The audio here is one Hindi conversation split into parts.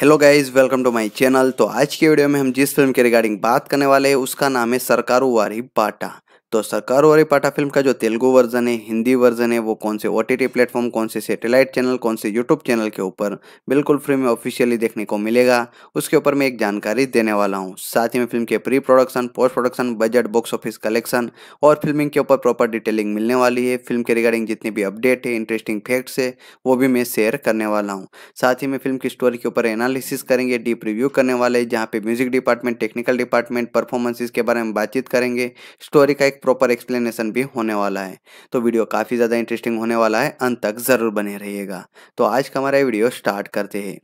Hello guys welcome to my channel तो आज की वीडियो में हम जिस फिल्म के रिगार्डिंग बात करने वाले हैं उसका नाम है सरकारू वारी बाटा तो सरकार और पाटा फिल्म का जो तेलुगु वर्जन है हिंदी वर्जन है वो कौन से ओ टी टी प्लेटफॉर्म कौन से सेटेलाइट चैनल कौन से यूट्यूब चैनल के ऊपर बिल्कुल फ्री में ऑफिशियली देखने को मिलेगा उसके ऊपर मैं एक जानकारी देने वाला हूँ साथ ही में फिल्म के pre production post production budget box office collection और फिल्मिंग के ऊपर प्रॉपर डिटेलिंग मिलने वाली है फिल्म के रिगार्डिंग जितनी भी अपडेट है इंटरेस्टिंग फैक्ट्स है वो भी मैं शेयर करने वाला हूँ साथ ही में फिल्म की स्टोरी के ऊपर एनालिसिस करेंगे डीप रिव्यू करने वाले जहाँ पे music department technical department performances के बारे में बातचीत करेंगे स्टोरी का एक प्रॉपर एक्सप्लेनेशन भी होने वाला है तो वीडियो काफ़ी ज़्यादा इंटरेस्टिंग होने वाला है अंत तक ज़रूर बने रहिएगा तो आज का हमारा वीडियो स्टार्ट करते हैं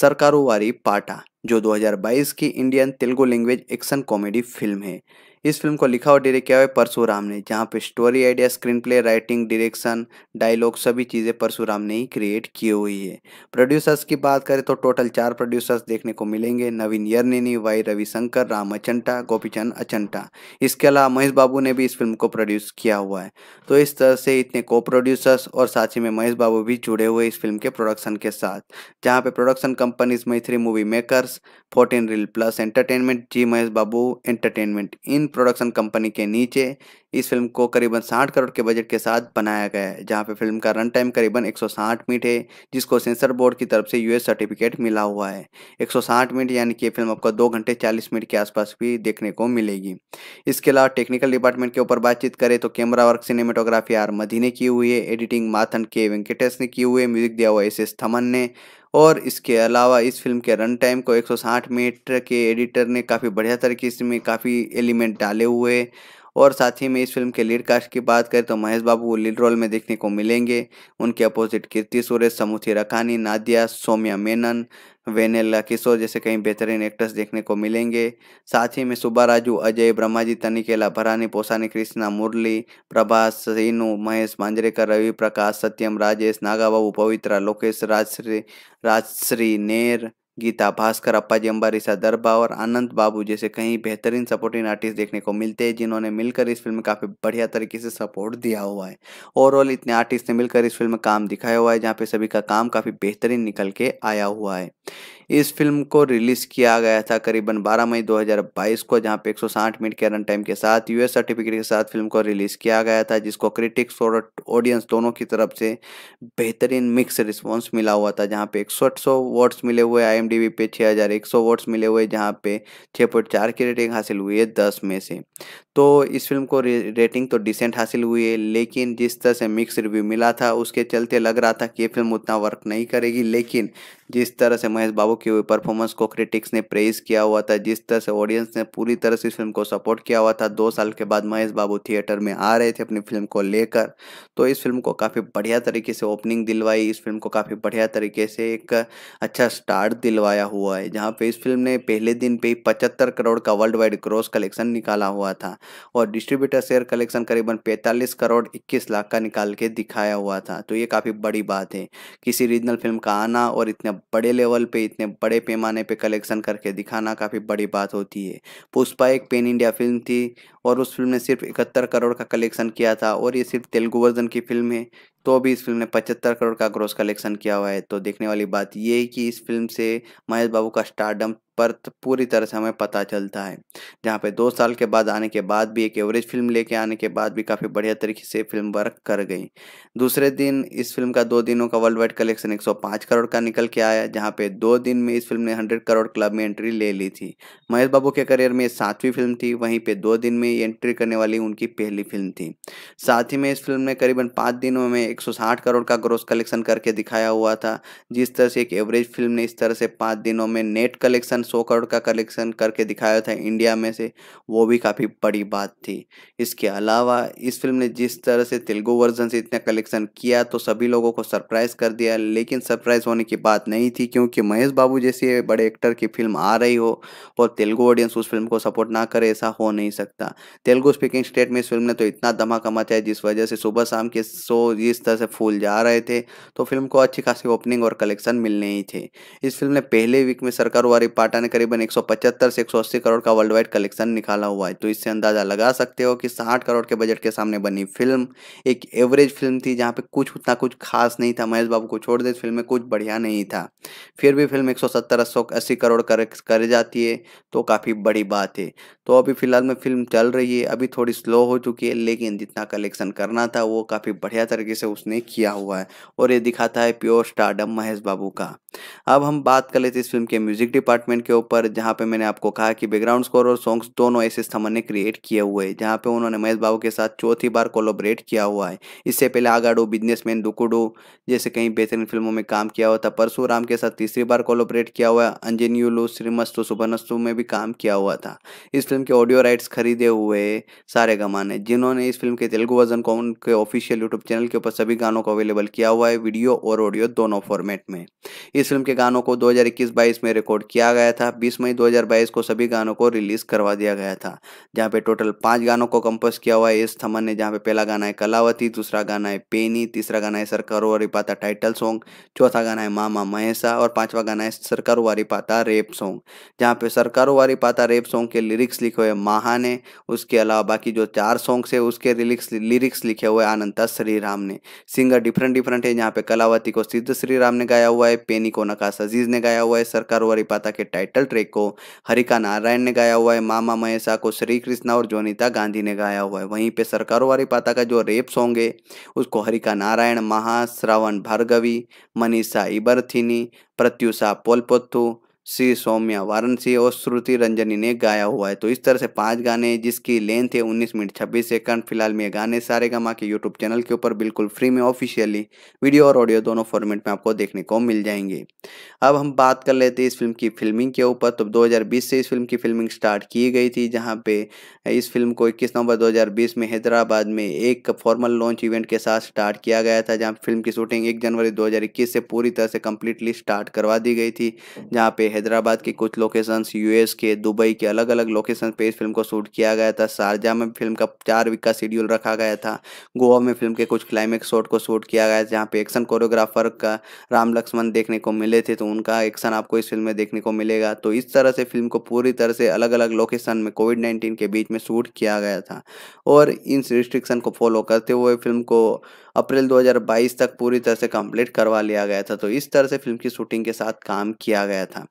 सरकारों वारी पाटा जो 2022 की Indian Telugu language action comedy film है इस फिल्म को लिखा और डायरेक्ट किया है परशुराम ने जहाँ पे story idea screenplay writing direction dialogue सभी चीज़ें परशुराम ने ही क्रिएट की हुई है प्रोड्यूसर्स की बात करें तो टोटल चार प्रोड्यूसर्स देखने को मिलेंगे नवीन यरनेनी वाई रविशंकर राम अचंटा गोपीचंद अचंटा इसके अलावा महेश बाबू ने भी इस फिल्म को प्रोड्यूस किया हुआ है तो इस तरह से इतने को प्रोड्यूसर्स और साथ ही में महेश बाबू भी जुड़े हुए इस फिल्म के प्रोडक्शन के साथ जहाँ पे production companies Mythri movie makers fourteen reel plus entertainment G Mahesh Babu entertainment इन प्रोडक्शन कंपनी के नीचे इस फिल्म को करीबन 60 करोड़ के बजट के साथ बनाया गया है जहां पे फिल्म का रन टाइम करीबन 160 मिनट है जिसको सेंसर बोर्ड की तरफ से यूएस सर्टिफिकेट मिला हुआ है 160 मिनट यानी कि ये फिल्म आपको दो घंटे 40 मिनट के आसपास भी देखने को मिलेगी इसके अलावा टेक्निकल डिपार्टमेंट के ऊपर बातचीत करें तो कैमरा वर्क सिनेमेटोग्राफी आर मधी ने की हुई है एडिटिंग माथन के वेंकटेश ने की हुई है म्यूजिक दिया हुआ एस एस थमन ने और इसके अलावा इस फिल्म के रन टाइम को 160 मिनट के एडिटर ने काफ़ी बढ़िया तरीके इसमें काफ़ी एलिमेंट डाले हुए और साथ ही में इस फिल्म के लीड कास्ट की बात करें तो महेश बाबू को लीड रोल में देखने को मिलेंगे उनके अपोजिट कीर्ति सुरेश समूथी रखानी नादिया सोम्या मेनन वेनेला किशोर जैसे कई बेहतरीन एक्टर्स देखने को मिलेंगे साथ ही में राजू अजय ब्रह्माजी तनिकेला भरानी पोसानी कृष्णा मुरली प्रभास सीनू महेश मांजरेकर रवि प्रकाश सत्यम राजेश नागाबाबू पवित्रा लोकेश राजश्री राजश्री नेर गीता भास्कर अप्पा जी अंबारी दरबा और अनंत बाबू जैसे कई बेहतरीन सपोर्टिंग आर्टिस्ट देखने को मिलते हैं जिन्होंने मिलकर इस फिल्म में काफ़ी बढ़िया तरीके से सपोर्ट दिया हुआ है ओवरऑल इतने आर्टिस्ट ने मिलकर इस फिल्म में काम दिखाया हुआ है जहाँ पे सभी का काम काफ़ी बेहतरीन निकल के आया हुआ है इस फिल्म को रिलीज किया गया था करीबन 12 मई 2022 को जहां पे 160 मिनट के रन टाइम के साथ यूएस सर्टिफिकेट के साथ फिल्म को रिलीज किया गया था जिसको क्रिटिक्स और ऑडियंस दोनों की तरफ से बेहतरीन मिक्स रिस्पॉन्स मिला हुआ था जहाँ पे एक सौ वोट्स मिले हुए आई पे छः हज़ार एक सौ वोट्स मिले हुए जहाँ पे छः पॉइंट चार की रेटिंग हासिल हुई है दस में से तो इस फिल्म को रेटिंग तो डिसेंट हासिल हुई है लेकिन जिस तरह से मिक्स रिव्यू मिला था उसके चलते लग रहा था कि ये फिल्म उतना वर्क नहीं करेगी लेकिन जिस तरह से महेश बाबू की परफॉर्मेंस को क्रिटिक्स ने प्रेज किया हुआ था जिस तरह से ऑडियंस ने पूरी तरह से इस फिल्म को सपोर्ट किया हुआ था दो साल के बाद महेश बाबू थिएटर में आ रहे थे अपनी फिल्म को लेकर तो इस फिल्म को काफ़ी बढ़िया तरीके से ओपनिंग दिलवाई इस फिल्म को काफ़ी बढ़िया तरीके से एक अच्छा स्टार्ट दिलवाया हुआ है जहाँ पे इस फिल्म ने पहले दिन पे ही पचहत्तर करोड़ का वर्ल्ड वाइड ग्रोस कलेक्शन निकाला हुआ था और डिस्ट्रीब्यूटर शेयर कलेक्शन करीबन पैंतालीस करोड़ इक्कीस लाख का निकाल के दिखाया हुआ था तो ये काफ़ी बड़ी बात है किसी रीजनल फिल्म का आना और इतना बड़े लेवल पे इतने बड़े पैमाने पे कलेक्शन करके दिखाना काफ़ी बड़ी बात होती है पुष्पा एक पेन इंडिया फिल्म थी और उस फिल्म ने सिर्फ इकहत्तर करोड़ का कलेक्शन किया था और ये सिर्फ तेलुगु वर्जन की फिल्म है तो भी इस फिल्म ने पचहत्तर करोड़ का ग्रोस कलेक्शन किया हुआ है तो देखने वाली बात ये है कि इस फिल्म से महेश बाबू का स्टारडम पर तो पूरी तरह से हमें पता चलता है जहाँ पे दो साल के बाद आने के बाद भी एक एवरेज फिल्म लेके आने के बाद भी काफ़ी बढ़िया तरीके से फिल्म वर्क कर गई दूसरे दिन इस फिल्म का दो दिनों का वर्ल्ड वाइड कलेक्शन 105 करोड़ का निकल के आया जहाँ पे दो दिन में इस फिल्म ने हंड्रेड करोड़ क्लब में एंट्री ले ली थी महेश बाबू के करियर में सातवीं फिल्म थी वहीं पर दो दिन में एंट्री करने वाली उनकी पहली फिल्म थी साथ ही में इस फिल्म ने करीबन पाँच दिनों में एक करोड़ का ग्रोस कलेक्शन करके दिखाया हुआ था जिस तरह से एक एवरेज फिल्म ने इस तरह से पाँच दिनों में नेट कलेक्शन सौ करोड़ का कलेक्शन करके दिखाया था इंडिया में से वो भी काफ़ी बड़ी बात थी इसके अलावा इस फिल्म ने जिस तरह से तेलुगु वर्जन से इतना कलेक्शन किया तो सभी लोगों को सरप्राइज कर दिया लेकिन सरप्राइज होने की बात नहीं थी क्योंकि महेश बाबू जैसे बड़े एक्टर की फिल्म आ रही हो और तेलुगु ऑडियंस उस फिल्म को सपोर्ट ना करे ऐसा हो नहीं सकता तेलुगु स्पीकिंग स्टेट में इस फिल्म ने तो इतना धमाका मचाया जिस वजह से सुबह शाम के शो जिस तरह से फूल जा रहे थे तो फिल्म को अच्छी खासी ओपनिंग और कलेक्शन मिलने ही थे इस फिल्म ने पहले वीक में सरकार वारी पाटा टाटा ने करीबन एक से एक करोड़ का वर्ल्ड वाइड कलेक्शन निकाला हुआ है तो इससे अंदाजा लगा सकते हो कि साठ करोड़ के बजट के सामने बनी फिल्म एक एवरेज फिल्म थी जहाँ पे कुछ उतना कुछ खास नहीं था महेश बाबू को छोड़ दे फिल्म में कुछ बढ़िया नहीं था फिर भी फिल्म एक सौ करोड़ कर, कर जाती है तो काफ़ी बड़ी बात है तो अभी फिलहाल में फिल्म चल रही है अभी थोड़ी स्लो हो चुकी है लेकिन जितना कलेक्शन करना था वो काफ़ी बढ़िया तरीके से उसने किया हुआ है और ये दिखाता है प्योर स्टार्डम महेश बाबू का अब हम बात कर लेते इस फिल्म के म्यूजिक डिपार्टमेंट पॉइंट के ऊपर जहाँ पे मैंने आपको कहा कि बैकग्राउंड स्कोर और सॉन्ग्स दोनों ऐसे स्थमन ने क्रिएट किए हुए हैं जहाँ पे उन्होंने महेश बाबू के साथ चौथी बार कोलोबरेट किया हुआ है इससे पहले आगाडो बिजनेसमैन दुकुडो जैसे कई बेहतरीन फिल्मों में काम किया हुआ था परशुराम के साथ तीसरी बार कोलोबरेट किया हुआ है अंजनीलू श्रीमस्तु सुभनस्तु में भी काम किया हुआ था इस फिल्म के ऑडियो राइट्स खरीदे हुए सारे गमा ने जिन्होंने इस फिल्म के तेलुगु वर्जन को उनके ऑफिशियल यूट्यूब चैनल के ऊपर सभी गानों को अवेलेबल किया हुआ है वीडियो और ऑडियो दोनों फॉर्मेट में इस फिल्म के गानों को दो हजार इक्कीस बाईस में रिकॉर्ड किया गया गया था 20 मई 2022 को सभी गानों को रिलीज करवा दिया गया था जहाँ पे टोटल पांच गानों को कंपोज किया हुआ है एस थमन ने जहाँ पे पहला गाना है कलावती दूसरा गाना है पेनी तीसरा गाना है सरकार वारी पाता टाइटल सॉन्ग चौथा गाना है मामा महेशा और पांचवा गाना है सरकार वारी पाता रेप सॉन्ग जहाँ पे सरकार वारी पाता रेप सॉन्ग के लिरिक्स लिखे हुए माहा ने उसके अलावा बाकी जो चार सॉन्ग्स है उसके लिरिक्स लिरिक्स लिखे हुए आनंदा श्री राम ने सिंगर डिफरेंट डिफरेंट है जहाँ पे कलावती को सिद्ध श्री राम ने गाया हुआ है पेनी को नकाश अजीज ने गाया हुआ है सरकार वारी पाता के टाइटल ट्रैक को हरिका नारायण ने गाया हुआ है मामा महेशा को श्री कृष्णा और जोनीता गांधी ने गाया हुआ है वहीं पे सरकारों पाता का जो रेप सॉन्ग है उसको हरिका नारायण महाश्रावण भार्गवी मनीषा इबरथिनी प्रत्युषा पोलपोथू श्री सौम्या वाराणसी और श्रुति रंजनी ने गाया हुआ है तो इस तरह से पांच गाने जिसकी लेंथ है उन्नीस मिनट छब्बीस सेकंड फिलहाल में ये गाने सारे गा के यूट्यूब चैनल के ऊपर बिल्कुल फ्री में ऑफिशियली वीडियो और ऑडियो दोनों फॉर्मेट में आपको देखने को मिल जाएंगे अब हम बात कर लेते हैं इस फिल्म की फिल्मिंग के ऊपर तो दो से इस फिल्म की फिल्मिंग स्टार्ट की गई थी जहाँ पे इस फिल्म को इक्कीस नवंबर दो में हैदराबाद में एक फॉर्मल लॉन्च इवेंट के साथ स्टार्ट किया गया था जहाँ फिल्म की शूटिंग एक जनवरी दो से पूरी तरह से कम्प्लीटली स्टार्ट करवा दी गई थी जहाँ पे हैदराबाद के कुछ लोकेशंस यूएस के दुबई के अलग अलग लोकेशन पे इस फिल्म को शूट किया गया था शारजा में फिल्म का चार वीक का शेड्यूल रखा गया था गोवा में फिल्म के कुछ क्लाइमैक्स शॉट को शूट किया गया जहाँ पे एक्शन कोरियोग्राफर का राम लक्ष्मण देखने को मिले थे तो उनका एक्शन आपको इस फिल्म में देखने को मिलेगा तो इस तरह से फिल्म को पूरी तरह से अलग अलग लोकेशन में कोविड नाइन्टीन के बीच में शूट किया गया था और इन रिस्ट्रिक्शन को फॉलो करते हुए फिल्म को अप्रैल 2022 तक पूरी तरह से कंप्लीट करवा लिया गया था तो इस तरह से फिल्म की शूटिंग के साथ काम किया गया था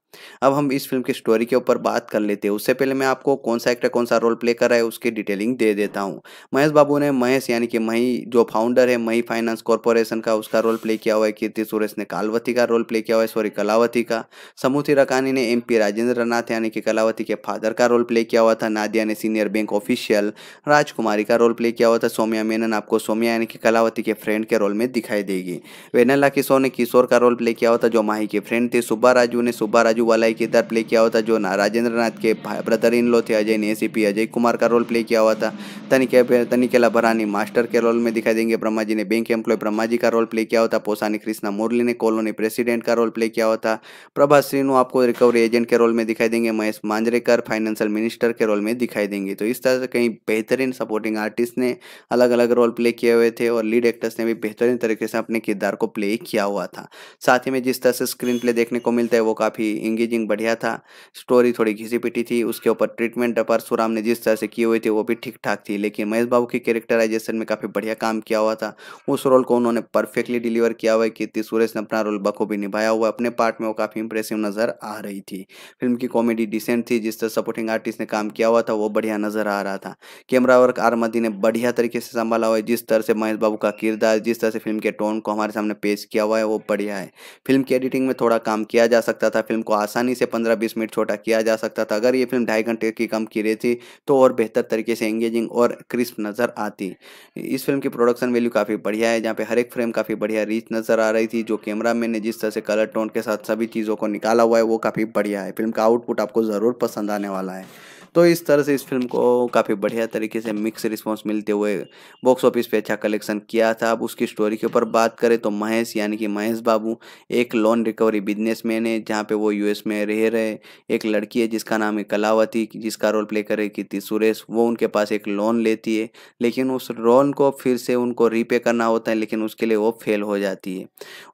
अब हम इस फिल्म की स्टोरी के ऊपर बात कर लेते हैं उससे पहले मैं आपको कौन सा एक्टर कौन सा रोल प्ले कर रहा है उसकी डिटेलिंग दे देता हूँ महेश बाबू ने महेश यानी कि मही जो फाउंडर है मही फाइनेंस कॉरपोरेशन का उसका रोल प्ले किया हुआ है कीर्ति सुरेश ने कालवती का रोल प्ले किया हुआ है सॉरी कलावती का समूथी रकानी ने एम पी राजेंद्र नाथ यानी कि कलावती के फादर का रोल प्ले किया हुआ था नादिया ने सीनियर बैंक ऑफिशियल राजकुमारी का रोल प्ले किया हुआ था सोमिया मेनन आपको सोमिया यानी कि कलावती के फ्रेंड के रोल में दिखाई देगी वेनला किशोर ने किशोर का रोल प्ले किया होता जो माही के फ्रेंड थे सुब्बा राजू ने सुब्बा राजू वाला के इधर प्ले किया होता जो राजेंद्र नाथ के ब्रदर इन लो थे अजय ने एसीपी अजय कुमार का रोल प्ले किया हुआ था तनिके तनिकेला भरानी मास्टर के रोल में दिखाई देंगे ब्रह्मा जी ने बैंक एम्प्लॉय ब्रह्मा जी का रोल प्ले किया होता पोसानी कृष्णा मुरली ने कॉलोनी प्रेसिडेंट का रोल प्ले किया होता प्रभा श्रीनु आपको रिकवरी एजेंट के रोल में दिखाई देंगे महेश मांजरेकर फाइनेंशियल मिनिस्टर के रोल में दिखाई देंगे तो इस तरह से कई बेहतरीन सपोर्टिंग आर्टिस्ट ने अलग अलग रोल प्ले किए हुए थे और लीड एक्टर्स ने भी बेहतरीन तरीके से अपने किरदार को प्ले किया हुआ था साथ ही में जिस तरह से स्क्रीन प्ले देखने को मिलता है वो काफ़ी इंगेजिंग बढ़िया था स्टोरी थोड़ी घिसी पिटी थी उसके ऊपर ट्रीटमेंट अपर सुराम ने जिस तरह से की हुई थी वो भी ठीक ठाक थी लेकिन महेश बाबू की कैरेक्टराइजेशन में काफ़ी बढ़िया काम किया हुआ था उस रोल को उन्होंने परफेक्टली डिलीवर किया हुआ है कीर्ति सुरेश ने अपना रोल बखूबी निभाया हुआ अपने पार्ट में वो काफ़ी इंप्रेसिव नज़र आ रही थी फिल्म की कॉमेडी डिसेंट थी जिस तरह सपोर्टिंग आर्टिस्ट ने काम किया हुआ था वो बढ़िया नज़र आ रहा था कैमरा वर्क आरमदी ने बढ़िया तरीके से संभाला हुआ है जिस तरह से महेश बाबू का किरदार जिस तरह से फिल्म के टोन को हमारे सामने पेश किया हुआ है वो बढ़िया है फिल्म की एडिटिंग में थोड़ा काम किया जा सकता था फिल्म को आसानी से पंद्रह बीस मिनट छोटा किया जा सकता था अगर ये फिल्म ढाई घंटे की कम की रही थी तो और बेहतर तरीके से एंगेजिंग और क्रिस्प नज़र आती इस फिल्म की प्रोडक्शन वैल्यू काफ़ी बढ़िया है जहाँ पर हर एक फ्रेम काफ़ी बढ़िया रीच नज़र आ रही थी जो कैमरा मैन ने जिस तरह से कलर टोन के साथ सभी चीज़ों को निकाला हुआ है वो काफ़ी बढ़िया है फिल्म का आउटपुट आपको ज़रूर पसंद आने वाला है तो इस तरह से इस फिल्म को काफ़ी बढ़िया तरीके से मिक्स रिस्पॉन्स मिलते हुए बॉक्स ऑफिस पे अच्छा कलेक्शन किया था अब उसकी स्टोरी के ऊपर बात करें तो महेश यानी कि महेश बाबू एक लोन रिकवरी बिजनेस है जहाँ पर वो यू में रह रहे एक लड़की है जिसका नाम है कलावती जिसका रोल प्ले करे कीर्ति सुरेश वो उनके पास एक लोन लेती है लेकिन उस लोन को फिर से उनको रीपे करना होता है लेकिन उसके लिए वो फेल हो जाती है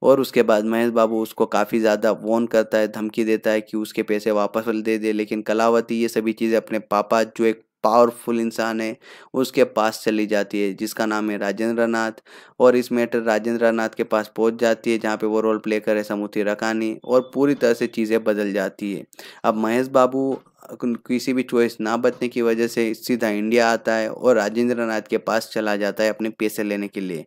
और उसके बाद महेश बाबू उसको काफ़ी ज़्यादा वोन करता है धमकी देता है कि उसके पैसे वापस दे दे लेकिन कलावती ये सभी चीज़ें अपने पापा जो एक पावरफुल इंसान है उसके पास चली जाती है जिसका नाम है राजेंद्र नाथ और इस मैटर राजेंद्र नाथ के पास पहुंच जाती है जहां पे वो रोल प्ले करे समुति रकानी और पूरी तरह से चीज़ें बदल जाती है अब महेश बाबू किसी भी चॉइस ना बचने की वजह से सीधा इंडिया आता है और राजेंद्र नाथ के पास चला जाता है अपने पैसे लेने के लिए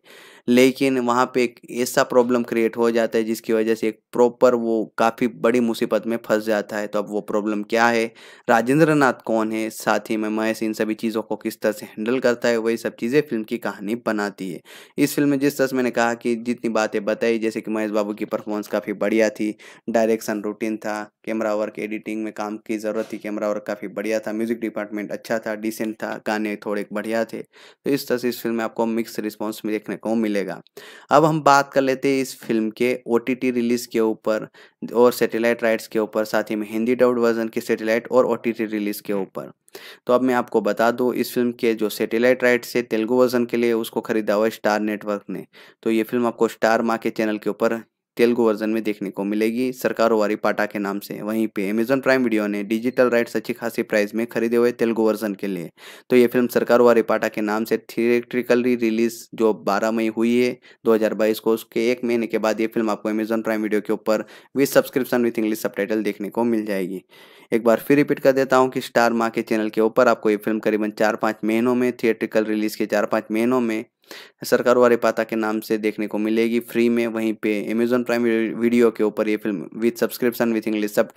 लेकिन वहाँ पे एक ऐसा प्रॉब्लम क्रिएट हो जाता है जिसकी वजह से एक प्रॉपर वो काफ़ी बड़ी मुसीबत में फंस जाता है तो अब वो प्रॉब्लम क्या है राजेंद्र नाथ कौन है साथ ही में महेश इन सभी चीज़ों को किस तरह से हैंडल करता है वही सब चीज़ें फिल्म की कहानी बनाती है इस फिल्म में जिस तरह से मैंने कहा कि जितनी बातें बताई जैसे कि महेश बाबू की परफॉर्मेंस काफ़ी बढ़िया थी डायरेक्शन रूटीन था कैमरा वर्क एडिटिंग में काम की ज़रूरत थी कैमरा कैमरा वर्क काफ़ी बढ़िया था म्यूज़िक डिपार्टमेंट अच्छा था डिसेंट था गाने थोड़े बढ़िया थे तो इस तरह से इस फिल्म में आपको मिक्स रिस्पॉन्स में देखने को मिलेगा अब हम बात कर लेते हैं इस फिल्म के ओ रिलीज़ के ऊपर और सेटेलाइट राइट्स के ऊपर साथ ही में हिंदी डब्ड वर्जन के सेटेलाइट और ओ रिलीज़ के ऊपर तो अब मैं आपको बता दूं इस फिल्म के जो सैटेलाइट राइट्स से तेलुगु वर्जन के लिए उसको खरीदा हुआ स्टार नेटवर्क ने तो ये फिल्म आपको स्टार माँ के चैनल के ऊपर तेलुगु वर्जन में देखने को मिलेगी सरकारोवारी पाटा के नाम से वहीं पे अमेजन प्राइम वीडियो ने डिजिटल राइट्स अच्छी खासी प्राइस में खरीदे हुए तेलुगु वर्जन के लिए तो ये फिल्म सरकारोवारी पाटा के नाम से थिएट्रिकली रिलीज जो बारह मई हुई है 2022 को उसके एक महीने के बाद ये फिल्म आपको अमेजॉन प्राइम वीडियो के ऊपर with subscription with English sub देखने को मिल जाएगी एक बार फिर रिपीट कर देता हूँ कि स्टार माँ के चैनल के ऊपर आपको ये फिल्म करीबन चार पाँच महीनों में थिएट्रिकल रिलीज के चार पाँच महीनों में सरकार वाले पाता के नाम से देखने को मिलेगी फ्री में वहीं पे अमेजोन प्राइम वीडियो के ऊपर ये film with subscription with English sub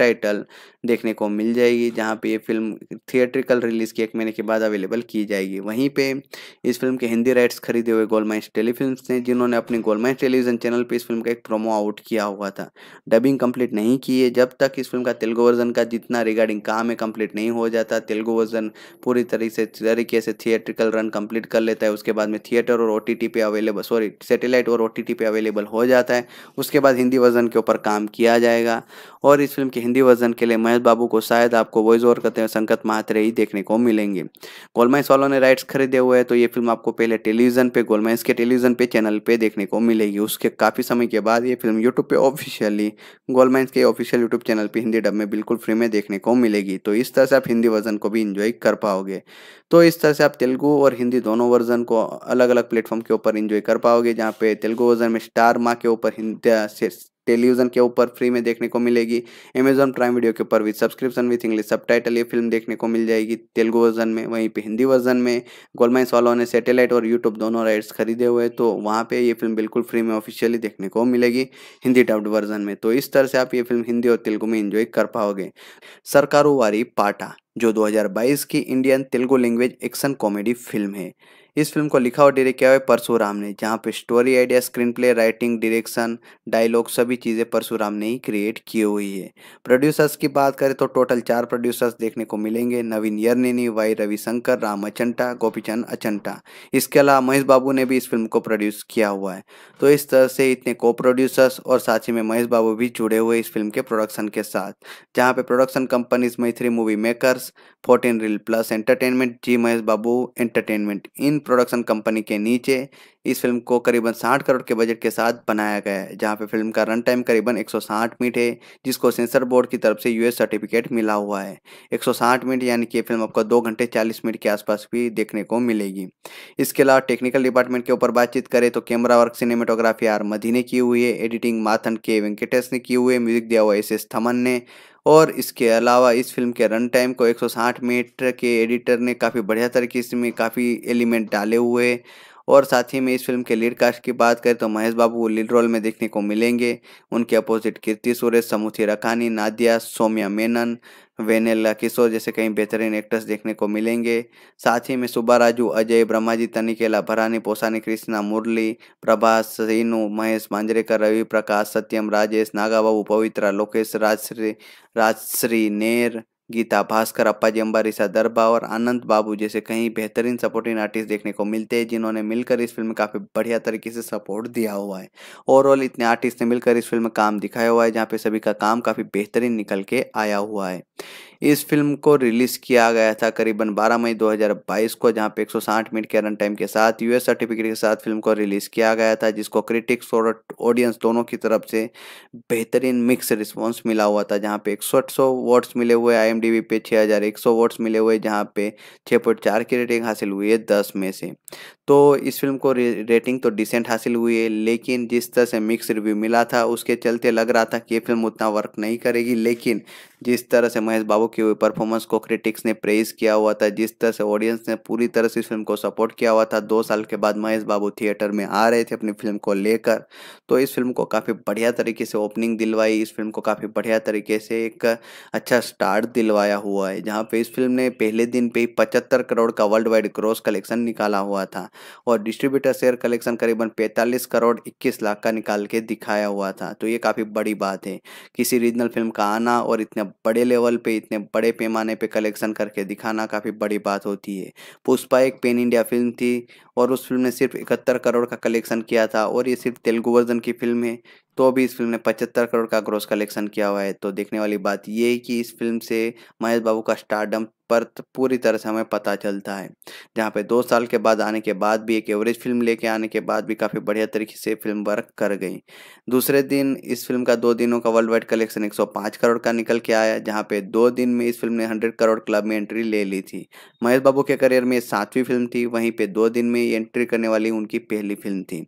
देखने को मिल जाएगी जहाँ पे ये फिल्म थिएट्रिकल रिलीज़ की एक महीने के बाद अवेलेबल की जाएगी वहीं पे इस फिल्म के हिंदी राइट्स खरीदे हुए गोलमाइंस टेलीफिल्म ने जिन्होंने अपने गोलमाइंस टेलीविजन चैनल पर इस फिल्म का एक प्रोमो आउट किया हुआ था डबिंग कंप्लीट नहीं की है जब तक इस फिल्म का तेलुगु वर्जन का जितना रिगार्डिंग काम है कंप्लीट नहीं हो जाता तेलुगु वर्जन पूरी तरीके से तरीके से थिएट्रिकल रन कंप्लीट कर लेता है उसके बाद में थिएटर और ओ पे अवेलेबल सॉरी सेटेलाइट और ओ पे अवेलेबल हो जाता है उसके बाद हिंदी वर्जन के ऊपर काम किया जाएगा और इस फिल्म के हिंदी वर्जन के लिए महेश बाबू को शायद आपको वॉइस ओवर करते हैं संकत महात्रे ही देखने को मिलेंगे गोलमाइंस वालों ने राइट्स खरीदे हुए हैं तो ये फिल्म आपको पहले टेलीविजन पे गोलमाइंस के टेलीविजन पे चैनल पे देखने को मिलेगी उसके काफ़ी समय के बाद ये फिल्म यूट्यूब पे ऑफिशियली गोलमाइंस के ऑफिशियल यूट्यूब चैनल पर हिंदी डब में बिल्कुल फ्री में देखने को मिलेगी तो इस तरह से आप हिंदी वर्जन को भी इंजॉय कर पाओगे तो इस तरह से आप तेलुगू और हिंदी दोनों वर्जन को अलग अलग प्लेटफॉर्म के ऊपर इन्जॉय कर पाओगे जहाँ पे तेलुगु वर्जन में स्टार माँ के ऊपर टेलीविजन के ऊपर फ्री में देखने को मिलेगी अमेजॉन प्राइम वीडियो के ऊपर विद सब्सक्रिप्शन विथ इंग्लिश सब ये फिल्म देखने को मिल जाएगी तेलुगु वर्जन में वहीं पे हिंदी वर्जन में गोलमाइंस वालों ने सैटेलाइट और यूट्यूब दोनों राइट्स खरीदे हुए तो वहाँ पे ये फिल्म बिल्कुल फ्री में ऑफिशियली देखने को मिलेगी हिंदी डब्ड वर्जन में तो इस तरह से आप ये फिल्म हिंदी और तेलुगु में इंजॉय कर पाओगे सरकारों वारी पाटा जो 2022 की Indian Telugu language action comedy film है इस फिल्म को लिखा और डायरेक्ट किया है परशुराम ने जहाँ पे story idea screenplay writing direction dialogue सभी चीज़ें परशुराम ने ही क्रिएट की हुई है प्रोड्यूसर्स की बात करें तो टोटल चार प्रोड्यूसर्स देखने को मिलेंगे नवीन यरनेनी वाई रविशंकर राम अचंटा गोपीचंद अचंटा इसके अलावा महेश बाबू ने भी इस फिल्म को प्रोड्यूस किया हुआ है तो इस तरह से इतने को प्रोड्यूसर्स और साथ ही में महेश बाबू भी जुड़े हुए इस फिल्म के प्रोडक्शन के साथ जहाँ पे production companies Mythri movie makers fourteen reel plus entertainment G Mahesh Babu entertainment इन प्रोडक्शन कंपनी के नीचे इस फिल्म को करीबन 60 करोड़ के बजट के साथ बनाया गया है जहां पे फिल्म का रन टाइम करीबन 160 मिनट है जिसको सेंसर बोर्ड की तरफ से यूएस सर्टिफिकेट मिला हुआ है 160 मिनट यानी कि ये फिल्म आपको दो घंटे 40 मिनट के आसपास भी देखने को मिलेगी इसके अलावा टेक्निकल डिपार्टमेंट के ऊपर बातचीत करें तो कैमरा वर्क सिनेमेटोग्राफी आर मधी ने की हुई है एडिटिंग माथन के वेंकटेश ने की हुई है म्यूजिक दिया हुआ एस एस थमन ने और इसके अलावा इस फिल्म के रन टाइम को 160 मिनट के एडिटर ने काफ़ी बढ़िया तरीके से इसमें काफ़ी एलिमेंट डाले हुए हैं और साथ ही में इस फिल्म के लीड कास्ट की बात करें तो महेश बाबू को लीड रोल में देखने को मिलेंगे उनके अपोजिट कीर्ति सुरेश समुथी रखानी नादिया सोमिया मेनन वेनेला किशोर जैसे कई बेहतरीन एक्टर्स देखने को मिलेंगे साथ ही में सुब्बा राजू अजय ब्रह्माजी तनिकेला भरानी पोसानी कृष्णा मुरली प्रभास सीनू महेश मांजरेकर रवि प्रकाश सत्यम राजेश नागाबाबू पवित्रा लोकेश राजश्री राजश्री नेर गीता भास्कर अप्पाजी अम्बारी दरबा और आनंद बाबू जैसे कई बेहतरीन सपोर्टिंग आर्टिस्ट देखने को मिलते हैं जिन्होंने मिलकर इस फिल्म में काफ़ी बढ़िया तरीके से सपोर्ट दिया हुआ है ओवरऑल इतने आर्टिस्ट ने मिलकर इस फिल्म में काम दिखाया हुआ है जहाँ पे सभी का काम काफ़ी बेहतरीन निकल के आया हुआ है इस फिल्म को रिलीज किया गया था करीबन 12 मई 2022 को जहां पे 160 मिनट के रन टाइम के साथ यूएस सर्टिफिकेट के साथ फिल्म को रिलीज किया गया था जिसको क्रिटिक्स और ऑडियंस दोनों की तरफ से बेहतरीन मिक्स रिस्पॉन्स मिला हुआ था जहाँ पे एक सौ वोट्स मिले हुए आई पे छः हज़ार एक सौ वोट्स मिले हुए जहाँ पे छः पॉइंट चार की रेटिंग हासिल हुई है दस में से तो इस फिल्म को रेटिंग तो डिसेंट हासिल हुई है लेकिन जिस तरह से मिक्स रिव्यू मिला था उसके चलते लग रहा था कि ये फिल्म उतना वर्क नहीं करेगी लेकिन जिस तरह से महेश बाबू की परफॉर्मेंस को क्रिटिक्स ने प्रेज किया हुआ था जिस तरह से ऑडियंस ने पूरी तरह से इस फिल्म को सपोर्ट किया हुआ था दो साल के बाद महेश बाबू थिएटर में आ रहे थे अपनी फिल्म को लेकर तो इस फिल्म को काफ़ी बढ़िया तरीके से ओपनिंग दिलवाई इस फिल्म को काफ़ी बढ़िया तरीके से एक अच्छा स्टार्ट दिलवाया हुआ है जहाँ पे इस फिल्म ने पहले दिन पे ही पचहत्तर करोड़ का वर्ल्ड वाइड ग्रोस कलेक्शन निकाला हुआ था और डिस्ट्रीब्यूटर शेयर कलेक्शन करीबन पैंतालीस करोड़ इक्कीस लाख का निकाल के दिखाया हुआ था तो ये काफ़ी बड़ी बात है किसी रीजनल फिल्म का आना और इतने बड़े लेवल पे इतने बड़े पैमाने पे कलेक्शन करके दिखाना काफ़ी बड़ी बात होती है पुष्पा एक पेन इंडिया फिल्म थी और उस फिल्म ने सिर्फ इकहत्तर करोड़ का कलेक्शन किया था और ये सिर्फ तेलुगु वर्जन की फिल्म है तो भी इस फिल्म ने पचहत्तर करोड़ का ग्रोस कलेक्शन किया हुआ है तो देखने वाली बात ये है कि इस फिल्म से महेश बाबू का स्टारडम पर तो पूरी तरह से हमें पता चलता है जहाँ पे दो साल के बाद आने के बाद भी एक एवरेज फिल्म लेके आने के बाद भी काफ़ी बढ़िया तरीके से फिल्म वर्क कर गई दूसरे दिन इस फिल्म का दो दिनों का वर्ल्ड वाइड कलेक्शन 105 करोड़ का निकल के आया जहाँ पे दो दिन में इस फिल्म ने हंड्रेड करोड़ क्लब में एंट्री ले ली थी महेश बाबू के करियर में सातवीं फिल्म थी वहीं पर दो दिन में एंट्री करने वाली उनकी पहली फिल्म थी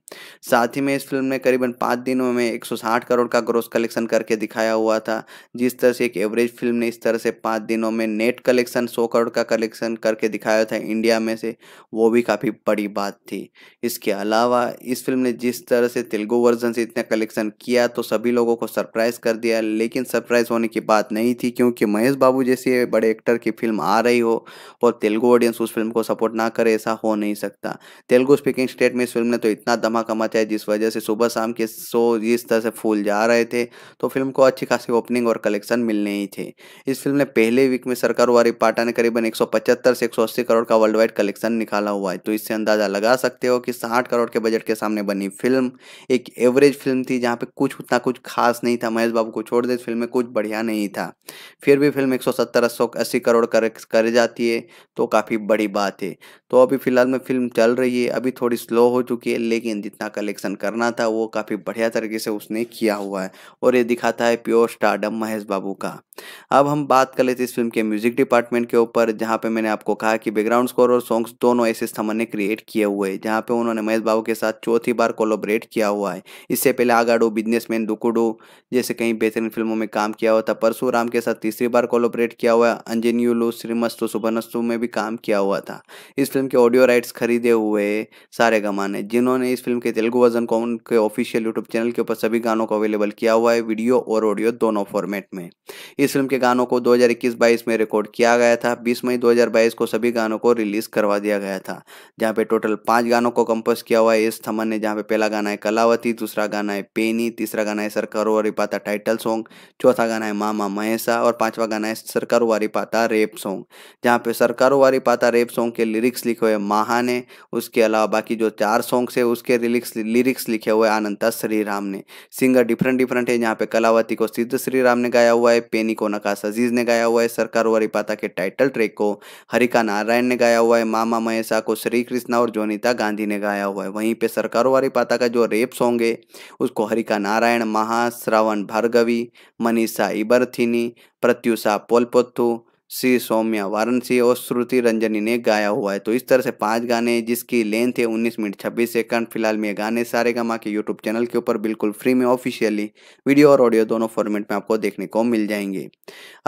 साथ ही में इस फिल्म ने करीबन पाँच दिनों में एक करोड़ का ग्रोस कलेक्शन करके दिखाया हुआ था जिस तरह से एक एवरेज फिल्म ने इस तरह से पाँच दिनों में नेट कलेक्शन सौ करोड़ का कलेक्शन करके दिखाया था इंडिया में से वो भी काफ़ी बड़ी बात थी इसके अलावा इस फिल्म ने जिस तरह से तेलुगु वर्जन से इतना कलेक्शन किया तो सभी लोगों को सरप्राइज कर दिया लेकिन सरप्राइज होने की बात नहीं थी क्योंकि महेश बाबू जैसे बड़े एक्टर की फिल्म आ रही हो और तेलुगु ऑडियंस उस फिल्म को सपोर्ट ना करे ऐसा हो नहीं सकता तेलुगु स्पीकिंग स्टेट में इस फिल्म ने तो इतना धमाका मचाया जिस वजह से सुबह शाम के शो जिस तरह से फूल जा रहे थे तो फिल्म को अच्छी खासी ओपनिंग और कलेक्शन मिलने ही थे इस फिल्म ने पहले वीक में सरकार वारी पाटा टाटा ने करीबन एक से एक करोड़ का वर्ल्ड वाइड कलेक्शन निकाला हुआ है तो इससे अंदाजा लगा सकते हो कि साठ करोड़ के बजट के सामने बनी फिल्म एक एवरेज फिल्म थी जहाँ पे कुछ उतना कुछ खास नहीं था महेश बाबू को छोड़ दे फिल्म में कुछ बढ़िया नहीं था फिर भी फिल्म एक सौ करोड़ कर, कर जाती है तो काफ़ी बड़ी बात है तो अभी फिलहाल में फिल्म चल रही है अभी थोड़ी स्लो हो चुकी है लेकिन जितना कलेक्शन करना था वो काफ़ी बढ़िया तरीके से उसने किया हुआ है और ये दिखाता है प्योर स्टार्डम महेश बाबू का अब हम बात कर लेते हैं इस फिल्म के म्यूजिक डिपार्टमेंट के ऊपर जहाँ पे मैंने आपको कहा कि बैकग्राउंड स्कोर और सॉन्ग्स दोनों ऐसे स्थमन ने क्रिएट किए हुए हैं जहाँ पे उन्होंने महेश बाबू के साथ चौथी बार कोलोबरेट किया हुआ है इससे पहले आगाडो बिजनेसमैन दुकुडो जैसे कई बेहतरीन फिल्मों में काम किया हुआ था परशुराम के साथ तीसरी बार कोलोबरेट किया हुआ अंजनियुलू श्रीमस्तु सुभनस्तु में भी काम किया हुआ था इस फिल्म के ऑडियो राइट्स खरीदे हुए सारे गमाने जिन्होंने इस फिल्म के तेलुगु वर्जन को उनके ऑफिशियल यूट्यूब चैनल के ऊपर सभी गानों को अवेलेबल किया हुआ है वीडियो और ऑडियो दोनों फॉर्मेट में इस फिल्म के गानों को इक्कीस बाईस में रिकॉर्ड किया गया था 20 मई 2022 को सभी गानों को रिलीज करवा दिया गया था जहाँ पे टोटल पांच गानों को कंपोज किया हुआ है एस थमन ने जहाँ पे पहला गाना है कलावती दूसरा गाना है पेनी तीसरा गाना है सरकार वारी पाता टाइटल सॉन्ग चौथा गाना है मामा महेशा और पांचवा गाना है सरकार वारी पाता रेप सॉन्ग जहाँ पे सरकार वारी पाता रेप सॉन्ग के लिरिक्स लिखे हुए माहा ने उसके अलावा बाकी जो चार सॉन्ग्स है उसके लिरिक्स लिरिक्स लिखे हुए आनंदा श्री राम ने सिंगर डिफरेंट डिफरेंट है जहाँ पे कलावती को सिद्ध श्री राम ने गाया हुआ है पेनी को नकाश अजीज ने गाया हुआ है सरकार वारी पाता के टाइटल ट्रैक को हरिका नारायण ने गाया हुआ है मामा महेशा को श्री कृष्णा और जोनीता गांधी ने गाया हुआ है वहीं पे सरकारों पाता का जो रेप सॉन्ग है उसको हरिका नारायण महाश्रावण भार्गवी मनीषा इबरथिनी प्रत्युषा पोलपोथू श्री सौम्या वाराणसी और श्रुति रंजनी ने गाया हुआ है तो इस तरह से पांच गाने जिसकी लेंथ है उन्नीस मिनट छब्बीस सेकंड फिलहाल में ये गाने सारे गा के यूट्यूब चैनल के ऊपर बिल्कुल फ्री में ऑफिशियली वीडियो और ऑडियो दोनों फॉर्मेट में आपको देखने को मिल जाएंगे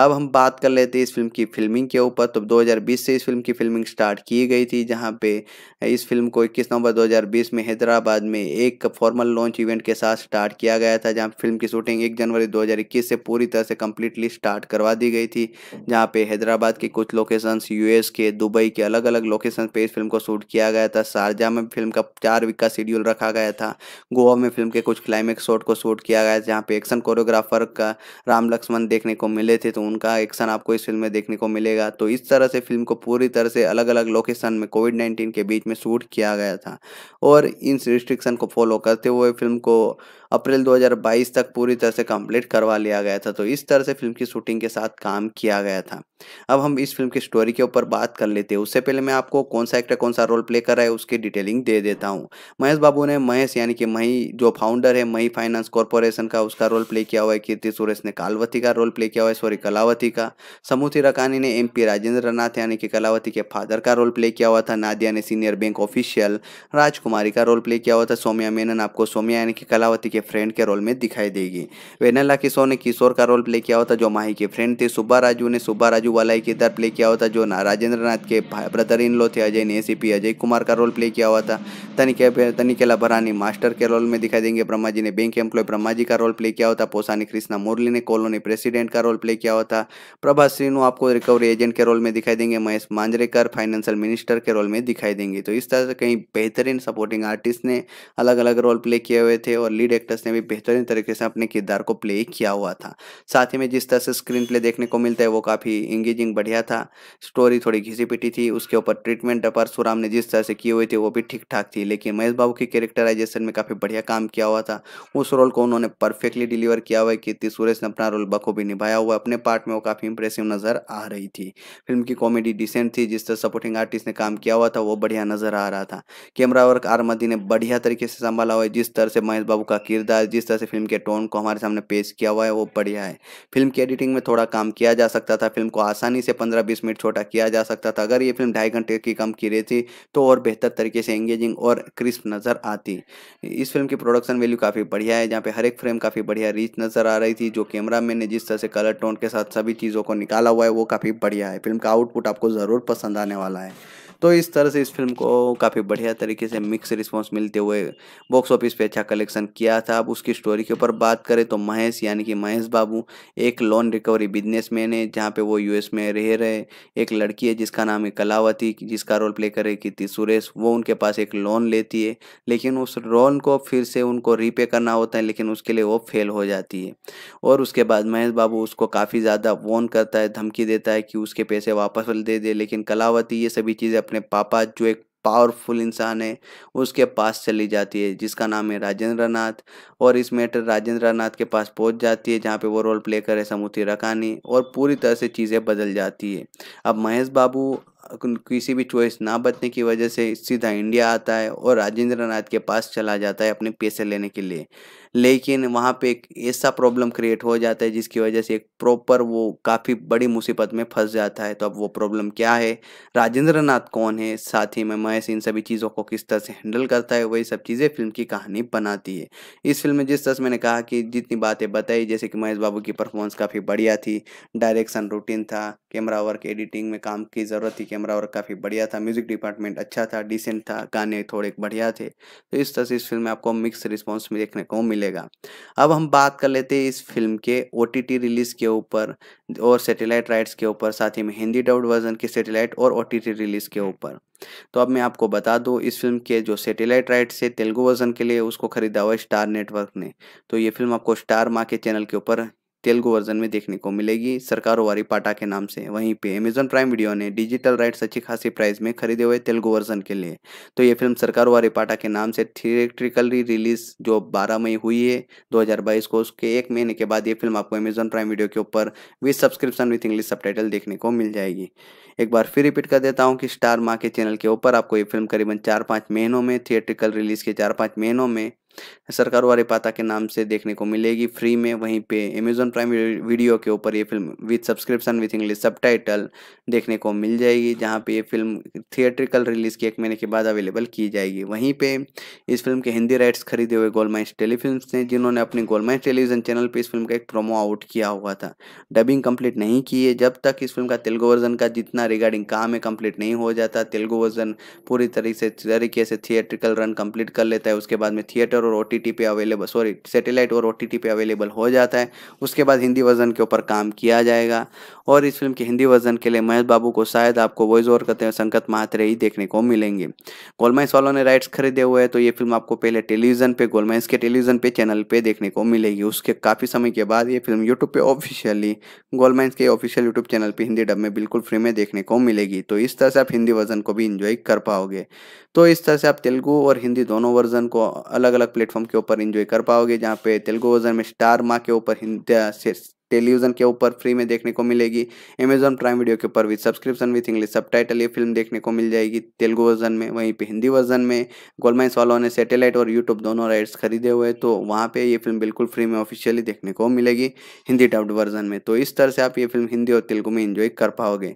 अब हम बात कर लेते हैं इस फिल्म की फिल्मिंग के ऊपर तो दो से इस फिल्म की फिल्मिंग स्टार्ट की गई थी जहाँ पे इस फिल्म को इक्कीस नवंबर दो में हैदराबाद में एक फॉर्मल लॉन्च इवेंट के साथ स्टार्ट किया गया था जहाँ फिल्म की शूटिंग एक जनवरी दो से पूरी तरह से कम्प्लीटली स्टार्ट करवा दी गई थी जहाँ पे हैदराबाद के कुछ लोकेशंस यूएस के दुबई के अलग अलग लोकेशन पे इस फिल्म को शूट किया गया था शारजा में फिल्म का चार वीक का शेड्यूल रखा गया था गोवा में फिल्म के कुछ क्लाइमेक्स शॉट को शूट किया गया जहाँ पे एक्शन कोरियोग्राफर का राम लक्ष्मण देखने को मिले थे तो उनका एक्शन आपको इस फिल्म में देखने को मिलेगा तो इस तरह से फिल्म को पूरी तरह से अलग अलग लोकेशन में कोविड नाइन्टीन के बीच में शूट किया गया था और इन रिस्ट्रिक्शन को फॉलो करते हुए फिल्म को अप्रैल 2022 तक पूरी तरह से कंप्लीट करवा लिया गया था तो इस तरह से फिल्म की शूटिंग के साथ काम किया गया था अब हम इस फिल्म की स्टोरी के ऊपर बात कर लेते हैं उससे पहले मैं आपको कौन सा एक्टर कौन सा रोल प्ले कर रहा है उसकी डिटेलिंग दे देता हूँ महेश बाबू ने महेश यानी कि मही जो फाउंडर है मही फाइनेंस कॉरपोरेशन का उसका रोल प्ले किया हुआ है कीर्ति सुरेश ने कालवती का रोल प्ले किया हुआ है सॉरी कलावती का समूथी रकानी ने एम पी राजेंद्र नाथ यानी कि कलावती के फादर का रोल प्ले किया हुआ था नादिया ने सीनियर बैंक ऑफिशियल राजकुमारी का रोल प्ले किया हुआ था सोमिया मेनन आपको सोमिया यानी कि कलावती के फ्रेंड के रोल में दिखाई देगी वेनला किशोर ने किशोर का रोल प्ले किया होता जो माही के फ्रेंड थे सुब्बा राजू ने सुब्बा राजू वाला के इधर प्ले किया होता जो राजेंद्र नाथ के ब्रदर इन लो थे अजय ने एसीपी अजय कुमार का रोल प्ले किया हुआ था तनिके तनिकेला भरानी मास्टर के रोल में दिखाई देंगे ब्रह्मा जी ने बैंक एम्प्लॉय ब्रह्मा जी का रोल प्ले किया होता पोसानी कृष्णा मुरली ने कॉलोनी प्रेसिडेंट का रोल प्ले किया होता प्रभा श्रीनु आपको रिकवरी एजेंट के रोल में दिखाई देंगे महेश मांजरेकर फाइनेंशियल मिनिस्टर के रोल में दिखाई देंगे तो इस तरह से कई बेहतरीन सपोर्टिंग आर्टिस्ट ने अलग अलग रोल प्ले किए हुए थे और लीड एक्टर्स ने भी बेहतरीन तरीके से अपने किरदार को प्ले किया हुआ था साथ ही में जिस तरह से स्क्रीन प्ले देखने को मिलता है वो काफ़ी इंगेजिंग बढ़िया था स्टोरी थोड़ी घिसी पिटी थी उसके ऊपर ट्रीटमेंट परसुराम ने जिस तरह से की हुई थी वो भी ठीक ठाक थी लेकिन महेश बाबू की कैरेक्टराइजेशन में काफ़ी बढ़िया काम किया हुआ था उस रोल को उन्होंने परफेक्टली डिलीवर किया हुआ है कि सुरेश ने अपना रोल बखूबी निभाया हुआ अपने पार्ट में वो काफ़ी इंप्रेसिव नज़र आ रही थी फिल्म की कॉमेडी डिसेंट थी जिस तरह सपोर्टिंग आर्टिस्ट ने काम किया हुआ था वो बढ़िया नज़र आ रहा था कैमरा वर्क आरमदी ने बढ़िया तरीके से संभाला हुआ है जिस तरह से महेश बाबू का किरदार जिस तरह से फिल्म के टोन को हमारे सामने पेश किया हुआ है वो बढ़िया है फिल्म की एडिटिंग में थोड़ा काम किया जा सकता था फिल्म को आसानी से पंद्रह बीस मिनट छोटा किया जा सकता था अगर ये फिल्म ढाई घंटे की कम की रही थी तो और बेहतर तरीके से एंगेजिंग और क्रिस्प नज़र आती इस फिल्म की प्रोडक्शन वैल्यू काफ़ी बढ़िया है जहाँ पर हर एक फ्रेम काफ़ी बढ़िया रीच नज़र आ रही थी जो कैमरा मैन ने जिस तरह से कलर टोन के साथ सभी चीज़ों को निकाला हुआ है वो काफ़ी बढ़िया है फिल्म का आउटपुट आपको ज़रूर पसंद आने वाला है तो इस तरह से इस फिल्म को काफ़ी बढ़िया तरीके से मिक्स रिस्पॉन्स मिलते हुए बॉक्स ऑफिस पे अच्छा कलेक्शन किया था अब उसकी स्टोरी के ऊपर बात करें तो महेश यानी कि महेश बाबू एक लोन रिकवरी बिजनेस मैन है जहाँ पे वो यूएस में रह रहे एक लड़की है जिसका नाम है कलावती जिसका रोल प्ले करे थी सुरेश वो उनके पास एक लोन लेती है लेकिन उस लोन को फिर से उनको रीपे करना होता है लेकिन उसके लिए वो फेल हो जाती है और उसके बाद महेश बाबू उसको काफ़ी ज़्यादा वोन करता है धमकी देता है कि उसके पैसे वापस दे दे लेकिन कलावती ये सभी चीज़ें अपने अपने पापा जो एक पावरफुल इंसान है उसके पास चली जाती है जिसका नाम है राजेंद्र नाथ और इस मैटर राजेंद्र नाथ के पास पहुंच जाती है जहां पे वो रोल प्ले करे समुति रकानी और पूरी तरह से चीज़ें बदल जाती है अब महेश बाबू किसी भी चॉइस ना बचने की वजह से सीधा इंडिया आता है और राजेंद्र नाथ के पास चला जाता है अपने पैसे लेने के लिए लेकिन वहाँ पे एक ऐसा प्रॉब्लम क्रिएट हो जाता है जिसकी वजह से एक प्रॉपर वो काफ़ी बड़ी मुसीबत में फंस जाता है तो अब वो प्रॉब्लम क्या है राजेंद्र नाथ कौन है साथ ही में महेश इन सभी चीज़ों को किस तरह से हैंडल करता है वही सब चीज़ें फिल्म की कहानी बनाती है इस फिल्म में जिस तरह से मैंने कहा कि जितनी बातें बताई जैसे कि महेश बाबू की परफॉर्मेंस काफ़ी बढ़िया थी डायरेक्शन रूटीन था कैमरा वर्क एडिटिंग में काम की ज़रूरत थी कैमरा वर्क काफ़ी बढ़िया था म्यूज़िक डिपार्टमेंट अच्छा था डिसेंट था गाने थोड़े बढ़िया थे तो इस तरह से इस फिल्म में आपको मिक्स रिस्पॉन्स में देखने को मिलेगा अब हम बात कर लेते हैं इस फिल्म के ओ रिलीज़ के ऊपर और सेटेलाइट राइट्स के ऊपर साथ ही में हिंदी डब्ड वर्जन के सेटेलाइट और ओ रिलीज़ के ऊपर तो अब मैं आपको बता दूं इस फिल्म के जो सैटेलाइट राइट्स है तेलुगु वर्जन के लिए उसको खरीदा हुआ स्टार नेटवर्क ने तो ये फिल्म आपको स्टार माँ के चैनल के ऊपर तेलुगु वर्जन में देखने को मिलेगी सरकारोवारी पाटा के नाम से वहीं पे अमेजन प्राइम वीडियो ने डिजिटल राइट्स अच्छी खासी प्राइस में खरीदे हुए तेलुगु वर्जन के लिए तो ये फिल्म सरकारोवारी पाटा के नाम से थिएट्रिकली रिलीज जो बारह मई हुई है 2022 को उसके एक महीने के बाद ये फिल्म आपको अमेजॉन प्राइम वीडियो के ऊपर with subscription with English sub देखने को मिल जाएगी एक बार फिर रिपीट कर देता हूँ कि स्टार माँ के चैनल के ऊपर आपको ये फिल्म करीबन चार पाँच महीनों में थिएट्रिकल रिलीज के चार पाँच महीनों में सरकार वाले पाता के नाम से देखने को मिलेगी फ्री में वहीं पे अमेजोन प्राइम वीडियो के ऊपर ये film with subscription with English sub देखने को मिल जाएगी जहाँ पे ये फिल्म थिएट्रिकल रिलीज़ की एक महीने के बाद अवेलेबल की जाएगी वहीं पे इस फिल्म के हिंदी राइट्स खरीदे हुए गोलमाइंस टेलीफिल्म ने जिन्होंने अपने गोलमाइंस टेलीविजन चैनल पर इस फिल्म का एक प्रोमो आउट किया हुआ था डबिंग कंप्लीट नहीं की है जब तक इस फिल्म का तेलुगु वर्जन का जितना रिगार्डिंग काम है कंप्लीट नहीं हो जाता तेलुगु वर्जन पूरी तरीके से तरीके से थिएट्रिकल रन कंप्लीट कर लेता है उसके बाद में थिएटर और ओ पे अवेलेबल सॉरी सेटेलाइट और ओ पे अवेलेबल हो जाता है उसके बाद हिंदी वर्जन के ऊपर काम किया जाएगा और इस फिल्म के हिंदी वर्जन के लिए महेश बाबू को शायद आपको वॉइस ओवर करते हैं संकत महात्रे ही देखने को मिलेंगे गोलमाइंस वालों ने राइट्स खरीदे हुए हैं तो ये फिल्म आपको पहले टेलीविजन पे गोलमाइंस के टेलीविजन पे चैनल पे देखने को मिलेगी उसके काफ़ी समय के बाद ये फिल्म यूट्यूब पे ऑफिशियली गोलमाइंस के ऑफिशियल यूट्यूब चैनल पर हिंदी डब में बिल्कुल फ्री में देखने को मिलेगी तो इस तरह से आप हिंदी वर्जन को भी इंजॉय कर पाओगे तो इस तरह से आप तेलुगू और हिंदी दोनों वर्जन को अलग अलग प्लेटफॉर्म के ऊपर इन्जॉय कर पाओगे जहाँ पे तेलुगु वर्जन में स्टार माँ के ऊपर टेलीविजन के ऊपर फ्री में देखने को मिलेगी अमेजॉन प्राइम वीडियो के ऊपर विद सब्सक्रिप्शन विथ इंग्लिश सब ये फिल्म देखने को मिल जाएगी तेलुगु वर्जन में वहीं पे हिंदी वर्जन में गोलमाइंस वालों ने सैटेलाइट और यूट्यूब दोनों राइट्स खरीदे हुए तो वहाँ पे ये फिल्म बिल्कुल फ्री में ऑफिशियली देखने को मिलेगी हिंदी डब्ड वर्जन में तो इस तरह से आप ये फिल्म हिंदी और तेलुगु में इंजॉय कर पाओगे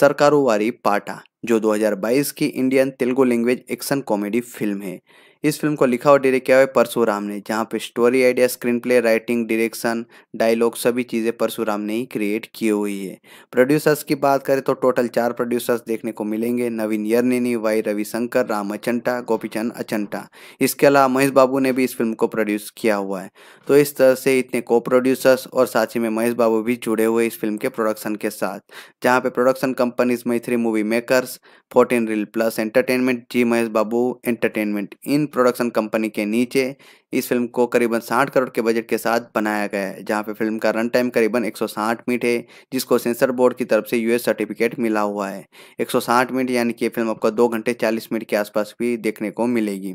सरकारों वारी पाटा जो 2022 की Indian Telugu language action comedy film है इस फिल्म को लिखा और डायरेक्ट किया हुआ है परशुराम ने जहाँ पे story idea screenplay writing direction dialogue सभी चीज़ें परशुराम ने ही क्रिएट की हुई है प्रोड्यूसर्स की बात करें तो टोटल चार प्रोड्यूसर्स देखने को मिलेंगे नवीन यरनेनी वाई रविशंकर राम अचंटा गोपीचंद अचंटा इसके अलावा महेश बाबू ने भी इस फिल्म को प्रोड्यूस किया हुआ है तो इस तरह से इतने को प्रोड्यूसर्स और साथ ही में महेश बाबू भी जुड़े हुए इस फिल्म के प्रोडक्शन के साथ जहाँ पे production companies Mythri movie makers fourteen reel plus entertainment G Mahesh Babu entertainment इन प्रोडक्शन कंपनी के नीचे इस फिल्म को करीबन 60 करोड़ के बजट के साथ बनाया गया है जहां पे फिल्म का रन टाइम करीबन 160 मिनट है जिसको सेंसर बोर्ड की तरफ से यूएस सर्टिफिकेट मिला हुआ है 160 मिनट यानी कि फिल्म आपको दो घंटे 40 मिनट के आसपास भी देखने को मिलेगी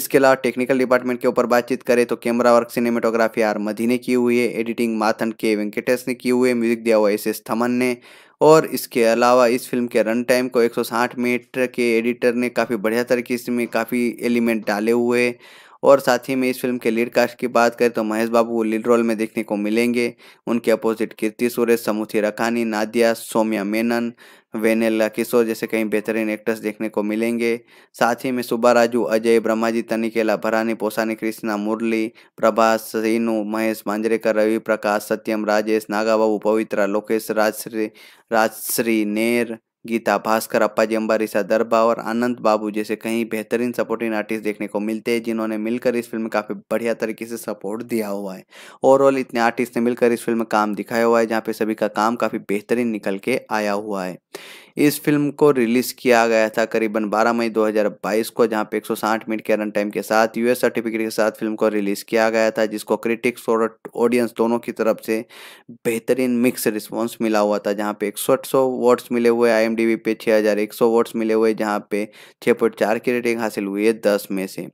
इसके अलावा टेक्निकल डिपार्टमेंट के ऊपर बातचीत करें तो कैमरा वर्क सिनेमाटोग्राफी आर मधी ने की हुई है एडिटिंग माथन के वेंकटेश ने की हुई है म्यूजिक दिया हुआ एस एस थमन ने और इसके अलावा इस फिल्म के रन टाइम को 160 मिनट के एडिटर ने काफ़ी बढ़िया तरीके से काफ़ी एलिमेंट डाले हुए और साथ ही में इस फिल्म के लीड कास्ट की बात करें तो महेश बाबू लीड रोल में देखने को मिलेंगे उनके अपोजिट कीर्ति सुरेश समूथी रखानी नादिया सोमिया मेनन वेनेला किशोर जैसे कई बेहतरीन एक्टर्स देखने को मिलेंगे साथ ही में सुब्बा राजू अजय ब्रह्माजी तनिकेला भरानी पोसानी कृष्णा मुरली प्रभास सीनू महेश मांजरेकर रवि प्रकाश सत्यम राजेश नागाबाबू पवित्रा लोकेश राजश्री राजश्री नेर गीता भास्कर अप्पाजी अंबारी दरबा और आनंद बाबू जैसे कई बेहतरीन सपोर्टिंग आर्टिस्ट देखने को मिलते हैं जिन्होंने मिलकर इस फिल्म में काफ़ी बढ़िया तरीके से सपोर्ट दिया हुआ है ओवरऑल इतने आर्टिस्ट ने मिलकर इस फिल्म में काम दिखाया हुआ है जहाँ पे सभी का काम काफ़ी बेहतरीन निकल के आया हुआ है इस फिल्म को रिलीज किया गया था करीबन 12 मई 2022 को जहां पे 160 मिनट के रन टाइम के साथ यूएस सर्टिफिकेट के साथ फिल्म को रिलीज किया गया था जिसको क्रिटिक्स और ऑडियंस दोनों की तरफ से बेहतरीन मिक्स रिस्पॉन्स मिला हुआ था जहाँ पे एक सौ वोट्स मिले हुए आई पे छः हज़ार एक सौ वोट्स मिले हुए जहाँ पे छः पॉइंट चार की रेटिंग हासिल हुई है दस में से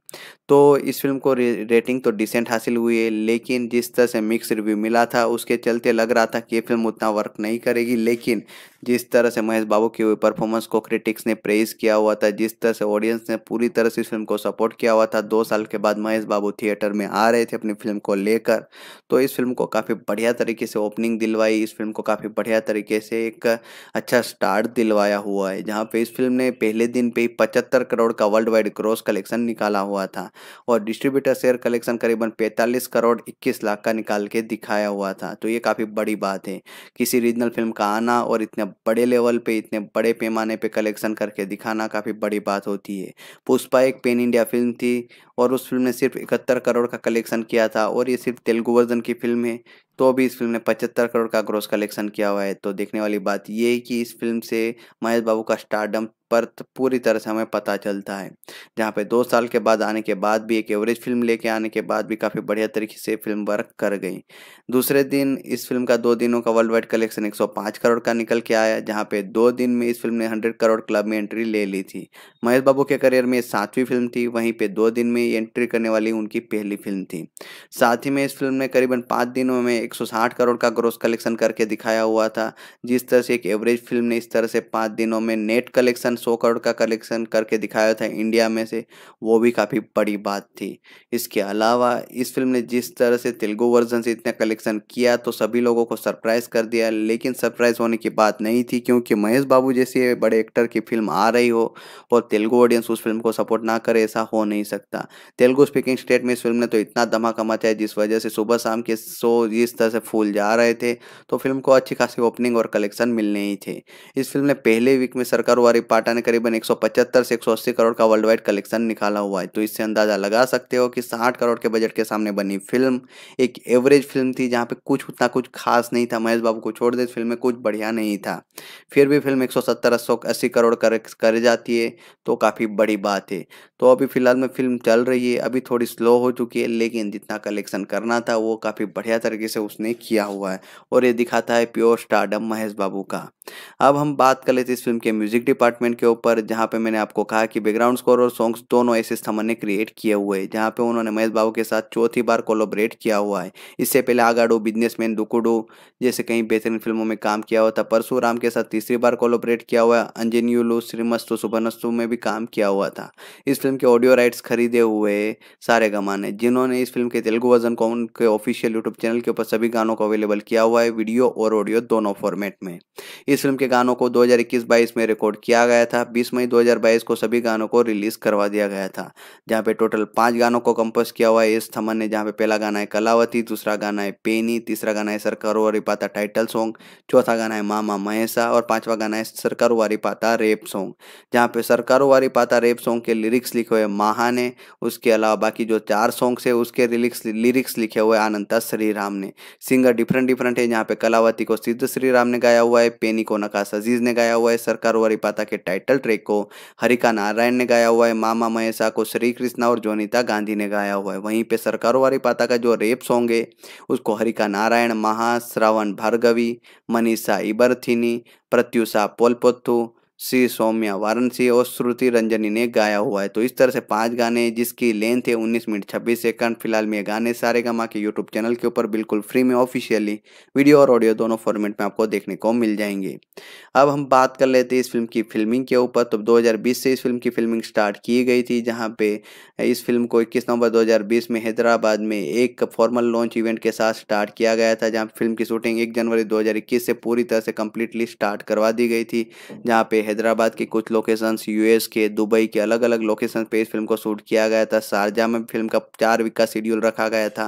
तो इस फिल्म को रेटिंग तो डिसेंट हासिल हुई है लेकिन जिस तरह से मिक्स रिव्यू मिला था उसके चलते लग रहा था कि ये फिल्म उतना वर्क नहीं करेगी लेकिन जिस तरह से महेश बाबू की परफॉर्मेंस को क्रिटिक्स ने प्रेज किया हुआ था जिस तरह से ऑडियंस ने पूरी तरह से इस फिल्म को सपोर्ट किया हुआ था दो साल के बाद महेश बाबू थिएटर में आ रहे थे अपनी फिल्म को लेकर तो इस फिल्म को काफ़ी बढ़िया तरीके से ओपनिंग दिलवाई इस फिल्म को काफ़ी बढ़िया तरीके से एक अच्छा स्टार्ट दिलवाया हुआ है जहाँ पे इस फिल्म ने पहले दिन पे ही पचहत्तर करोड़ का वर्ल्ड वाइड ग्रॉस कलेक्शन निकाला हुआ था और डिस्ट्रीब्यूटर शेयर कलेक्शन करीबन पैंतालीस करोड़ इक्कीस लाख का निकाल के दिखाया हुआ था तो ये काफ़ी बड़ी बात है किसी रीजनल फिल्म का आना और इतना बड़े लेवल पे इतने बड़े पैमाने पे कलेक्शन करके दिखाना काफ़ी बड़ी बात होती है पुष्पा एक पेन इंडिया फिल्म थी और उस फिल्म ने सिर्फ इकहत्तर करोड़ का कलेक्शन किया था और ये सिर्फ तेलुगु वर्जन की फिल्म है तो भी इस फिल्म ने पचहत्तर करोड़ का ग्रोस कलेक्शन किया हुआ है तो देखने वाली बात ये है कि इस फिल्म से महेश बाबू का स्टारडम पर तो पूरी तरह से हमें पता चलता है जहाँ पे दो साल के बाद आने के बाद भी एक एवरेज फिल्म लेके आने के बाद भी काफ़ी बढ़िया तरीके से फिल्म वर्क कर गई दूसरे दिन इस फिल्म का दो दिनों का वर्ल्ड वाइड कलेक्शन एक करोड़ का निकल के आया जहाँ पे दो दिन में इस फिल्म ने हंड्रेड करोड़ क्लब में एंट्री ले ली थी महेश बाबू के करियर में सातवीं फिल्म थी वहीं पर दो दिन में एंट्री करने वाली उनकी पहली फिल्म थी साथ ही में इस फिल्म ने करीबन पाँच दिनों में एक करोड़ का ग्रोस कलेक्शन करके दिखाया हुआ था जिस तरह से एक एवरेज फिल्म ने इस तरह से पाँच दिनों में नेट कलेक्शन सौ करोड़ का कलेक्शन करके दिखाया था इंडिया में से वो भी काफ़ी बड़ी बात थी इसके अलावा इस फिल्म ने जिस तरह से तेलुगु वर्जन से इतना कलेक्शन किया तो सभी लोगों को सरप्राइज़ कर दिया लेकिन सरप्राइज़ होने की बात नहीं थी क्योंकि महेश बाबू जैसे बड़े एक्टर की फिल्म आ रही हो और तेलुगु ऑडियंस उस फिल्म को सपोर्ट ना करे ऐसा हो नहीं सकता तेलुगु स्पीकिंग स्टेट में इस फिल्म ने तो इतना धमाका मचाया जिस वजह से सुबह शाम के शो जिस तरह से फूल जा रहे थे तो फिल्म को अच्छी खासी ओपनिंग और कलेक्शन मिलने ही थे इस फिल्म ने पहले वीक में सरकार वारी पाटा टाटा ने करीबन एक से एक करोड़ का वर्ल्ड वाइड कलेक्शन निकाला हुआ है तो इससे अंदाजा लगा सकते हो कि साठ करोड़ के बजट के सामने बनी फिल्म एक एवरेज फिल्म थी जहाँ पे कुछ उतना कुछ खास नहीं था महेश बाबू को छोड़ दे फिल्म में कुछ बढ़िया नहीं था फिर भी फिल्म एक सौ करोड़ कर, कर जाती है तो काफ़ी बड़ी बात है तो अभी फिलहाल में फिल्म चल रही है अभी थोड़ी स्लो हो चुकी है लेकिन जितना कलेक्शन करना था वो काफ़ी बढ़िया तरीके से उसने किया हुआ है और ये दिखाता है प्योर स्टार्डम महेश बाबू का अब हम बात कर लेते हैं इस फिल्म के म्यूजिक डिपार्टमेंट के ऊपर जहाँ पे मैंने आपको कहा कि बैकग्राउंड स्कोर और सॉन्ग्स दोनों ऐसे स्थमन ने क्रिएट किए हुए हैं जहाँ पे उन्होंने महेश बाबू के साथ चौथी बार कोलोबरेट किया हुआ है इससे पहले आगाडो बिजनेसमैन दुकुडो जैसे कई बेहतरीन फिल्मों में काम किया हुआ था परशुराम के साथ तीसरी बार कोलोबरेट किया हुआ अंजनीलू श्रीमस्तु सुभनस्तु में भी काम किया हुआ था इस फिल्म के ऑडियो राइट्स खरीदे हुए सारे गमाने ने जिन्होंने इस फिल्म के तेलुगु वर्जन को उनके ऑफिशियल यूट्यूब चैनल के ऊपर सभी गानों को अवेलेबल किया हुआ है वीडियो और ऑडियो दोनों फॉर्मेट में इस फिल्म के गानों को दो हजार इक्कीस बाईस में रिकॉर्ड किया गया गया था 20 मई 2022 को सभी गानों को रिलीज करवा दिया गया था जहाँ पे टोटल पांच गानों को कंपोज किया हुआ है एस थमन ने जहाँ पे पहला गाना है कलावती दूसरा गाना है पेनी तीसरा गाना है सरकार वारी पाता टाइटल सॉन्ग चौथा गाना है मामा महेशा और पांचवा गाना है सरकार वारी पाता रेप सॉन्ग जहाँ पे सरकार वारी पाता रेप सॉन्ग के लिरिक्स लिखे हुए माहा ने उसके अलावा बाकी जो चार सॉन्ग्स है उसके लिरिक्स लिरिक्स लिखे हुए आनंदा श्री राम ने सिंगर डिफरेंट डिफरेंट है जहाँ पे कलावती को सिद्ध श्री राम ने गाया हुआ है पेनी को नकाश अजीज ने गाया हुआ है सरकार वारी पाता के टाइटल टाइटल ट्रैक को हरिका नारायण ने गाया हुआ है मामा महेशा को श्री कृष्णा और जोनीता गांधी ने गाया हुआ है वहीं पे सरकारों वाली पाता का जो रेप सॉन्ग है उसको हरिका नारायण महाश्रावण भार्गवी मनीषा इबरथिनी प्रत्युषा पोलपोथू श्री सौम्या वाराणसी और श्रुति रंजनी ने गाया हुआ है तो इस तरह से पांच गाने जिसकी लेंथ है उन्नीस मिनट छब्बीस सेकंड फिलहाल में ये गाने सारे गा के यूट्यूब चैनल के ऊपर बिल्कुल फ्री में ऑफिशियली वीडियो और ऑडियो दोनों फॉर्मेट में आपको देखने को मिल जाएंगे अब हम बात कर लेते हैं इस फिल्म की फिल्मिंग के ऊपर तो दो से इस फिल्म की फिल्मिंग स्टार्ट की गई थी जहाँ पे इस फिल्म को इक्कीस नवंबर दो में हैदराबाद में एक फॉर्मल लॉन्च इवेंट के साथ स्टार्ट किया गया था जहाँ फिल्म की शूटिंग एक जनवरी दो से पूरी तरह से कम्प्लीटली स्टार्ट करवा दी गई थी जहाँ पे हैदराबाद के कुछ लोकेशंस यूएस के दुबई के अलग अलग लोकेशन पे इस फिल्म को शूट किया गया था शारजा में फिल्म का चार वीक का शेड्यूल रखा गया था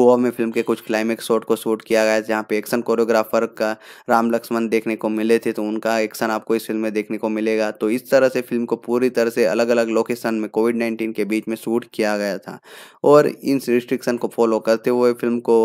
गोवा में फिल्म के कुछ क्लाइमेक्स शॉट को शूट किया गया जहाँ पे एक्शन कोरियोग्राफर का राम लक्ष्मण देखने को मिले थे तो उनका एक्शन आपको इस फिल्म में देखने को मिलेगा तो इस तरह से फिल्म को पूरी तरह से अलग अलग लोकेशन में कोविड नाइन्टीन के बीच में शूट किया गया था और इन रिस्ट्रिक्शन को फॉलो करते हुए फिल्म को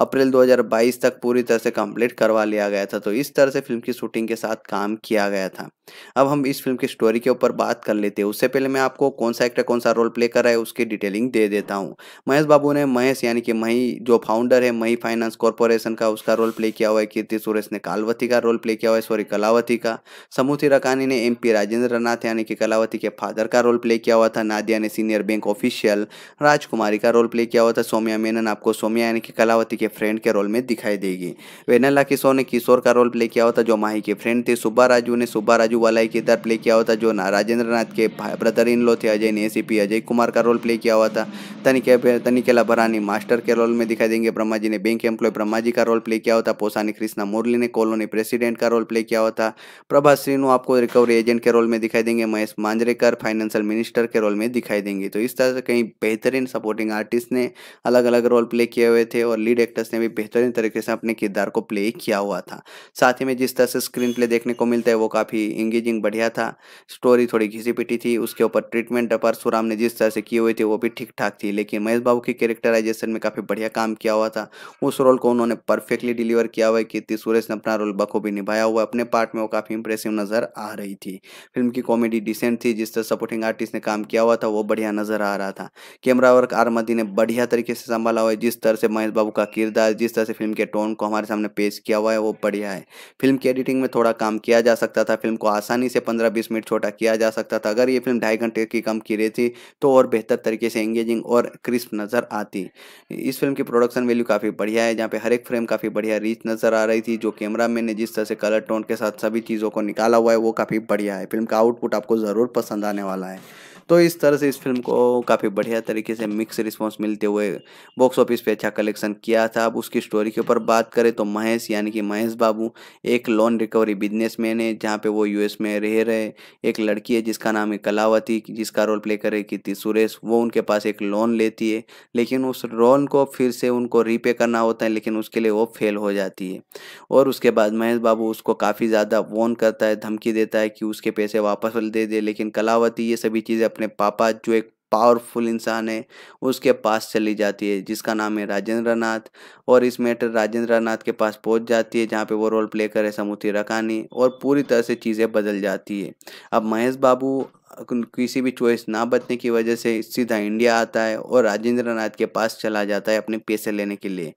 अप्रैल 2022 तक पूरी तरह से कंप्लीट करवा लिया गया था तो इस तरह से फिल्म की शूटिंग के साथ काम किया गया था अब हम इस फिल्म की स्टोरी के ऊपर बात कर लेते हैं उससे पहले मैं आपको कौन सा एक्टर कौन सा रोल प्ले कर रहा है उसकी डिटेलिंग दे देता हूँ महेश बाबू ने महेश यानी कि मही जो फाउंडर है मही फाइनेंस कॉरपोरेशन का उसका रोल प्ले किया हुआ है कीर्ति सुरेश ने कालवती का रोल प्ले किया हुआ है सॉरी कलावती का समूथी रकानी ने एम पी राजेंद्र नाथ यानी कि कलावती के फादर का रोल प्ले किया हुआ था नादिया ने सीनियर बैंक ऑफिशियल राजकुमारी का रोल प्ले किया हुआ था सोमिया मेनन आपको सोमिया यानी कि कलावती के फ्रेंड के रोल में दिखाई देगी वेनेला किशोर ने किशोर का रोल प्ले किया होता जो माही के फ्रेंड थे सुब्बा राजू ने सुब्बा राजू वाला के इधर प्ले किया होता जो राजेंद्र नाथ के ब्रदर इन लो थे अजय ने एसीपी अजय कुमार का रोल प्ले किया हुआ था तनिके तनिकेला भरानी मास्टर के रोल में दिखाई देंगे ब्रह्मा जी ने बैंक एम्प्लॉय ब्रह्मा जी का रोल प्ले किया होता पोसानी कृष्णा मुरली ने कॉलोनी प्रेसिडेंट का रोल प्ले किया होता प्रभा श्रीनु आपको रिकवरी एजेंट के रोल में दिखाई देंगे महेश मांजरेकर फाइनेंशियल मिनिस्टर के रोल में दिखाई देंगे तो इस तरह से कई बेहतरीन सपोर्टिंग आर्टिस्ट ने अलग अलग रोल प्ले किए हुए थे और लीड एक्टर्स ने भी बेहतरीन तरीके से अपने किरदार को प्ले किया हुआ था साथ ही में जिस तरह से स्क्रीन प्ले देखने को मिलता है वो काफ़ी इंगेजिंग बढ़िया था स्टोरी थोड़ी घिसी पिटी थी उसके ऊपर ट्रीटमेंट परसुराम ने जिस तरह से की हुई थी वो भी ठीक ठाक थी लेकिन महेश बाबू की कैरेक्टराइजेशन में काफ़ी बढ़िया काम किया हुआ था उस रोल को उन्होंने परफेक्टली डिलीवर किया हुआ है कीर्ति सुरेश ने अपना रोल बखूबी निभाया हुआ अपने पार्ट में वो काफ़ी इंप्रेसिव नज़र आ रही थी फिल्म की कॉमेडी डिसेंट थी जिस तरह सपोर्टिंग आर्टिस्ट ने काम किया हुआ था वो बढ़िया नज़र आ रहा था कैमरा वर्क आरमदी ने बढ़िया तरीके से संभाला हुआ है जिस तरह से महेश बाबू का किरदार जिस तरह से फिल्म के टोन को हमारे सामने पेश किया हुआ है वो बढ़िया है फिल्म की एडिटिंग में थोड़ा काम किया जा सकता था फिल्म को आसानी से पंद्रह बीस मिनट छोटा किया जा सकता था अगर ये फिल्म ढाई घंटे की कम की रहती तो और बेहतर तरीके से एंगेजिंग और क्रिस्प नज़र आती इस फिल्म की प्रोडक्शन वैल्यू काफ़ी बढ़िया है जहाँ पे हर एक फ्रेम काफ़ी बढ़िया रीच नज़र आ रही थी जो कैमरा मैन ने जिस तरह से कलर टोन के साथ सभी चीज़ों को निकाला हुआ है वो काफ़ी बढ़िया है फिल्म का आउटपुट आपको ज़रूर पसंद आने वाला है तो इस तरह से इस फिल्म को काफ़ी बढ़िया तरीके से मिक्स रिस्पॉन्स मिलते हुए बॉक्स ऑफिस पे अच्छा कलेक्शन किया था अब उसकी स्टोरी के ऊपर बात करें तो महेश यानी कि महेश बाबू एक लोन रिकवरी बिजनेसमैन है जहाँ पे वो यूएस में रह रहे एक लड़की है जिसका नाम है कलावती जिसका रोल प्ले करे कीर्ति सुरेश वो उनके पास एक लोन लेती है लेकिन उस लोन को फिर से उनको रीपे करना होता है लेकिन उसके लिए वो फेल हो जाती है और उसके बाद महेश बाबू उसको काफ़ी ज़्यादा वोन करता है धमकी देता है कि उसके पैसे वापस दे दे लेकिन कलावती ये सभी चीज़ें अपने अपने पापा जो एक पावरफुल इंसान है उसके पास चली जाती है जिसका नाम है राजेंद्र नाथ और इस मैटर राजेंद्र नाथ के पास पहुंच जाती है जहां पे वो रोल प्ले करे समुति रकानी और पूरी तरह से चीज़ें बदल जाती है अब महेश बाबू किसी भी चॉइस ना बचने की वजह से सीधा इंडिया आता है और राजेंद्र नाथ के पास चला जाता है अपने पैसे लेने के लिए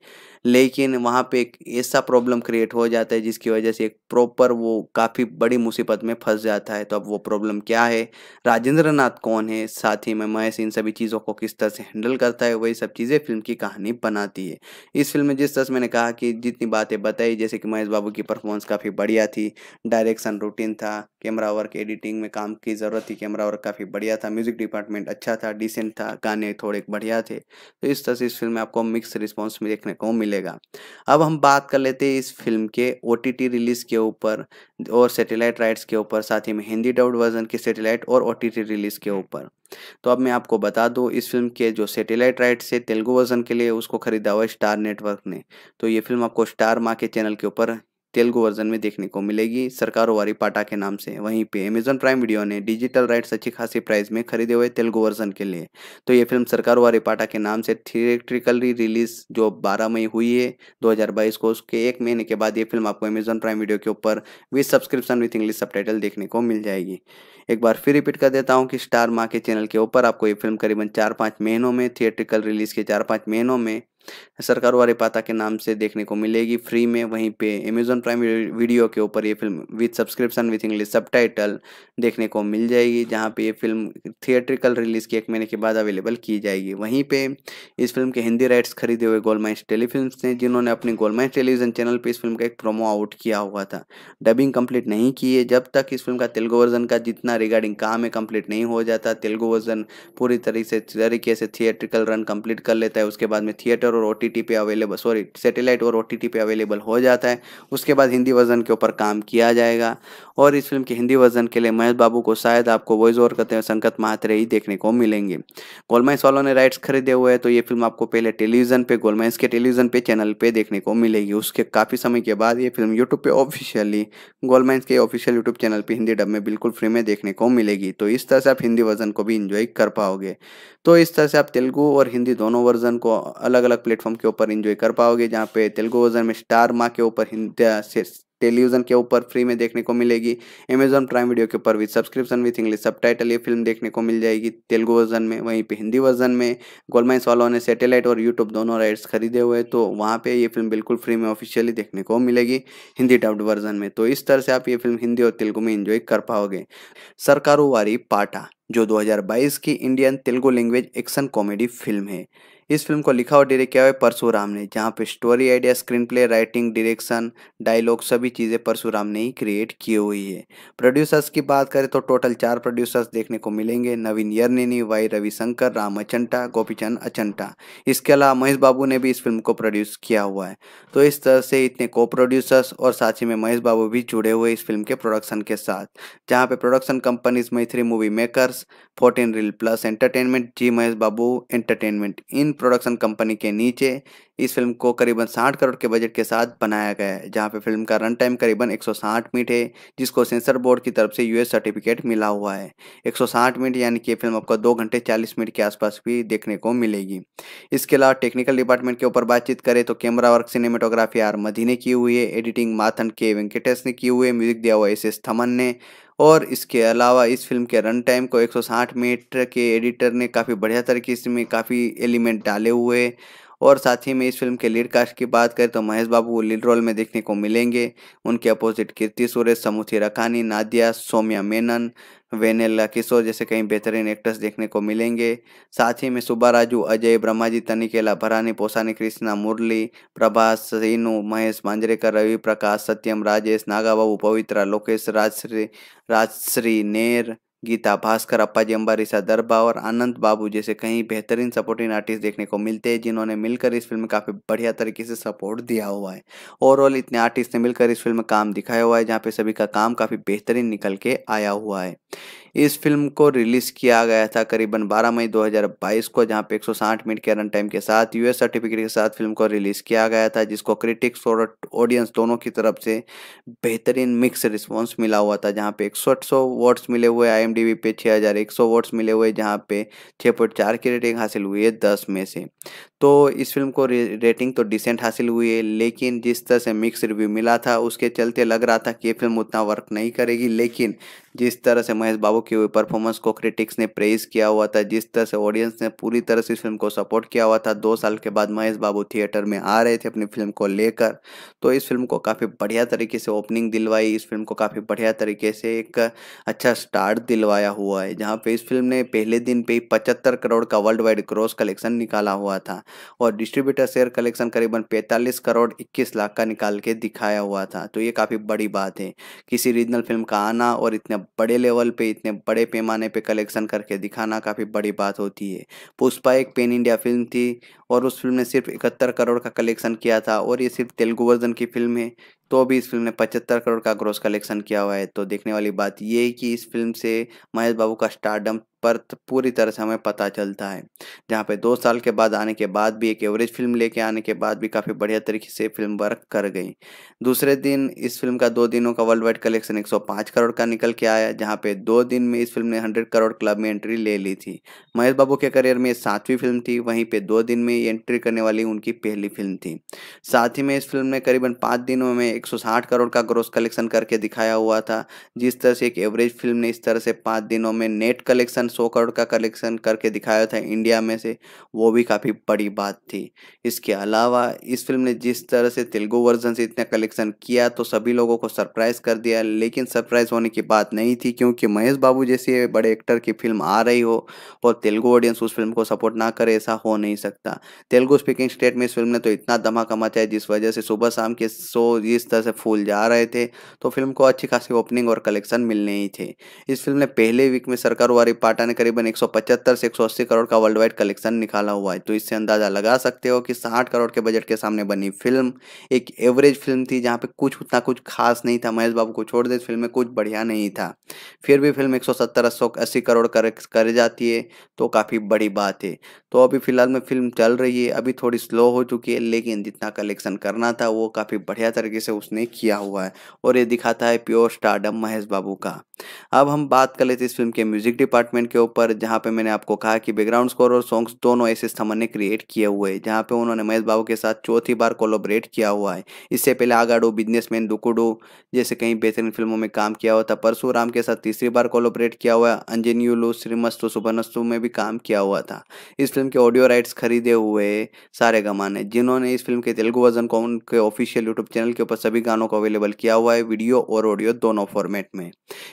लेकिन वहाँ पे एक ऐसा प्रॉब्लम क्रिएट हो जाता है जिसकी वजह से एक प्रॉपर वो काफ़ी बड़ी मुसीबत में फंस जाता है तो अब वो प्रॉब्लम क्या है राजेंद्र नाथ कौन है साथ ही में महेश इन सभी चीज़ों को किस तरह से हैंडल करता है वही सब चीज़ें फिल्म की कहानी बनाती है इस फिल्म में जिस तरह से मैंने कहा कि जितनी बातें बताई जैसे कि महेश बाबू की परफॉर्मेंस काफ़ी बढ़िया थी डायरेक्शन रूटीन था कैमरा वर्क एडिटिंग में काम की ज़रूरत थी कैमरा वर्क काफ़ी बढ़िया था म्यूजिक डिपार्टमेंट अच्छा था डिसेंट था गाने थोड़े बढ़िया थे तो इस तरह से इस फिल्म में आपको मिक्स रिस्पॉन्स में देखने को मिलेगा अब हम बात कर लेते हैं इस फिल्म के ओ रिलीज के ऊपर और सेटेलाइट राइट्स के ऊपर साथ ही में हिंदी डब्ड वर्जन के सेटेलाइट और ओ रिलीज के ऊपर तो अब मैं आपको बता दूं इस फिल्म के जो सैटेलाइट राइट से तेलुगु वर्जन के लिए उसको खरीदा हुआ स्टार नेटवर्क ने तो ये फिल्म आपको स्टार माँ के चैनल के ऊपर तेलुगु वर्जन में देखने को मिलेगी सरकारोवारी पाटा के नाम से वहीं पे अमेजन प्राइम वीडियो ने डिजिटल राइट्स अच्छी खासी प्राइस में खरीदे हुए तेलुगु वर्जन के लिए तो ये फिल्म सरकारोवारी पाटा के नाम से थिएट्रिकली रिलीज जो 12 मई हुई है 2022 को उसके एक महीने के बाद ये फिल्म आपको अमेजन प्राइम वीडियो के ऊपर with subscription with English sub देखने को मिल जाएगी एक बार फिर रिपीट कर देता हूँ कि स्टार माँ के चैनल के ऊपर आपको ये फिल्म करीबन चार पाँच महीनों में थिएट्रिकल रिलीज के चार पाँच महीनों में सरकार वाले पाता के नाम से देखने को मिलेगी फ्री में वहीं पे अमेजोन प्राइम वीडियो के ऊपर ये film with subscription with English sub देखने को मिल जाएगी जहाँ पे ये फिल्म थिएट्रिकल रिलीज़ की एक महीने के बाद अवेलेबल की जाएगी वहीं पे इस फिल्म के हिंदी राइट्स खरीदे हुए गोलमाइंस टेलीफिल्म ने जिन्होंने अपने गोलमाइंस टेलीविजन चैनल पर इस फिल्म का एक प्रोमो आउट किया हुआ था डबिंग कंप्लीट नहीं की है जब तक इस फिल्म का तेलुगु वर्जन का जितना रिगार्डिंग काम है कंप्लीट नहीं हो जाता तेलुगु वर्जन पूरी तरीके से तरीके से थिएट्रिकल रन कंप्लीट कर लेता है उसके बाद में थिएटर और ओ पे अवेलेबल सॉरी सेटेलाइट और ओ पे अवेलेबल हो जाता है उसके बाद हिंदी वर्जन के ऊपर काम किया जाएगा और इस फिल्म के हिंदी वर्जन के लिए महेश बाबू को शायद आपको वॉइस ओवर करते हुए संकत महात्रे ही देखने को मिलेंगे गोलमाइस वालों ने राइट्स खरीदे हुए हैं तो ये फिल्म आपको पहले टेलीविजन पे गोलमाइस के टेलीविजन पे चैनल पे देखने को मिलेगी उसके काफ़ी समय के बाद ये फिल्म यूट्यूब पे ऑफिशियली गोलमाइंस के ऑफिशियल यूट्यूब चैनल पर हिंदी डब में बिल्कुल फ्री में देखने को मिलेगी तो इस तरह से आप हिंदी वर्जन को भी इंजॉय कर पाओगे तो इस तरह से आप तेलुगू और हिंदी दोनों वर्जन को अलग अलग प्लेटफॉर्म के ऊपर इन्जॉय कर पाओगे जहाँ पे तेलुगु वर्जन में स्टार माँ के ऊपर टेलीविजन के ऊपर फ्री में देखने को मिलेगी अमेजॉन प्राइम वीडियो के ऊपर विद सब्सक्रिप्शन विथ इंग्लिश सब ये फिल्म देखने को मिल जाएगी तेलुगु वर्जन में वहीं पे हिंदी वर्जन में गोलमाइंस वालों ने सैटेलाइट और यूट्यूब दोनों राइट्स खरीदे हुए तो वहाँ पे ये फिल्म बिल्कुल फ्री में ऑफिशियली देखने को मिलेगी हिंदी डब्ड वर्जन में तो इस तरह से आप ये फिल्म हिंदी और तेलुगु में इंजॉय कर पाओगे सरकारों वारी पाटा जो दो की Indian Telugu language action comedy film है इस फिल्म को लिखा और डायरेक्ट किया हुआ है परशुराम ने जहाँ पे story idea screenplay writing direction dialogue सभी चीज़ें परशुराम ने ही क्रिएट की हुई है प्रोड्यूसर्स की बात करें तो टोटल चार प्रोड्यूसर्स देखने को मिलेंगे नवीन यरनेनी वाई रविशंकर राम अचंटा गोपीचंद अचंटा इसके अलावा महेश बाबू ने भी इस फिल्म को प्रोड्यूस किया हुआ है तो इस तरह से इतने को प्रोड्यूसर्स और साथ ही में महेश बाबू भी जुड़े हुए इस फिल्म के प्रोडक्शन के साथ जहाँ पे production companies Mythri movie makers fourteen reel plus entertainment G Mahesh Babu entertainment इन प्रोडक्शन कंपनी के नीचे इस फिल्म को करीबन 60 करोड़ के बजट के साथ बनाया गया है जहां पे फिल्म का रन टाइम करीबन 160 मिनट है जिसको सेंसर बोर्ड की तरफ से यूएस सर्टिफिकेट मिला हुआ है 160 मिनट यानी कि फिल्म आपको दो घंटे 40 मिनट के आसपास भी देखने को मिलेगी इसके अलावा टेक्निकल डिपार्टमेंट के ऊपर बातचीत करें तो कैमरा वर्क सिनेमेटोग्राफी आर मधी ने की हुई है एडिटिंग माथन के वेंकटेश ने की हुई है म्यूजिक दिया हुआ एस एस थमन ने और इसके अलावा इस फिल्म के रन टाइम को 160 मिनट के एडिटर ने काफ़ी बढ़िया तरीके से काफ़ी एलिमेंट डाले हुए और साथ ही में इस फिल्म के लीड कास्ट की बात करें तो महेश बाबू लीड रोल में देखने को मिलेंगे उनके अपोजिट कीर्ति सुरेश समूथी रखानी नादिया सोमिया मेनन वेनेला किशोर जैसे कई बेहतरीन एक्टर्स देखने को मिलेंगे साथ ही में सुब्बा राजू अजय ब्रह्माजी तनिकेला भरानी पोसानी कृष्णा मुरली प्रभास सीनू महेश मांजरेकर रवि प्रकाश सत्यम राजेश नागाबाबू पवित्रा लोकेश राजश्री राजश्री नेर गीता भास्कर अप्पाजी अंबारी दरबा और आनंद बाबू जैसे कई बेहतरीन सपोर्टिंग आर्टिस्ट देखने को मिलते हैं जिन्होंने मिलकर इस फिल्म में काफ़ी बढ़िया तरीके से सपोर्ट दिया हुआ है ओवरऑल इतने आर्टिस्ट ने मिलकर इस फिल्म में काम दिखाया हुआ है जहाँ पे सभी का काम काफ़ी बेहतरीन निकल के आया हुआ है इस फिल्म को रिलीज किया गया था करीबन 12 मई 2022 को जहां पे 160 मिनट के रन टाइम के साथ यूएस सर्टिफिकेट के साथ फिल्म को रिलीज किया गया था जिसको क्रिटिक्स और ऑडियंस दोनों की तरफ से बेहतरीन मिक्स रिस्पॉन्स मिला हुआ था जहाँ पे एक सौ मिले हुए आई पे छः हज़ार एक सौ वोट्स मिले हुए जहाँ पे छः पॉइंट चार की रेटिंग हासिल हुई है दस में से तो इस फिल्म को रेटिंग तो डिसेंट हासिल हुई है लेकिन जिस तरह से मिक्स रिव्यू मिला था उसके चलते लग रहा था कि ये फिल्म उतना वर्क नहीं करेगी लेकिन जिस तरह से महेश बाबू की हुई परफॉर्मेंस को क्रिटिक्स ने प्रेज किया हुआ था जिस तरह से ऑडियंस ने पूरी तरह से इस फिल्म को सपोर्ट किया हुआ था दो साल के बाद महेश बाबू थिएटर में आ रहे थे अपनी फिल्म को लेकर तो इस फिल्म को काफ़ी बढ़िया तरीके से ओपनिंग दिलवाई इस फिल्म को काफ़ी बढ़िया तरीके से एक अच्छा स्टार्ट दिलवाया हुआ है जहाँ पर इस फिल्म ने पहले दिन पे ही पचहत्तर करोड़ का वर्ल्ड वाइड ग्रॉस कलेक्शन निकाला हुआ था और डिस्ट्रीब्यूटर शेयर कलेक्शन करीबन पैंतालीस करोड़ इक्कीस लाख का निकाल के दिखाया हुआ था तो ये काफ़ी बड़ी बात है किसी रीजनल फिल्म का आना और इतने बड़े लेवल पे इतने बड़े पैमाने पे कलेक्शन करके दिखाना काफ़ी बड़ी बात होती है पुष्पा एक पेन इंडिया फिल्म थी और उस फिल्म ने सिर्फ इकहत्तर करोड़ का कलेक्शन किया था और ये सिर्फ तेलुगु वर्जन की फिल्म है तो भी इस फिल्म ने पचहत्तर करोड़ का ग्रोस कलेक्शन किया हुआ है तो देखने वाली बात ये है कि इस फिल्म से महेश बाबू का स्टारडम पर पूरी तरह से हमें पता चलता है जहाँ पे दो साल के बाद आने के बाद भी एक एवरेज फिल्म लेके आने के बाद भी काफ़ी बढ़िया तरीके से फिल्म वर्क कर गई दूसरे दिन इस फिल्म का दो दिनों का वर्ल्ड वाइड कलेक्शन एक करोड़ का निकल के आया जहाँ पे दो दिन में इस फिल्म ने हंड्रेड करोड़ क्लब में एंट्री ले ली थी महेश बाबू के करियर में सातवीं फिल्म थी वहीं पर दो दिन में एंट्री करने वाली उनकी पहली फिल्म थी साथ ही में इस फिल्म ने करीबन पाँच दिनों में एक करोड़ का ग्रोस कलेक्शन करके दिखाया हुआ था जिस तरह से एक एवरेज फिल्म ने इस तरह से पाँच दिनों में नेट कलेक्शन सौ करोड़ का कलेक्शन करके दिखाया था इंडिया में से वो भी काफ़ी बड़ी बात थी इसके अलावा इस फिल्म ने जिस तरह से तेलुगु वर्जन से इतना कलेक्शन किया तो सभी लोगों को सरप्राइज़ कर दिया लेकिन सरप्राइज़ होने की बात नहीं थी क्योंकि महेश बाबू जैसे बड़े एक्टर की फिल्म आ रही हो और तेलुगु ऑडियंस उस फिल्म को सपोर्ट ना करे ऐसा हो नहीं सकता तेलुगु स्पीकिंग स्टेट में इस फिल्म ने तो इतना धमाका मचाया जिस वजह से सुबह शाम के शो जिस तरह से फूल जा रहे थे तो फिल्म को अच्छी खासी ओपनिंग और कलेक्शन मिलने ही थे इस फिल्म ने पहले वीक में सरकार वारी पाटा नासा ने करीबन एक से एक करोड़ का वर्ल्ड वाइड कलेक्शन निकाला हुआ है तो इससे अंदाजा लगा सकते हो कि साठ करोड़ के बजट के सामने बनी फिल्म एक एवरेज फिल्म थी जहाँ पे कुछ उतना कुछ खास नहीं था महेश बाबू को छोड़ दे फिल्म में कुछ बढ़िया नहीं था फिर भी फिल्म एक सौ करोड़ कर, कर जाती है तो काफ़ी बड़ी बात है तो अभी फिलहाल में फिल्म चल रही है अभी थोड़ी स्लो हो चुकी है लेकिन जितना कलेक्शन करना था वो काफ़ी बढ़िया तरीके से उसने किया हुआ है और ये दिखाता है प्योर स्टार्डम महेश बाबू का अब हम बात कर लेते हैं इस फिल्म के म्यूजिक डिपार्टमेंट के ऊपर जहाँ पे मैंने आपको कहा कि बैकग्राउंड स्कोर और सॉन्ग्स दोनों ऐसे स्थमन ने क्रिएट किए हुए हैं जहाँ पे उन्होंने महेश बाबू के साथ चौथी बार कोलोबरेट किया हुआ है इससे पहले आगाडो बिजनेसमैन दुकुडो जैसे कई बेहतरीन फिल्मों में काम किया हुआ था परशुराम के साथ तीसरी बार कोलोबरेट किया हुआ अंजनीलू श्रीमस्तु सुभनस्तु में भी काम किया हुआ था इस फिल्म के ऑडियो राइट्स खरीदे हुए सारे गमाने जिन्होंने इस फिल्म के तेलुगु वर्जन को उनके ऑफिशियल यूट्यूब चैनल के ऊपर सभी गानों को अवेलेबल किया हुआ है वीडियो और ऑडियो दोनों फॉर्मेट में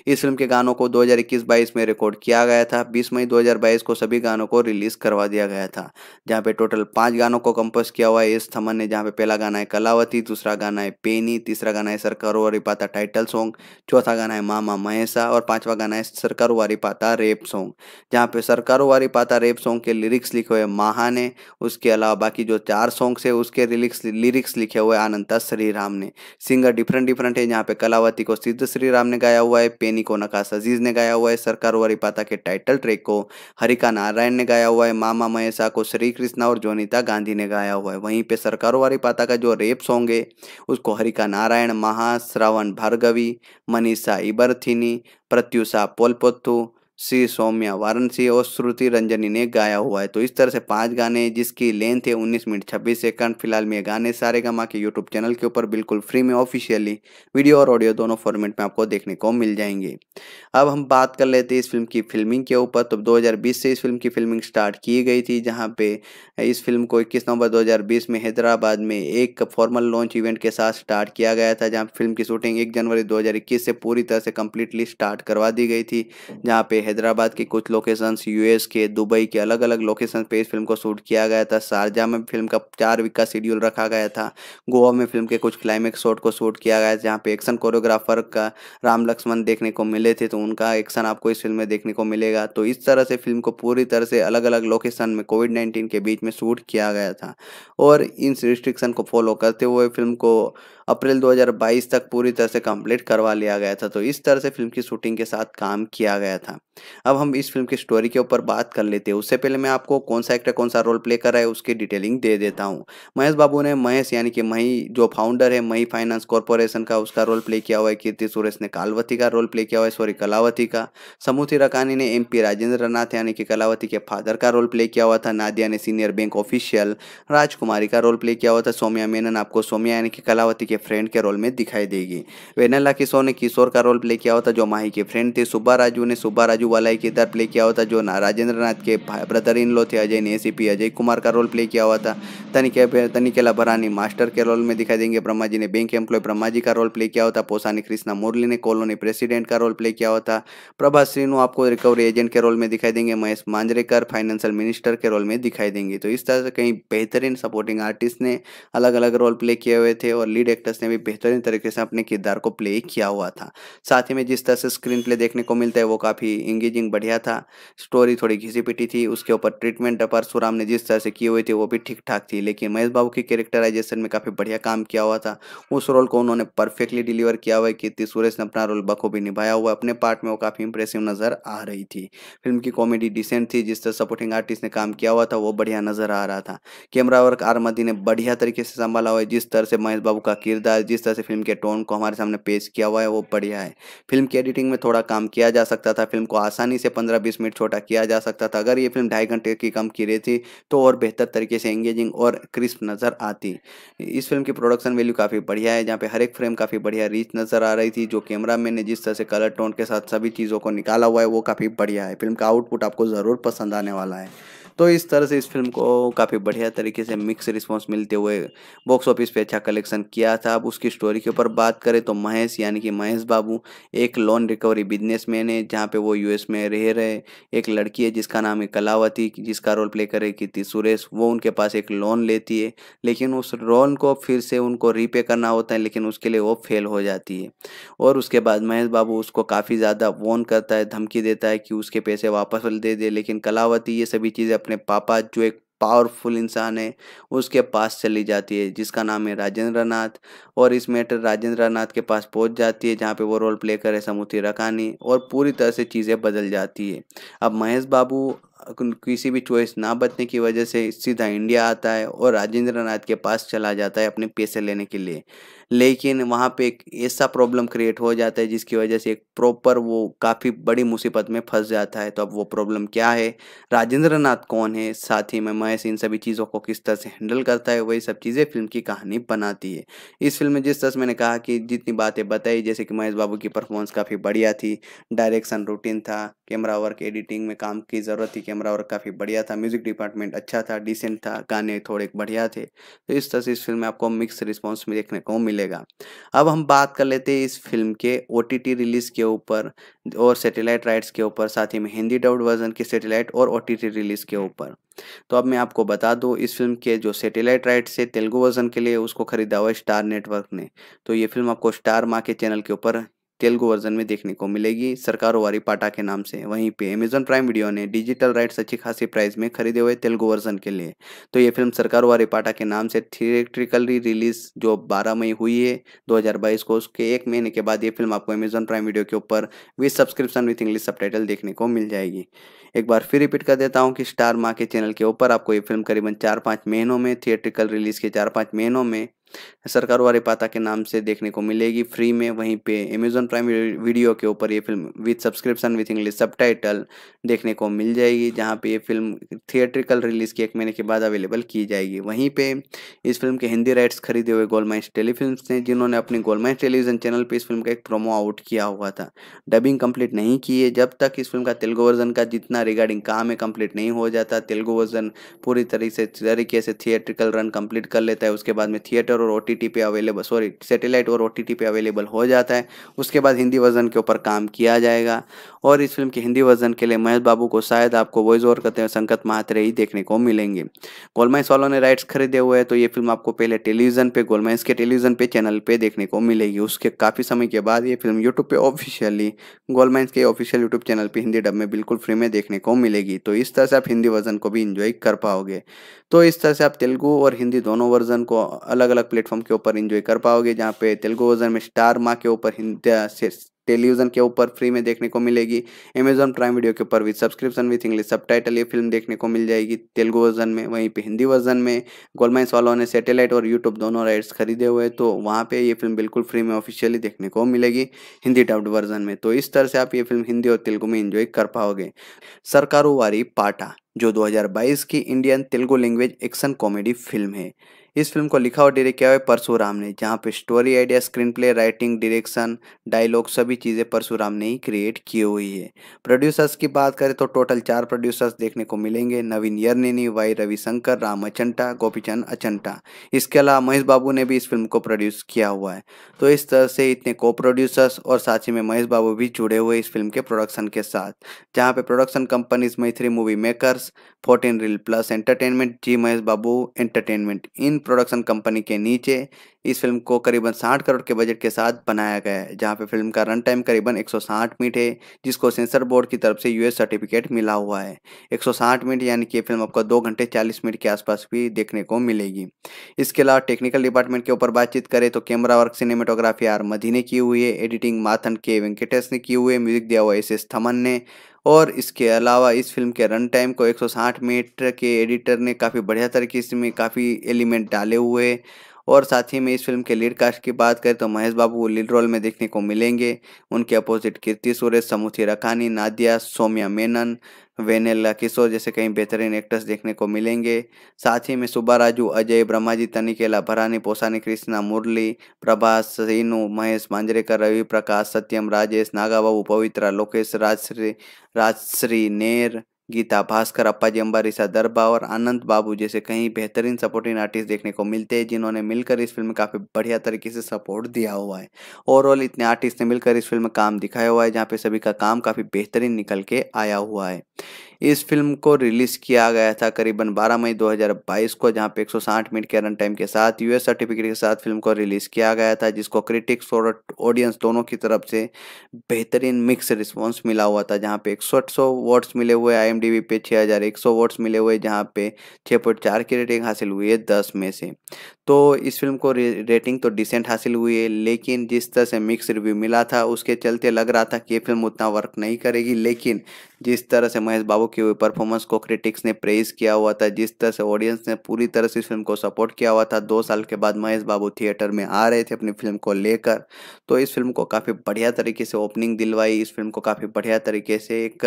इस फिल्म के गानों को दो हजार इक्कीस बाईस में रिकॉर्ड किया गया गया था 20 मई 2022 को सभी गानों को रिलीज करवा दिया गया था जहाँ पे टोटल पांच गानों को कंपोज किया हुआ है एस थमन ने जहाँ पे पहला गाना है कलावती दूसरा गाना है पेनी तीसरा गाना है सरकार वारी पाता टाइटल सॉन्ग चौथा गाना है मामा महेशा और पांचवा गाना है सरकार वारी पाता रेप सॉन्ग जहाँ पे सरकार वारी पाता रेप सॉन्ग के लिरिक्स लिखे हुए महा ने उसके अलावा बाकी जो चार सॉन्ग्स है उसके लिरिक्स लिरिक्स लिखे हुए आनंदा श्री राम ने सिंगर डिफरेंट डिफरेंट है जहाँ पे कलावती को सिद्ध श्री राम ने गाया हुआ है पेनी को नकाश अजीज ने गाया हुआ है सरकार वारी पाता के टाइटल टाइटल ट्रैक को हरिका नारायण ने गाया हुआ है मामा महेशा को श्री कृष्णा और जोनीता गांधी ने गाया हुआ है वहीं पे सरकारों पाता का जो रेप सॉन्ग है उसको हरिका नारायण महा श्रावण भार्गवी मनीषा इबरथिनी प्रत्युषा पोलपोथू श्री सौम्या वाराणसी और श्रुति रंजनी ने गाया हुआ है तो इस तरह से पांच गाने जिसकी लेंथ है उन्नीस मिनट छब्बीस सेकंड फिलहाल में ये गाने सारे गा के यूट्यूब चैनल के ऊपर बिल्कुल फ्री में ऑफिशियली वीडियो और ऑडियो दोनों फॉर्मेट में आपको देखने को मिल जाएंगे अब हम बात कर लेते हैं इस फिल्म की फिल्मिंग के ऊपर तो दो से इस फिल्म की फिल्मिंग स्टार्ट की गई थी जहाँ पे इस फिल्म को इक्कीस नवंबर दो में हैदराबाद में एक फॉर्मल लॉन्च इवेंट के साथ स्टार्ट किया गया था जहाँ फिल्म की शूटिंग एक जनवरी दो से पूरी तरह से कम्प्लीटली स्टार्ट करवा दी गई थी जहाँ पे हैदराबाद के कुछ लोकेशंस यूएस के दुबई के अलग अलग लोकेशन पे इस फिल्म को शूट किया गया था शारजा में फिल्म का चार वीक का शेड्यूल रखा गया था गोवा में फिल्म के कुछ क्लाइमेक्स शॉट को शूट किया गया था जहाँ पे एक्शन कोरियोग्राफर का राम लक्ष्मण देखने को मिले थे तो उनका एक्शन आपको इस फिल्म में देखने को मिलेगा तो इस तरह से फिल्म को पूरी तरह से अलग अलग लोकेशन में कोविड नाइन्टीन के बीच में शूट किया गया था और इन रिस्ट्रिक्शन को फॉलो करते हुए फिल्म को अप्रैल 2022 तक पूरी तरह से कंप्लीट करवा लिया गया था तो इस तरह से फिल्म की शूटिंग के साथ काम किया गया था अब हम इस फिल्म की स्टोरी के ऊपर बात कर लेते हैं उससे पहले मैं आपको कौन सा एक्टर कौन सा रोल प्ले कर रहा है उसकी डिटेलिंग दे देता हूँ महेश बाबू ने महेश यानी कि मही जो फाउंडर है मही फाइनेंस कॉरपोरेशन का उसका रोल प्ले किया हुआ है कीर्ति सुरेश ने कालवती का रोल प्ले किया हुआ है सॉरी कलावती का समूथी रकानी ने एम राजेंद्र नाथ यानी कि कलावती के फादर का रोल प्ले किया हुआ था नादिया ने सीनियर बैंक ऑफिशियल राजकुमारी का रोल प्ले किया हुआ था सोमिया मेनन आपको सोमिया यानी कि कलावती के फ्रेंड के रोल में दिखाई देगी वेनला किशोर ने किशोर का रोल प्ले किया होता जो माही के फ्रेंड थे सुब्बा राजू ने सुब्बा राजू वाला वालाई किरदार प्ले किया होता जो राजेंद्र नाथ के ब्रदर इन लो थे अजय ने एसीपी अजय कुमार का रोल प्ले किया हुआ था तनिके तनिकेला भरानी मास्टर के रोल में दिखाई देंगे ब्रह्मा जी ने बैंक एम्प्लॉय ब्रह्मा जी का रोल प्ले किया होता पोसानी कृष्णा मुरली ने कॉलोनी प्रेसिडेंट का रोल प्ले किया होता प्रभा श्रीनु आपको रिकवरी एजेंट के रोल में दिखाई देंगे महेश मांजरेकर फाइनेंशियल मिनिस्टर के रोल में दिखाई देंगे तो इस तरह से कई बेहतरीन सपोर्टिंग आर्टिस्ट ने अलग अलग रोल प्ले किए हुए थे और लीड एक्टर्स ने भी बेहतरीन तरीके से अपने किरदार को प्ले किया हुआ था साथ ही में जिस तरह से स्क्रीन प्ले देखने को मिलता है वो काफ़ी इंगेजिंग बढ़िया था स्टोरी थोड़ी घिसी पिटी थी उसके ऊपर ट्रीटमेंट डपर सुराम ने जिस तरह से की हुई थी वो भी ठीक ठाक थी लेकिन महेश बाबू की कैरेक्टराइजेशन में काफ़ी बढ़िया काम किया हुआ था उस रोल को उन्होंने परफेक्टली डिलीवर किया हुआ है कीर्ति सुरेश ने अपना रोल बखूबी निभाया हुआ अपने पार्ट में वो काफ़ी इंप्रेसिव नज़र आ रही थी फिल्म की कॉमेडी डिसेंट थी जिस तरह सपोर्टिंग आर्टिस्ट ने काम किया हुआ था वो बढ़िया नज़र आ रहा था कैमरा वर्क आरमदी ने बढ़िया तरीके से संभाला हुआ है जिस तरह से महेश बाबू का किरदार जिस तरह से फिल्म के टोन को हमारे सामने पेश किया हुआ है वो बढ़िया है फिल्म की एडिटिंग में थोड़ा काम किया जा सकता था फिल्म को आसानी से पंद्रह बीस मिनट छोटा किया जा सकता था अगर ये फिल्म ढाई घंटे की कम की रही थी तो और बेहतर तरीके से एंगेजिंग और क्रिस्प नज़र आती इस फिल्म की प्रोडक्शन वैल्यू काफ़ी बढ़िया है जहाँ पर हर एक फ्रेम काफ़ी बढ़िया रीच नज़र आ रही थी जो कैमरा मैन ने जिस तरह से कलर टोन के साथ सभी चीज़ों को निकाला हुआ है वो काफ़ी बढ़िया है फिल्म का आउटपुट आपको ज़रूर पसंद आने वाला है तो इस तरह से इस फिल्म को काफ़ी बढ़िया तरीके से मिक्स रिस्पॉन्स मिलते हुए बॉक्स ऑफिस पे अच्छा कलेक्शन किया था अब उसकी स्टोरी के ऊपर बात करें तो महेश यानी कि महेश बाबू एक लोन रिकवरी बिजनेसमैन है जहाँ पे वो यूएस में रह रहे एक लड़की है जिसका नाम है कलावती जिसका रोल प्ले करे कीर्ति सुरेश वो उनके पास एक लोन लेती है लेकिन उस लोन को फिर से उनको रीपे करना होता है लेकिन उसके लिए वो फेल हो जाती है और उसके बाद महेश बाबू उसको काफ़ी ज़्यादा वोन करता है धमकी देता है कि उसके पैसे वापस दे दे लेकिन कलावती ये सभी चीज़ें अपने अपने पापा जो एक पावरफुल इंसान है उसके पास चली जाती है जिसका नाम है राजेंद्र नाथ और इस मैटर राजेंद्र नाथ के पास पहुंच जाती है जहां पे वो रोल प्ले करे समुति रकानी और पूरी तरह से चीज़ें बदल जाती है अब महेश बाबू किसी भी चॉइस ना बचने की वजह से सीधा इंडिया आता है और राजेंद्र नाथ के पास चला जाता है अपने पैसे लेने के लिए लेकिन वहाँ पे एक ऐसा प्रॉब्लम क्रिएट हो जाता है जिसकी वजह से एक प्रॉपर वो काफ़ी बड़ी मुसीबत में फंस जाता है तो अब वो प्रॉब्लम क्या है राजेंद्र नाथ कौन है साथ ही में महेश इन सभी चीज़ों को किस तरह से हैंडल करता है वही सब चीज़ें फिल्म की कहानी बनाती है इस फिल्म में जिस तरह से मैंने कहा कि जितनी बातें बताई जैसे कि महेश बाबू की परफॉर्मेंस काफ़ी बढ़िया थी डायरेक्शन रूटीन था कैमरा वर्क एडिटिंग में काम की ज़रूरत थी कैमरा वर्क काफ़ी बढ़िया था म्यूजिक डिपार्टमेंट अच्छा था डिसेंट था गाने थोड़े बढ़िया थे तो इस तरह से इस फिल्म में आपको मिक्स रिस्पॉन्स में देखने को मिलेगा अब हम बात कर लेते हैं इस फिल्म के ओ रिलीज के ऊपर और सेटेलाइट राइट्स के ऊपर साथ ही में हिंदी डब्ड वर्जन के सेटेलाइट और ओ रिलीज के ऊपर तो अब मैं आपको बता दूं इस फिल्म के जो सैटेलाइट राइट से तेलुगु वर्जन के लिए उसको खरीदा हुआ स्टार नेटवर्क ने तो ये फिल्म आपको स्टार माँ के चैनल के ऊपर तेलुगु वर्जन में देखने को मिलेगी सरकारोवारी पाटा के नाम से वहीं पे अमेजोन प्राइम वीडियो ने डिजिटल राइट्स अच्छी खासी प्राइस में खरीदे हुए तेलुगु वर्जन के लिए तो ये फिल्म सरकारोवारी पाटा के नाम से थिएट्रिकली रिलीज जो बारह मई हुई है 2022 को उसके एक महीने के बाद ये फिल्म आपको अमेजन प्राइम वीडियो के ऊपर with subscription with English sub देखने को मिल जाएगी एक बार फिर रिपीट कर देता हूँ कि स्टार माँ के चैनल के ऊपर आपको ये फिल्म करीबन चार पाँच महीनों में थिएट्रिकल रिलीज के चार पाँच महीनों में सरकार वाले पाता के नाम से देखने को मिलेगी फ्री में वहीं पे अमेजोन प्राइम वीडियो के ऊपर ये film with subscription with English sub देखने को मिल जाएगी जहाँ पे ये फिल्म थिएट्रिकल रिलीज़ के एक महीने के बाद अवेलेबल की जाएगी वहीं पे इस फिल्म के हिंदी राइट्स खरीदे हुए गोलमाइंस टेलीफिल्म ने जिन्होंने अपने गोलमाइंस टेलीविजन चैनल पर इस फिल्म का एक प्रोमो आउट किया हुआ था डबिंग कंप्लीट नहीं की है जब तक इस फिल्म का तेलुगु वर्जन का जितना रिगार्डिंग काम है कंप्लीट नहीं हो जाता तेलुगु वर्जन पूरी तरीके से तरीके से थिएट्रिकल रन कंप्लीट कर लेता है उसके बाद में थिएटर और ओ पे अवेलेबल सॉरी सेटेलाइट और ओ पे अवेलेबल हो जाता है उसके बाद हिंदी वर्जन के ऊपर काम किया जाएगा और इस फिल्म के हिंदी वर्जन के लिए महेश बाबू को शायद आपको वॉइस ओवर करते हैं संकत महात्रे ही देखने को मिलेंगे गोलमाइंस वालों ने राइट्स खरीदे हुए हैं तो ये फिल्म आपको पहले टेलीविजन पे गोलमाइंस के टेलीविजन पे चैनल पे देखने को मिलेगी उसके काफ़ी समय के बाद ये फिल्म यूट्यूब पे ऑफिशियली गोलमाइंस के ऑफिशियल यूट्यूब चैनल पर हिंदी डब में बिल्कुल फ्री में देखने को मिलेगी तो इस तरह से आप हिंदी वर्जन को भी इंजॉय कर पाओगे तो इस तरह से आप तेलुगू और हिंदी दोनों वर्जन को अलग अलग प्लेटफॉर्म के ऊपर इन्जॉय कर पाओगे जहाँ पे तेलुगु वर्जन में स्टार माँ के ऊपर टेलीविजन के ऊपर फ्री में देखने को मिलेगी अमेजॉन प्राइम वीडियो के ऊपर विद सब्सक्रिप्शन विथ इंग्लिश सब ये फिल्म देखने को मिल जाएगी तेलुगु वर्जन में वहीं पे हिंदी वर्जन में गोलमाइंस वालों ने सैटेलाइट और यूट्यूब दोनों राइट्स खरीदे हुए तो वहाँ पे ये फिल्म बिल्कुल फ्री में ऑफिशियली देखने को मिलेगी हिंदी डब्ड वर्जन में तो इस तरह से आप ये फिल्म हिंदी और तेलुगु में इंजॉय कर पाओगे सरकारों वारी पाटा जो दो की Indian Telugu language action comedy film है इस फिल्म को लिखा और डायरेक्ट किया हुआ है परशुराम ने जहाँ पे story idea screenplay writing direction dialogue सभी चीज़ें परशुराम ने ही क्रिएट की हुई है प्रोड्यूसर्स की बात करें तो टोटल चार प्रोड्यूसर्स देखने को मिलेंगे नवीन यरनेनी वाई रविशंकर राम अचंटा गोपीचंद अचंटा इसके अलावा महेश बाबू ने भी इस फिल्म को प्रोड्यूस किया हुआ है तो इस तरह से इतने को प्रोड्यूसर्स और साथ ही में महेश बाबू भी जुड़े हुए इस फिल्म के प्रोडक्शन के साथ जहाँ पे production companies Mythri movie makers fourteen reel plus entertainment G Mahesh Babu entertainment इन प्रोडक्शन कंपनी के नीचे इस फिल्म को करीबन 60 करोड़ के बजट के साथ बनाया गया है जहां पे फिल्म का रन टाइम करीबन 160 मिनट है जिसको सेंसर बोर्ड की तरफ से यूएस सर्टिफिकेट मिला हुआ है 160 मिनट यानी कि ये फिल्म आपको दो घंटे 40 मिनट के आसपास भी देखने को मिलेगी इसके अलावा टेक्निकल डिपार्टमेंट के ऊपर बातचीत करें तो कैमरा वर्क सिनेमेटोग्राफी आर मधी ने की हुई है एडिटिंग माथन के वेंकटेश ने की हुई है म्यूजिक दिया हुआ एस एस थमन ने और इसके अलावा इस फिल्म के रन टाइम को 160 मिनट के एडिटर ने काफ़ी बढ़िया तरीके से काफ़ी एलिमेंट डाले हुए और साथ ही में इस फिल्म के लीड कास्ट की बात करें तो महेश बाबू को लीड रोल में देखने को मिलेंगे उनके अपोजिट कीर्ति सुरेश समूथी रखानी नादिया सोमिया मेनन वेनेला किशोर जैसे कई बेहतरीन एक्टर्स देखने को मिलेंगे साथ ही में सुब्बा राजू अजय ब्रह्माजी तनिकेला भरानी पोसानी कृष्णा मुरली प्रभास सीनू महेश मांजरेकर रवि प्रकाश सत्यम राजेश नागाबाबू पवित्रा लोकेश राजश्री राजश्री नेर गीता भास्कर अप्पाजी अंबारी दरबा और आनंद बाबू जैसे कई बेहतरीन सपोर्टिंग आर्टिस्ट देखने को मिलते हैं जिन्होंने मिलकर इस फिल्म में काफ़ी बढ़िया तरीके से सपोर्ट दिया हुआ है ओवरऑल इतने आर्टिस्ट ने मिलकर इस फिल्म में काम दिखाया हुआ है जहाँ पे सभी का काम काफ़ी बेहतरीन निकल के आया हुआ है इस फिल्म को रिलीज किया गया था करीबन 12 मई 2022 को जहां पे 160 मिनट के रन टाइम के साथ यूएस सर्टिफिकेट के साथ फिल्म को रिलीज किया गया था जिसको क्रिटिक्स और ऑडियंस दोनों की तरफ से बेहतरीन मिक्स रिस्पॉन्स मिला हुआ था जहाँ पे एक सौ वोट्स मिले हुए आई पे छः हज़ार एक सौ वोट्स मिले हुए जहाँ पे छः पॉइंट चार की रेटिंग हासिल हुई है दस में से तो इस फिल्म को रेटिंग तो डिसेंट हासिल हुई है लेकिन जिस तरह से मिक्स रिव्यू मिला था उसके चलते लग रहा था कि ये फिल्म उतना वर्क नहीं करेगी लेकिन जिस तरह से महेश बाबू की हुई परफॉर्मेंस को क्रिटिक्स ने प्रेज किया हुआ था जिस तरह से ऑडियंस ने पूरी तरह से इस फिल्म को सपोर्ट किया हुआ था दो साल के बाद महेश बाबू थिएटर में आ रहे थे अपनी फिल्म को लेकर तो इस फिल्म को काफ़ी बढ़िया तरीके से ओपनिंग दिलवाई इस फिल्म को काफ़ी बढ़िया तरीके से एक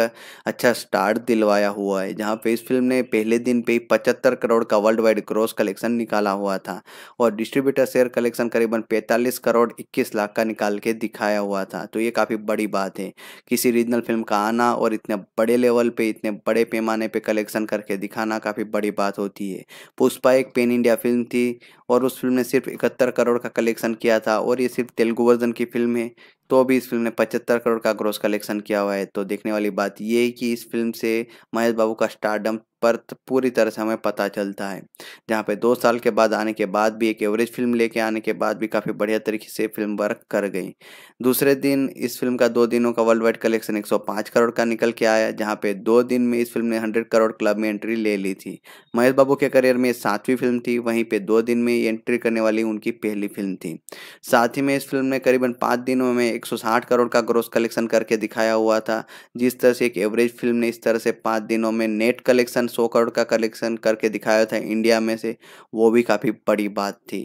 अच्छा स्टार्ट दिलवाया हुआ है जहाँ पर इस फिल्म ने पहले दिन पे ही पचहत्तर करोड़ का वर्ल्ड वाइड ग्रॉस कलेक्शन निकाला हुआ था और डिस्ट्रीब्यूटर शेयर कलेक्शन करीबन पैंतालीस करोड़ इक्कीस लाख का निकाल के दिखाया हुआ था तो ये काफ़ी बड़ी बात है किसी रीजनल फिल्म का आना और इतना बड़े लेवल पे इतने बड़े पैमाने पे कलेक्शन करके दिखाना काफ़ी बड़ी बात होती है पुष्पा एक पेन इंडिया फिल्म थी और उस फिल्म ने सिर्फ इकहत्तर करोड़ का कलेक्शन किया था और ये सिर्फ तेलुगु वर्जन की फिल्म है तो भी इस फिल्म ने पचहत्तर करोड़ का ग्रोस कलेक्शन किया हुआ है तो देखने वाली बात ये है कि इस फिल्म से महेश बाबू का स्टारडम पर पूरी तरह से हमें पता चलता है जहाँ पे दो साल के बाद आने के बाद भी एक एवरेज फिल्म लेके आने के बाद भी काफ़ी बढ़िया तरीके से फिल्म वर्क कर गई दूसरे दिन इस फिल्म का दो दिनों का वर्ल्ड वाइड कलेक्शन एक करोड़ का निकल के आया जहाँ पे दो दिन में इस फिल्म ने हंड्रेड करोड़ क्लब में एंट्री ले ली थी महेश बाबू के करियर में सातवीं फिल्म थी वहीं पर दो दिन में एंट्री करने वाली उनकी पहली फिल्म थी साथ ही में इस फिल्म ने करीबन पाँच दिनों में एक करोड़ का ग्रोस कलेक्शन करके दिखाया हुआ था जिस तरह से एक एवरेज फिल्म ने इस तरह से पाँच दिनों में नेट कलेक्शन सौ करोड़ का कलेक्शन करके दिखाया था इंडिया में से वो भी काफ़ी बड़ी बात थी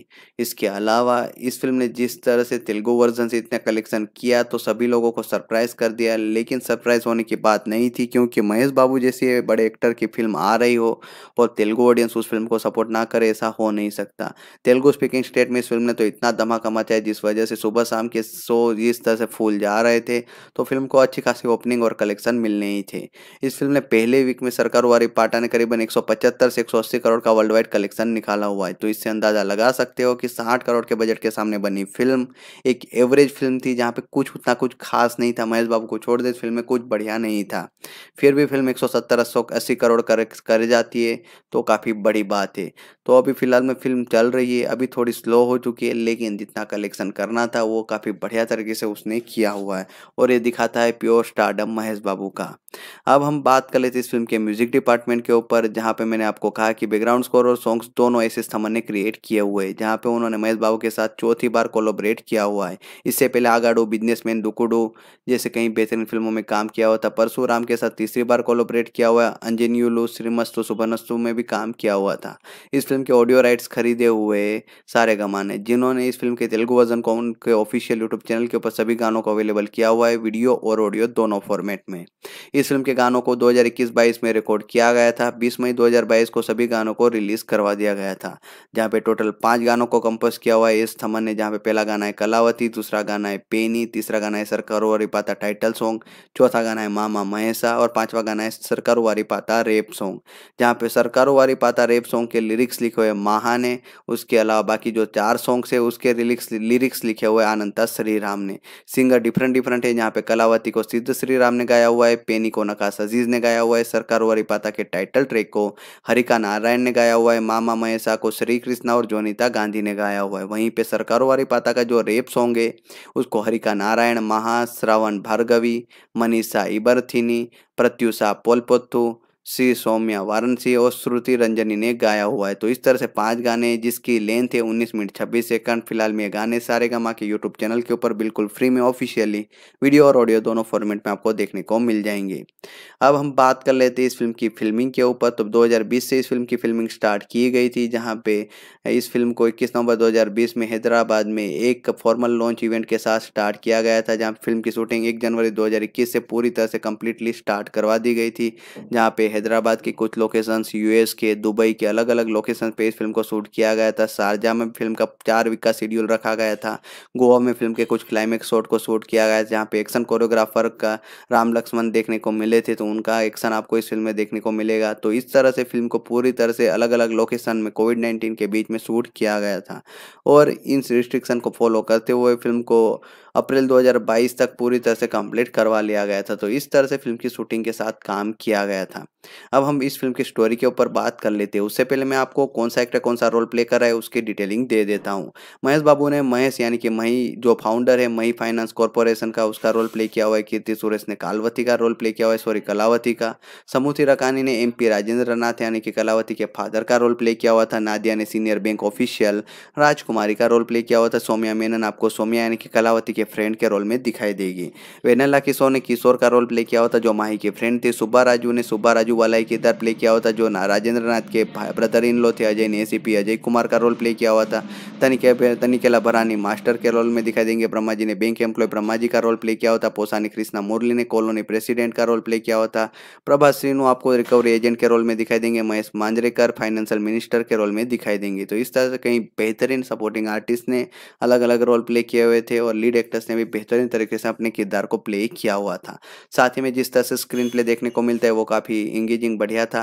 इसके अलावा इस फिल्म ने जिस तरह से तेलुगु वर्जन से इतना कलेक्शन किया तो सभी लोगों को सरप्राइज़ कर दिया लेकिन सरप्राइज़ होने की बात नहीं थी क्योंकि महेश बाबू जैसे बड़े एक्टर की फिल्म आ रही हो और तेलुगु ऑडियंस उस फिल्म को सपोर्ट ना करे ऐसा हो नहीं सकता तेलुगु स्पीकिंग स्टेट में इस फिल्म ने तो इतना धमाका मचाया जिस वजह से सुबह शाम के शो जिस तरह से फूल जा रहे थे तो फिल्म को अच्छी खासी ओपनिंग और कलेक्शन मिलने ही थे इस फिल्म ने पहले वीक में सरकार वारी पाटा ने करीबन 175 से 180 करोड़ का वर्ल्ड वाइड कलेक्शन निकाला हुआ है तो इससे अंदाज़ा लगा सकते हो कि साठ करोड़ के बजट के सामने बनी फिल्म एक एवरेज फिल्म थी जहाँ पे कुछ उतना कुछ खास नहीं था महेश बाबू को छोड़ दे फिल्म में कुछ बढ़िया नहीं था फिर भी फिल्म एक सौ करोड़ कर, कर जाती है तो काफ़ी बड़ी बात है तो अभी फिलहाल में फिल्म चल रही है अभी थोड़ी स्लो हो चुकी है लेकिन जितना कलेक्शन करना था वो काफ़ी बढ़िया तरीके से उसने किया हुआ है और ये दिखाता है प्योर स्टार्डम महेश बाबू का अब हम बात कर लेते इस फिल्म के म्यूजिक डिपार्टमेंट पॉइंट के ऊपर जहाँ पे मैंने आपको कहा कि बैकग्राउंड स्कोर और सॉन्ग्स दोनों ऐसे स्थमन ने क्रिएट किए हुए हैं जहाँ पे उन्होंने महेश बाबू के साथ चौथी बार कोलोबरेट किया हुआ है इससे पहले आगाडो बिजनेसमैन दुकुडो जैसे कई बेहतरीन फिल्मों में काम किया हुआ था परशुराम के साथ तीसरी बार कोलोबरेट किया हुआ है अंजनीलू श्रीमस्तु सुबनस्तु में भी काम किया हुआ था इस फिल्म के ऑडियो राइट्स खरीदे हुए सारे गमाने जिन्होंने इस फिल्म के तेलुगु वर्जन को उनके ऑफिशियल यूट्यूब चैनल के ऊपर सभी गानों को अवेलेबल किया हुआ है वीडियो और ऑडियो दोनों फॉर्मेट में इस फिल्म के गानों को दो हजार में रिकॉर्ड किया गया गया था 20 मई 2022 को सभी गानों को रिलीज करवा दिया गया था जहाँ पे टोटल पांच गानों को कंपोज किया हुआ है एस थमन ने जहाँ पे पहला गाना है कलावती दूसरा गाना है पेनी तीसरा गाना है सरकार वारी पाता टाइटल सॉन्ग चौथा गाना है मामा महेशा और पांचवा गाना है सरकार वारी पाता रेप सॉन्ग जहाँ पे सरकार वारी पाता रेप सॉन्ग के लिरिक्स लिखे हुए महा ने उसके अलावा बाकी जो चार सॉन्ग्स है उसके लिरिक्स लिरिक्स लिखे हुए आनंदा श्री राम ने सिंगर डिफरेंट डिफरेंट है जहाँ पे कलावती को सिद्ध श्री राम ने गाया हुआ है पेनी को नकाश अजीज ने गाया हुआ है सरकार वारी पाता के टाइटल टाइटल ट्रैक को हरिका नारायण ने गाया हुआ है मामा महेशा को श्री कृष्णा और जोनिता गांधी ने गाया हुआ है वहीं पे सरकारों वाली पाता का जो रेप सॉन्ग है उसको हरिका नारायण महाश्रावण भार्गवी मनीषा इबरथिनी प्रत्युषा पोलपोथू श्री सौम्या वाराणसी और श्रुति रंजनी ने गाया हुआ है तो इस तरह से पांच गाने जिसकी लेंथ है उन्नीस मिनट छब्बीस सेकंड फिलहाल में गाने सारे गा के यूट्यूब चैनल के ऊपर बिल्कुल फ्री में ऑफिशियली वीडियो और ऑडियो दोनों फॉर्मेट में आपको देखने को मिल जाएंगे अब हम बात कर लेते हैं इस फिल्म की फिल्मिंग के ऊपर तो दो से इस फिल्म की फिल्मिंग स्टार्ट की गई थी जहाँ पे इस फिल्म को इक्कीस नवंबर दो में हैदराबाद में एक फॉर्मल लॉन्च इवेंट के साथ स्टार्ट किया गया था जहाँ फिल्म की शूटिंग एक जनवरी दो से पूरी तरह से कम्प्लीटली स्टार्ट करवा दी गई थी जहाँ पे हैदराबाद के कुछ लोकेशंस यूएस के दुबई के अलग अलग लोकेशन पे इस फिल्म को शूट किया गया था शारजा में फिल्म का चार वीक का शेड्यूल रखा गया था गोवा में फिल्म के कुछ क्लाइमेक्स शॉट को शूट किया गया था जहाँ पे एक्शन कोरियोग्राफर का राम लक्ष्मण देखने को मिले थे तो उनका एक्शन आपको इस फिल्म में देखने को मिलेगा तो इस तरह से फिल्म को पूरी तरह से अलग अलग लोकेशन में कोविड नाइन्टीन के बीच में शूट किया गया था और इन रिस्ट्रिक्शन को फॉलो करते हुए फिल्म को अप्रैल 2022 तक पूरी तरह से कंप्लीट करवा लिया गया था तो इस तरह से फिल्म की शूटिंग के साथ काम किया गया था अब हम इस फिल्म की स्टोरी के ऊपर बात कर लेते हैं उससे पहले मैं आपको कौन सा एक्टर कौन सा रोल प्ले कर रहा है उसकी डिटेलिंग दे देता हूँ महेश बाबू ने महेश यानी कि मही जो फाउंडर है मही फाइनेंस कॉरपोरेशन का उसका रोल प्ले किया हुआ है कीर्ति सुरेश ने कालवती का रोल प्ले किया हुआ है सॉरी कलावती का समूथी रकानी ने एम राजेंद्र नाथ यानी कि कलावती के फादर का रोल प्ले किया हुआ था नादिया ने सीनियर बैंक ऑफिशियल राजकुमारी का रोल प्ले किया हुआ था सोमिया मेनन आपको सोमिया यानी कि कलावती के फ्रेंड के रोल में दिखाई देगी वेनेला किशोर ने किशोर का रोल प्ले किया होता जो माही के फ्रेंड थे सुब्बा राजू ने सुब्बा राजू वालाई किरदार प्ले किया होता जो राजेंद्र नाथ के ब्रदर इन लो थे अजय ने एसीपी अजय कुमार का रोल प्ले किया हुआ था तनिके तनिकेला भरानी मास्टर के रोल में दिखाई देंगे ब्रह्मा जी ने बैंक एम्प्लॉय ब्रह्मा जी का रोल प्ले किया होता पोसानी कृष्णा मुरली ने कॉलोनी प्रेसिडेंट का रोल प्ले किया होता प्रभा श्रीनु आपको रिकवरी एजेंट के रोल में दिखाई देंगे महेश मांजरेकर फाइनेंशियल मिनिस्टर के रोल में दिखाई देंगे तो इस तरह से कहीं बेहतरीन सपोर्टिंग आर्टिस्ट ने अलग अलग रोल प्ले किए हुए थे और लीड एक्टर्स ने भी बेहतरीन तरीके से अपने किरदार को प्ले किया हुआ था साथ ही में जिस तरह से स्क्रीन प्ले देखने को मिलता है वो काफ़ी इंगेजिंग बढ़िया था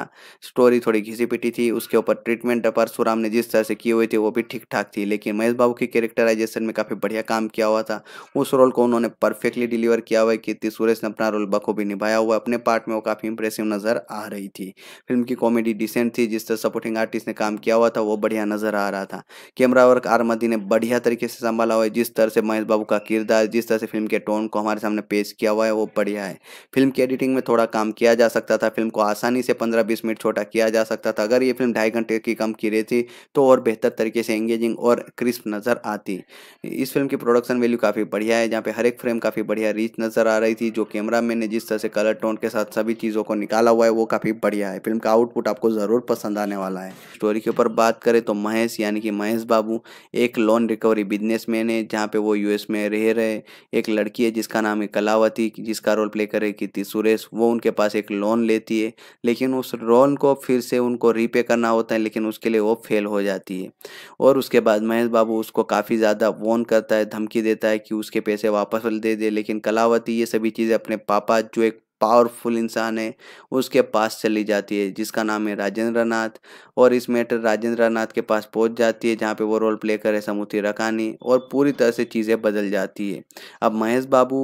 स्टोरी थोड़ी घिसी पिटी थी उसके ऊपर ट्रीटमेंट परसुराम ने जिस तरह से की हुई थी वो भी ठीक ठाक थी लेकिन महेश बाबू की कैरेक्टराइजेशन में काफ़ी बढ़िया काम किया हुआ था उस रोल को उन्होंने परफेक्टली डिलीवर किया हुआ है कीर्ति सुरेश ने अपना रोल बखूबी निभाया हुआ अपने पार्ट में वो काफ़ी इंप्रेसिव नज़र आ रही थी फिल्म की कॉमेडी डिसेंट थी जिस तरह सपोर्टिंग आर्टिस्ट ने काम किया हुआ था वो बढ़िया नज़र आ रहा था कैमरा वर्क आर ने बढ़िया तरीके से संभाला हुआ है जिस तरह से महेश बाबू का किरदार जिस तरह से फिल्म के टोन को हमारे सामने पेश किया हुआ है वो बढ़िया है फिल्म की एडिटिंग में थोड़ा काम किया जा सकता था फिल्म को आसानी से पंद्रह बीस मिनट छोटा किया जा सकता था अगर ये फिल्म ढाई घंटे की कम की रही थी तो और बेहतर तरीके से एंगेजिंग और क्रिस्प नज़र आती इस फिल्म की प्रोडक्शन वैल्यू काफ़ी बढ़िया है जहाँ पर हर एक फ्रेम काफ़ी बढ़िया रीच नज़र आ रही थी जो कैमरा मैन ने जिस तरह से कलर टोन के साथ सभी चीज़ों को निकाला हुआ है वो काफ़ी बढ़िया है फिल्म का आउटपुट आपको ज़रूर पसंद आने वाला है स्टोरी के ऊपर बात करें तो महेश यानी कि महेश बाबू एक लोन रिकवरी बिजनेस मैन है जहाँ पे वो यूएस में रह रहे हैं एक लड़की है जिसका नाम है कलावती जिसका रोल प्ले करे कीर्ति सुरेश वो उनके पास एक लोन लेती है लेकिन उस लोन को फिर से उनको रीपे करना होता है लेकिन उसके लिए वो फेल हो जाती है और उसके बाद महेश बाबू उसको काफ़ी ज़्यादा वोन करता है धमकी देता है कि उसके पैसे वापस दे दे लेकिन कलावती ये सभी चीज़ें अपने पापा जो एक पावरफुल इंसान है उसके पास चली जाती है जिसका नाम है राजेंद्र नाथ और इस मैटर राजेंद्र नाथ के पास पहुंच जाती है जहाँ पे वो रोल प्ले करे समुति रखानी और पूरी तरह से चीज़ें बदल जाती है अब महेश बाबू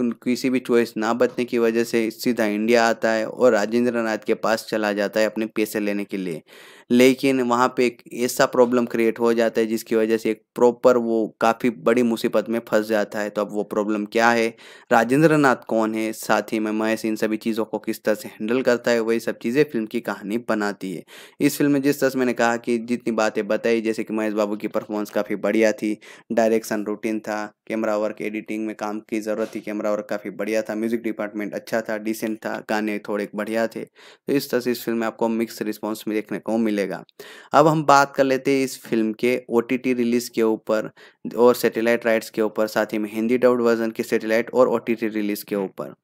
किसी भी चॉइस ना बचने की वजह से सीधा इंडिया आता है और राजेंद्र नाथ के पास चला जाता है अपने पैसे लेने के लिए लेकिन वहाँ पे एक ऐसा प्रॉब्लम क्रिएट हो जाता है जिसकी वजह से एक प्रॉपर वो काफ़ी बड़ी मुसीबत में फंस जाता है तो अब वो प्रॉब्लम क्या है राजेंद्र नाथ कौन है साथ ही में महेश इन सभी चीज़ों को किस तरह से हैंडल करता है वही सब चीज़ें फिल्म की कहानी बनाती है इस फिल्म में जिस तरह से मैंने कहा कि जितनी बातें बताई जैसे कि महेश बाबू की परफॉर्मेंस काफ़ी बढ़िया थी डायरेक्शन रूटीन था कैमरा वर्क एडिटिंग में काम की ज़रूरत थी कैमरा वर्क काफ़ी बढ़िया था म्यूज़िक डिपार्टमेंट अच्छा था डिसेंट था गाने थोड़े बढ़िया थे तो इस तरह से इस फिल्म में आपको मिक्स रिस्पॉन्स में देखने को मिलेगा अब हम बात कर लेते हैं इस फिल्म के ओ रिलीज़ के ऊपर और सेटेलाइट राइट्स के ऊपर साथ ही में हिंदी डब्ड वर्जन के सेटेलाइट और ओ रिलीज़ के ऊपर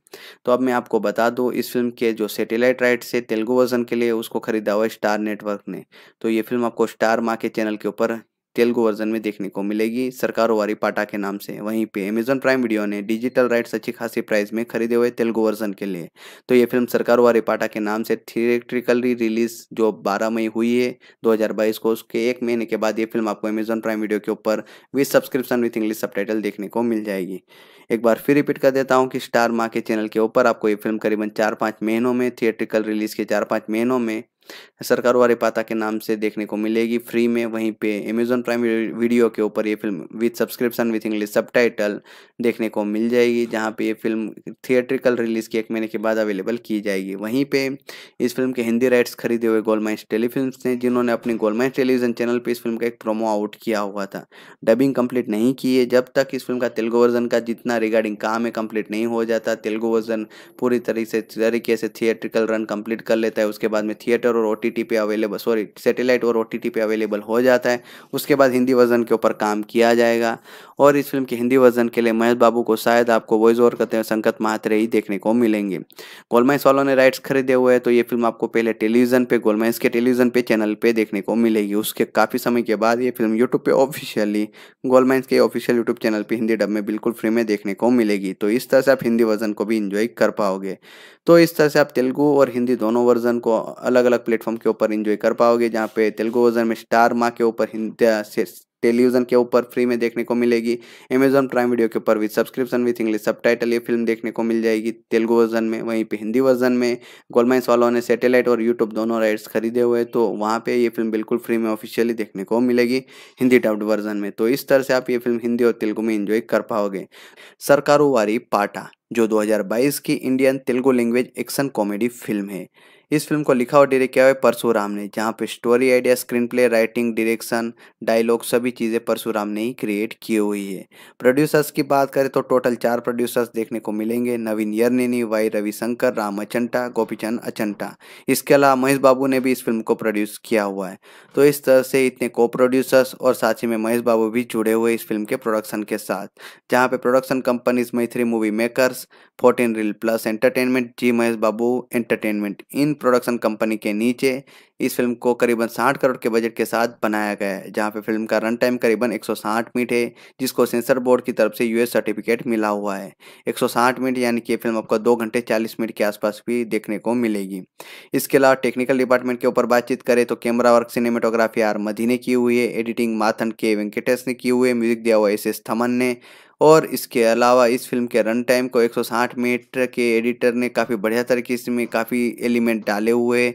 तो अब मैं आपको बता दूं इस फिल्म के जो सेटेलाइट राइट से तेलुगु वर्जन के लिए उसको खरीदा हुआ स्टार नेटवर्क ने तो ये फिल्म आपको स्टार माँ के चैनल के ऊपर तेलुगु वर्जन में देखने को मिलेगी सरकारोवारी पाटा के नाम से वहीं पे अमेज़न प्राइम वीडियो ने डिजिटल राइट्स अच्छी खासी प्राइस में खरीदे हुए तेलुगु वर्जन के लिए तो ये फिल्म सरकारोवारी पाटा के नाम से थिएट्रिकली रिलीज जो 12 मई हुई है 2022 को उसके एक महीने के बाद ये फिल्म आपको अमेजन प्राइम वीडियो के ऊपर with subscription with English sub देखने को मिल जाएगी एक बार फिर रिपीट कर देता हूँ कि स्टार माँ के चैनल के ऊपर आपको ये फिल्म करीबन चार पाँच महीनों में थिएट्रिकल रिलीज के चार पाँच महीनों में सरकार वाले पाता के नाम से देखने को मिलेगी फ्री में वहीं पे अमेजोन प्राइम वीडियो के ऊपर ये film with subscription with English sub देखने को मिल जाएगी जहाँ पे ये फिल्म थिएट्रिकल रिलीज़ के एक महीने के बाद अवेलेबल की जाएगी वहीं पे इस फिल्म के हिंदी राइट्स खरीदे हुए गोलमाइंस टेलीफिल्म ने जिन्होंने अपने गोलमाइंस टेलीविजन चैनल पर इस फिल्म का एक प्रोमो आउट किया हुआ था डबिंग कंप्लीट नहीं की है जब तक इस फिल्म का तेलुगु वर्जन का जितना रिगार्डिंग काम है कंप्लीट नहीं हो जाता तेलुगु वर्जन पूरी तरीके से तरीके से थिएट्रिकल रन कंप्लीट कर लेता है उसके बाद में थिएटर थिएटर और ओ पे अवेलेबल सॉरी सेटेलाइट और ओ पे अवेलेबल हो जाता है उसके बाद हिंदी वर्जन के ऊपर काम किया जाएगा और इस फिल्म के हिंदी वर्जन के लिए महेश बाबू को शायद आपको वॉइस ओवर करते हुए संकत महात्रे ही देखने को मिलेंगे गोलमाइंस वालों ने राइट्स खरीदे हुए हैं तो ये फिल्म आपको पहले टेलीविजन पे गोलमाइंस के टेलीविजन पे चैनल पे देखने को मिलेगी उसके काफ़ी समय के बाद ये फिल्म यूट्यूब पे ऑफिशियली गोलमाइंस के ऑफिशियल यूट्यूब चैनल पर हिंदी डब में बिल्कुल फ्री में देखने को मिलेगी तो इस तरह से आप हिंदी वर्जन को भी इंजॉय कर पाओगे तो इस तरह से आप तेलुगू और हिंदी दोनों वर्जन को अलग अलग प्लेटफॉर्म के ऊपर इंजॉय कर पाओगे जहाँ पे तेलुगु वर्जन में स्टार माँ के ऊपर हिंदी टेलीविजन के ऊपर फ्री में देखने को मिलेगी अमेजॉन प्राइम वीडियो के ऊपर विद सब्सक्रिप्शन विथ इंग्लिश सब ये फिल्म देखने को मिल जाएगी तेलुगु वर्जन में वहीं पर हिंदी वर्जन में गोलमाइंस वालों ने सैटेलाइट और यूट्यूब दोनों राइट्स खरीदे हुए तो वहाँ पर ये फिल्म बिल्कुल फ्री में ऑफिशियली देखने को मिलेगी हिंदी डब्ड वर्जन में तो इस तरह से आप ये फिल्म हिंदी और तेलुगु में इंजॉय कर पाओगे सरकारों वारी पाटा जो 2022 की Indian Telugu language action comedy film है इस फिल्म को लिखा और डायरेक्ट किया हुआ है परशुराम ने जहाँ पे story idea screenplay writing direction dialogue सभी चीज़ें परशुराम ने ही क्रिएट की हुई है प्रोड्यूसर्स की बात करें तो टोटल चार प्रोड्यूसर्स देखने को मिलेंगे नवीन यर्निनी वाई रविशंकर राम अचंटा गोपीचंद अचंटा इसके अलावा महेश बाबू ने भी इस फिल्म को प्रोड्यूस किया हुआ है तो इस तरह से इतने को प्रोड्यूसर्स और साथ ही में महेश बाबू भी जुड़े हुए इस फिल्म के प्रोडक्शन के साथ जहाँ पे production companies Mythri movie makers fourteen reel plus entertainment G Mahesh Babu entertainment इन प्रोडक्शन कंपनी के नीचे इस फिल्म को करीबन 60 करोड़ के बजट के साथ बनाया गया है जहां पे फिल्म का रन टाइम करीबन 160 मिनट है जिसको सेंसर बोर्ड की तरफ से यूएस सर्टिफिकेट मिला हुआ है 160 मिनट यानी कि ये फिल्म आपको दो घंटे 40 मिनट के आसपास भी देखने को मिलेगी इसके अलावा टेक्निकल डिपार्टमेंट के ऊपर बातचीत करें तो कैमरा वर्क सिनेमाटोग्राफी आर मधी ने की हुई है एडिटिंग माथन के वेंकटेश ने की हुई है म्यूजिक दिया हुआ एस एस थमन ने और इसके अलावा इस फिल्म के रन टाइम को 160 मिनट के एडिटर ने काफ़ी बढ़िया तरीके से में काफ़ी एलिमेंट डाले हुए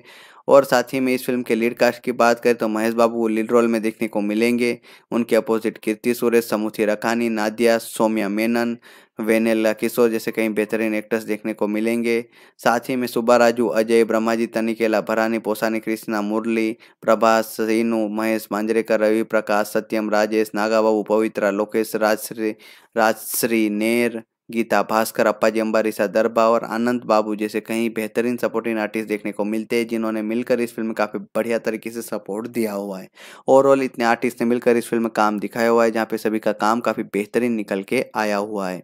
और साथ ही में इस फिल्म के लीड कास्ट की बात करें तो महेश बाबू को लीड रोल में देखने को मिलेंगे उनके अपोजिट कीर्ति सुरेश समूथी रखानी नादिया सोम्या मेनन वेनेला किशोर जैसे कई बेहतरीन एक्टर्स देखने को मिलेंगे साथ ही में राजू अजय ब्रह्माजी तनिकेला भरानी पोसानी कृष्णा मुरली प्रभास सीनू महेश मांजरेकर रवि प्रकाश सत्यम राजेश नागाबाबू पवित्रा लोकेश राजश्री राजश्री नेर गीता भास्कर अप्पाजी अंबारी दरबा और आनंद बाबू जैसे कई बेहतरीन सपोर्टिंग आर्टिस्ट देखने को मिलते हैं जिन्होंने मिलकर इस फिल्म में काफ़ी बढ़िया तरीके से सपोर्ट दिया हुआ है ओवरऑल इतने आर्टिस्ट ने मिलकर इस फिल्म में काम दिखाया हुआ है जहाँ पे सभी का काम काफ़ी बेहतरीन निकल के आया हुआ है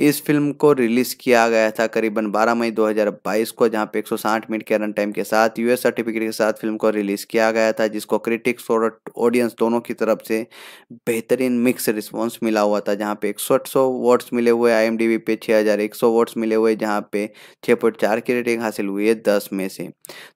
इस फिल्म को रिलीज किया गया था करीबन 12 मई 2022 को जहां पे 160 मिनट के रन टाइम के साथ यूएस सर्टिफिकेट के साथ फिल्म को रिलीज किया गया था जिसको क्रिटिक्स और ऑडियंस दोनों की तरफ से बेहतरीन मिक्स रिस्पॉन्स मिला हुआ था जहाँ पे एक सौ मिले हुए आई पे छः वर्ड्स मिले हुए जहाँ पे छः की रेटिंग हासिल हुई है दस में से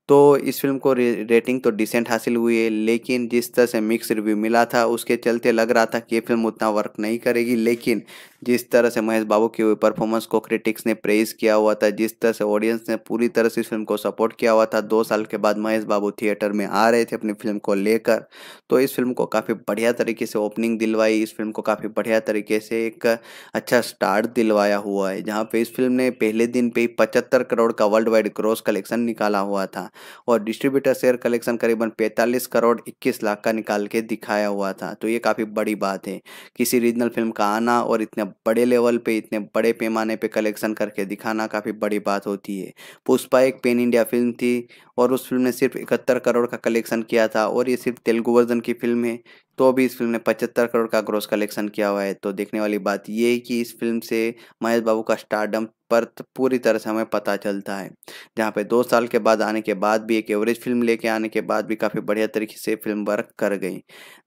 तो इस फिल्म को रे, रेटिंग तो डिसेंट हासिल हुई है लेकिन जिस तरह से मिक्स रिव्यू मिला था उसके चलते लग रहा था कि ये फिल्म उतना वर्क नहीं करेगी लेकिन जिस तरह से महेश बाबू की परफॉर्मेंस को क्रिटिक्स ने प्रेज किया हुआ था जिस तरह से ऑडियंस ने पूरी तरह से इस फिल्म को सपोर्ट किया हुआ था दो साल के बाद महेश बाबू थिएटर में आ रहे थे अपनी फिल्म को लेकर तो इस फिल्म को काफ़ी बढ़िया तरीके से ओपनिंग दिलवाई इस फिल्म को काफ़ी बढ़िया तरीके से एक अच्छा स्टार्ट दिलवाया हुआ है जहाँ पर इस फिल्म ने पहले दिन पर ही पचहत्तर करोड़ का वर्ल्ड वाइड क्रॉस कलेक्शन निकाला हुआ था और डिस्ट्रीब्यूटर शेयर कलेक्शन करीबन 45 करोड़ 21 लाख का निकाल के दिखाया हुआ था तो ये काफ़ी बड़ी बात है किसी रीजनल फिल्म का आना और इतने बड़े लेवल पे इतने बड़े पैमाने पे कलेक्शन करके दिखाना काफ़ी बड़ी बात होती है पुष्पा एक पेन इंडिया फिल्म थी और उस फिल्म ने सिर्फ इकहत्तर करोड़ का कलेक्शन किया था और ये सिर्फ तेलुगु वर्जन की फिल्म है तो भी इस फिल्म ने पचहत्तर करोड़ का ग्रोस कलेक्शन किया हुआ है तो देखने वाली बात ये है कि इस फिल्म से महेश बाबू का स्टारडम पर पूरी तरह से हमें पता चलता है जहाँ पे दो साल के बाद आने के बाद भी एक एवरेज फिल्म लेके आने के बाद भी काफ़ी बढ़िया तरीके से फिल्म वर्क कर गई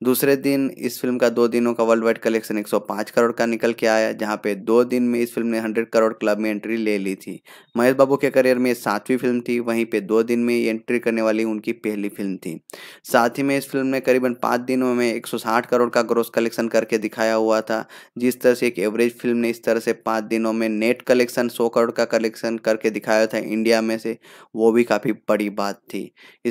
दूसरे दिन इस फिल्म का दो दिनों का वर्ल्ड वाइड कलेक्शन 105 करोड़ का निकल के आया जहाँ पे दो दिन में इस फिल्म ने 100 करोड़ क्लब में एंट्री ले ली थी महेश बाबू के करियर में सातवीं फिल्म थी वहीं पर दो दिन में एंट्री करने वाली उनकी पहली फिल्म थी साथ ही में इस फिल्म ने करीबन पाँच दिनों में एक करोड़ का ग्रोस कलेक्शन करके दिखाया हुआ था जिस तरह से एक एवरेज फिल्म ने इस तरह से पाँच दिनों में नेट कलेक्शन सौ करोड़ का कलेक्शन करके दिखाया था इंडिया में से वो भी काफ़ी बड़ी बात थी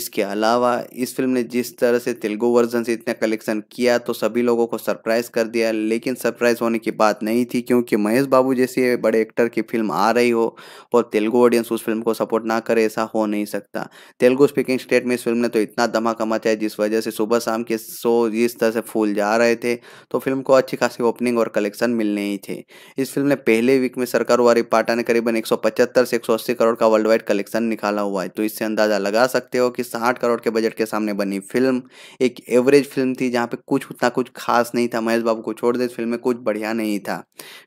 इसके अलावा इस फिल्म ने जिस तरह से तेलुगु वर्जन से इतना कलेक्शन किया तो सभी लोगों को सरप्राइज कर दिया लेकिन सरप्राइज होने की बात नहीं थी क्योंकि महेश बाबू जैसे बड़े एक्टर की फिल्म आ रही हो और तेलुगु ऑडियंस उस फिल्म को सपोर्ट ना करे ऐसा हो नहीं सकता तेलुगु स्पीकिंग स्टेट में इस फिल्म ने तो इतना धमाका मचाया जिस वजह से सुबह शाम के शो जिस तरह से फूल जा रहे थे तो फिल्म को अच्छी खासी ओपनिंग और कलेक्शन मिलने ही थे इस फिल्म ने पहले वीक में सरकार वाली पार्ट टाटा ने करीबन एक से एक करोड़ का वर्ल्ड वाइड कलेक्शन निकाला हुआ है तो इससे अंदाजा लगा सकते हो कि साठ करोड़ के बजट के सामने बनी फिल्म एक एवरेज फिल्म थी जहाँ पे कुछ उतना कुछ खास नहीं था महेश बाबू को छोड़ दे फिल्म में कुछ बढ़िया नहीं था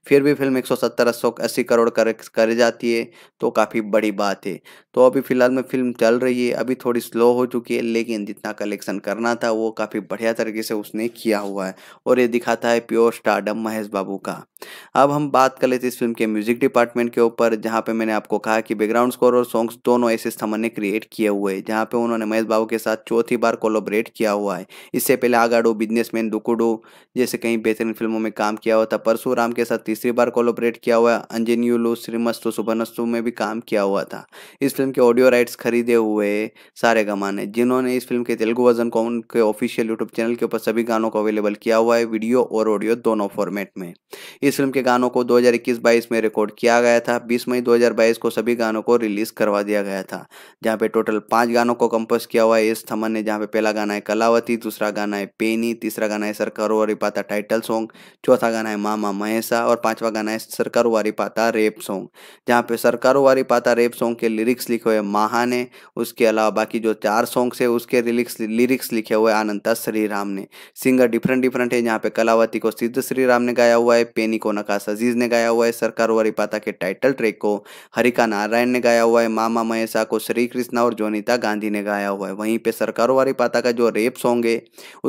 फिर भी फिल्म एक सौ करोड़ कर, कर जाती है तो काफ़ी बड़ी बात है तो अभी फिलहाल में फिल्म चल रही है अभी थोड़ी स्लो हो चुकी है लेकिन जितना कलेक्शन करना था वो काफ़ी बढ़िया तरीके से उसने किया हुआ है और ये दिखाता है प्योर स्टार्डम महेश बाबू का अब हम बात कर लेते हैं इस फिल्म के म्यूजिक डिपार्टमेंट के ऊपर जहाँ पे मैंने आपको कहा कि बैकग्राउंड स्कोर और सॉन्ग्स दोनों ऐसे स्थमन ने क्रिएट किए हुए हैं जहाँ पे उन्होंने महेश बाबू के साथ चौथी बार कोलोबरेट किया हुआ है इससे पहले आगाडो बिजनेसमैन दुकुडू जैसे कई बेहतरीन फिल्मों में काम किया हुआ था परशुराम के साथ तीसरी बार कोलोबरेट किया हुआ अंजनीलू श्रीमस्तु सुबनस्तु में भी काम किया हुआ था इस फिल्म के ऑडियो राइट्स खरीदे हुए सारे गमाने जिन्होंने इस फिल्म के तेलुगु वर्जन को उनके ऑफिशियल यूट्यूब चैनल के ऊपर सभी गानों को अवेलेबल किया हुआ है वीडियो और ऑडियो दोनों फॉर्मेट में इस फिल्म के गानों को दो हजार में रिकॉर्ड किया गया गया था 20 मई 2022 को सभी गानों को रिलीज करवा दिया गया था जहाँ पे टोटल पांच गानों को कंपोज किया हुआ है एस थमन ने जहाँ पे पहला गाना है कलावती दूसरा गाना है पेनी तीसरा गाना है सरकारो वारी पाता टाइटल सॉन्ग चौथा गाना है मामा महेशा और पांचवा गाना है सरकारो वारी पाता रेप सॉन्ग जहाँ पे सरकारो वारी पाता रेप सॉन्ग के लिरिक्स लिखे हुए माहा ने उसके अलावा बाकी जो चार सॉन्ग्स है उसके लिरिक्स लिरिक्स लिखे हुए आनंदा श्री राम ने सिंगर डिफरेंट डिफरेंट है जहाँ पे कलावती को सिद्ध श्री राम ने गाया हुआ है पेनी को नकाश अजीज ने गाया हुआ है सरकारो वारी पाता के टाइटल ट्रैक को हरिका नारायण ने गाया हुआ है मामा महेशा को श्री कृष्णा और जोनिता गांधी ने गाया हुआ है वहीं पे वाली पाता का जो रेप सॉन्ग है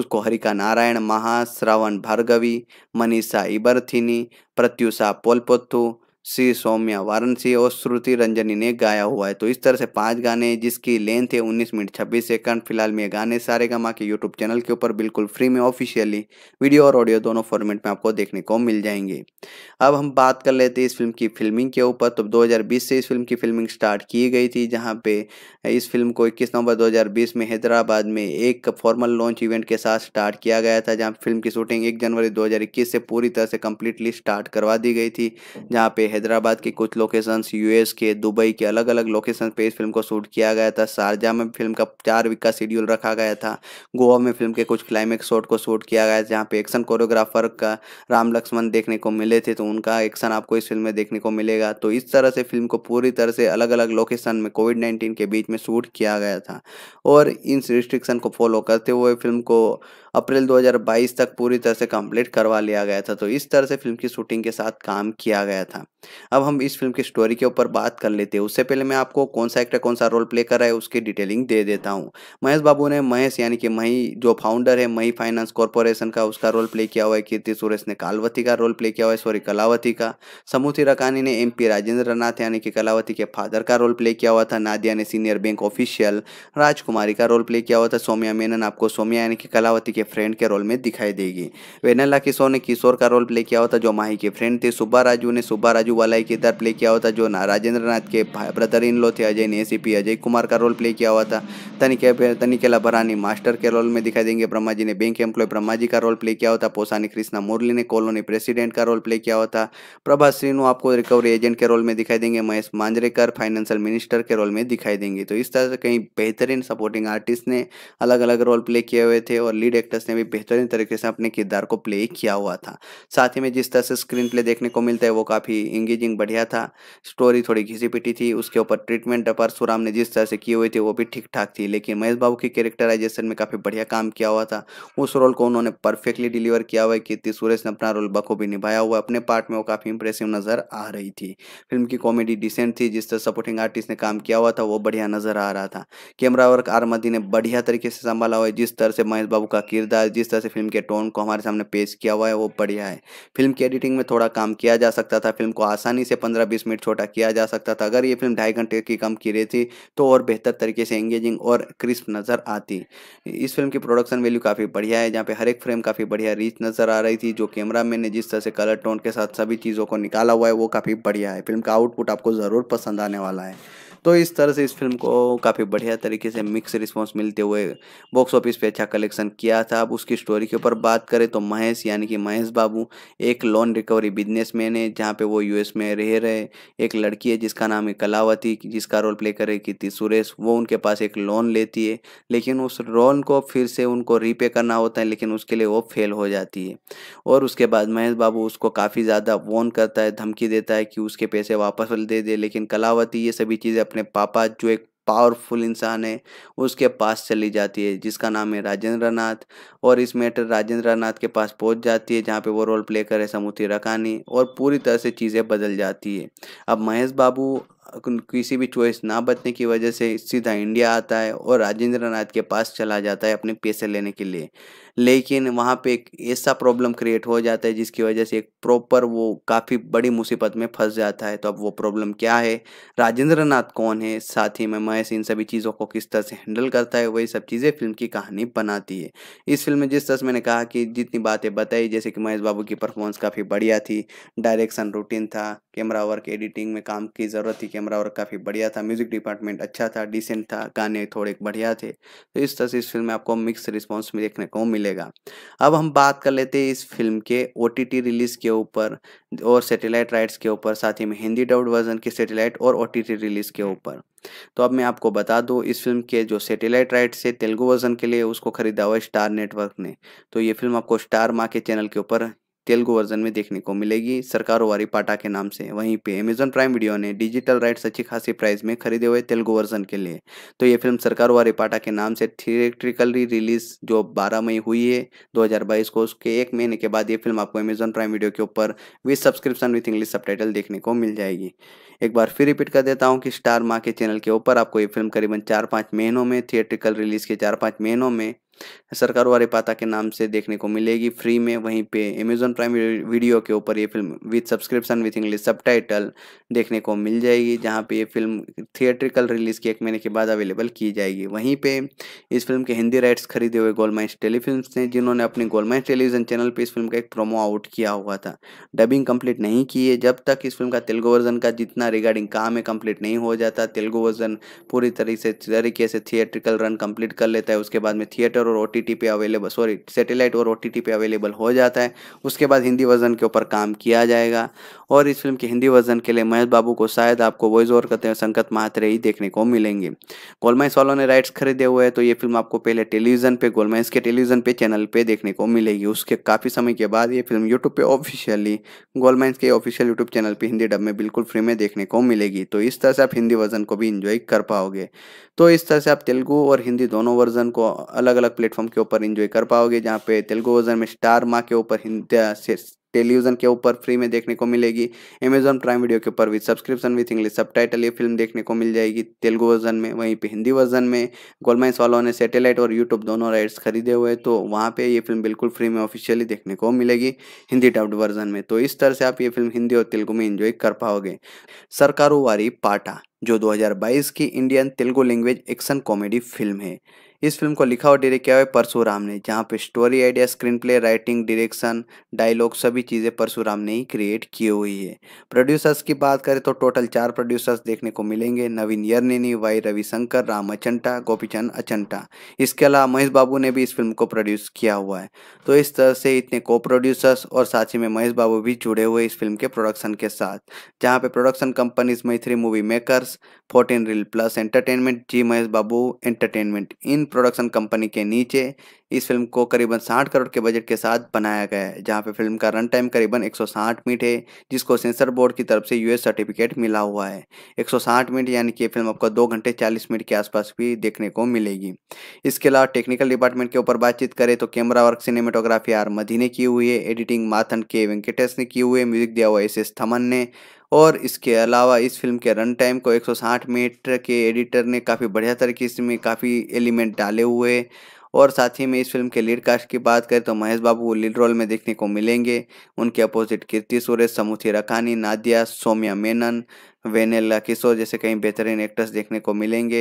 उसको हरिका नारायण महा श्रावण भार्गवी मनीषा इबरथिनी प्रत्युषा पोलपोथू श्री सौम्या वाराणसी और श्रुति रंजनी ने गाया हुआ है तो इस तरह से पांच गाने जिसकी लेंथ है उन्नीस मिनट छब्बीस सेकंड फिलहाल में गाने सारे गमा के यूट्यूब चैनल के ऊपर बिल्कुल फ्री में ऑफिशियली वीडियो और ऑडियो दोनों फॉर्मेट में आपको देखने को मिल जाएंगे अब हम बात कर लेते हैं इस फिल्म की फिल्मिंग के ऊपर तो दो से इस फिल्म की फिल्मिंग स्टार्ट की गई थी जहाँ पे इस फिल्म को इक्कीस नवंबर दो में हैदराबाद में एक फॉर्मल लॉन्च इवेंट के साथ स्टार्ट किया गया था जहाँ फिल्म की शूटिंग एक जनवरी दो से पूरी तरह से कम्प्लीटली स्टार्ट करवा दी गई थी जहाँ पे हैदराबाद के कुछ लोकेशंस यूएस के दुबई के अलग अलग लोकेशन पे इस फिल्म को शूट किया गया था शारजा में फिल्म का चार वीक का शेड्यूल रखा गया था गोवा में फिल्म के कुछ क्लाइमेक्स शॉट को शूट किया गया जहाँ पे एक्शन कोरियोग्राफर का राम लक्ष्मण देखने को मिले थे तो उनका एक्शन आपको इस फिल्म में देखने को मिलेगा तो इस तरह से फिल्म को पूरी तरह से अलग अलग लोकेशन में कोविड नाइन्टीन के बीच में शूट किया गया था और इन रिस्ट्रिक्शन को फॉलो करते हुए फिल्म को अप्रैल 2022 तक पूरी तरह से कंप्लीट करवा लिया गया था तो इस तरह से फिल्म की शूटिंग के साथ काम किया गया था अब हम इस फिल्म की स्टोरी के ऊपर बात कर लेते हैं उससे पहले मैं आपको कौन सा एक्टर कौन सा रोल प्ले कर रहा है उसकी डिटेलिंग दे देता हूँ महेश बाबू ने महेश यानी कि मही जो फाउंडर है मही फाइनेंस कॉरपोरेशन का उसका रोल प्ले किया हुआ है कीर्ति सुरेश ने कालवती का रोल प्ले किया हुआ है सॉरी कलावती का समूथी रकानी ने एम पी राजेंद्र नाथ यानी कि कलावती के फादर का रोल प्ले किया हुआ था नादिया ने सीनियर बैंक ऑफिशियल राजकुमारी का रोल प्ले किया हुआ था सोमिया मेनन आपको सोमिया यानी कि कलावती के फ्रेंड के रोल में दिखाई देगी वेनला किशोर ने किशोर का रोल प्ले किया होता जो माही के फ्रेंड थे सुब्बा राजू ने सुब्बा राजू वाला वालाई किरदार प्ले किया होता जो राजेंद्र नाथ के ब्रदर इन लो थे अजय ने एसीपी अजय कुमार का रोल प्ले किया हुआ था तनिके तनिकेला भरानी मास्टर के रोल में दिखाई देंगे ब्रह्मा जी ने बैंक एम्प्लॉय ब्रह्मा जी का रोल प्ले किया होता पोसानी कृष्णा मुरली ने कॉलोनी प्रेसिडेंट का रोल प्ले किया होता प्रभा श्रीनु आपको रिकवरी एजेंट के रोल में दिखाई देंगे महेश मांजरेकर फाइनेंशियल मिनिस्टर के रोल में दिखाई देंगे तो इस तरह से कहीं बेहतरीन सपोर्टिंग आर्टिस्ट ने अलग अलग रोल प्ले किए हुए थे और लीड एक्टर एक्टर्स ने भी बेहतरीन तरीके से अपने किरदार को प्ले किया हुआ था साथ ही में जिस तरह से स्क्रीन प्ले देखने को मिलता है वो काफ़ी इंगेजिंग बढ़िया था स्टोरी थोड़ी घिसी पिटी थी उसके ऊपर ट्रीटमेंट अपर सुराम ने जिस तरह से की हुई थी वो भी ठीक ठाक थी लेकिन महेश बाबू की कैरेक्टराइजेशन में काफ़ी बढ़िया काम किया हुआ था उस रोल को उन्होंने परफेक्टली डिलीवर किया हुआ है कि सुरेश ने अपना रोल बखूबी निभाया हुआ अपने पार्ट में वो काफ़ी इंप्रेसिव नज़र आ रही थी फिल्म की कॉमेडी डिसेंट थी जिस तरह सपोर्टिंग आर्टिस्ट ने काम किया हुआ था वो बढ़िया नज़र आ रहा था कैमरा वर्क आरमदी ने बढ़िया तरीके से संभाला हुआ है जिस तरह से महेश बाबू का किरदार किरदार जिस तरह से फिल्म के टोन को हमारे सामने पेश किया हुआ है वो बढ़िया है फिल्म की एडिटिंग में थोड़ा काम किया जा सकता था फिल्म को आसानी से पंद्रह बीस मिनट छोटा किया जा सकता था अगर ये फिल्म ढाई घंटे की कम की रही थी तो और बेहतर तरीके से एंगेजिंग और क्रिस्प नज़र आती इस फिल्म की प्रोडक्शन वैल्यू काफ़ी बढ़िया है जहाँ पर हर एक फ्रेम काफ़ी बढ़िया रीच नज़र आ रही थी जो कैमरा मैन ने जिस तरह से कलर टोन के साथ सभी चीज़ों को निकाला हुआ है वो काफ़ी बढ़िया है फिल्म का आउटपुट आपको ज़रूर पसंद आने वाला है तो इस तरह से इस फिल्म को काफ़ी बढ़िया तरीके से मिक्स रिस्पॉन्स मिलते हुए बॉक्स ऑफिस पे अच्छा कलेक्शन किया था अब उसकी स्टोरी के ऊपर बात करें तो महेश यानी कि महेश बाबू एक लोन रिकवरी मैन है जहाँ पर वो यू में रह रहे एक लड़की है जिसका नाम है कलावती जिसका रोल प्ले करे थी सुरेश वो उनके पास एक लोन लेती है लेकिन उस लोन को फिर से उनको रीपे करना होता है लेकिन उसके लिए वो फेल हो जाती है और उसके बाद महेश बाबू उसको काफ़ी ज़्यादा वोन करता है धमकी देता है कि उसके पैसे वापस दे दे लेकिन कलावती ये सभी चीज़ें अपने पापा जो एक पावरफुल इंसान है उसके पास चली जाती है जिसका नाम है राजेंद्र नाथ और इस मैटर राजेंद्र नाथ के पास पहुंच जाती है जहां पे वो रोल प्ले करे समुति रखानी और पूरी तरह से चीज़ें बदल जाती है अब महेश बाबू किसी भी चॉइस ना बचने की वजह से सीधा इंडिया आता है और राजेंद्र नाथ के पास चला जाता है अपने पैसे लेने के लिए लेकिन वहाँ पे एक ऐसा प्रॉब्लम क्रिएट हो जाता है जिसकी वजह से एक प्रॉपर वो काफ़ी बड़ी मुसीबत में फंस जाता है तो अब वो प्रॉब्लम क्या है राजेंद्र नाथ कौन है साथ ही में महेश इन सभी चीज़ों को किस तरह से हैंडल करता है वही सब चीज़ें फिल्म की कहानी बनाती है इस फिल्म में जिस तरह से मैंने कहा कि जितनी बातें बताई जैसे कि महेश बाबू की परफॉर्मेंस काफ़ी बढ़िया थी डायरेक्शन रूटीन था कैमरा वर्क एडिटिंग में काम की ज़रूरत थी कैमरा वर्क काफ़ी बढ़िया था म्यूज़िक डिपार्टमेंट अच्छा था डिसेंट था गाने थोड़े बढ़िया थे तो इस तरह से इस फिल्म में आपको मिक्स रिस्पॉन्स में देखने को मिलेगा अब हम बात कर लेते हैं इस फिल्म के ओ रिलीज़ के ऊपर और सेटेलाइट राइट्स के ऊपर साथ ही में हिंदी डब्ड वर्जन के सेटेलाइट और ओ रिलीज़ के हम्म। ऊपर तो अब मैं आपको बता दूं इस फिल्म के जो सेटेलाइट राइट से तेलुगु वर्जन के लिए उसको खरीदा हुआ स्टार नेटवर्क ने तो ये फिल्म आपको स्टार माँ के चैनल के ऊपर तेलुगु वर्जन में देखने को मिलेगी सरकारोवारी पाटा के नाम से वहीं पे अमेजन प्राइम वीडियो ने डिजिटल राइट्स अच्छी खासी प्राइस में खरीदे हुए तेलुगु वर्जन के लिए तो ये फिल्म सरकारोवारी पाटा के नाम से थिएट्रिकली रिलीज जो 12 मई हुई है 2022 को उसके एक महीने के बाद ये फिल्म आपको अमेजन प्राइम वीडियो के ऊपर with subscription with English sub देखने को मिल जाएगी एक बार फिर रिपीट कर देता हूँ कि स्टार माँ के चैनल के ऊपर आपको ये फिल्म करीबन चार पाँच महीनों में थिएट्रिकल रिलीज के चार पाँच महीनों में सरकार वारे पाता के नाम से देखने को मिलेगी फ्री में वहीं पे अमेजोन प्राइम वीडियो के ऊपर ये film with subscription with English sub देखने को मिल जाएगी जहाँ पे ये फिल्म थिएट्रिकल रिलीज़ के एक महीने के बाद अवेलेबल की जाएगी वहीं पे इस फिल्म के हिंदी राइट्स खरीदे हुए गोलमाइंस टेलीफिल्म ने जिन्होंने अपने गोलमाइंस टेलीविजन चैनल पर इस फिल्म का एक प्रोमो आउट किया हुआ था डबिंग कंप्लीट नहीं की है जब तक इस फिल्म का तेलुगु वर्जन का जितना रिगार्डिंग काम है कंप्लीट नहीं हो जाता तेलुगु वर्जन पूरी तरीके से तरीके से थिएट्रिकल रन कंप्लीट कर लेता है उसके बाद में थिएटर थिएटर और ओ पे अवेलेबल सॉरी सेटेलाइट और ओ पे अवेलेबल हो जाता है उसके बाद हिंदी वर्जन के ऊपर काम किया जाएगा और इस फिल्म के हिंदी वर्जन के लिए महेश बाबू को शायद आपको वॉइस ओवर करते हुए संकत ही देखने को मिलेंगे गोलमैंस वालों ने राइट्स खरीदे हुए हैं तो ये फिल्म आपको पहले टेलीविजन पे गोलमैंस के टेलीविजन पे चैनल पे देखने को मिलेगी उसके काफ़ी समय के बाद ये फिल्म यूट्यूब पे ऑफिशियली गोलमाइंस के ऑफिशियल यूट्यूब चैनल पर हिंदी डब में बिल्कुल फ्री में देखने को मिलेगी तो इस तरह से आप हिंदी वर्जन को भी इंजॉय कर पाओगे तो इस तरह से आप तेलुगू और हिंदी दोनों वर्जन को अलग अलग प्लेटफॉर्म के ऊपर इंजॉय कर पाओगे जहाँ पे तेलुगु वर्जन में स्टार माँ के ऊपर हिंदी टेलीविजन के ऊपर फ्री में देखने को मिलेगी अमेजॉन प्राइम वीडियो के ऊपर विथ सब्सक्रिप्शन विथ इंग्लिश सब ये फिल्म देखने को मिल जाएगी तेलुगु वर्जन में वहीं पर हिंदी वर्जन में गोलमाइंस वालों ने सैटेलाइट और यूट्यूब दोनों राइट्स खरीदे हुए तो वहाँ पर ये फिल्म बिल्कुल फ्री में ऑफिशियली देखने को मिलेगी हिंदी डब्ड वर्जन में तो इस तरह से आप ये फिल्म हिंदी और तेलुगु में इंजॉय कर पाओगे सरकारों वारी पाटा जो 2022 की Indian Telugu language action comedy film है इस फिल्म को लिखा और डायरेक्ट किया हुआ है परशुराम ने जहाँ पे story idea screenplay writing direction dialogue सभी चीज़ें परशुराम ने ही क्रिएट की हुई है प्रोड्यूसर्स की बात करें तो टोटल चार प्रोड्यूसर्स देखने को मिलेंगे नवीन यरनेनी वाई रविशंकर राम अचंटा गोपीचंद अचंटा इसके अलावा महेश बाबू ने भी इस फिल्म को प्रोड्यूस किया हुआ है तो इस तरह से इतने को प्रोड्यूसर्स और साथ ही में महेश बाबू भी जुड़े हुए इस फिल्म के प्रोडक्शन के साथ जहाँ पे production companies Mythri movie makers fourteen reel plus entertainment G Mahesh Babu entertainment इन प्रोडक्शन कंपनी के नीचे इस फिल्म को करीबन 60 करोड़ के बजट के साथ बनाया गया है जहां पे फिल्म का रन टाइम करीबन 160 मिनट है जिसको सेंसर बोर्ड की तरफ से यूएस सर्टिफिकेट मिला हुआ है 160 मिनट यानी कि ये फिल्म आपको दो घंटे 40 मिनट के आसपास भी देखने को मिलेगी इसके अलावा टेक्निकल डिपार्टमेंट के ऊपर बातचीत करें तो कैमरा वर्क सिनेमेटोग्राफी आर मधी ने की हुई है एडिटिंग माथन के वेंकटेश ने की हुई है म्यूजिक दिया हुआ एस एस थमन ने और इसके अलावा इस फिल्म के रन टाइम को 160 मिनट के एडिटर ने काफ़ी बढ़िया तरीके से में काफ़ी एलिमेंट डाले हुए और साथ ही में इस फिल्म के लीड कास्ट की बात करें तो महेश बाबू को लीड रोल में देखने को मिलेंगे उनके अपोजिट कीर्ति सुरेश समूथी रखानी नादिया सोम्या मेनन वेनेला किशोर जैसे कई बेहतरीन एक्टर्स देखने को मिलेंगे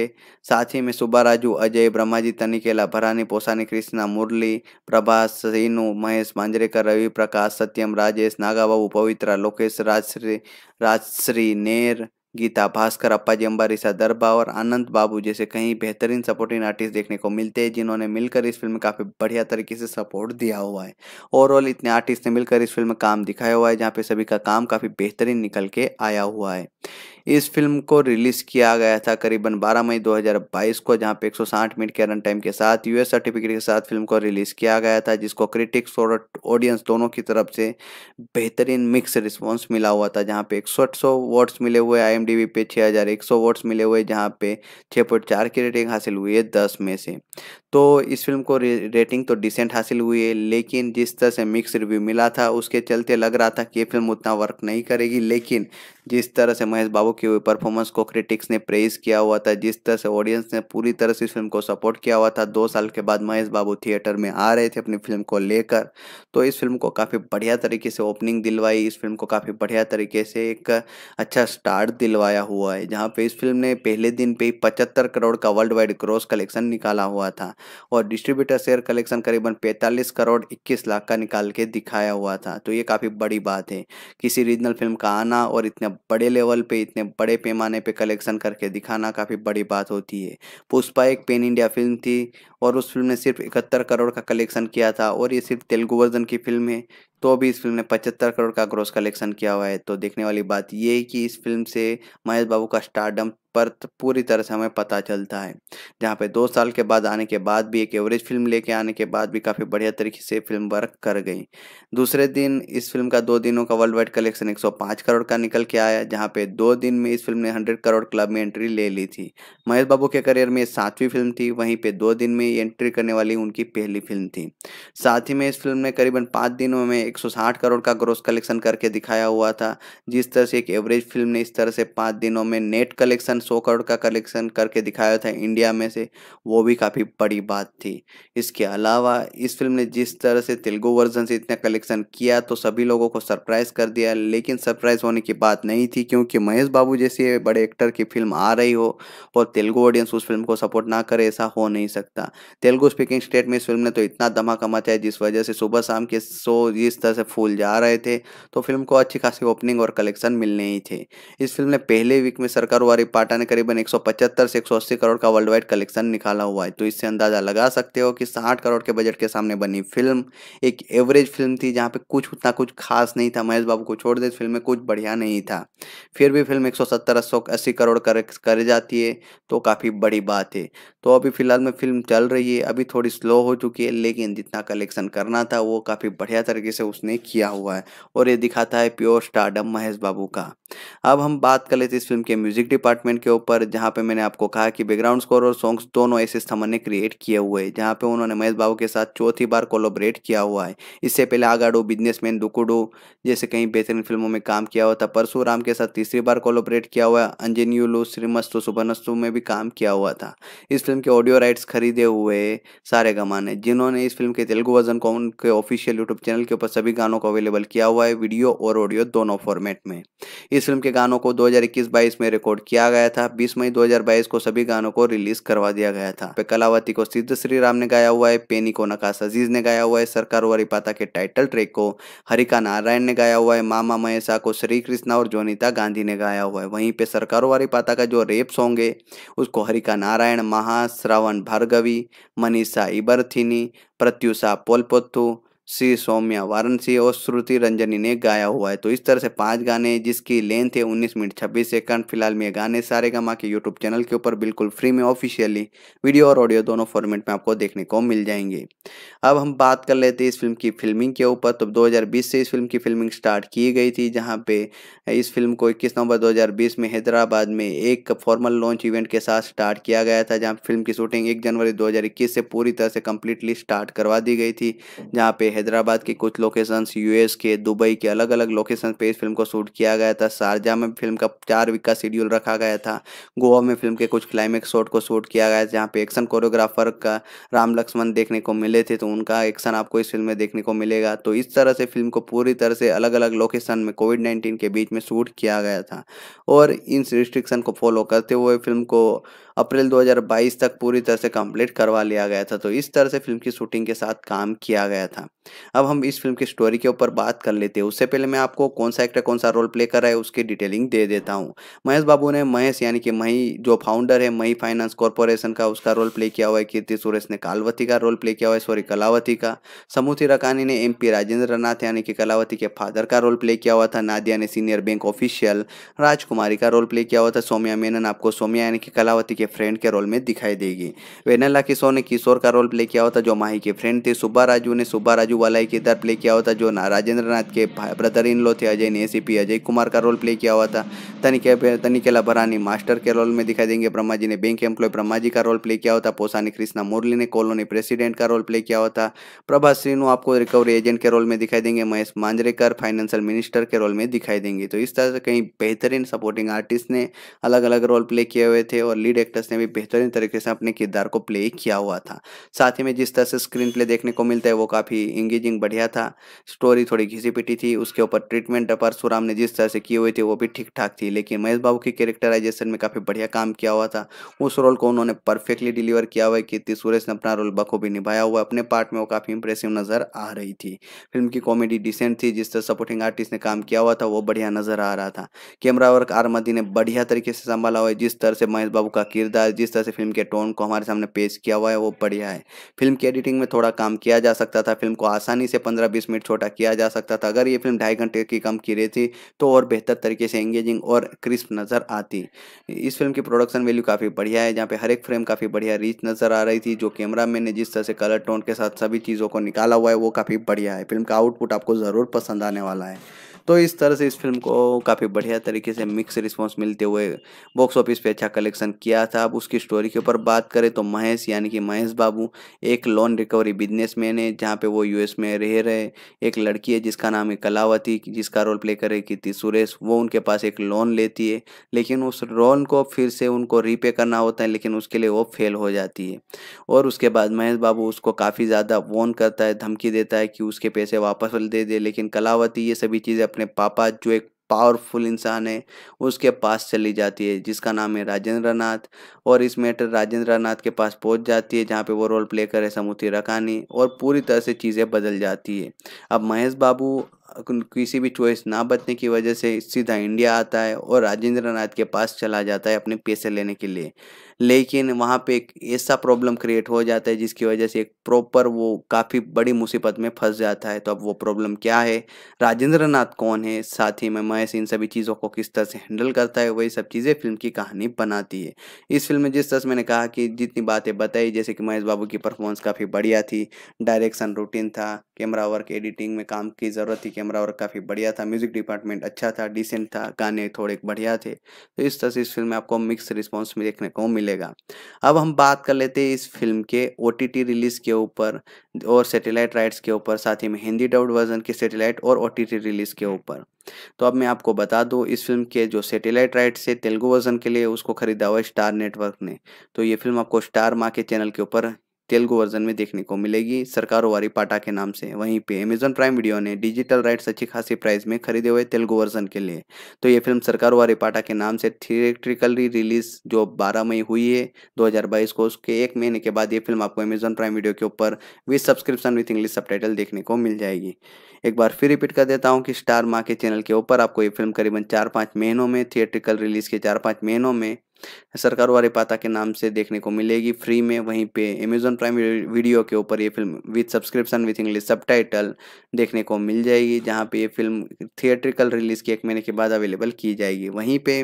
साथ ही में राजू अजय ब्रह्माजी तनिकेला भरानी पोसानी कृष्णा मुरली प्रभास सीनू महेश मांजरेकर रवि प्रकाश सत्यम राजेश नागाबाबू पवित्रा लोकेश राजश्री राजश्री नेर गीता भास्कर अप्पाजी अंबारी दरबा और आनंद बाबू जैसे कई बेहतरीन सपोर्टिंग आर्टिस्ट देखने को मिलते हैं जिन्होंने मिलकर इस फिल्म में काफ़ी बढ़िया तरीके से सपोर्ट दिया हुआ है ओवरऑल इतने आर्टिस्ट ने मिलकर इस फिल्म में काम दिखाया हुआ है जहाँ पे सभी का काम काफ़ी बेहतरीन निकल के आया हुआ है इस फिल्म को रिलीज किया गया था करीबन 12 मई 2022 को जहां पे 160 मिनट के रन टाइम के साथ यूएस सर्टिफिकेट के साथ फिल्म को रिलीज किया गया था जिसको क्रिटिक्स और ऑडियंस दोनों की तरफ से बेहतरीन मिक्स रिस्पॉन्स मिला हुआ था जहाँ पे एक सौ वोट्स मिले हुए आई पे छः वर्ड्स मिले हुए जहाँ पे छः की रेटिंग हासिल हुई है दस में से तो इस फिल्म को रे, रेटिंग तो डिसेंट हासिल हुई है लेकिन जिस तरह से मिक्स रिव्यू मिला था उसके चलते लग रहा था कि ये फिल्म उतना वर्क नहीं करेगी लेकिन जिस तरह से महेश बाबू की परफॉर्मेंस को क्रिटिक्स ने प्रेज किया हुआ था जिस तरह से ऑडियंस ने पूरी तरह से इस फिल्म को सपोर्ट किया हुआ था दो साल के बाद महेश बाबू थिएटर में आ रहे थे अपनी फिल्म को लेकर तो इस फिल्म को काफ़ी बढ़िया तरीके से ओपनिंग दिलवाई इस फिल्म को काफ़ी बढ़िया तरीके से एक अच्छा स्टार्ट दिलवाया हुआ है जहाँ पर इस फिल्म ने पहले दिन पर ही पचहत्तर करोड़ का वर्ल्ड वाइड क्रॉस कलेक्शन निकाला हुआ था और डिस्ट्रीब्यूटर शेयर कलेक्शन करीबन 45 करोड़ 21 लाख का निकाल के दिखाया हुआ था तो ये काफ़ी बड़ी बात है किसी रीजनल फिल्म का आना और इतने बड़े लेवल पे इतने बड़े पैमाने पे कलेक्शन करके दिखाना काफ़ी बड़ी बात होती है पुष्पा एक पेन इंडिया फिल्म थी और उस फिल्म ने सिर्फ इकहत्तर करोड़ का कलेक्शन किया था और ये सिर्फ तेलुगु वर्जन की फिल्म है तो भी इस फिल्म ने पचहत्तर करोड़ का ग्रोस कलेक्शन किया हुआ है तो देखने वाली बात ये है कि इस फिल्म से महेश बाबू का स्टारडम पर तो पूरी तरह से हमें पता चलता है जहाँ पे दो साल के बाद आने के बाद भी एक एवरेज फिल्म लेके आने के बाद भी काफ़ी बढ़िया तरीके से फिल्म वर्क कर गई दूसरे दिन इस फिल्म का दो दिनों का वर्ल्ड वाइड कलेक्शन 105 करोड़ का निकल के आया जहाँ पे दो दिन में इस फिल्म ने हंड्रेड करोड़ क्लब में एंट्री ले ली थी महेश बाबू के करियर में सातवीं फिल्म थी वहीं पर दो दिन में एंट्री करने वाली उनकी पहली फिल्म थी साथ ही में इस फिल्म ने करीबन पाँच दिनों में एक करोड़ का ग्रोस कलेक्शन करके दिखाया हुआ था जिस तरह से एक एवरेज फिल्म ने इस तरह से पाँच दिनों में नेट कलेक्शन सौ करोड़ का कलेक्शन करके दिखाया था इंडिया में से वो भी काफ़ी बड़ी बात थी इसके अलावा इस फिल्म ने जिस तरह से तेलुगु वर्जन से इतना कलेक्शन किया तो सभी लोगों को सरप्राइज कर दिया लेकिन सरप्राइज होने की बात नहीं थी क्योंकि महेश बाबू जैसे बड़े एक्टर की फिल्म आ रही हो और तेलुगु ऑडियंस उस फिल्म को सपोर्ट ना करे ऐसा हो नहीं सकता तेलुगु स्पीकिंग स्टेट में इस फिल्म ने तो इतना धमाका मचाया जिस वजह से सुबह शाम के शो जिस तरह से फूल जा रहे थे तो फिल्म को अच्छी खासी ओपनिंग और कलेक्शन मिलने ही थे इस फिल्म ने पहले वीक में सरकार वाली पार्ट टाटा ने करीबन एक से एक करोड़ का वर्ल्ड वाइड कलेक्शन निकाला हुआ है तो इससे अंदाजा लगा सकते हो कि साठ करोड़ के बजट के सामने बनी फिल्म एक एवरेज फिल्म थी जहाँ पे कुछ उतना कुछ खास नहीं था महेश बाबू को छोड़ दे फिल्म में कुछ बढ़िया नहीं था फिर भी फिल्म एक सौ करोड़ कर, कर जाती है तो काफ़ी बड़ी बात है तो अभी फिलहाल में फिल्म चल रही है अभी थोड़ी स्लो हो चुकी है लेकिन जितना कलेक्शन करना था वो काफ़ी बढ़िया तरीके से उसने किया हुआ है और ये दिखाता है प्योर स्टार्डम महेश बाबू का अब हम बात कर लेते इस फिल्म के म्यूजिक डिपार्टमेंट के ऊपर जहाँ पे मैंने आपको कहा कि बैकग्राउंड स्कोर और सॉन्ग्स दोनों ऐसे ने क्रिएट किए हुए हैं जहाँ पे उन्होंने महेश बाबू के साथ चौथी बार कोलोबरेट किया हुआ है इससे पहले आगाडो बिजनेसमैन दुकुडो जैसे कई बेहतरीन फिल्मों में काम किया हुआ था परशुराम के साथ तीसरी बार कोलोबरेट किया हुआ अंजनीलू श्रीमस्तु सुभनस्तु में भी काम किया हुआ था इस फिल्म के ऑडियो राइट्स खरीदे हुए सारे गमाने जिन्होंने इस फिल्म के तेलुगु वर्जन को उनके ऑफिशियल यूट्यूब चैनल के ऊपर सभी गानों को अवेलेबल किया हुआ है वीडियो और ऑडियो दोनों फॉर्मेट में इस फिल्म के गानों को इक्कीस बाईस में रिकॉर्ड किया गया गया था 20 मई 2022 को सभी गानों को रिलीज करवा दिया गया था कलावती को सिद्ध श्री राम ने गाया हुआ है पेनी को नकाश अजीज ने गाया हुआ है सरकार वरिपाता के टाइटल ट्रेक को हरिका नारायण ने गाया हुआ है मामा महेशा को श्री कृष्णा और जोनीता गांधी ने गाया हुआ है वहीं पे सरकार वरिपाता का जो रेप सॉन्ग है उसको हरिका नारायण महा श्रावण भार्गवी मनीषा इबरथिनी प्रत्युषा पोलपोथू श्री सौम्या वाराणसी और श्रुति रंजनी ने गाया हुआ है तो इस तरह से पांच गाने जिसकी लेंथ है उन्नीस मिनट छब्बीस सेकंड फिलहाल में गाने सारे गा के यूट्यूब चैनल के ऊपर बिल्कुल फ्री में ऑफिशियली वीडियो और ऑडियो दोनों फॉर्मेट में आपको देखने को मिल जाएंगे अब हम बात कर लेते हैं इस फिल्म की फिल्मिंग के ऊपर तो दो से इस फिल्म की फिल्मिंग स्टार्ट की गई थी जहाँ पे इस फिल्म को इक्कीस नवंबर दो में हैदराबाद में एक फॉर्मल लॉन्च इवेंट के साथ स्टार्ट किया गया था जहाँ फिल्म की शूटिंग एक जनवरी दो से पूरी तरह से कम्प्लीटली स्टार्ट करवा दी गई थी जहाँ पे हैदराबाद के कुछ लोकेशंस यूएस के दुबई के अलग अलग लोकेशन पे इस फिल्म को शूट किया गया था शारजा में फिल्म का चार वीक का शेड्यूल रखा गया था गोवा में फिल्म के कुछ क्लाइमेक्स शॉट को शूट किया गया जहाँ पे एक्शन कोरियोग्राफर का राम लक्ष्मण देखने को मिले थे तो उनका एक्शन आपको इस फिल्म में देखने को मिलेगा तो इस तरह से फिल्म को पूरी तरह से अलग अलग लोकेशन में कोविड नाइन्टीन के बीच में शूट किया गया था और इन रिस्ट्रिक्शन को फॉलो करते हुए फिल्म को अप्रैल 2022 तक पूरी तरह से कंप्लीट करवा लिया गया था तो इस तरह से फिल्म की शूटिंग के साथ काम किया गया था अब हम इस फिल्म की स्टोरी के ऊपर बात कर लेते हैं उससे पहले मैं आपको कौन सा एक्टर कौन सा रोल प्ले कर रहा है उसकी डिटेलिंग दे देता हूँ महेश बाबू ने महेश यानी कि मही जो फाउंडर है मही फाइनेंस कॉरपोरेशन का उसका रोल प्ले किया हुआ है कीर्ति सुरेश ने कालवती का रोल प्ले किया हुआ है सॉरी कलावती का समूथी रकानी ने एम पी राजेंद्र नाथ यानी कि कलावती के फादर का रोल प्ले किया हुआ था नादिया ने सीनियर बैंक ऑफिशियल राजकुमारी का रोल प्ले किया हुआ था सोमिया मेनन आपको सोमिया यानी कि कलावती के फ्रेंड के रोल में दिखाई देगी वेनला किशोर ने किशोर का रोल प्ले किया होता जो माही के फ्रेंड थे सुब्बा राजू ने सुब्बा राजू वाला ही किरदार प्ले किया होता जो राजेंद्र नाथ के ब्रदर इन लो थे अजय ने एसीपी अजय कुमार का रोल प्ले किया हुआ था तनिके तनिकेला भरानी मास्टर के रोल में दिखाई देंगे ब्रह्मा जी ने बैंक एम्प्लॉय ब्रह्मा जी का रोल प्ले किया होता पोसानी कृष्णा मुरली ने कॉलोनी प्रेसिडेंट का रोल प्ले किया होता प्रभा श्रीनु आपको रिकवरी एजेंट के रोल में दिखाई देंगे महेश मांजरेकर फाइनेंशियल मिनिस्टर के रोल में दिखाई देंगे तो इस तरह से कहीं बेहतरीन सपोर्टिंग आर्टिस्ट ने अलग अलग रोल प्ले किए हुए थे और लीड एक्टर्स ने भी बेहतरीन तरीके से अपने किरदार को प्ले किया हुआ था साथ ही में जिस तरह से स्क्रीन प्ले देखने को मिलता है वो काफ़ी इंगेजिंग बढ़िया था स्टोरी थोड़ी घिसी पिटी थी उसके ऊपर ट्रीटमेंट परसुराम ने जिस तरह से की हुई थी वो भी ठीक ठाक थी लेकिन महेश बाबू की कैरेक्टराइजेशन में काफ़ी बढ़िया काम किया हुआ था उस रोल को उन्होंने परफेक्टली डिलीवर किया हुआ है कीर्ति सुरेश ने अपना रोल बखूबी निभाया हुआ अपने पार्ट में वो काफ़ी इंप्रेसिव नज़र आ रही थी फिल्म की कॉमेडी डिसेंट थी जिस तरह सपोर्टिंग आर्टिस्ट ने काम किया हुआ था वो बढ़िया नज़र आ रहा था कैमरा वर्क आरमदी ने बढ़िया तरीके से संभाला हुआ है जिस तरह से महेश बाबू का किरदार जिस तरह से फिल्म के टोन को हमारे सामने पेश किया हुआ है वो बढ़िया है फिल्म की एडिटिंग में थोड़ा काम किया जा सकता था फिल्म को आसानी से पंद्रह बीस मिनट छोटा किया जा सकता था अगर ये फिल्म ढाई घंटे की कम की रही थी तो और बेहतर तरीके से एंगेजिंग और क्रिस्प नज़र आती इस फिल्म की प्रोडक्शन वैल्यू काफ़ी बढ़िया है जहाँ पर हर एक फ्रेम काफ़ी बढ़िया रीच नज़र आ रही थी जो कैमरा मैन ने जिस तरह से कलर टोन के साथ सभी चीज़ों को निकाला हुआ है वो काफ़ी बढ़िया है फिल्म का आउटपुट आपको ज़रूर पसंद आने वाला है तो इस तरह से इस फिल्म को काफ़ी बढ़िया तरीके से मिक्स रिस्पॉन्स मिलते हुए बॉक्स ऑफिस पे अच्छा कलेक्शन किया था अब उसकी स्टोरी के ऊपर बात करें तो महेश यानी कि महेश बाबू एक लोन रिकवरी बिजनेस मैन है जहाँ पर वो यूएस में रह रहे एक लड़की है जिसका नाम है कलावती जिसका रोल प्ले करे कीर्ति सुरेश वो उनके पास एक लोन लेती है लेकिन उस लोन को फिर से उनको रीपे करना होता है लेकिन उसके लिए वो फेल हो जाती है और उसके बाद महेश बाबू उसको काफ़ी ज़्यादा वॉन करता है धमकी देता है कि उसके पैसे वापस दे दे लेकिन कलावती ये सभी चीज़ें अपने पापा जो एक पावरफुल इंसान है उसके पास चली जाती है जिसका नाम है राजेंद्र नाथ और इस मैटर राजेंद्र नाथ के पास पहुंच जाती है जहां पे वो रोल प्ले करे समुति रकानी और पूरी तरह से चीज़ें बदल जाती है अब महेश बाबू किसी भी चॉइस ना बचने की वजह से सीधा इंडिया आता है और राजेंद्र नाथ के पास चला जाता है अपने पैसे लेने के लिए लेकिन वहाँ पे एक ऐसा प्रॉब्लम क्रिएट हो जाता है जिसकी वजह से एक प्रॉपर वो काफ़ी बड़ी मुसीबत में फंस जाता है तो अब वो प्रॉब्लम क्या है राजेंद्र नाथ कौन है साथ ही में महेश इन सभी चीज़ों को किस तरह से हैंडल करता है वही सब चीज़ें फिल्म की कहानी बनाती है इस फिल्म में जिस तरह से मैंने कहा कि जितनी बातें बताई जैसे कि महेश बाबू की परफॉर्मेंस काफ़ी बढ़िया थी डायरेक्शन रूटीन था कैमरा वर्क एडिटिंग में काम की ज़रूरत थी कैमरा वर्क काफ़ी बढ़िया था म्यूज़िक डिपार्टमेंट अच्छा था डिसेंट था गाने थोड़े बढ़िया थे तो इस तरह से इस फिल्म में आपको मिक्स रिस्पॉन्स में देखने को मिले मिलेगा अब हम बात कर लेते हैं इस फिल्म के ओ रिलीज के ऊपर और सैटेलाइट राइट्स के ऊपर साथ ही में हिंदी डब्ड वर्जन के सैटेलाइट और ओ रिलीज के ऊपर तो अब मैं आपको बता दूं इस फिल्म के जो सैटेलाइट राइट से तेलुगु वर्जन के लिए उसको खरीदा हुआ स्टार नेटवर्क ने तो ये फिल्म आपको स्टार माँ के चैनल के ऊपर तेलुगु वर्जन में देखने को मिलेगी सरकार वारी पाटा के नाम से वहीं पे अमेजोन प्राइम वीडियो ने डिजिटल राइट्स अच्छी खासी प्राइस में खरीदे हुए तेलुगु वर्जन के लिए तो ये फिल्म सरकार वारी पाटा के नाम से थिएट्रिकली रिलीज जो 12 मई हुई है 2022 को उसके एक महीने के बाद ये फिल्म आपको अमेजन प्राइम वीडियो के ऊपर with subscription with English sub देखने को मिल जाएगी एक बार फिर रिपीट कर देता हूँ कि स्टार माँ के चैनल के ऊपर आपको ये फिल्म करीबन चार पाँच महीनों में थिएट्रिकल रिलीज के चार पाँच महीनों में सरकार वारे पाता के नाम से देखने को मिलेगी फ्री में वहीं पे अमेजोन प्राइम वीडियो के ऊपर ये film with subscription with English sub देखने को मिल जाएगी जहाँ पे ये फिल्म थिएट्रिकल रिलीज के एक महीने के बाद अवेलेबल की जाएगी वहीं पे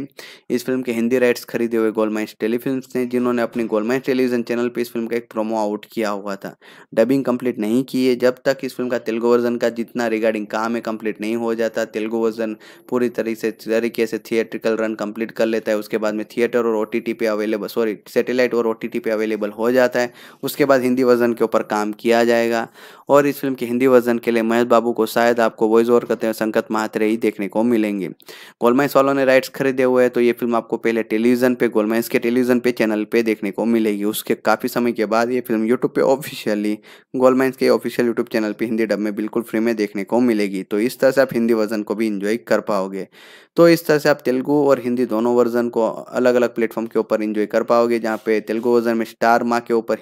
इस फिल्म के हिंदी राइट्स खरीदे हुए गोलमाइंस टेलीफिल्म ने जिन्होंने अपने गोलमाइंस टेलीविजन चैनल पर इस फिल्म का एक प्रोमो आउट किया हुआ था डबिंग कंप्लीट नहीं की है जब तक इस फिल्म का तेलुगु वर्जन का जितना रिगार्डिंग काम है कंप्लीट नहीं हो जाता तेलुगु वर्जन पूरी तरीके से तरीके से थिएट्रिकल रन कंप्लीट कर लेता है उसके बाद में थिएटर और ओ पे अवेलेबल सॉरी सेटेलाइट और ओ पे अवेलेबल हो जाता है उसके बाद हिंदी वर्जन के ऊपर काम किया जाएगा और इस फिल्म के हिंदी वर्जन के लिए महेश बाबू को शायद आपको वॉइस ओवर करते हुए संकत महात्रे ही देखने को मिलेंगे गोलमाइंस वालों ने राइट्स खरीदे हुए हैं तो ये फिल्म आपको पहले टेलीविजन पे गोलमाइंस के टेलीविजन पे चैनल पे देखने को मिलेगी उसके काफ़ी समय के बाद ये फिल्म यूट्यूब पे ऑफिशियली गोलमाइंस के ऑफिशियल यूट्यूब चैनल पे हिंदी डब में बिल्कुल फ्री में देखने देखने को मिलेगी तो इस तरह से आप हिंदी वर्जन को भी इंजॉय कर पाओगे तो इस तरह से आप तेलुगु और हिंदी दोनों वर्जन को अलग अलग प्लेटफॉर्म के ऊपर इंजॉय कर पाओगे जहाँ पे तेलुगु वर्जन में स्टार माँ के ऊपर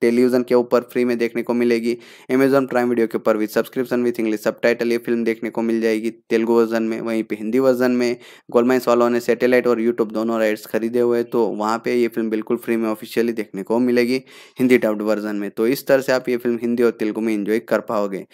टेलीविजन के ऊपर फ्री में देखने को मिलेगी अमेजॉन प्राइम वीडियो के ऊपर विद सब्सक्रिप्शन विथ इंग्लिश सब ये फिल्म देखने को मिल जाएगी तेलुगु वर्जन में वहीं पे हिंदी वर्जन में गोलमाइंस वालों ने सैटेलाइट और यूट्यूब दोनों राइट्स खरीदे हुए तो वहाँ पे ये फिल्म बिल्कुल फ्री में ऑफिशियली देखने को मिलेगी हिंदी डब्ड वर्जन में तो इस तरह से आप ये फिल्म हिंदी और तेलुगु में इंजॉय कर पाओगे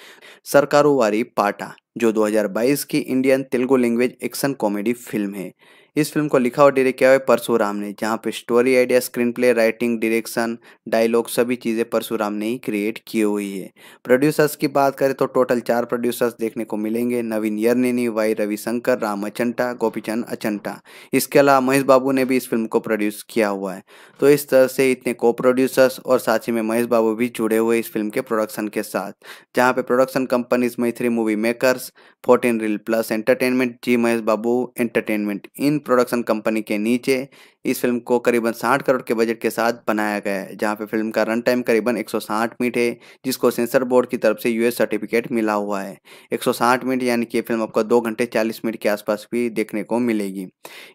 सरकारों वारी पाटा जो 2022 की Indian Telugu language action comedy film है इस फिल्म को लिखा और डायरेक्ट किया हुआ है परशुराम ने जहाँ पे story idea screenplay writing direction dialogue सभी चीज़ें परशुराम ने ही क्रिएट की हुई है प्रोड्यूसर्स की बात करें तो टोटल चार प्रोड्यूसर्स देखने को मिलेंगे नवीन यरनेनी वाई रविशंकर राम अचंटा गोपीचंद अचंटा इसके अलावा महेश बाबू ने भी इस फिल्म को प्रोड्यूस किया हुआ है तो इस तरह से इतने को प्रोड्यूसर्स और साथ ही में महेश बाबू भी जुड़े हुए इस फिल्म के प्रोडक्शन के साथ जहाँ पे production companies Mythri movie makers fourteen reel plus entertainment G Mahesh Babu entertainment इन प्रोडक्शन कंपनी के नीचे इस फिल्म को करीबन 60 करोड़ के बजट के साथ बनाया गया है जहां पे फिल्म का रन टाइम करीबन 160 मिनट है जिसको सेंसर बोर्ड की तरफ से यूएस सर्टिफिकेट मिला हुआ है 160 मिनट यानी कि फिल्म आपको दो घंटे 40 मिनट के आसपास भी देखने को मिलेगी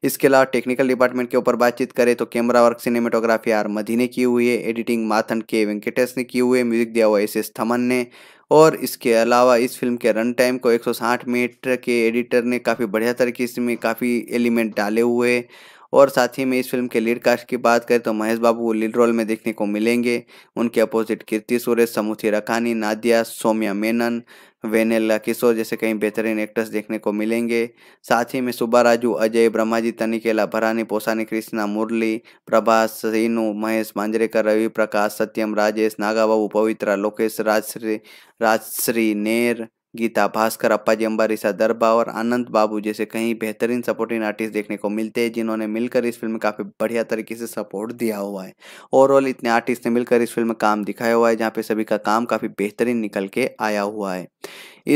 इसके अलावा टेक्निकल डिपार्टमेंट के ऊपर बातचीत करें तो कैमरा वर्क सिनेमेटोग्राफी आर मधी ने की हुई है एडिटिंग माथन के वेंकटेश ने की हुई है म्यूजिक दिया हुआ एस एस थमन ने और इसके अलावा इस फिल्म के रन टाइम को 160 मिनट के एडिटर ने काफ़ी बढ़िया तरीके में काफ़ी एलिमेंट डाले हुए और साथ ही में इस फिल्म के लीड कास्ट की बात करें तो महेश बाबू को लीड रोल में देखने को मिलेंगे उनके अपोजिट कीर्ति सुरेश समूथी रखानी नादिया सोम्या मेनन वेनेला किशोर जैसे कई बेहतरीन एक्टर्स देखने को मिलेंगे साथ ही में सुब्बा राजू अजय ब्रह्माजी तनिकेला भरानी पोसानी कृष्णा मुरली प्रभास सीनू महेश मांजरेकर रवि प्रकाश सत्यम राजेश नागाबाबू पवित्रा लोकेश राजश्री राजश्री नेर गीता भास्कर अप्पाजी अम्बारीसा दरबा और आनंद बाबू जैसे कहीं बेहतरीन सपोर्टिंग आर्टिस्ट देखने को मिलते हैं जिन्होंने मिलकर इस फिल्म में काफ़ी बढ़िया तरीके से सपोर्ट दिया हुआ है ओवरऑल इतने आर्टिस्ट ने मिलकर इस फिल्म में काम दिखाया हुआ है जहाँ पे सभी का काम काफ़ी बेहतरीन निकल के आया हुआ है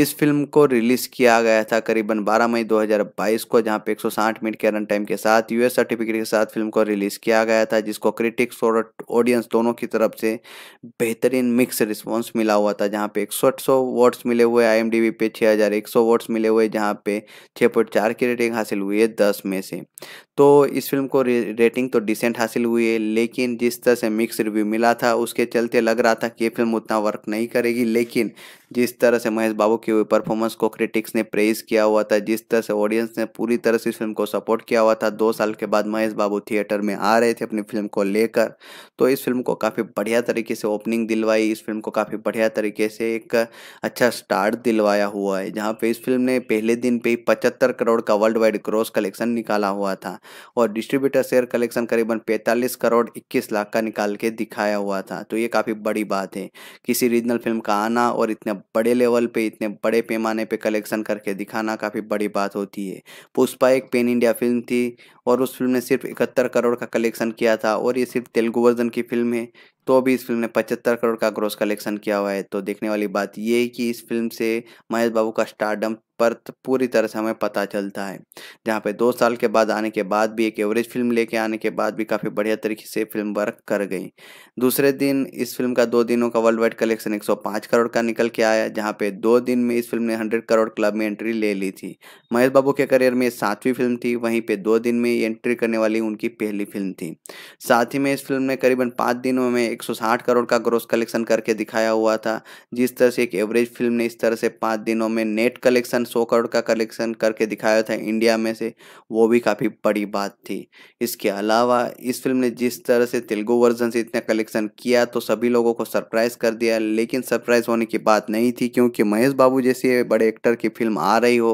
इस फिल्म को रिलीज किया गया था करीबन 12 मई 2022 को जहां पे 160 मिनट के रन टाइम के साथ यूएस सर्टिफिकेट के साथ फिल्म को रिलीज किया गया था जिसको क्रिटिक्स और ऑडियंस दोनों की तरफ से बेहतरीन मिक्स रिस्पॉन्स मिला हुआ था जहाँ पे एक सौ वोट्स मिले हुए आई पे छः हज़ार एक सौ वोट्स मिले हुए जहाँ पे छः पॉइंट चार की रेटिंग हासिल हुई है दस में से तो इस फिल्म को रेटिंग तो डिसेंट हासिल हुई है लेकिन जिस तरह से मिक्स रिव्यू मिला था उसके चलते लग रहा था कि ये फिल्म उतना वर्क नहीं करेगी लेकिन जिस तरह से महेश बाबू की हुई परफॉर्मेंस को क्रिटिक्स ने प्रेज किया हुआ था जिस तरह से ऑडियंस ने पूरी तरह से इस फिल्म को सपोर्ट किया हुआ था दो साल के बाद महेश बाबू थिएटर में आ रहे थे अपनी फिल्म को लेकर तो इस फिल्म को काफ़ी बढ़िया तरीके से ओपनिंग दिलवाई इस फिल्म को काफ़ी बढ़िया तरीके से एक अच्छा स्टार्ट दिलवाया हुआ है जहाँ पर इस फिल्म ने पहले दिन पर ही पचहत्तर करोड़ का वर्ल्ड वाइड क्रॉस कलेक्शन निकाला हुआ था और डिस्ट्रीब्यूटर शेयर कलेक्शन करीबन पैंतालीस करोड़ इक्कीस लाख का निकाल के दिखाया हुआ था तो ये काफ़ी बड़ी बात है किसी रीजनल फिल्म का आना और इतना बड़े लेवल पे इतने बड़े पैमाने पे कलेक्शन करके दिखाना काफ़ी बड़ी बात होती है पुष्पा एक पेन इंडिया फिल्म थी और उस फिल्म ने सिर्फ इकहत्तर करोड़ का कलेक्शन किया था और ये सिर्फ तेलुगु वर्जन की फिल्म है तो भी इस फिल्म ने पचहत्तर करोड़ का ग्रोस कलेक्शन किया हुआ है तो देखने वाली बात ये है कि इस फिल्म से महेश बाबू का स्टारडम पर पूरी तरह से हमें पता चलता है जहाँ पे दो साल के बाद आने के बाद भी एक एवरेज फिल्म लेके आने के बाद भी काफ़ी बढ़िया तरीके से फिल्म वर्क कर गई दूसरे दिन इस फिल्म का दो दिनों का वर्ल्ड वाइड कलेक्शन 105 करोड़ का निकल के आया जहाँ पे दो दिन में इस फिल्म ने हंड्रेड करोड़ क्लब में एंट्री ले ली थी महेश बाबू के करियर में सातवीं फिल्म थी वहीं पर दो दिन में एंट्री करने वाली उनकी पहली फिल्म थी साथ ही में इस फिल्म ने करीबन पाँच दिनों में एक करोड़ का ग्रोस कलेक्शन करके दिखाया हुआ था जिस तरह से एक एवरेज फिल्म ने इस तरह से पाँच दिनों में नेट कलेक्शन सौ करोड़ का कलेक्शन करके दिखाया था इंडिया में से वो भी काफ़ी बड़ी बात थी इसके अलावा इस फिल्म ने जिस तरह से तेलुगु वर्जन से इतना कलेक्शन किया तो सभी लोगों को सरप्राइज़ कर दिया लेकिन सरप्राइज़ होने की बात नहीं थी क्योंकि महेश बाबू जैसे बड़े एक्टर की फिल्म आ रही हो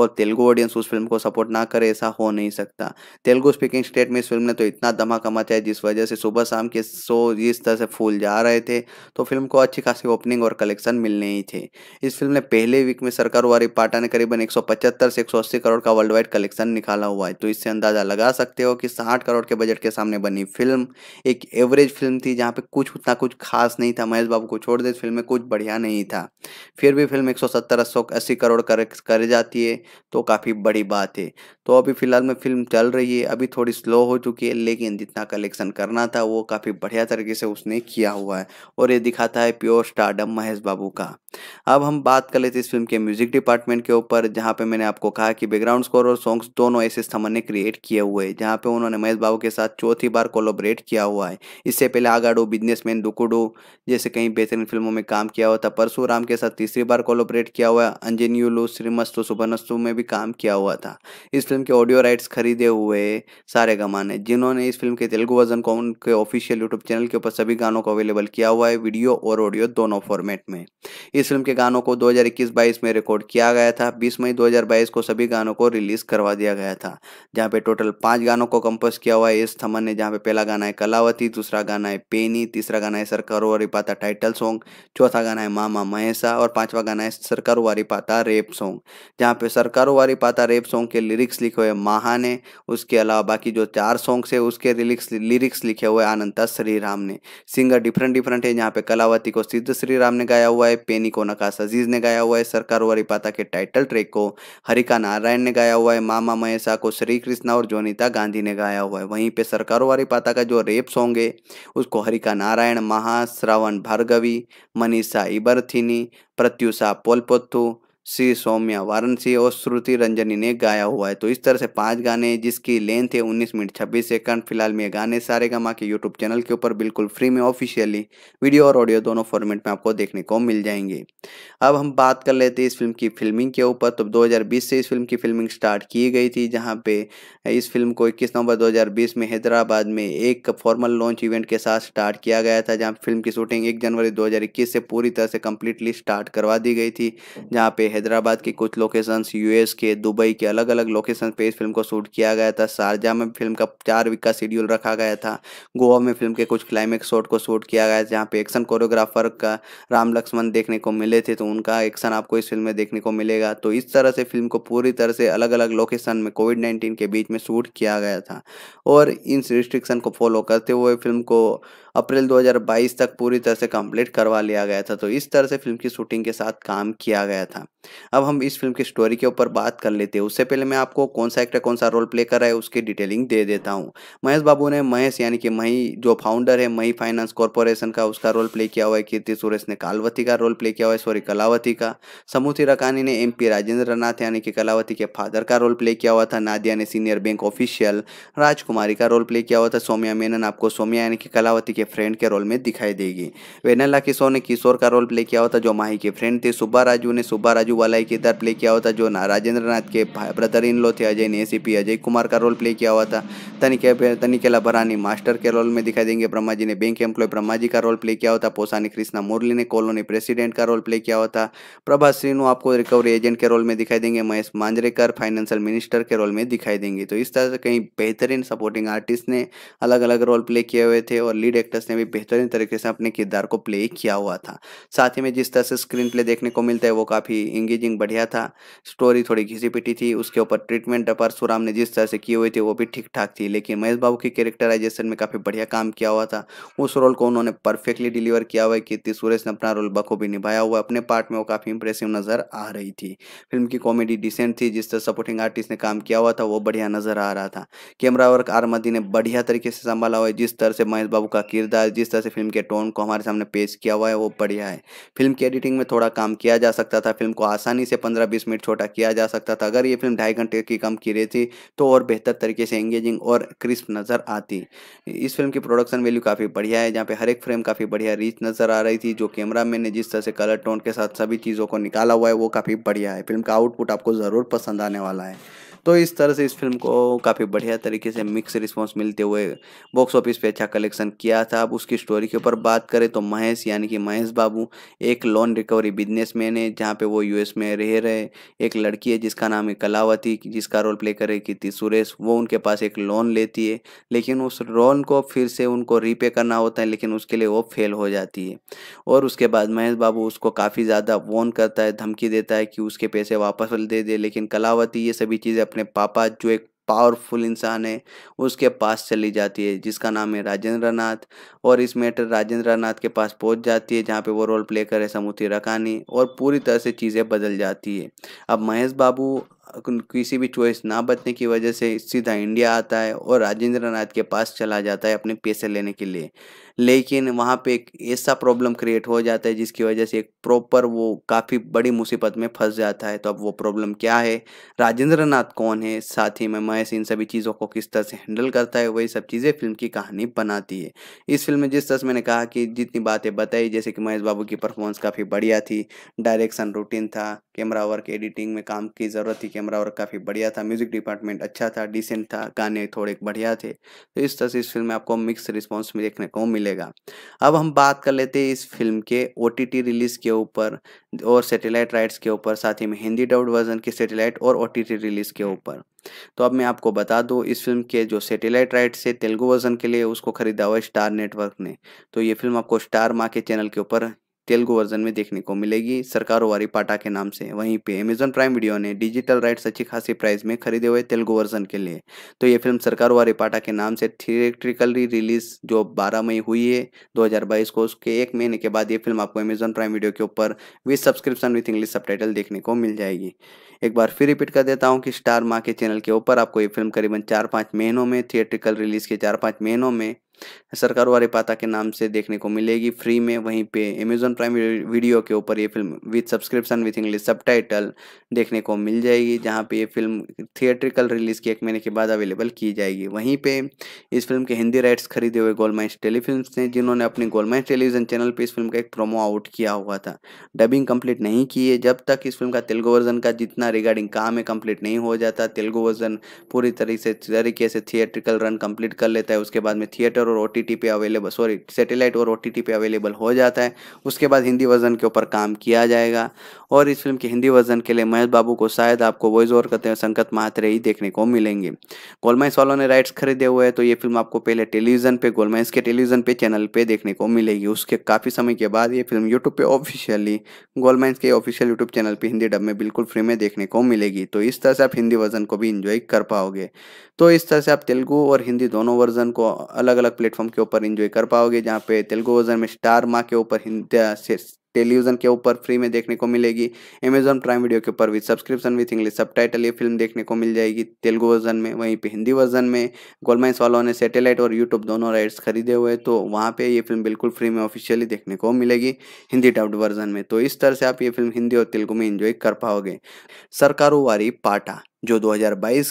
और तेलुगु ऑडियंस उस फिल्म को सपोर्ट ना करे ऐसा हो नहीं सकता तेलुगु स्पीकिंग स्टेट में इस फिल्म ने तो इतना धमाका मचाया जिस वजह से सुबह शाम के शो जिस तरह से फूल जा रहे थे तो फिल्म को अच्छी खासी ओपनिंग और कलेक्शन मिलने ही थे इस फिल्म ने पहले वीक में सरकार वाली पार्ट टाटा ने करीबन 175 से 180 करोड़ का वर्ल्ड वाइड कलेक्शन निकाला हुआ है तो इससे अंदाजा लगा सकते हो कि साठ करोड़ के बजट के सामने बनी फिल्म एक एवरेज फिल्म थी जहाँ पे कुछ उतना कुछ खास नहीं था महेश बाबू को छोड़ दे फिल्म में कुछ बढ़िया नहीं था फिर भी फिल्म एक सौ करोड़ कर, कर जाती है तो काफ़ी बड़ी बात है तो अभी फिलहाल में फिल्म चल रही है अभी थोड़ी स्लो हो चुकी है लेकिन जितना कलेक्शन करना था वो काफ़ी बढ़िया तरीके से उसने किया हुआ है और ये दिखाता है प्योर स्टार्डम महेश बाबू का अब हम बात कर लेते इस फिल्म के म्यूजिक डिपार्टमेंट बैकग्राउंड के ऊपर जहाँ पे मैंने आपको कहा कि बैकग्राउंड स्कोर और सॉन्ग्स दोनों ऐसे स्थमन ने क्रिएट किए हुए हैं जहाँ पे उन्होंने महेश बाबू के साथ चौथी बार कोलोबरेट किया हुआ है इससे पहले आगाडो बिजनेसमैन दुकुडो जैसे कहीं बेहतरीन फिल्मों में काम किया हुआ था परशुराम के साथ तीसरी बार कोलोबरेट किया हुआ है अंजनीयुलू श्रीमस्तु सुभनस्तु में भी काम किया हुआ था इस फिल्म के ऑडियो राइट्स खरीदे हुए सारे गमाने जिन्होंने इस फिल्म के तेलुगु वर्जन को उनके ऑफिशियल यूट्यूब चैनल के ऊपर सभी गानों को अवेलेबल किया हुआ है वीडियो और ऑडियो दोनों फॉर्मेट में इस फिल्म के गानों को दो हजार में रिकॉर्ड किया गया गया था 20 मई 2022 को सभी गानों को रिलीज करवा दिया गया था जहाँ पे टोटल पांच गानों को कंपोज किया हुआ है एस थमन ने जहाँ पे पहला गाना है कलावती दूसरा गाना है पेनी तीसरा गाना है सरकारो वारिपाता टाइटल सॉन्ग चौथा गाना है मामा महेशा और पांचवा गाना है सरकारो वारिपाता रेप सॉन्ग जहाँ पे सरकारो वारिपाता रेप सॉन्ग के लिरिक्स लिखे हुए माहा ने उसके अलावा बाकी जो चार सॉन्ग्स है उसके लिरिक्स लिरिक्स लिखे हुए आनंदा श्री ने सिंगर डिफरेंट डिफरेंट है जहाँ पे कलावती को सिद्ध श्री ने गाया हुआ है पेनी को नकाश अजीज ने गाया हुआ है सरकार वारिपाता के टाइटल टाइटल ट्रैक को हरिका नारायण ने गाया हुआ है मामा महेशा को श्री कृष्णा और जोनिता गांधी ने गाया हुआ है वहीं पे सरकारों पाता का जो रेप सॉन्ग है उसको हरिका नारायण महाश्रावण भार्गवी मनीषा इबरथिनी प्रत्युषा पोलपोथू श्री सौम्या वाराणसी और श्रुति रंजनी ने गाया हुआ है तो इस तरह से पांच गाने जिसकी लेंथ है 19 मिनट 26 सेकंड फिलहाल में गाने सारे गमा के यूट्यूब चैनल के ऊपर बिल्कुल फ्री में ऑफिशियली वीडियो और ऑडियो दोनों फॉर्मेट में आपको देखने को मिल जाएंगे अब हम बात कर लेते हैं इस फिल्म की फिल्मिंग के ऊपर तो दो से इस फिल्म की फिल्मिंग स्टार्ट की गई थी जहाँ पे इस फिल्म को इक्कीस नवंबर दो में हैदराबाद में एक फॉर्मल लॉन्च इवेंट के साथ स्टार्ट किया गया था जहाँ फिल्म की शूटिंग एक जनवरी दो से पूरी तरह से कम्प्लीटली स्टार्ट करवा दी गई थी जहाँ पे हैदराबाद के कुछ लोकेशंस यूएस के दुबई के अलग अलग लोकेशन पे इस फिल्म को शूट किया गया था शारजा में फिल्म का चार वीक का शेड्यूल रखा गया था गोवा में फिल्म के कुछ क्लाइमेक्स शॉट को शूट किया गया जहाँ पे एक्शन कोरियोग्राफर का राम लक्ष्मण देखने को मिले थे तो उनका एक्शन आपको इस फिल्म में देखने को मिलेगा तो इस तरह से फिल्म को पूरी तरह से अलग अलग लोकेशन में कोविड नाइन्टीन के बीच में शूट किया गया था और इन रिस्ट्रिक्शन को फॉलो करते हुए फिल्म को अप्रैल 2022 तक पूरी तरह से कंप्लीट करवा लिया गया था तो इस तरह से फिल्म की शूटिंग के साथ काम किया गया था अब हम इस फिल्म की स्टोरी के ऊपर बात कर लेते हैं उससे पहले मैं आपको कौन सा एक्टर कौन सा रोल प्ले कर रहा है उसकी डिटेलिंग दे देता हूँ महेश बाबू ने महेश यानी कि मही जो फाउंडर है मही फाइनेंस कॉरपोरेशन का उसका रोल प्ले किया हुआ है कीर्ति सुरेश ने कालवती का रोल प्ले किया हुआ है सॉरी कलावती का समूथी रकानी ने एम पी राजेंद्र नाथ यानी कि कलावती के फादर का रोल प्ले किया हुआ था नादिया ने सीनियर बैंक ऑफिशियल राजकुमारी का रोल प्ले किया हुआ था सोमिया मेनन आपको सोमिया यानी कि कलावती के के फ्रेंड के रोल में दिखाई देगी वेनला किशोर ने किशोर का रोल प्ले किया होता जो माही के फ्रेंड थे सुब्बा राजू ने सुब्बा राजू वालाई किरदार प्ले किया होता जो राजेंद्र नाथ के ब्रदर इन लो थे अजय ने एसीपी अजय कुमार का रोल प्ले किया हुआ था तनिके तनिकेला भरानी मास्टर के रोल में दिखाई देंगे ब्रह्मा जी ने बैंक एम्प्लॉय ब्रह्मा जी का रोल प्ले किया होता पोसानी कृष्णा मुरली ने कॉलोनी प्रेसिडेंट का रोल प्ले किया होता प्रभा श्रीनु आपको रिकवरी एजेंट के रोल में दिखाई देंगे महेश मांजरेकर फाइनेंशियल मिनिस्टर के रोल में दिखाई देंगे तो इस तरह से कहीं बेहतरीन सपोर्टिंग आर्टिस्ट ने अलग अलग रोल प्ले किए हुए थे और लीड एक्टर एक्टर्स ने भी बेहतरीन तरीके से अपने किरदार को प्ले किया हुआ था साथ ही में जिस तरह से स्क्रीन प्ले देखने को मिलता है वो काफ़ी इंगेजिंग बढ़िया था स्टोरी थोड़ी घिसी पिटी थी उसके ऊपर ट्रीटमेंट परशुराम ने जिस तरह से की हुई थी वो भी ठीक ठाक थी लेकिन महेश बाबू की कैरेक्टराइजेशन में काफ़ी बढ़िया काम किया हुआ था उस रोल को उन्होंने परफेक्टली डिलीवर किया हुआ है कीर्ति सुरेश ने अपना रोल बखूबी निभाया हुआ अपने पार्ट में वो काफ़ी इंप्रेसिव नज़र आ रही थी फिल्म की कॉमेडी डिसेंट थी जिस तरह सपोर्टिंग आर्टिस्ट ने काम किया हुआ था वो बढ़िया नज़र आ रहा था कैमरा वर्क आरमदी ने बढ़िया तरीके से संभाला हुआ है जिस तरह से महेश बाबू का किरदार किरदार जिस तरह से फिल्म के टोन को हमारे सामने पेश किया हुआ है वो बढ़िया है फिल्म की एडिटिंग में थोड़ा काम किया जा सकता था फिल्म को आसानी से पंद्रह बीस मिनट छोटा किया जा सकता था अगर ये फिल्म ढाई घंटे की कम की रही थी तो और बेहतर तरीके से एंगेजिंग और क्रिस्प नज़र आती इस फिल्म की प्रोडक्शन वैल्यू काफ़ी बढ़िया है जहाँ पर हर एक फ्रेम काफ़ी बढ़िया रीच नज़र आ रही थी जो कैमरा मैन ने जिस तरह से कलर टोन के साथ सभी चीज़ों को निकाला हुआ है वो काफ़ी बढ़िया है फिल्म का आउटपुट आपको ज़रूर पसंद आने वाला है तो इस तरह से इस फिल्म को काफ़ी बढ़िया तरीके से मिक्स रिस्पॉन्स मिलते हुए बॉक्स ऑफिस पे अच्छा कलेक्शन किया था अब उसकी स्टोरी के ऊपर बात करें तो महेश यानी कि महेश बाबू एक लोन रिकवरी बिजनेस मैन है जहाँ पे वो यूएस में रह रहे एक लड़की है जिसका नाम है कलावती जिसका रोल प्ले करे कीर्ति सुरेश वो उनके पास एक लोन लेती है लेकिन उस लोन को फिर से उनको रीपे करना होता है लेकिन उसके लिए वो फेल हो जाती है और उसके बाद महेश बाबू उसको काफ़ी ज़्यादा वॉन करता है धमकी देता है कि उसके पैसे वापस दे दे लेकिन कलावती ये सभी चीज़ें अपने पापा जो एक पावरफुल इंसान है उसके पास चली जाती है जिसका नाम है राजेंद्र नाथ और इस मैटर राजेंद्र नाथ के पास पहुंच जाती है जहां पे वो रोल प्ले करे समुति रकानी और पूरी तरह से चीज़ें बदल जाती है अब महेश बाबू किसी भी चॉइस ना बचने की वजह से सीधा इंडिया आता है और राजेंद्र नाथ के पास चला जाता है अपने पैसे लेने के लिए लेकिन वहाँ पे एक ऐसा प्रॉब्लम क्रिएट हो जाता है जिसकी वजह से एक प्रॉपर वो काफ़ी बड़ी मुसीबत में फंस जाता है तो अब वो प्रॉब्लम क्या है राजेंद्र नाथ कौन है साथ ही में महेश इन सभी चीज़ों को किस तरह से हैंडल करता है वही सब चीज़ें फिल्म की कहानी बनाती है इस फिल्म में जिस तरह से मैंने कहा कि जितनी बातें बताई जैसे कि महेश बाबू की परफॉर्मेंस काफ़ी बढ़िया थी डायरेक्शन रूटीन था कैमरा वर्क एडिटिंग में काम की ज़रूरत थी कैमरा वर्क काफ़ी बढ़िया था म्यूज़िक डिपार्टमेंट अच्छा था डिसेंट था गाने थोड़े बढ़िया थे तो इस तरह से इस फिल्म में आपको मिक्स रिस्पॉन्स में देखने को मिल मिलेगा अब हम बात कर लेते हैं इस फिल्म के ओ रिलीज के ऊपर और सैटेलाइट राइट्स के ऊपर साथ ही में हिंदी डब्ड वर्जन के सैटेलाइट और ओ रिलीज के ऊपर तो अब मैं आपको बता दूं इस फिल्म के जो सैटेलाइट राइट से तेलुगु वर्जन के लिए उसको खरीदा हुआ स्टार नेटवर्क ने तो ये फिल्म आपको स्टार माँ के चैनल के ऊपर तेलुगु वर्जन में देखने को मिलेगी सरकार वारी पाटा के नाम से वहीं पे अमेजोन प्राइम वीडियो ने डिजिटल राइट्स अच्छी खासी प्राइस में खरीदे हुए तेलुगु वर्जन के लिए तो ये फिल्म सरकार वारी पाटा के नाम से थिएट्रिकली रिलीज जो 12 मई हुई है 2022 को उसके एक महीने के बाद ये फिल्म आपको अमेजन प्राइम वीडियो के ऊपर with subscription with English sub देखने को मिल जाएगी एक बार फिर रिपीट कर देता हूँ कि स्टार माँ के चैनल के ऊपर आपको ये फिल्म करीबन चार पाँच महीनों में थिएट्रिकल रिलीज के चार पाँच महीनों में सरकार वारे पाता के नाम से देखने को मिलेगी फ्री में वहीं पे अमेजोन प्राइम वीडियो के ऊपर ये film with subscription with English subtitle देखने को मिल जाएगी जहाँ पे ये फिल्म थिएट्रिकल रिलीज के एक महीने के बाद अवेलेबल की जाएगी वहीं पे इस फिल्म के हिंदी राइट्स खरीदे हुए गोलमाइंस टेलीफिल्म ने जिन्होंने अपने गोलमाइंस टेलीविजन चैनल पर इस फिल्म का एक प्रोमो आउट किया हुआ था डबिंग कंप्लीट नहीं की है जब तक इस फिल्म का तेलुगु वर्जन का जितना रिगार्डिंग काम है कंप्लीट नहीं हो जाता तेलुगु वर्जन पूरी तरीके से तरीके से थिएट्रिकल रन कंप्लीट कर लेता है उसके बाद में थिएटर और ओ पे अवेलेबल सॉरी सेटेलाइट और ओ पे अवेलेबल हो जाता है उसके बाद हिंदी वर्जन के ऊपर काम किया जाएगा और इस फिल्म के हिंदी वर्जन के लिए महेश बाबू को शायद आपको वॉइस ओवर करते हैं संकत महात्रे ही देखने को मिलेंगे गोलमाइंस वालों ने राइट्स खरीदे हुए हैं तो ये फिल्म आपको पहले टेलीविजन पे गोलमाइंस के टेलीविजन पे चैनल पे देखने को मिलेगी उसके काफ़ी समय के बाद ये फिल्म यूट्यूब पे ऑफिशियली गोलमाइंस के ऑफिशियल यूट्यूब चैनल पे हिंदी डब में बिल्कुल फ्री में देखने देखने को मिलेगी तो इस तरह से आप हिंदी वर्जन को भी इंजॉय कर पाओगे तो इस तरह से आप तेलुगु और हिंदी दोनों वर्जन को अलग अलग प्लेटफॉर्म के ऊपर इंजॉय कर पाओगे जहाँ पे तेलुगु वर्जन में स्टार माँ के ऊपर टेलीविजन के ऊपर फ्री में देखने को मिलेगी अमेजॉन प्राइम वीडियो के ऊपर विद सब्सक्रिप्शन विथ इंग्लिश सब ये फिल्म देखने को मिल जाएगी तेलुगु वर्जन में वहीं पे हिंदी वर्जन में गोलमाइंस वालों ने सैटेलाइट और यूट्यूब दोनों राइट्स खरीदे हुए तो वहाँ पे ये फिल्म बिल्कुल फ्री में ऑफिशियली देखने को मिलेगी हिंदी डब्ड वर्जन में तो इस तरह से आप ये फिल्म हिंदी और तेलुगु में इंजॉय कर पाओगे सरकारों वारी पाटा जो दो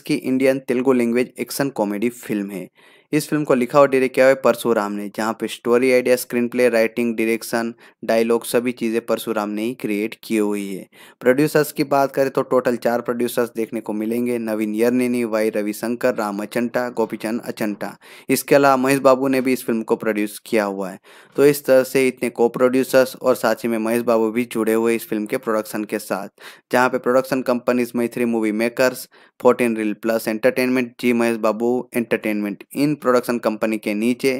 की Indian Telugu language action comedy film है इस फिल्म को लिखा और डायरेक्ट किया हुआ है परशुराम ने जहाँ पे story idea screenplay writing direction dialogue सभी चीज़ें परशुराम ने ही क्रिएट की हुई है प्रोड्यूसर्स की बात करें तो टोटल चार प्रोड्यूसर्स देखने को मिलेंगे नवीन यरनेनी वाई रविशंकर राम अचंटा गोपीचंद अचंटा इसके अलावा महेश बाबू ने भी इस फिल्म को प्रोड्यूस किया हुआ है तो इस तरह से इतने को प्रोड्यूसर्स और साथ ही में महेश बाबू भी जुड़े हुए इस फिल्म के प्रोडक्शन के साथ जहाँ पे production companies Mythri movie makers fourteen reel plus entertainment G Mahesh Babu entertainment इन प्रोडक्शन कंपनी के नीचे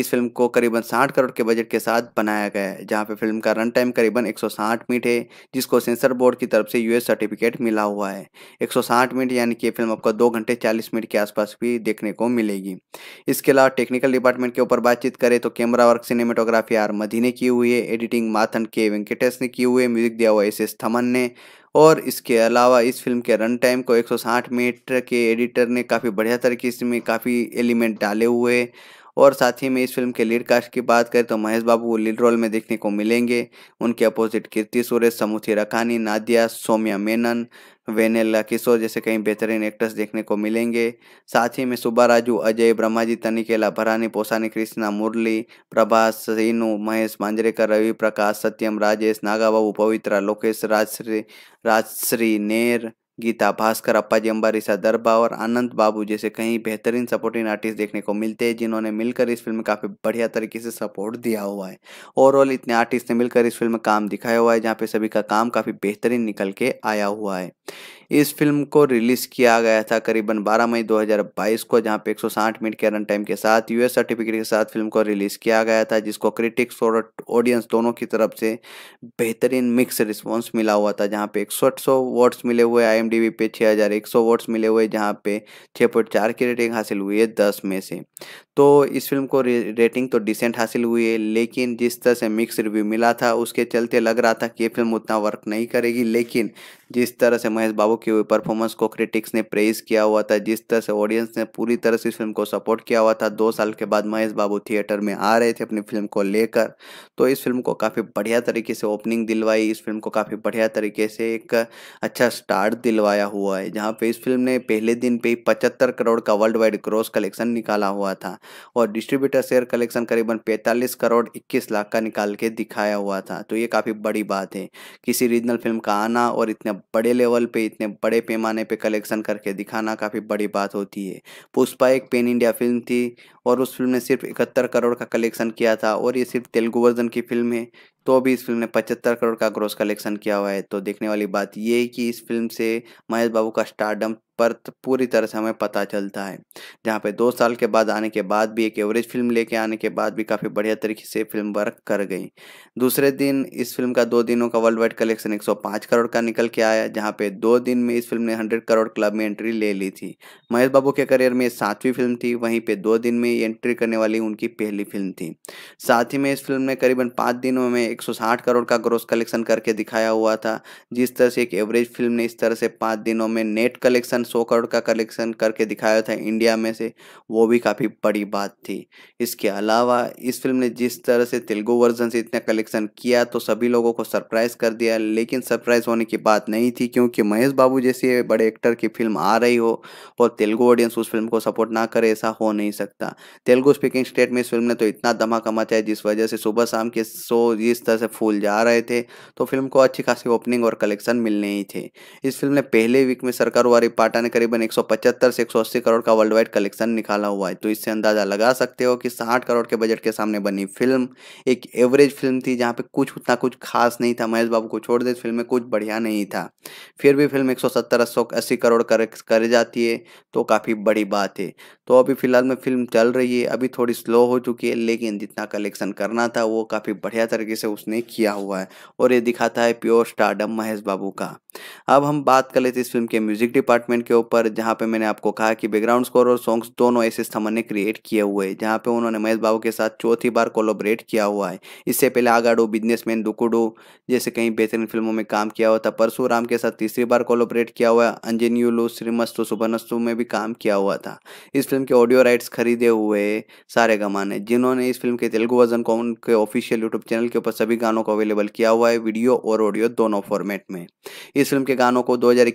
इस फिल्म को करीबन 60 करोड़ के बजट के साथ बनाया गया है जहां पे फिल्म का रन टाइम करीबन 160 मिनट है जिसको सेंसर बोर्ड की तरफ से यूएस सर्टिफिकेट मिला हुआ है 160 मिनट यानी कि फिल्म आपको दो घंटे 40 मिनट के आसपास भी देखने को मिलेगी इसके अलावा टेक्निकल डिपार्टमेंट के ऊपर बातचीत करें तो कैमरा वर्क सिनेमेटोग्राफी आर मधी ने की हुई है एडिटिंग माथन के वेंकटेश ने की हुई है म्यूजिक दिया हुआ एस एस थमन ने और इसके अलावा इस फिल्म के रन टाइम को 160 मिनट के एडिटर ने काफ़ी बढ़िया तरीके से काफ़ी एलिमेंट डाले हुए और साथ ही में इस फिल्म के लीड कास्ट की बात करें तो महेश बाबू को लीड रोल में देखने को मिलेंगे उनके अपोजिट कीर्ति सुरेश समुथी रखानी नादिया सोमिया मेनन वेनेला किशोर जैसे कई बेहतरीन एक्टर्स देखने को मिलेंगे साथ ही में सुब्बा राजू अजय ब्रह्माजी तनिकेला भरानी पोसानी कृष्णा मुरली प्रभास सीनू महेश मांजरेकर रवि प्रकाश सत्यम राजेश नागाबाबू पवित्रा लोकेश राजश्री राजश्री नेर गीता भास्कर अप्पाजी अम्बारी दरबा और आनंद बाबू जैसे कई बेहतरीन सपोर्टिंग आर्टिस्ट देखने को मिलते हैं जिन्होंने मिलकर इस फिल्म में काफ़ी बढ़िया तरीके से सपोर्ट दिया हुआ है ओवरऑल इतने आर्टिस्ट ने मिलकर इस फिल्म में काम दिखाया हुआ है जहाँ पे सभी का काम काफ़ी बेहतरीन निकल के आया हुआ है इस फिल्म को रिलीज किया गया था करीबन 12 मई 2022 को जहां पे 160 मिनट के रन टाइम के साथ यूएस सर्टिफिकेट के साथ फिल्म को रिलीज किया गया था जिसको क्रिटिक्स और ऑडियंस दोनों की तरफ से बेहतरीन मिक्स रिस्पॉन्स मिला हुआ था जहाँ पे एक सौ वोट्स मिले हुए आई पे छः वोट्स मिले हुए जहाँ पे छः की रेटिंग हासिल हुई है दस में से तो इस फिल्म को रेटिंग तो डिसेंट हासिल हुई है लेकिन जिस तरह से मिक्स रिव्यू मिला था उसके चलते लग रहा था कि ये फिल्म उतना वर्क नहीं करेगी लेकिन जिस तरह से महेश बाबू की परफॉर्मेंस को क्रिटिक्स ने प्रेज किया हुआ था जिस तरह से ऑडियंस ने पूरी तरह से इस फिल्म को सपोर्ट किया हुआ था दो साल के बाद महेश बाबू थिएटर में आ रहे थे अपनी फिल्म को लेकर तो इस फिल्म को काफ़ी बढ़िया तरीके से ओपनिंग दिलवाई इस फिल्म को काफ़ी बढ़िया तरीके से एक अच्छा स्टार्ट दिलवाया हुआ है जहाँ पर इस फिल्म ने पहले दिन पर ही पचहत्तर करोड़ का वर्ल्ड वाइड ग्रोस कलेक्शन निकाला हुआ था और डिस्ट्रीब्यूटर शेयर कलेक्शन करीबन पैंतालीस करोड़ इक्कीस लाख का निकाल के दिखाया हुआ था तो ये काफ़ी बड़ी बात है किसी रीजनल फिल्म का आना और इतना बड़े लेवल पे इतने बड़े पैमाने पे कलेक्शन करके दिखाना काफ़ी बड़ी बात होती है पुष्पा एक पेन इंडिया फिल्म थी और उस फिल्म ने सिर्फ इकहत्तर करोड़ का कलेक्शन किया था और ये सिर्फ तेलुगु वर्जन की फिल्म है तो भी इस फिल्म ने पचहत्तर करोड़ का ग्रोस कलेक्शन किया हुआ है तो देखने वाली बात ये है कि इस फिल्म से महेश बाबू का स्टारडम पर पूरी तरह से हमें पता चलता है जहाँ पे दो साल के बाद आने के बाद भी एक एवरेज फिल्म लेके आने के बाद भी काफ़ी बढ़िया तरीके से फिल्म वर्क कर गई दूसरे दिन इस फिल्म का दो दिनों का वर्ल्ड वाइड कलेक्शन 105 करोड़ का निकल के आया जहाँ पे दो दिन में इस फिल्म ने 100 करोड़ क्लब में एंट्री ले ली थी महेश बाबू के करियर में सातवीं फिल्म थी वहीं पर दो दिन में एंट्री करने वाली उनकी पहली फिल्म थी साथ ही में इस फिल्म ने करीबन पाँच दिनों में एक करोड़ का ग्रोस कलेक्शन करके दिखाया हुआ था जिस तरह से एक एवरेज फिल्म ने इस तरह से पाँच दिनों में नेट कलेक्शन सौ करोड़ का कलेक्शन करके दिखाया था इंडिया में से वो भी काफ़ी बड़ी बात थी इसके अलावा इस फिल्म ने जिस तरह से तेलुगु वर्जन से इतना कलेक्शन किया तो सभी लोगों को सरप्राइज़ कर दिया लेकिन सरप्राइज़ होने की बात नहीं थी क्योंकि महेश बाबू जैसे बड़े एक्टर की फिल्म आ रही हो और तेलुगु ऑडियंस उस फिल्म को सपोर्ट ना करे ऐसा हो नहीं सकता तेलुगु स्पीकिंग स्टेट में इस फिल्म ने तो इतना धमाका मचाया जिस वजह से सुबह शाम के शो जिस तरह से फूल जा रहे थे तो फिल्म को अच्छी खासी ओपनिंग और कलेक्शन मिलने ही थे इस फिल्म ने पहले वीक में सरकार वाली पार्ट टाटा ने करीबन 175 से 180 करोड़ का वर्ल्ड वाइड कलेक्शन निकाला हुआ है तो इससे अंदाजा लगा सकते हो कि साठ करोड़ के बजट के सामने बनी फिल्म एक एवरेज फिल्म थी जहाँ पे कुछ उतना कुछ खास नहीं था महेश बाबू को छोड़ दे फिल्म में कुछ बढ़िया नहीं था फिर भी फिल्म एक सौ करोड़ कर, कर जाती है तो काफ़ी बड़ी बात है तो अभी फिलहाल में फिल्म चल रही है अभी थोड़ी स्लो हो चुकी है लेकिन जितना कलेक्शन करना था वो काफ़ी बढ़िया तरीके से उसने किया हुआ है और ये दिखाता है प्योर स्टार्डम महेश बाबू का अब हम बात कर लेते इस फिल्म के म्यूजिक डिपार्टमेंट बैकग्राउंड के ऊपर जहाँ पे मैंने आपको कहा कि बैकग्राउंड स्कोर और सॉन्ग्स दोनों ऐसे एस ने क्रिएट किए हुए हैं जहाँ पे उन्होंने महेश बाबू के साथ चौथी बार कोलोबरेट किया हुआ है इससे पहले आगाडो बिजनेसमैन दुकुडू जैसे कई बेहतरीन फिल्मों में काम किया हुआ था परशुराम के साथ तीसरी बार कोलोबरेट किया हुआ है अंजनीयुलू श्रीमस्तु सुबनस्तु में भी काम किया हुआ था इस फिल्म के ऑडियो राइट्स खरीदे हुए सारे गमा ने जिन्होंने इस फिल्म के तेलुगु वर्जन को उनके ऑफिशियल यूट्यूब चैनल के ऊपर सभी गानों को अवेलेबल किया हुआ है वीडियो और ऑडियो दोनों फॉर्मेट में इस फिल्म के गानों को दो हजार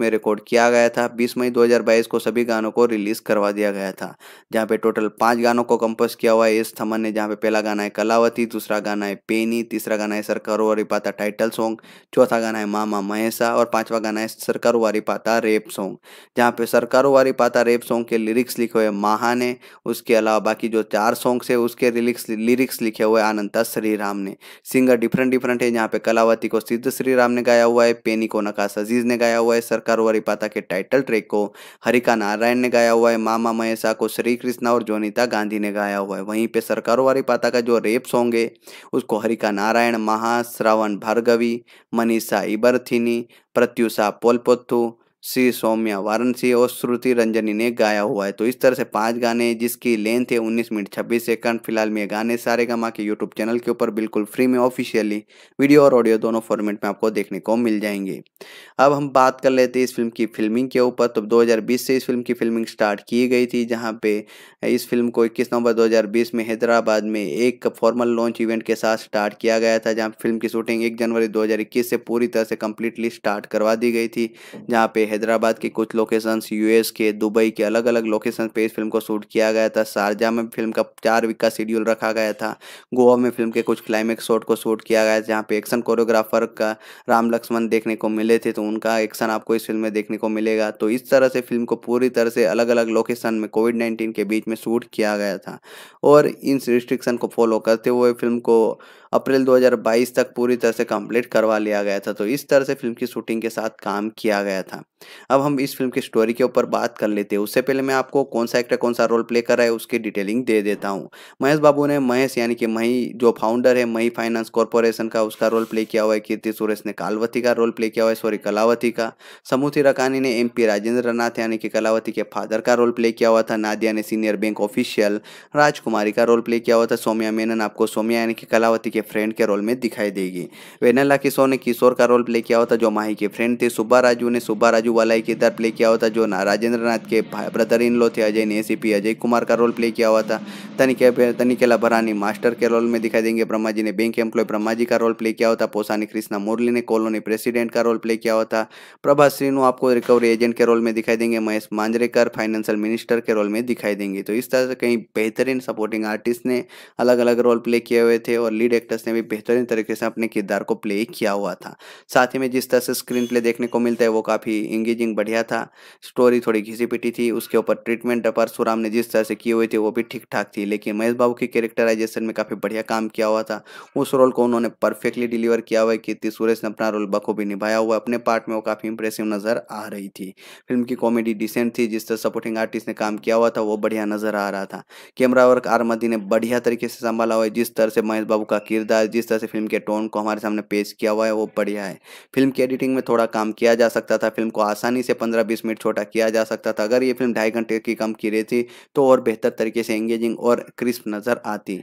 में रिकॉर्ड किया गया गया था 20 मई 2022 को सभी गानों को रिलीज करवा दिया गया था जहाँ पे टोटल पांच गानों को कंपोज किया हुआ है एस थमन ने जहाँ पे पहला गाना है कलावती दूसरा गाना है पेनी तीसरा गाना है सरकारो वारी पाता टाइटल सॉन्ग चौथा गाना है मामा महेशा और पांचवा गाना है सरकारो वारी पाता रेप सॉन्ग जहाँ पे सरकारो वारी पाता रेप सॉन्ग के लिरिक्स लिखे हुए माहा ने उसके अलावा बाकी जो चार सॉन्ग्स है उसके लिरिक्स लिरिक्स लिखे हुए आनंदा श्री राम ने सिंगर डिफरेंट डिफरेंट है जहाँ पे कलावती को सिद्ध श्री राम ने गाया हुआ है पेनी को नकाश अजीज ने गाया हुआ है सरकारो वारी पाता के टाइटल टाइटल ट्रैक को हरिका नारायण ने गाया हुआ है मामा महेशा को श्री कृष्णा और जोनिता गांधी ने गाया हुआ है वहीं पे वाली पाता का जो रेप सॉन्ग है उसको हरिका नारायण महा श्रावण भार्गवी मनीषा इबरथिनी प्रत्युषा पोलपोथू श्री सौम्या वाराणसी और श्रुति रंजनी ने गाया हुआ है तो इस तरह से पांच गाने जिसकी लेंथ है 19 मिनट 26 सेकंड फिलहाल में गाने सारे गमा के यूट्यूब चैनल के ऊपर बिल्कुल फ्री में ऑफिशियली वीडियो और ऑडियो दोनों फॉर्मेट में आपको देखने को मिल जाएंगे अब हम बात कर लेते हैं इस फिल्म की फिल्मिंग के ऊपर तो दो से इस फिल्म की फिल्मिंग स्टार्ट की गई थी जहाँ पे इस फिल्म को इक्कीस नवंबर दो में हैदराबाद में एक फॉर्मल लॉन्च इवेंट के साथ स्टार्ट किया गया था जहाँ फिल्म की शूटिंग एक जनवरी दो से पूरी तरह से कम्प्लीटली स्टार्ट करवा दी गई थी जहाँ पे हैदराबाद के कुछ लोकेशंस यूएस के दुबई के अलग अलग लोकेशन पे इस फिल्म को शूट किया गया था शारजा में फिल्म का चार वीक का शेड्यूल रखा गया था गोवा में फिल्म के कुछ क्लाइमेक्स शॉट को शूट किया गया जहाँ पे एक्शन कोरियोग्राफर का राम लक्ष्मण देखने को मिले थे तो उनका एक्शन आपको इस फिल्म में देखने को मिलेगा तो इस तरह से फिल्म को पूरी तरह से अलग अलग लोकेशन में कोविड नाइन्टीन के बीच में शूट किया गया था और इन रिस्ट्रिक्शन को फॉलो करते हुए फिल्म को अप्रैल 2022 तक पूरी तरह से कंप्लीट करवा लिया गया था तो इस तरह से फिल्म की शूटिंग के साथ काम किया गया था अब हम इस फिल्म की स्टोरी के ऊपर बात कर लेते हैं उससे पहले मैं आपको कौन सा एक्टर कौन सा रोल प्ले कर रहा है उसकी डिटेलिंग दे देता हूँ महेश बाबू ने महेश यानी कि मही जो फाउंडर है मही फाइनेंस कॉरपोरेशन का उसका रोल प्ले किया हुआ है कीर्ति सुरेश ने कालवती का रोल प्ले किया हुआ है सॉरी कलावती का समूथी रकानी ने एम पी राजेंद्र नाथ यानी कि कलावती के फादर का रोल प्ले किया हुआ था नादिया ने सीनियर बैंक ऑफिशियल राजकुमारी का रोल प्ले किया हुआ था सोमिया मेनन आपको सोमिया यानी कि कलावती के के फ्रेंड के रोल में दिखाई देगी वेनला किशोर ने किशोर का रोल प्ले किया होता जो माही के फ्रेंड थे सुब्बा राजू ने सुब्बा राजू वालाई किरदार प्ले किया होता जो राजेंद्र नाथ के ब्रदर इन लो थे अजय ने एसीपी अजय कुमार का रोल प्ले किया हुआ था तनिके तनिकेला भरानी मास्टर के रोल में दिखाई देंगे ब्रह्मा जी ने बैंक एम्प्लॉय ब्रह्मा जी का रोल प्ले किया होता पोसानी कृष्णा मुरली ने कॉलोनी प्रेसिडेंट का रोल प्ले किया होता प्रभा श्रीनु आपको रिकवरी एजेंट के रोल में दिखाई देंगे महेश मांजरेकर फाइनेंशियल मिनिस्टर के रोल में दिखाई देंगे तो इस तरह से कहीं बेहतरीन सपोर्टिंग आर्टिस्ट ने अलग अलग रोल प्ले किए हुए थे और लीड एक्टर एक्टर्स ने भी बेहतरीन तरीके से अपने किरदार को प्ले किया हुआ था साथ ही में जिस तरह से स्क्रीन प्ले देखने को मिलता है वो काफ़ी इंगेजिंग बढ़िया था स्टोरी थोड़ी घिसी पिटी थी उसके ऊपर ट्रीटमेंट सुराम ने जिस तरह से की हुई थी वो भी ठीक ठाक थी लेकिन महेश बाबू की कैरेक्टराइजेशन में काफ़ी बढ़िया काम किया हुआ था उस रोल को उन्होंने परफेक्टली डिलीवर किया हुआ है कीर्ति सुरेश ने अपना रोल बखूबी निभाया हुआ अपने पार्ट में वो काफ़ी इंप्रेसिव नज़र आ रही थी फिल्म की कॉमेडी डिसेंट थी जिस तरह सपोर्टिंग आर्टिस्ट ने काम किया हुआ था वो बढ़िया नज़र आ रहा था कैमरा वर्क आरमदी ने बढ़िया तरीके से संभाला हुआ है जिस तरह से महेश बाबू का किरदार किरदार जिस तरह से फिल्म के टोन को हमारे सामने पेश किया हुआ है वो बढ़िया है फिल्म की एडिटिंग में थोड़ा काम किया जा सकता था फिल्म को आसानी से पंद्रह बीस मिनट छोटा किया जा सकता था अगर ये फिल्म ढाई घंटे की कम की रही थी तो और बेहतर तरीके से एंगेजिंग और क्रिस्प नज़र आती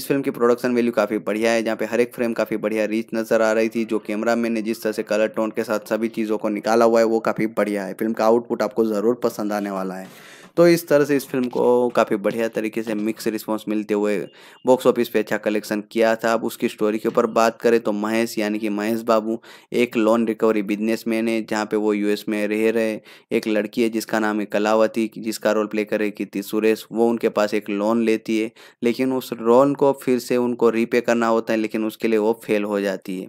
इस फिल्म की प्रोडक्शन वैल्यू काफ़ी बढ़िया है जहाँ पर हर एक फ्रेम काफ़ी बढ़िया रीच नज़र आ रही थी जो कैमरा मैन ने जिस तरह से कलर टोन के साथ सभी चीज़ों को निकाला हुआ है वो काफ़ी बढ़िया है फिल्म का आउटपुट आपको ज़रूर पसंद आने वाला है तो इस तरह से इस फिल्म को काफ़ी बढ़िया तरीके से मिक्स रिस्पॉन्स मिलते हुए बॉक्स ऑफिस पे अच्छा कलेक्शन किया था अब उसकी स्टोरी के ऊपर बात करें तो महेश यानी कि महेश बाबू एक लोन रिकवरी बिजनेस मैन है जहाँ पर वो यू में रह रहे एक लड़की है जिसका नाम है कलावती जिसका रोल प्ले करे थी सुरेश वो उनके पास एक लोन लेती है लेकिन उस लोन को फिर से उनको रीपे करना होता है लेकिन उसके लिए वो फेल हो जाती है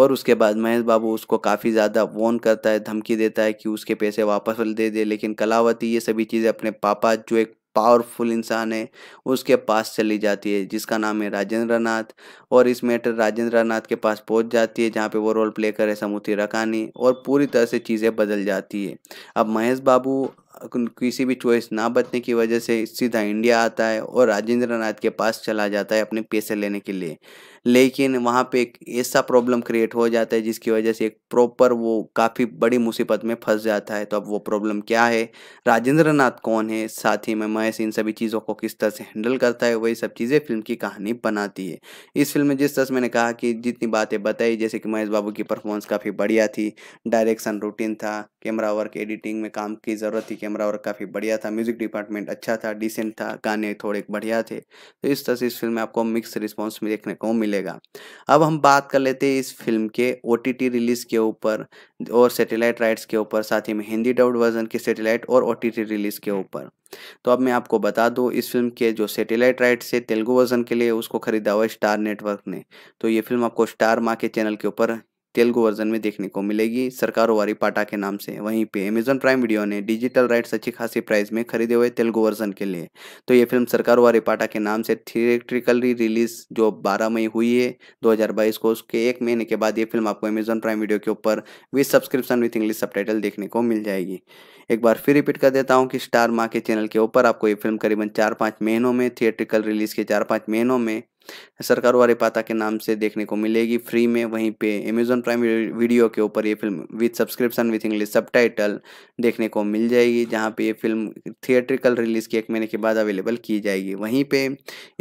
और उसके बाद महेश बाबू उसको काफ़ी ज़्यादा वोन करता है धमकी देता है कि उसके पैसे वापस दे दे लेकिन कलावती ये सभी चीज़ें अपने पापा जो एक पावरफुल इंसान है उसके पास चली जाती है जिसका नाम है राजेंद्र नाथ और इस मैटर राजेंद्र नाथ के पास पहुंच जाती है जहाँ पे वो रोल प्ले करे समुति रकानी और पूरी तरह से चीज़ें बदल जाती है अब महेश बाबू किसी भी चॉइस ना बचने की वजह से सीधा इंडिया आता है और राजेंद्र नाथ के पास चला जाता है अपने पैसे लेने के लिए लेकिन वहाँ पे एक ऐसा प्रॉब्लम क्रिएट हो जाता है जिसकी वजह से एक प्रॉपर वो काफ़ी बड़ी मुसीबत में फंस जाता है तो अब वो प्रॉब्लम क्या है राजेंद्र नाथ कौन है साथ ही में महेश इन सभी चीज़ों को किस तरह से हैंडल करता है वही सब चीज़ें फिल्म की कहानी बनाती है इस फिल्म में जिस तरह से मैंने कहा कि जितनी बातें बताई जैसे कि महेश बाबू की परफॉर्मेंस काफ़ी बढ़िया थी डायरेक्शन रूटीन था कैमरा वर्क एडिटिंग में काम की ज़रूरत थी कैमरा वर्क काफ़ी बढ़िया था म्यूज़िक डिपार्टमेंट अच्छा था डिसेंट था गाने थोड़े बढ़िया थे तो इस तरह से इस फिल्म में आपको मिक्स रिस्पॉन्स देखने को मिल मिलेगा अब हम बात कर लेते हैं इस फिल्म के ओ रिलीज के ऊपर और सैटेलाइट राइट्स के ऊपर साथ ही में हिंदी डब्ड वर्जन के सैटेलाइट और ओ रिलीज के हम्म। ऊपर तो अब मैं आपको बता दूं इस फिल्म के जो सैटेलाइट राइट्स से तेलुगु वर्जन के लिए उसको खरीदा हुआ स्टार नेटवर्क ने तो ये फिल्म आपको स्टार माँ के चैनल के ऊपर तेलुगु वर्जन में देखने को मिलेगी सरकारो वारी पाटा के नाम से वहीं पे अमेजन प्राइम वीडियो ने डिजिटल राइट्स अच्छी खासी प्राइस में खरीदे हुए तेलुगु वर्जन के लिए तो ये फिल्म सरकारो वारी पाटा के नाम से थिएट्रिकली रिलीज जो 12 मई हुई है 2022 को उसके एक महीने के बाद ये फिल्म आपको अमेजन प्राइम वीडियो के ऊपर with subscription with English sub देखने को मिल जाएगी एक बार फिर रिपीट कर देता हूँ कि स्टार माँ के चैनल के ऊपर आपको ये फिल्म करीबन चार पाँच महीनों में थिएट्रिकल रिलीज के चार पाँच महीनों में सरकार वारे पाता के नाम से देखने को मिलेगी फ्री में वहीं पे अमेजोन प्राइम वीडियो के ऊपर ये film with subscription with English sub देखने को मिल जाएगी जहाँ पे ये फिल्म थिएट्रिकल रिलीज के एक महीने के बाद अवेलेबल की जाएगी वहीं पे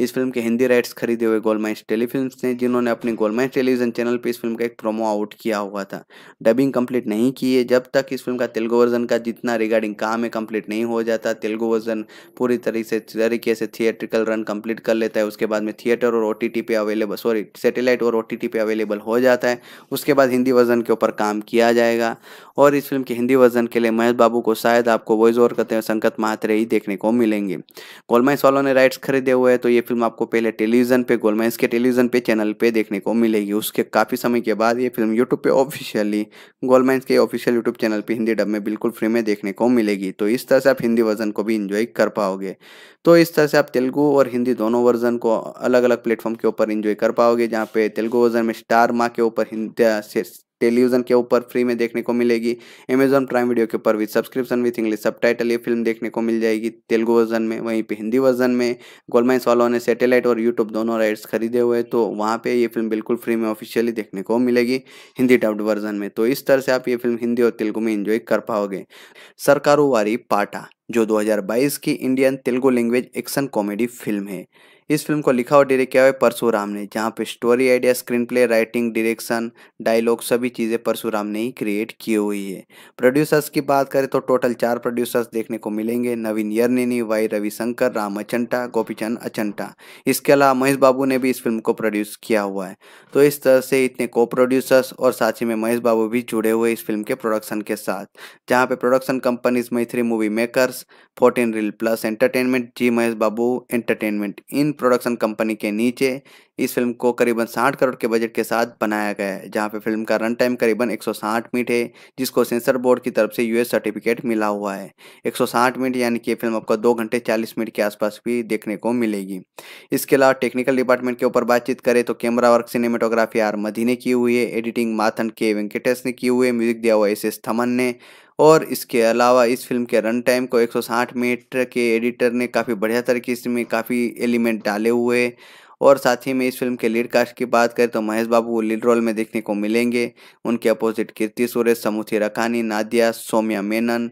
इस फिल्म के हिंदी राइट्स खरीदे हुए गोलमाइंस टेलीफिल्म ने जिन्होंने अपने गोलमाइंस टेलीविजन चैनल पर इस फिल्म का एक प्रोमो आउट किया हुआ था डबिंग कंप्लीट नहीं की है जब तक इस फिल्म का तेलुगु वर्जन का जितना रिगार्डिंग काम है कंप्लीट नहीं हो जाता तेलुगु वर्जन पूरी तरीके से तरीके से थिएट्रिकल रन कंप्लीट कर लेता है उसके बाद में थिएटर और ओ पे अवेलेबल सॉरी सेटेलाइट और ओ पे अवेलेबल हो जाता है उसके बाद हिंदी वर्जन के ऊपर काम किया जाएगा और इस फिल्म के हिंदी वर्जन के लिए महेश बाबू को शायद आपको वॉइस ओवर करते हैं संकत महात्रे ही देखने को मिलेंगे गोलमाइस वालों ने राइट्स खरीदे हुए हैं तो ये फिल्म आपको पहले टेलीविजन पे गोलमाइस के टेलीविजन पे चैनल पे देखने को मिलेगी उसके काफ़ी समय के बाद ये फिल्म यूट्यूब पे ऑफिशियली गोलमाइंस के ऑफिशियल यूट्यूब चैनल पे हिंदी डब में बिल्कुल फ्री में देखने देखने को मिलेगी तो इस तरह से आप हिंदी वर्जन को भी इंजॉय कर पाओगे तो इस तरह से आप तेलुगू और हिंदी दोनों वर्जन को अलग अलग प्लेटफॉर्म के ऊपर इंजॉय कर पाओगे जहाँ पे तेलुगू वर्जन में स्टार माँ के ऊपर टेलीविजन के ऊपर फ्री में देखने को मिलेगी अमेजॉन प्राइम वीडियो के ऊपर विद सब्सक्रिप्शन विथ इंग्लिश सब ये फिल्म देखने को मिल जाएगी तेलुगु वर्जन में वहीं पे हिंदी वर्जन में गोलमाइंस वालों ने सैटेलाइट और यूट्यूब दोनों राइट्स खरीदे हुए तो वहाँ पर ये फिल्म बिल्कुल फ्री में ऑफिशियली देखने को मिलेगी हिंदी डब्ड वर्जन में तो इस तरह से आप ये फिल्म हिंदी और तेलुगु में इंजॉय कर पाओगे सरकारों वारी पाटा जो दो की Indian Telugu language action comedy film है इस फिल्म को लिखा और डायरेक्ट किया हुआ है परशुराम ने जहाँ पे story idea screenplay writing direction dialogue सभी चीज़ें परशुराम ने ही क्रिएट की हुई है प्रोड्यूसर्स की बात करें तो टोटल चार प्रोड्यूसर्स देखने को मिलेंगे नवीन यरनेनी वाई रविशंकर राम अचंटा गोपीचंद अचंटा इसके अलावा महेश बाबू ने भी इस फिल्म को प्रोड्यूस किया हुआ है तो इस तरह से इतने को प्रोड्यूसर्स और साथ ही में महेश बाबू भी जुड़े हुए इस फिल्म के प्रोडक्शन के साथ जहाँ पे production companies Mythri movie makers fourteen reel plus entertainment G Mahesh Babu entertainment इन प्रोडक्शन कंपनी के नीचे इस फिल्म को करीबन 60 करोड़ के बजट के साथ बनाया गया है जहां पे फिल्म का रन टाइम करीबन 160 मिनट है जिसको सेंसर बोर्ड की तरफ से यूएस सर्टिफिकेट मिला हुआ है 160 मिनट यानी कि फिल्म आपको दो घंटे 40 मिनट के आसपास भी देखने को मिलेगी इसके अलावा टेक्निकल डिपार्टमेंट के ऊपर बातचीत करें तो कैमरा वर्क सिनेमेटोग्राफी आर मधी ने की हुई है एडिटिंग माथन के वेंकटेश ने की हुई है म्यूजिक दिया हुआ एस एस थमन ने और इसके अलावा इस फिल्म के रन टाइम को 160 मिनट के एडिटर ने काफ़ी बढ़िया तरीके से काफ़ी एलिमेंट डाले हुए और साथ ही में इस फिल्म के लीड कास्ट की बात करें तो महेश बाबू को लीड रोल में देखने को मिलेंगे उनके अपोजिट कीर्ति सुरेश समुथी रखानी नादिया सोमिया मेनन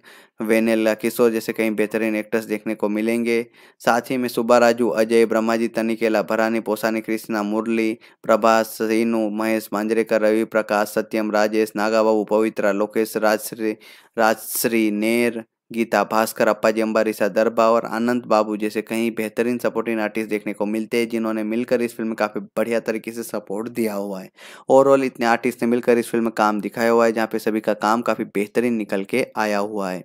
वेनेला किशोर जैसे कई बेहतरीन एक्टर्स देखने को मिलेंगे साथ ही में सुब्बा राजू अजय ब्रह्माजी तनिकेला भरानी पोसानी कृष्णा मुरली प्रभास सीनू महेश मांजरेकर रवि प्रकाश सत्यम राजेश नागाबाबू पवित्रा लोकेश राजश्री राजश्री नेर गीता भास्कर अप्पाजी अम्बारी दरबा और आनंद बाबू जैसे कई बेहतरीन सपोर्टिंग आर्टिस्ट देखने को मिलते हैं जिन्होंने मिलकर इस फिल्म में काफ़ी बढ़िया तरीके से सपोर्ट दिया हुआ है ओवरऑल इतने आर्टिस्ट ने मिलकर इस फिल्म में काम दिखाया हुआ है जहाँ पे सभी का काम काफ़ी बेहतरीन निकल के आया हुआ है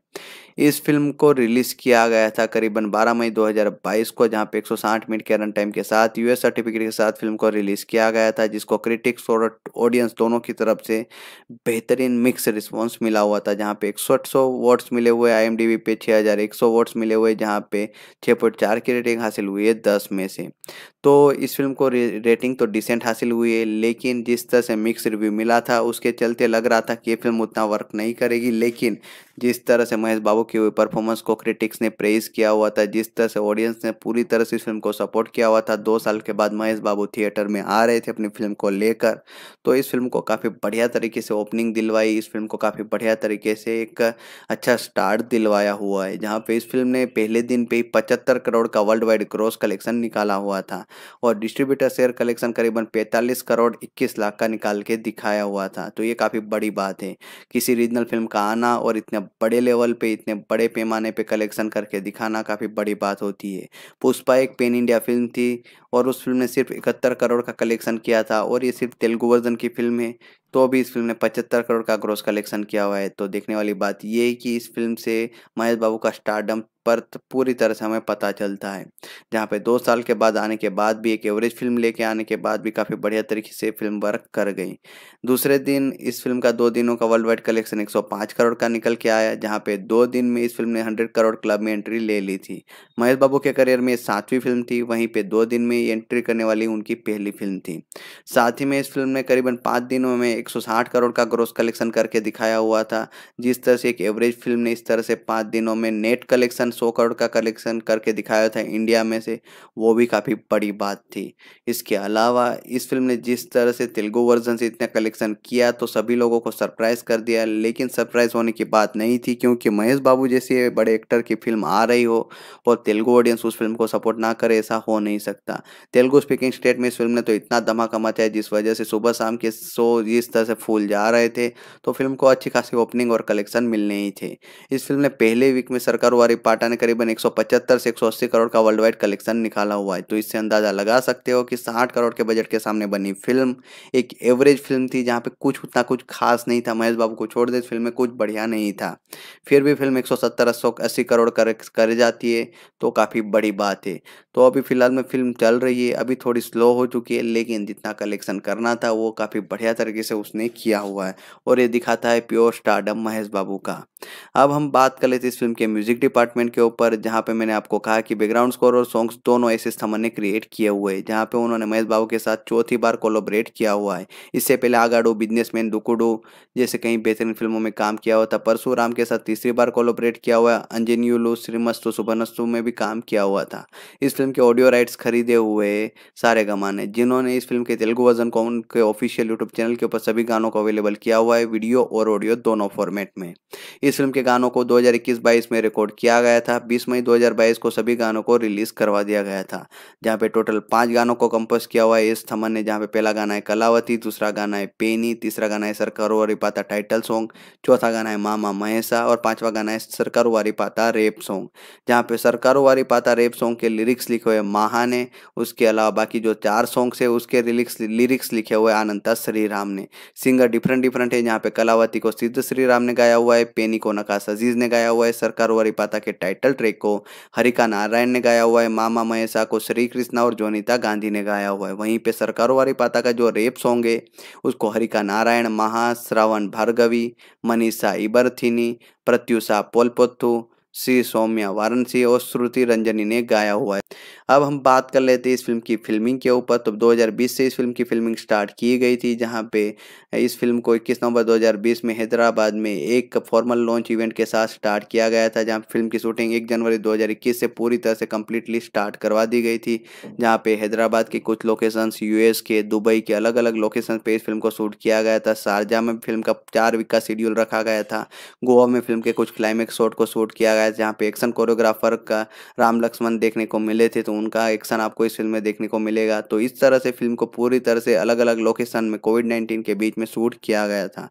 इस फिल्म को रिलीज किया गया था करीबन 12 मई 2022 को जहां पे 160 मिनट के रन टाइम के साथ यूएस सर्टिफिकेट के साथ फिल्म को रिलीज किया गया था जिसको क्रिटिक्स और ऑडियंस दोनों की तरफ से बेहतरीन मिक्स रिस्पॉन्स मिला हुआ था जहाँ पे एक सौ वोट्स मिले हुए आई पे छः वोट्स मिले हुए जहाँ पे छः की रेटिंग हासिल हुई है दस में से तो इस फिल्म को रेटिंग तो डिसेंट हासिल हुई है लेकिन जिस तरह से मिक्स रिव्यू मिला था उसके चलते लग रहा था कि ये फिल्म उतना वर्क नहीं करेगी लेकिन जिस तरह से महेश बाबू की हुई परफॉर्मेंस को क्रिटिक्स ने प्रेज किया हुआ था जिस तरह से ऑडियंस ने पूरी तरह से इस फिल्म को सपोर्ट किया हुआ था दो साल के बाद महेश बाबू थिएटर में आ रहे थे अपनी फिल्म को लेकर तो इस फिल्म को काफ़ी बढ़िया तरीके से ओपनिंग दिलवाई इस फिल्म को काफ़ी बढ़िया तरीके से एक अच्छा स्टार्ट दिलवाया हुआ है जहाँ पे इस फिल्म ने पहले दिन पे ही पचहत्तर करोड़ का वर्ल्ड वाइड ग्रॉस कलेक्शन निकाला हुआ था और डिस्ट्रीब्यूटर शेयर कलेक्शन करीबन पैंतालीस करोड़ इक्कीस लाख का निकाल के दिखाया हुआ था तो ये काफ़ी बड़ी बात है किसी रीजनल फिल्म का आना और इतना बड़े लेवल पे इतने बड़े पैमाने पे कलेक्शन करके दिखाना काफ़ी बड़ी बात होती है पुष्पा एक पेन इंडिया फिल्म थी और उस फिल्म ने सिर्फ इकहत्तर करोड़ का कलेक्शन किया था और ये सिर्फ तेलुगु वर्जन की फिल्म है तो भी इस फिल्म ने 75 करोड़ का ग्रोस कलेक्शन किया हुआ है तो देखने वाली बात ये कि इस फिल्म से महेश बाबू का स्टारडम पर तो पूरी तरह से हमें पता चलता है जहाँ पे दो साल के बाद आने के बाद भी एक एवरेज फिल्म लेके आने के बाद भी काफ़ी बढ़िया तरीके से फिल्म वर्क कर गई दूसरे दिन इस फिल्म का दो दिनों का वर्ल्ड वाइड कलेक्शन 105 करोड़ का निकल के आया जहाँ पे दो दिन में इस फिल्म ने 100 करोड़ क्लब में एंट्री ले ली थी महेश बाबू के करियर में सातवीं फिल्म थी वहीं पर दो दिन में एंट्री करने वाली उनकी पहली फिल्म थी साथ ही में इस फिल्म ने करीबन पाँच दिनों में एक करोड़ का ग्रोस कलेक्शन करके दिखाया हुआ था जिस तरह से एक एवरेज फिल्म ने इस तरह से पाँच दिनों में नेट कलेक्शन सौ करोड़ का कलेक्शन करके दिखाया था इंडिया में से वो भी काफ़ी बड़ी बात थी इसके अलावा इस फिल्म ने जिस तरह से तेलुगु वर्जन से इतना कलेक्शन किया तो सभी लोगों को सरप्राइज़ कर दिया लेकिन सरप्राइज़ होने की बात नहीं थी क्योंकि महेश बाबू जैसे बड़े एक्टर की फिल्म आ रही हो और तेलुगु ऑडियंस उस फिल्म को सपोर्ट ना करे ऐसा हो नहीं सकता तेलुगु स्पीकिंग स्टेट में इस फिल्म ने तो इतना धमाका मचाया जिस वजह से सुबह शाम के शो जिस तरह से फूल जा रहे थे तो फिल्म को अच्छी खासी ओपनिंग और कलेक्शन मिलने ही थे इस फिल्म ने पहले वीक में सरकार वारी पाटा ने करीबन एक से एक करोड़ का वर्ल्ड वाइड कलेक्शन निकाला हुआ है तो इससे अंदाजा लगा सकते हो कि साठ करोड़ के बजट के सामने बनी फिल्म एक एवरेज फिल्म थी जहाँ पे कुछ उतना कुछ खास नहीं था महेश बाबू को छोड़ दे फिल्म में कुछ बढ़िया नहीं था फिर भी फिल्म एक सौ करोड़ कर, कर जाती है तो काफ़ी बड़ी बात है तो अभी फिलहाल में फिल्म चल रही है अभी थोड़ी स्लो हो चुकी है लेकिन जितना कलेक्शन करना था वो काफ़ी बढ़िया तरीके से उसने किया हुआ है और ये दिखाता है प्योर स्टारडम महेश बाबू का अब हम बात कर लेते इस फिल्म के म्यूजिक डिपार्टमेंट के ऊपर जहाँ पे मैंने आपको कहा कि बैकग्राउंड स्कोर और सॉन्ग्स दोनों ऐसे थमन ने क्रिएट किए हुए हैं जहाँ पे उन्होंने महेश बाबू के साथ चौथी बार कोलोबरेट किया हुआ है इससे पहले आगाडो बिजनेसमैन दुकुडू जैसे कई बेहतरीन फिल्मों में काम किया हुआ था परशुराम के साथ तीसरी बार कोलोबरेट किया हुआ है अंजनीयुलू श्रीमस्तु सुबनस्तु में भी काम किया हुआ था इस फिल्म के ऑडियो राइट्स खरीदे हुए सारे गमा जिन्होंने इस फिल्म के तेलुगु वर्जन को उनके ऑफिशियल यूट्यूब चैनल के ऊपर सभी गानों को अवेलेबल किया हुआ है वीडियो और ऑडियो दोनों फॉर्मेट में इस फिल्म के गानों को 2021-22 में रिकॉर्ड किया गया था 20 मई 2022 को सभी गानों को रिलीज करवा दिया गया था जहाँ पे टोटल पांच गानों को कंपोज किया हुआ है इस थमन ने जहाँ पे पहला गाना है कलावती दूसरा गाना है पेनी तीसरा गाना है सरकारो वारिपाता टाइटल सॉन्ग चौथा गाना है मामा महेशा और पांचवा गाना है सरकारो वारिपाता रेप सॉन्ग जहाँ पे सरकारो वारिपाता रेप सॉन्ग के लिरिक्स लिखे हुए माहा ने उसके अलावा बाकी जो चार सॉन्ग्स है उसके लिरिक्स लिरिक्स लिखे हुए आनंदा श्रीराम ने सिंगर डिफरेंट डिफरेंट है यहाँ पे कलावती को सिद्ध श्री राम ने गाया हुआ है पेनी को नकाश अजीज ने गाया हुआ है सरकार वरिपाता के टाइटल ट्रैक को हरिका नारायण ने गाया हुआ है मामा महेशा को श्री कृष्णा और जोनीता गांधी ने गाया हुआ है वहीं पर सरकार वरिपाता का जो रेप सॉन्ग है उसको हरिका नारायण महा श्रावण भार्गवी मनीषा इबरथिनी प्रत्युषा पोलपोथू श्री सौम्या वाराणसी और श्रुति रंजनी ने गाया हुआ है अब हम बात कर लेते हैं इस फिल्म की फिल्मिंग के ऊपर तो 2020 से इस फिल्म की फिल्मिंग स्टार्ट की गई थी जहां पे इस फिल्म को 21 नवंबर 2020 में हैदराबाद में एक फॉर्मल लॉन्च इवेंट के साथ स्टार्ट किया गया था जहां फिल्म की शूटिंग 1 जनवरी 2021 से पूरी तरह से कम्प्लीटली स्टार्ट करवा दी गई थी जहाँ पे हैदराबाद के कुछ लोकेशंस यू के दुबई के अलग अलग लोकेशन पर इस फिल्म को शूट किया गया था शारजा में फिल्म का चार वीक का शेड्यूल रखा गया था गोवा में फिल्म के कुछ क्लाइमेक्स शॉट को शूट किया गया था जहाँ पे एक्शन कोरियोग्राफर का राम लक्ष्मण देखने को मिले थे तो उनका एक्शन आपको इस फिल्म में देखने को मिलेगा तो इस तरह से फिल्म को पूरी तरह से अलग अलग लोकेशन में कोविड नाइन्टीन के बीच में शूट किया गया था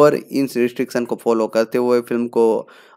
और इन रिस्ट्रिक्शन को फॉलो करते हुए फिल्म को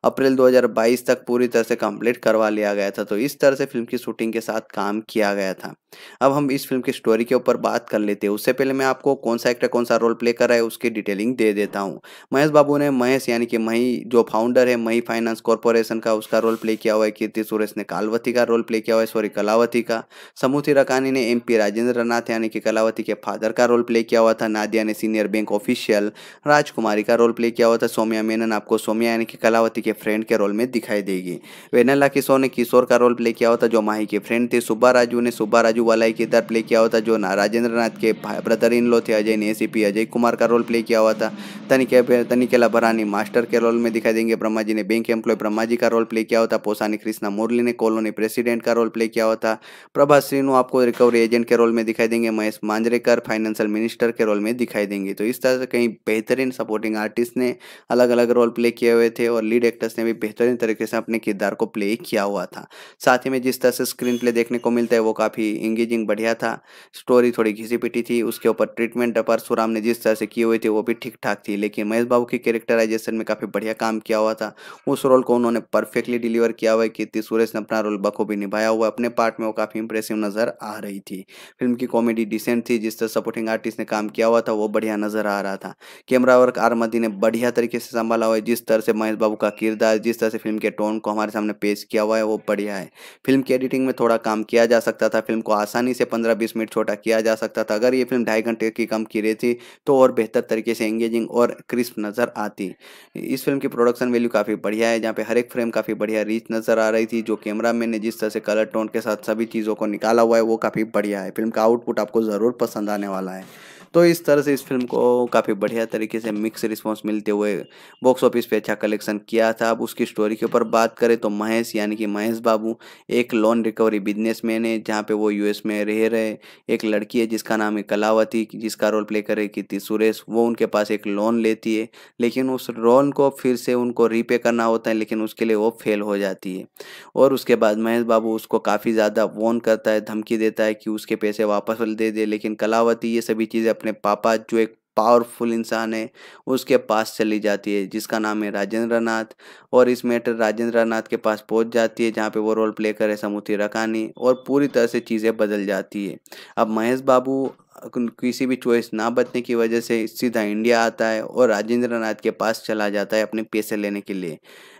अप्रैल 2022 तक पूरी तरह से कंप्लीट करवा लिया गया था तो इस तरह से फिल्म की शूटिंग के साथ काम किया गया था अब हम इस फिल्म की स्टोरी के ऊपर बात कर लेते हैं उससे पहले मैं आपको कौन सा एक्टर कौन सा रोल प्ले कर रहा है उसकी डिटेलिंग दे देता हूँ महेश बाबू ने महेश यानी कि मही जो फाउंडर है मही फाइनेंस कॉरपोरेशन का उसका रोल प्ले किया हुआ है कीर्ति सुरेश ने कालवती का रोल प्ले किया हुआ है सॉरी कलावती का समूथी रकानी ने एम पी राजेंद्र नाथ यानी कि कलावती के फादर का रोल प्ले किया हुआ था नादिया ने सीनियर बैंक ऑफिशियल राजकुमारी का रोल प्ले किया हुआ था सोमिया मेनन आपको सोमिया यानी कि कलावती के फ्रेंड के रोल में दिखाई देगी वेनेला किशोर ने किशोर का रोल प्ले किया होता जो माही के फ्रेंड थे सुब्बा राजू ने सुब्बा राजू वाला वालाई किरदार प्ले किया होता जो राजेंद्र नाथ के ब्रदर इन लो थे अजय ने एसीपी अजय कुमार का रोल प्ले किया हुआ था तनिके तनिकेला भरानी मास्टर के रोल में दिखाई देंगे ब्रह्मा जी ने बैंक एम्प्लॉय ब्रह्मा जी का रोल प्ले किया होता पोसानी कृष्णा मुरली ने कॉलोनी प्रेसिडेंट का रोल प्ले किया होता प्रभा श्रीनु आपको रिकवरी एजेंट के रोल में दिखाई देंगे महेश मांजरेकर फाइनेंशियल मिनिस्टर के रोल में दिखाई देंगे तो इस तरह से कहीं बेहतरीन सपोर्टिंग आर्टिस्ट ने अलग अलग रोल प्ले किए हुए थे और लीड एक्टर एक्टर्स ने भी बेहतरीन तरीके से अपने किरदार को प्ले किया हुआ था साथ ही में जिस तरह से स्क्रीन प्ले देखने को मिलता है वो काफ़ी इंगेजिंग बढ़िया था स्टोरी थोड़ी घिसी पिटी थी उसके ऊपर ट्रीटमेंट अपर सुराम ने जिस तरह से की हुई थी वो भी ठीक ठाक थी लेकिन महेश बाबू की कैरेक्टराइजेशन में काफ़ी बढ़िया काम किया हुआ था उस रोल को उन्होंने परफेक्टली डिलीवर किया हुआ है कीर्ति सुरेश ने अपना रोल बखूबी निभाया हुआ अपने पार्ट में वो काफ़ी इंप्रेसिव नज़र आ रही थी फिल्म की कॉमेडी डिसेंट थी जिस तरह सपोर्टिंग आर्टिस्ट ने काम किया हुआ था वो बढ़िया नज़र आ रहा था कैमरा वर्क आरमदी ने बढ़िया तरीके से संभाला हुआ है जिस तरह से महेश बाबू का किरदार किरदार जिस तरह से फिल्म के टोन को हमारे सामने पेश किया हुआ है वो बढ़िया है फिल्म की एडिटिंग में थोड़ा काम किया जा सकता था फिल्म को आसानी से पंद्रह बीस मिनट छोटा किया जा सकता था अगर ये फिल्म ढाई घंटे की कम की रही थी तो और बेहतर तरीके से एंगेजिंग और क्रिस्प नज़र आती इस फिल्म की प्रोडक्शन वैल्यू काफ़ी बढ़िया है जहाँ पर हर एक फ्रेम काफ़ी बढ़िया रीच नज़र आ रही थी जो कैमरा मैन ने जिस तरह से कलर टोन के साथ सभी चीज़ों को निकाला हुआ है वो काफ़ी बढ़िया है फिल्म का आउटपुट आपको ज़रूर पसंद आने वाला है तो इस तरह से इस फिल्म को काफ़ी बढ़िया तरीके से मिक्स रिस्पॉन्स मिलते हुए बॉक्स ऑफिस पे अच्छा कलेक्शन किया था अब उसकी स्टोरी के ऊपर बात करें तो महेश यानी कि महेश बाबू एक लोन रिकवरी मैन है जहाँ पे वो यूएस में रह रहे एक लड़की है जिसका नाम है कलावती जिसका रोल प्ले करे थी सुरेश वो उनके पास एक लोन लेती है लेकिन उस लोन को फिर से उनको रीपे करना होता है लेकिन उसके लिए वो फेल हो जाती है और उसके बाद महेश बाबू उसको काफ़ी ज़्यादा वोन करता है धमकी देता है कि उसके पैसे वापस दे दे लेकिन कलावती ये सभी चीज़ें अपने पापा जो एक पावरफुल इंसान है उसके पास चली जाती है जिसका नाम है राजेंद्र नाथ और इस मैटर राजेंद्र नाथ के पास पहुंच जाती है जहाँ पे वो रोल प्ले करे समूथी रकानी और पूरी तरह से चीज़ें बदल जाती है अब महेश बाबू किसी भी चॉइस ना बचने की वजह से सीधा इंडिया आता है और राजेंद्र नाथ के पास चला जाता है अपने पैसे लेने के लिए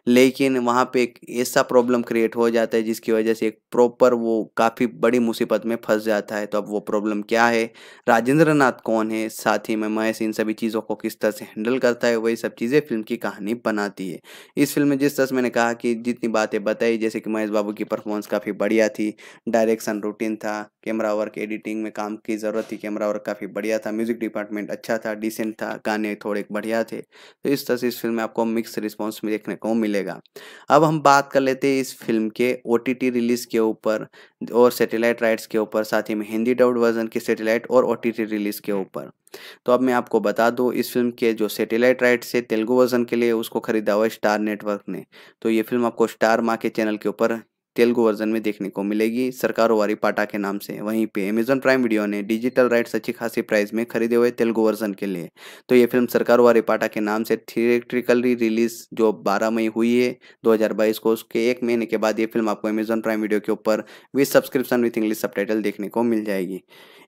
लेकिन वहाँ पे एक ऐसा प्रॉब्लम क्रिएट हो जाता है जिसकी वजह से एक प्रॉपर वो काफ़ी बड़ी मुसीबत में फंस जाता है तो अब वो प्रॉब्लम क्या है राजेंद्र नाथ कौन है साथ ही में महेश इन सभी चीज़ों को किस तरह से हैंडल करता है वही सब चीज़ें फिल्म की कहानी बनाती है इस फिल्म में जिस तरह से मैंने कहा कि जितनी बातें बताई जैसे कि महेश बाबू की परफॉर्मेंस काफ़ी बढ़िया थी डायरेक्शन रूटीन था कैमरा वर्क एडिटिंग में काम की ज़रूरत थी कैमरा वर्क काफ़ी बढ़िया था म्यूज़िक डिपार्टमेंट अच्छा था डिसेंट था गाने थोड़े बढ़िया थे तो इस तरह से इस फिल्म में आपको मिक्स रिस्पॉन्स देखने को मिला मिलेगा अब हम बात कर लेते हैं इस फिल्म के ओ रिलीज के ऊपर और सैटेलाइट राइट्स के ऊपर साथ ही में हिंदी डब्ड वर्जन के सैटेलाइट और ओ रिलीज के हम्म। ऊपर तो अब मैं आपको बता दूं इस फिल्म के जो सैटेलाइट राइट्स से तेलुगु वर्जन के लिए उसको खरीदा हुआ स्टार नेटवर्क ने तो ये फिल्म आपको स्टार माँ के चैनल के ऊपर तेलुगु वर्जन में देखने को मिलेगी सरकारोवारी पाटा के नाम से वहीं पे अमेजन प्राइम वीडियो ने डिजिटल राइट्स अच्छी खासी प्राइस में खरीदे हुए तेलुगु वर्जन के लिए तो ये फिल्म सरकारोवारी पाटा के नाम से थिएट्रिकली रिलीज जो 12 मई हुई है 2022 को उसके एक महीने के बाद ये फिल्म आपको अमेजन प्राइम वीडियो के ऊपर with subscription with English sub देखने को मिल जाएगी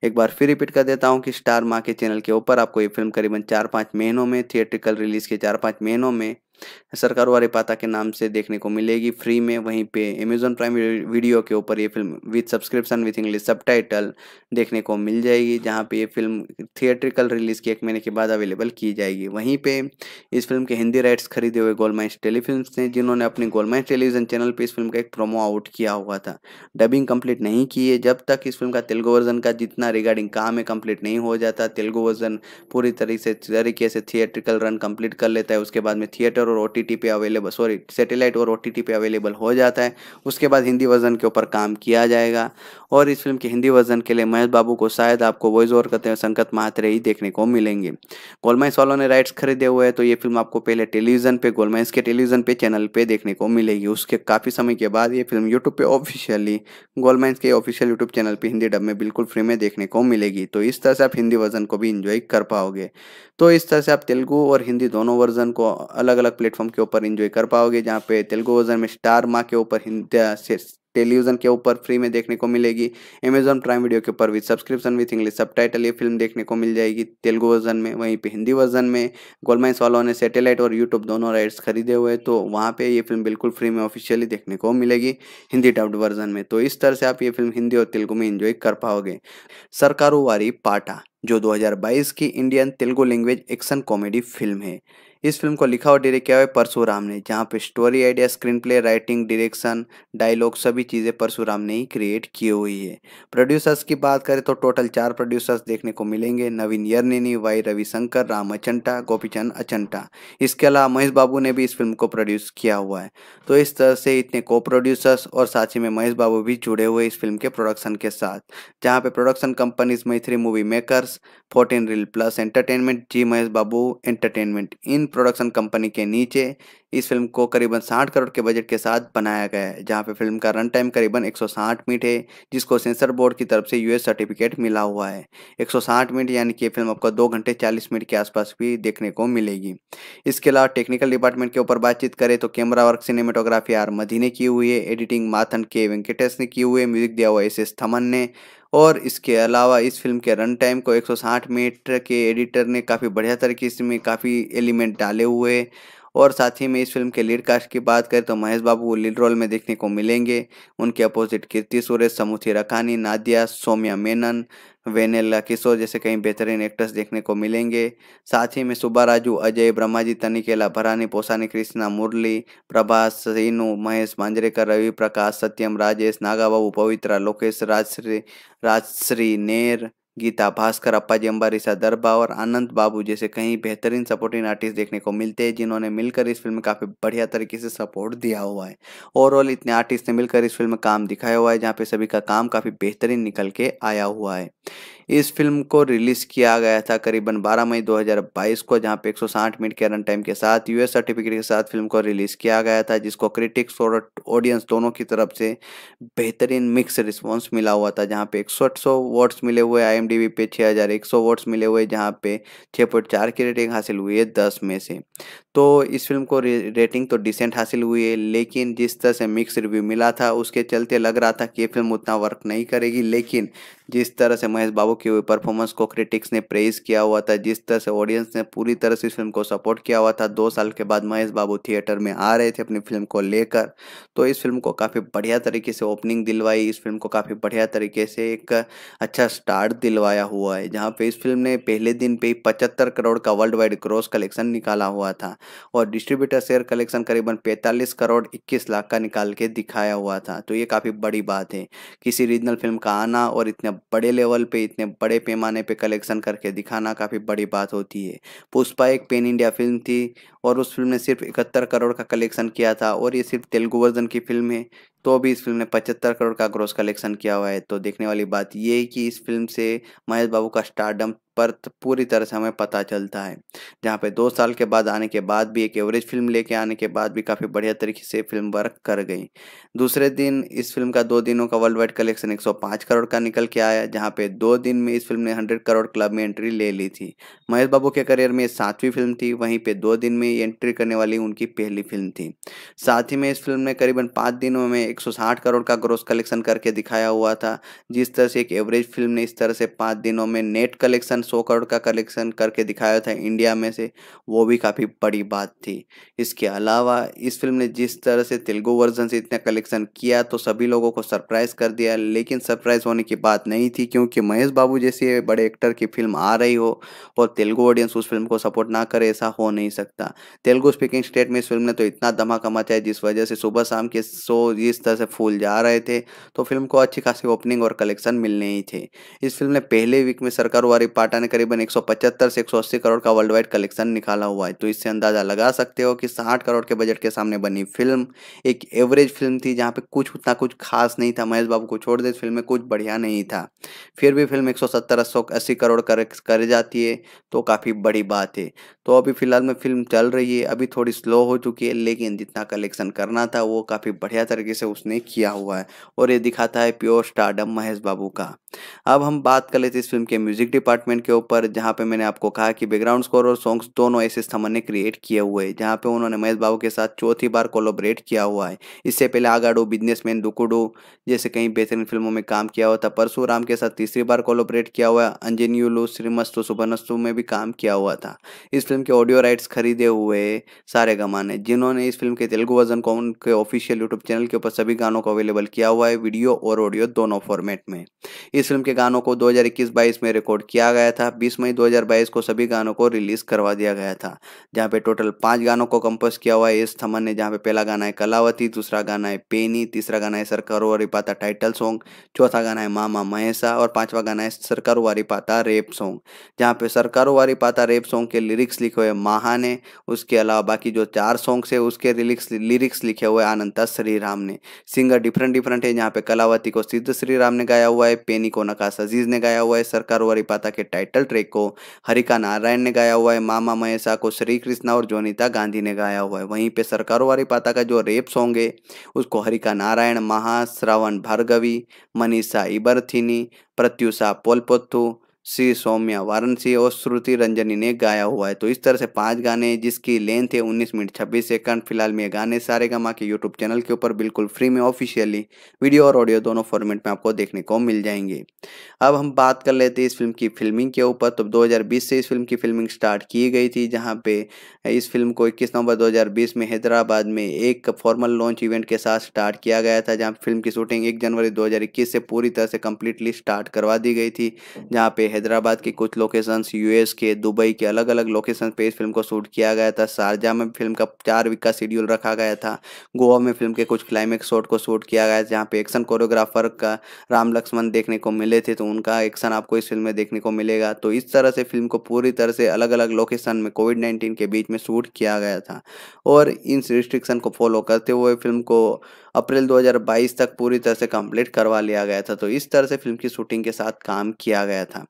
एक बार फिर रिपीट कर देता हूँ कि स्टार माँ के चैनल के ऊपर आपको ये फिल्म करीबन चार पाँच महीनों में थिएट्रिकल रिलीज के चार पाँच महीनों में सरकार वाले पाता के नाम से देखने को मिलेगी फ्री में वहीं पे अमेजोन प्राइम वीडियो के ऊपर ये film with subscription with English sub देखने को मिल जाएगी जहाँ पे ये फिल्म थिएट्रिकल रिलीज़ के एक महीने के बाद अवेलेबल की जाएगी वहीं पे इस फिल्म के हिंदी राइट्स खरीदे हुए गोलमाइंस टेलीफिल्म ने जिन्होंने अपने गोलमाइंस टेलीविजन चैनल पर इस फिल्म का एक प्रोमो आउट किया हुआ था डबिंग कंप्लीट नहीं की है जब तक इस फिल्म का तेलुगु वर्जन का जितना रिगार्डिंग काम है कंप्लीट नहीं हो जाता तेलुगु वर्जन पूरी तरीके से तरीके से थिएट्रिकल रन कंप्लीट कर लेता है उसके बाद में थिएटर और ओ पे अवेलेबल सॉरी सेटेलाइट और ओ पे अवेलेबल हो जाता है उसके बाद हिंदी वर्जन के ऊपर काम किया जाएगा और इस फिल्म के हिंदी वर्जन के लिए महेश बाबू को शायद आपको वॉइस ओवर करते हुए संकत महात्रे ही देखने को मिलेंगे गोलमाइंस वालों ने राइट्स खरीदे हुए हैं तो ये फिल्म आपको पहले टेलीविजन पे गोलमाइंस के टेलीविजन पे चैनल पे देखने को मिलेगी उसके काफ़ी समय के बाद ये फिल्म यूट्यूब पे ऑफिशियली गोलमाइंस के ऑफिशियल यूट्यूब चैनल पे हिंदी डब में बिल्कुल फ्री में देखने देखने को मिलेगी तो इस तरह से आप हिंदी वर्जन को भी इंजॉय कर पाओगे तो इस तरह से आप तेलुगु और हिंदी दोनों वर्जन को अलग अलग प्लेटफॉर्म के ऊपर इंजॉय कर पाओगे जहाँ पे तेलुगू वर्जन में स्टार माँ के ऊपर टेलीविजन के ऊपर फ्री में देखने को मिलेगी अमेजॉन प्राइम वीडियो के ऊपर विथ सब्सक्रिप्शन विथ इंग्लिश सब ये फिल्म देखने को मिल जाएगी तेलुगु वर्जन में वहीं पर हिंदी वर्जन में गोलमाइंस वालों ने सैटेलाइट और यूट्यूब दोनों राइट्स खरीदे हुए तो वहाँ पर ये फिल्म बिल्कुल फ्री में ऑफिशियली देखने को मिलेगी हिंदी डब्ड वर्जन में तो इस तरह से आप ये फिल्म हिंदी और तेलुगु में इंजॉय कर पाओगे सरकारों वारी पाटा जो 2022 की Indian Telugu language action comedy film है इस फिल्म को लिखा और डायरेक्ट किया हुआ है परशुराम ने जहाँ पे story idea screenplay writing direction dialogue सभी चीज़ें परशुराम ने ही क्रिएट की हुई है प्रोड्यूसर्स की बात करें तो टोटल चार प्रोड्यूसर्स देखने को मिलेंगे नवीन यरनेनी वाई रविशंकर राम अचंटा गोपीचंद अचंटा इसके अलावा महेश बाबू ने भी इस फिल्म को प्रोड्यूस किया हुआ है तो इस तरह से इतने को प्रोड्यूसर्स और साथ ही में महेश बाबू भी जुड़े हुए इस फिल्म के प्रोडक्शन के साथ जहाँ पे production companies Mythri movie makers fourteen reel plus entertainment G Mahesh Babu entertainment इन प्रोडक्शन कंपनी के नीचे इस फिल्म को करीबन 60 करोड़ के बजट के साथ बनाया गया है जहां पे फिल्म का रन टाइम करीबन 160 मिनट है जिसको सेंसर बोर्ड की तरफ से यूएस सर्टिफिकेट मिला हुआ है 160 मिनट यानी कि ये फिल्म आपको दो घंटे चालीस मिनट के आसपास भी देखने को मिलेगी इसके अलावा टेक्निकल डिपार्टमेंट के ऊपर बातचीत करें तो कैमरा वर्क सिनेमेटोग्राफी आर मधी ने की हुई है एडिटिंग माथन के वेंकटेश ने की हुई है म्यूजिक दिया हुआ एस एस थमन ने और इसके अलावा इस फिल्म के रन टाइम को 160 मिनट के एडिटर ने काफ़ी बढ़िया तरीके से इसमें काफ़ी एलिमेंट डाले हुए और साथ ही में इस फिल्म के लीड कास्ट की बात करें तो महेश बाबू को लीड रोल में देखने को मिलेंगे उनके अपोजिट कीर्ति सुरेश समूथी रखानी नादिया सोम्या मेनन वेनेला किशोर जैसे कई बेहतरीन एक्टर्स देखने को मिलेंगे साथ ही में सुब्बा राजू अजय ब्रह्माजी तनिकेला भरानी पोसानी कृष्णा मुरली प्रभास सीनू महेश मांजरेकर रवि प्रकाश सत्यम राजेश नागाबाबू पवित्रा लोकेश राजश्री राजश्री नेर गीता भास्कर अप्पाजी अंबारी दरबा और आनंद बाबू जैसे कई बेहतरीन सपोर्टिंग आर्टिस्ट देखने को मिलते हैं जिन्होंने मिलकर इस फिल्म में काफ़ी बढ़िया तरीके से सपोर्ट दिया हुआ है ओवरऑल इतने आर्टिस्ट ने मिलकर इस फिल्म में काम दिखाया हुआ है जहाँ पे सभी का काम काफ़ी बेहतरीन निकल के आया हुआ है इस फिल्म को रिलीज किया गया था करीबन 12 मई 2022 को जहां पे 160 मिनट के रन टाइम के साथ यूएस सर्टिफिकेट के साथ फिल्म को रिलीज किया गया था जिसको क्रिटिक्स और ऑडियंस दोनों की तरफ से बेहतरीन मिक्स रिस्पॉन्स मिला हुआ था जहाँ पे एक सौ वोट्स मिले हुए आई पे छः वोट्स मिले हुए जहाँ पे छः की रेटिंग हासिल हुई है दस में से तो इस फिल्म को रेटिंग तो डिसेंट हासिल हुई है लेकिन जिस तरह से मिक्स रिव्यू मिला था उसके चलते लग रहा था कि ये फिल्म उतना वर्क नहीं करेगी लेकिन जिस तरह से महेश बाबू की परफॉर्मेंस को क्रिटिक्स ने प्रेज किया हुआ था जिस तरह से ऑडियंस ने पूरी तरह से इस फिल्म को सपोर्ट किया हुआ था दो साल के बाद महेश बाबू थिएटर में आ रहे थे अपनी फिल्म को लेकर तो इस फिल्म को काफ़ी बढ़िया तरीके से ओपनिंग दिलवाई इस फिल्म को काफ़ी बढ़िया तरीके से एक अच्छा स्टार्ट दिलवाया हुआ है जहाँ पे इस फिल्म ने पहले दिन पे ही पचहत्तर करोड़ का वर्ल्ड वाइड क्रॉस कलेक्शन निकाला हुआ था और डिस्ट्रीब्यूटर शेयर कलेक्शन करीबन पैंतालीस करोड़ इक्कीस लाख का निकाल के दिखाया हुआ था तो ये काफ़ी बड़ी बात है किसी रीजनल फिल्म का आना और इतने बड़े लेवल पे इतने बड़े पैमाने पे कलेक्शन करके दिखाना काफ़ी बड़ी बात होती है पुष्पा एक पेन इंडिया फिल्म थी और उस फिल्म ने सिर्फ इकहत्तर करोड़ का कलेक्शन किया था और ये सिर्फ तेलुगु वर्जन की फिल्म है तो भी इस फिल्म ने पचहत्तर करोड़ का ग्रोस कलेक्शन किया हुआ है तो देखने वाली बात ये है कि इस फिल्म से महेश बाबू का स्टारडम पर पूरी तरह से हमें पता चलता है जहाँ पे दो साल के बाद आने के बाद भी एक एवरेज फिल्म लेके आने के बाद भी काफ़ी बढ़िया तरीके से फिल्म वर्क कर गई दूसरे दिन इस फिल्म का दो दिनों का वर्ल्ड वाइड कलेक्शन 105 करोड़ का निकल के आया जहाँ पे दो दिन में इस फिल्म ने हंड्रेड करोड़ क्लब में एंट्री ले ली थी महेश बाबू के करियर में सातवीं फिल्म थी वहीं पर दो दिन में एंट्री करने वाली उनकी पहली फिल्म थी साथ ही में इस फिल्म ने करीबन पाँच दिनों में एक करोड़ का ग्रोस कलेक्शन करके दिखाया हुआ था जिस तरह से एक एवरेज फिल्म ने इस तरह से पाँच दिनों में नेट कलेक्शन सौ करोड़ का कलेक्शन करके दिखाया था इंडिया में से वो भी काफ़ी बड़ी बात थी इसके अलावा इस फिल्म ने जिस तरह से तेलुगु वर्जन से इतना कलेक्शन किया तो सभी लोगों को सरप्राइज कर दिया लेकिन सरप्राइज होने की बात नहीं थी क्योंकि महेश बाबू जैसे बड़े एक्टर की फिल्म आ रही हो और तेलुगु ऑडियंस उस फिल्म को सपोर्ट ना करे ऐसा हो नहीं सकता तेलुगु स्पीकिंग स्टेट में इस फिल्म ने तो इतना धमाका मचाया जिस वजह से सुबह शाम के शो जिस तरह से फूल जा रहे थे तो फिल्म को अच्छी खासी ओपनिंग और कलेक्शन मिलने ही थे इस फिल्म ने पहले वीक में सरकार वाली पार्ट टाटा ने करीबन एक से एक करोड़ का वर्ल्ड वाइड कलेक्शन निकाला हुआ है तो इससे अंदाजा लगा सकते हो कि साठ करोड़ के बजट के सामने बनी फिल्म एक एवरेज फिल्म थी जहाँ पे कुछ उतना कुछ खास नहीं था महेश बाबू को छोड़ दे फिल्म में कुछ बढ़िया नहीं था फिर भी फिल्म एक सौ करोड़ कर, कर जाती है तो काफ़ी बड़ी बात है तो अभी फिलहाल में फिल्म चल रही है अभी थोड़ी स्लो हो चुकी है लेकिन जितना कलेक्शन करना था वो काफ़ी बढ़िया तरीके से उसने किया हुआ है और ये दिखाता है प्योर स्टार्डम महेश बाबू का अब हम बात कर लेते हैं इस फिल्म के म्यूजिक डिपार्टमेंट के ऊपर जहाँ पे मैंने आपको कहा कि बैकग्राउंड स्कोर और सॉन्ग्स दोनों ऐसे स्थमन ने क्रिएट किए हुए हैं जहाँ पे उन्होंने महेश बाबू के साथ चौथी बार कोलोबरेट किया हुआ है इससे पहले आगाडो बिजनेसमैन दुकुडो जैसे कई बेहतरीन फिल्मों में काम किया हुआ था परशुराम के साथ तीसरी बार कोलोबरेट किया हुआ अंजनीलू श्रीमस्तु सुबनस्तु में भी काम किया हुआ था इस फिल्म के ऑडियो राइट्स खरीदे हुए सारे गमाने जिन्होंने इस फिल्म के तेलुगु वर्जन को उनके ऑफिशियल यूट्यूब चैनल के ऊपर सभी गानों को अवेलेबल किया हुआ है वीडियो और ऑडियो दोनों फॉर्मेट में इस फिल्म के गानों को इक्कीस बाईस में रिकॉर्ड किया गया गया था 20 मई 2022 को सभी गानों को रिलीज करवा दिया गया था जहाँ पे टोटल पांच गानों को कंपोज किया हुआ है एस थमन ने जहाँ पे पहला गाना है कलावती दूसरा गाना है पेनी तीसरा गाना है सरकारो पाता टाइटल सॉन्ग चौथा गाना है मामा महेशा और पांचवा गाना है सरकारो पाता रेप सॉन्ग जहाँ पे सरकारो पाता रेप सॉन्ग के लिरिक्स लिखे हुए माहा ने उसके अलावा बाकी जो चार सॉन्ग्स है उसके लिरिक्स लिरिक्स लिखे हुए आनंदा श्री राम ने सिंगर डिफरेंट डिफरेंट है जहाँ पे कलावती को सिद्ध श्री राम ने गाया हुआ है पेनी को नकाश अजीज ने गाया हुआ है वारी पाता के टाइटल टाइटल ट्रैक को हरिका नारायण ने गाया हुआ है मामा महेशा को श्री कृष्णा और जोनिता गांधी ने गाया हुआ है वहीं पे सरकारों पाता का जो रेप सॉन्ग है उसको हरिका नारायण महा श्रावण भार्गवी मनीषा इबरथिनी प्रत्युषा पोलपोत्थू श्री सौम्या वाराणसी और श्रुति रंजनी ने गाया हुआ है तो इस तरह से पांच गाने जिसकी लेंथ है 19 मिनट 26 सेकंड फिलहाल में ये गाने सारे गा के यूट्यूब चैनल के ऊपर बिल्कुल फ्री में ऑफिशियली वीडियो और ऑडियो दोनों फॉर्मेट में आपको देखने को मिल जाएंगे अब हम बात कर लेते हैं इस फिल्म की फिल्मिंग के ऊपर तो दो से इस फिल्म की फिल्मिंग स्टार्ट की गई थी जहाँ पे इस फिल्म को इक्कीस नवंबर दो में हैदराबाद में एक फॉर्मल लॉन्च इवेंट के साथ स्टार्ट किया गया था जहाँ फिल्म की शूटिंग एक जनवरी दो से पूरी तरह से कम्प्लीटली स्टार्ट करवा दी गई थी जहाँ पे हैदराबाद के कुछ लोकेशंस यूएस के दुबई के अलग अलग लोकेशन पे इस फिल्म को शूट किया गया था शारजा में फिल्म का चार वीक का शेड्यूल रखा गया था गोवा में फिल्म के कुछ क्लाइमेक्स शॉट को शूट किया गया जहाँ पे एक्शन कोरियोग्राफर का राम लक्ष्मण देखने को मिले थे तो उनका एक्शन आपको इस फिल्म में देखने को मिलेगा तो इस तरह से फिल्म को पूरी तरह से अलग अलग लोकेशन में कोविड नाइन्टीन के बीच में शूट किया गया था और इन रिस्ट्रिक्शन को फॉलो करते हुए फिल्म को अप्रैल 2022 तक पूरी तरह से कंप्लीट करवा लिया गया था तो इस तरह से फिल्म की शूटिंग के साथ काम किया गया था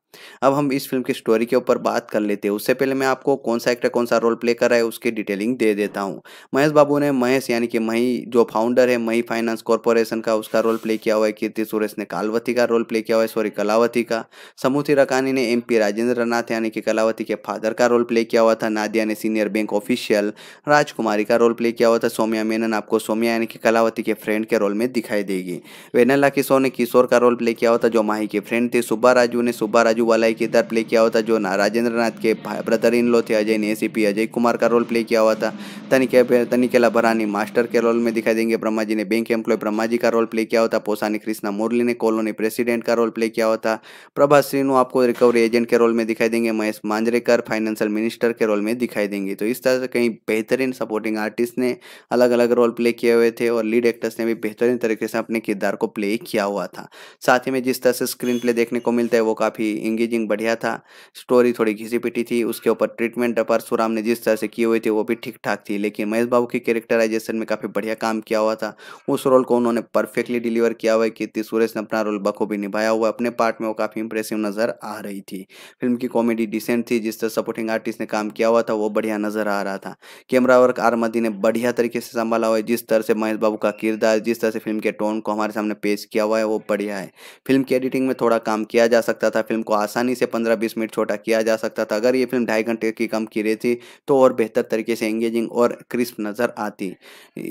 अब हम इस फिल्म की स्टोरी के ऊपर बात कर लेते हैं उससे पहले मैं आपको कौन सा एक्टर कौन सा रोल प्ले कर रहा है उसकी डिटेलिंग दे देता हूँ महेश बाबू ने महेश यानी कि मही जो फाउंडर है मही फाइनेंस कॉरपोरेशन का उसका रोल प्ले किया हुआ है कीर्ति सुरेश ने कालवती का रोल प्ले किया हुआ है सॉरी कलावती का समूथी रकानी ने एम पी राजेंद्र नाथ यानी कि कलावती के फादर का रोल प्ले किया हुआ था नादिया ने सीनियर बैंक ऑफिशियल राजकुमारी का रोल प्ले किया हुआ था सोमिया मेनन आपको सोमिया यानी कि कलावती के फ्रेंड के रोल में दिखाई देगी वेनला किशोर ने किशोर का रोल प्ले किया होता जो माही के फ्रेंड थे सुब्बा राजू ने सुब्बा राजू वाला एक किरदार प्ले किया होता जो राजेंद्र नाथ के ब्रदर इन लो थे अजय ने ए अजय कुमार का रोल प्ले किया हुआ था तनिके तनिकेला भरानी मास्टर के रोल में दिखाई देंगे ब्रह्मा जी ने बैंक एम्प्लॉय ब्रह्मा जी का रोल प्ले किया होता पोसानी कृष्णा मुरली ने कॉलोनी प्रेसिडेंट का रोल प्ले किया होता प्रभा सिंह आपको रिकवरी एजेंट के रोल में दिखाई देंगे महेश मांजरेकर फाइनेंशियल मिनिस्टर के रोल में दिखाई देंगे तो इस तरह से कहीं बेहतरीन सपोर्टिंग आर्टिस्ट ने अलग अलग रोल प्ले किए हुए थे और लीड एक्टर एक्टर्स ने भी बेहतरीन तरीके से अपने किरदार को प्ले किया हुआ था साथ ही में जिस तरह से स्क्रीन प्ले देखने को मिलता है वो काफ़ी इंगेजिंग बढ़िया था स्टोरी थोड़ी घिसी पिटी थी उसके ऊपर ट्रीटमेंट डपारसुराम ने जिस तरह से की हुई थी वो भी ठीक ठाक थी लेकिन महेश बाबू की कैरेक्टराइजेशन में काफ़ी बढ़िया काम किया हुआ था उस रोल को उन्होंने परफेक्टली डिलीवर किया हुआ है कीर्ति सुरेश ने अपना रोल बखूबी निभाया हुआ अपने पार्ट में वो काफ़ी इंप्रेसिव नज़र आ रही थी फिल्म की कॉमेडी डिसेंट थी जिस तरह सपोर्टिंग आर्टिस्ट ने काम किया हुआ था वो बढ़िया नज़र आ रहा था कैमरा वर्क आरमदी ने बढ़िया तरीके से संभाला हुआ है जिस तरह से महेश बाबू का किरदार जिस तरह से फिल्म के टोन को हमारे सामने पेश किया हुआ है वो बढ़िया है फिल्म की एडिटिंग में थोड़ा काम किया जा सकता था फिल्म को आसानी से पंद्रह बीस मिनट छोटा किया जा सकता था अगर ये फिल्म ढाई घंटे की कम की रही थी तो और बेहतर तरीके से एंगेजिंग और क्रिस्प नज़र आती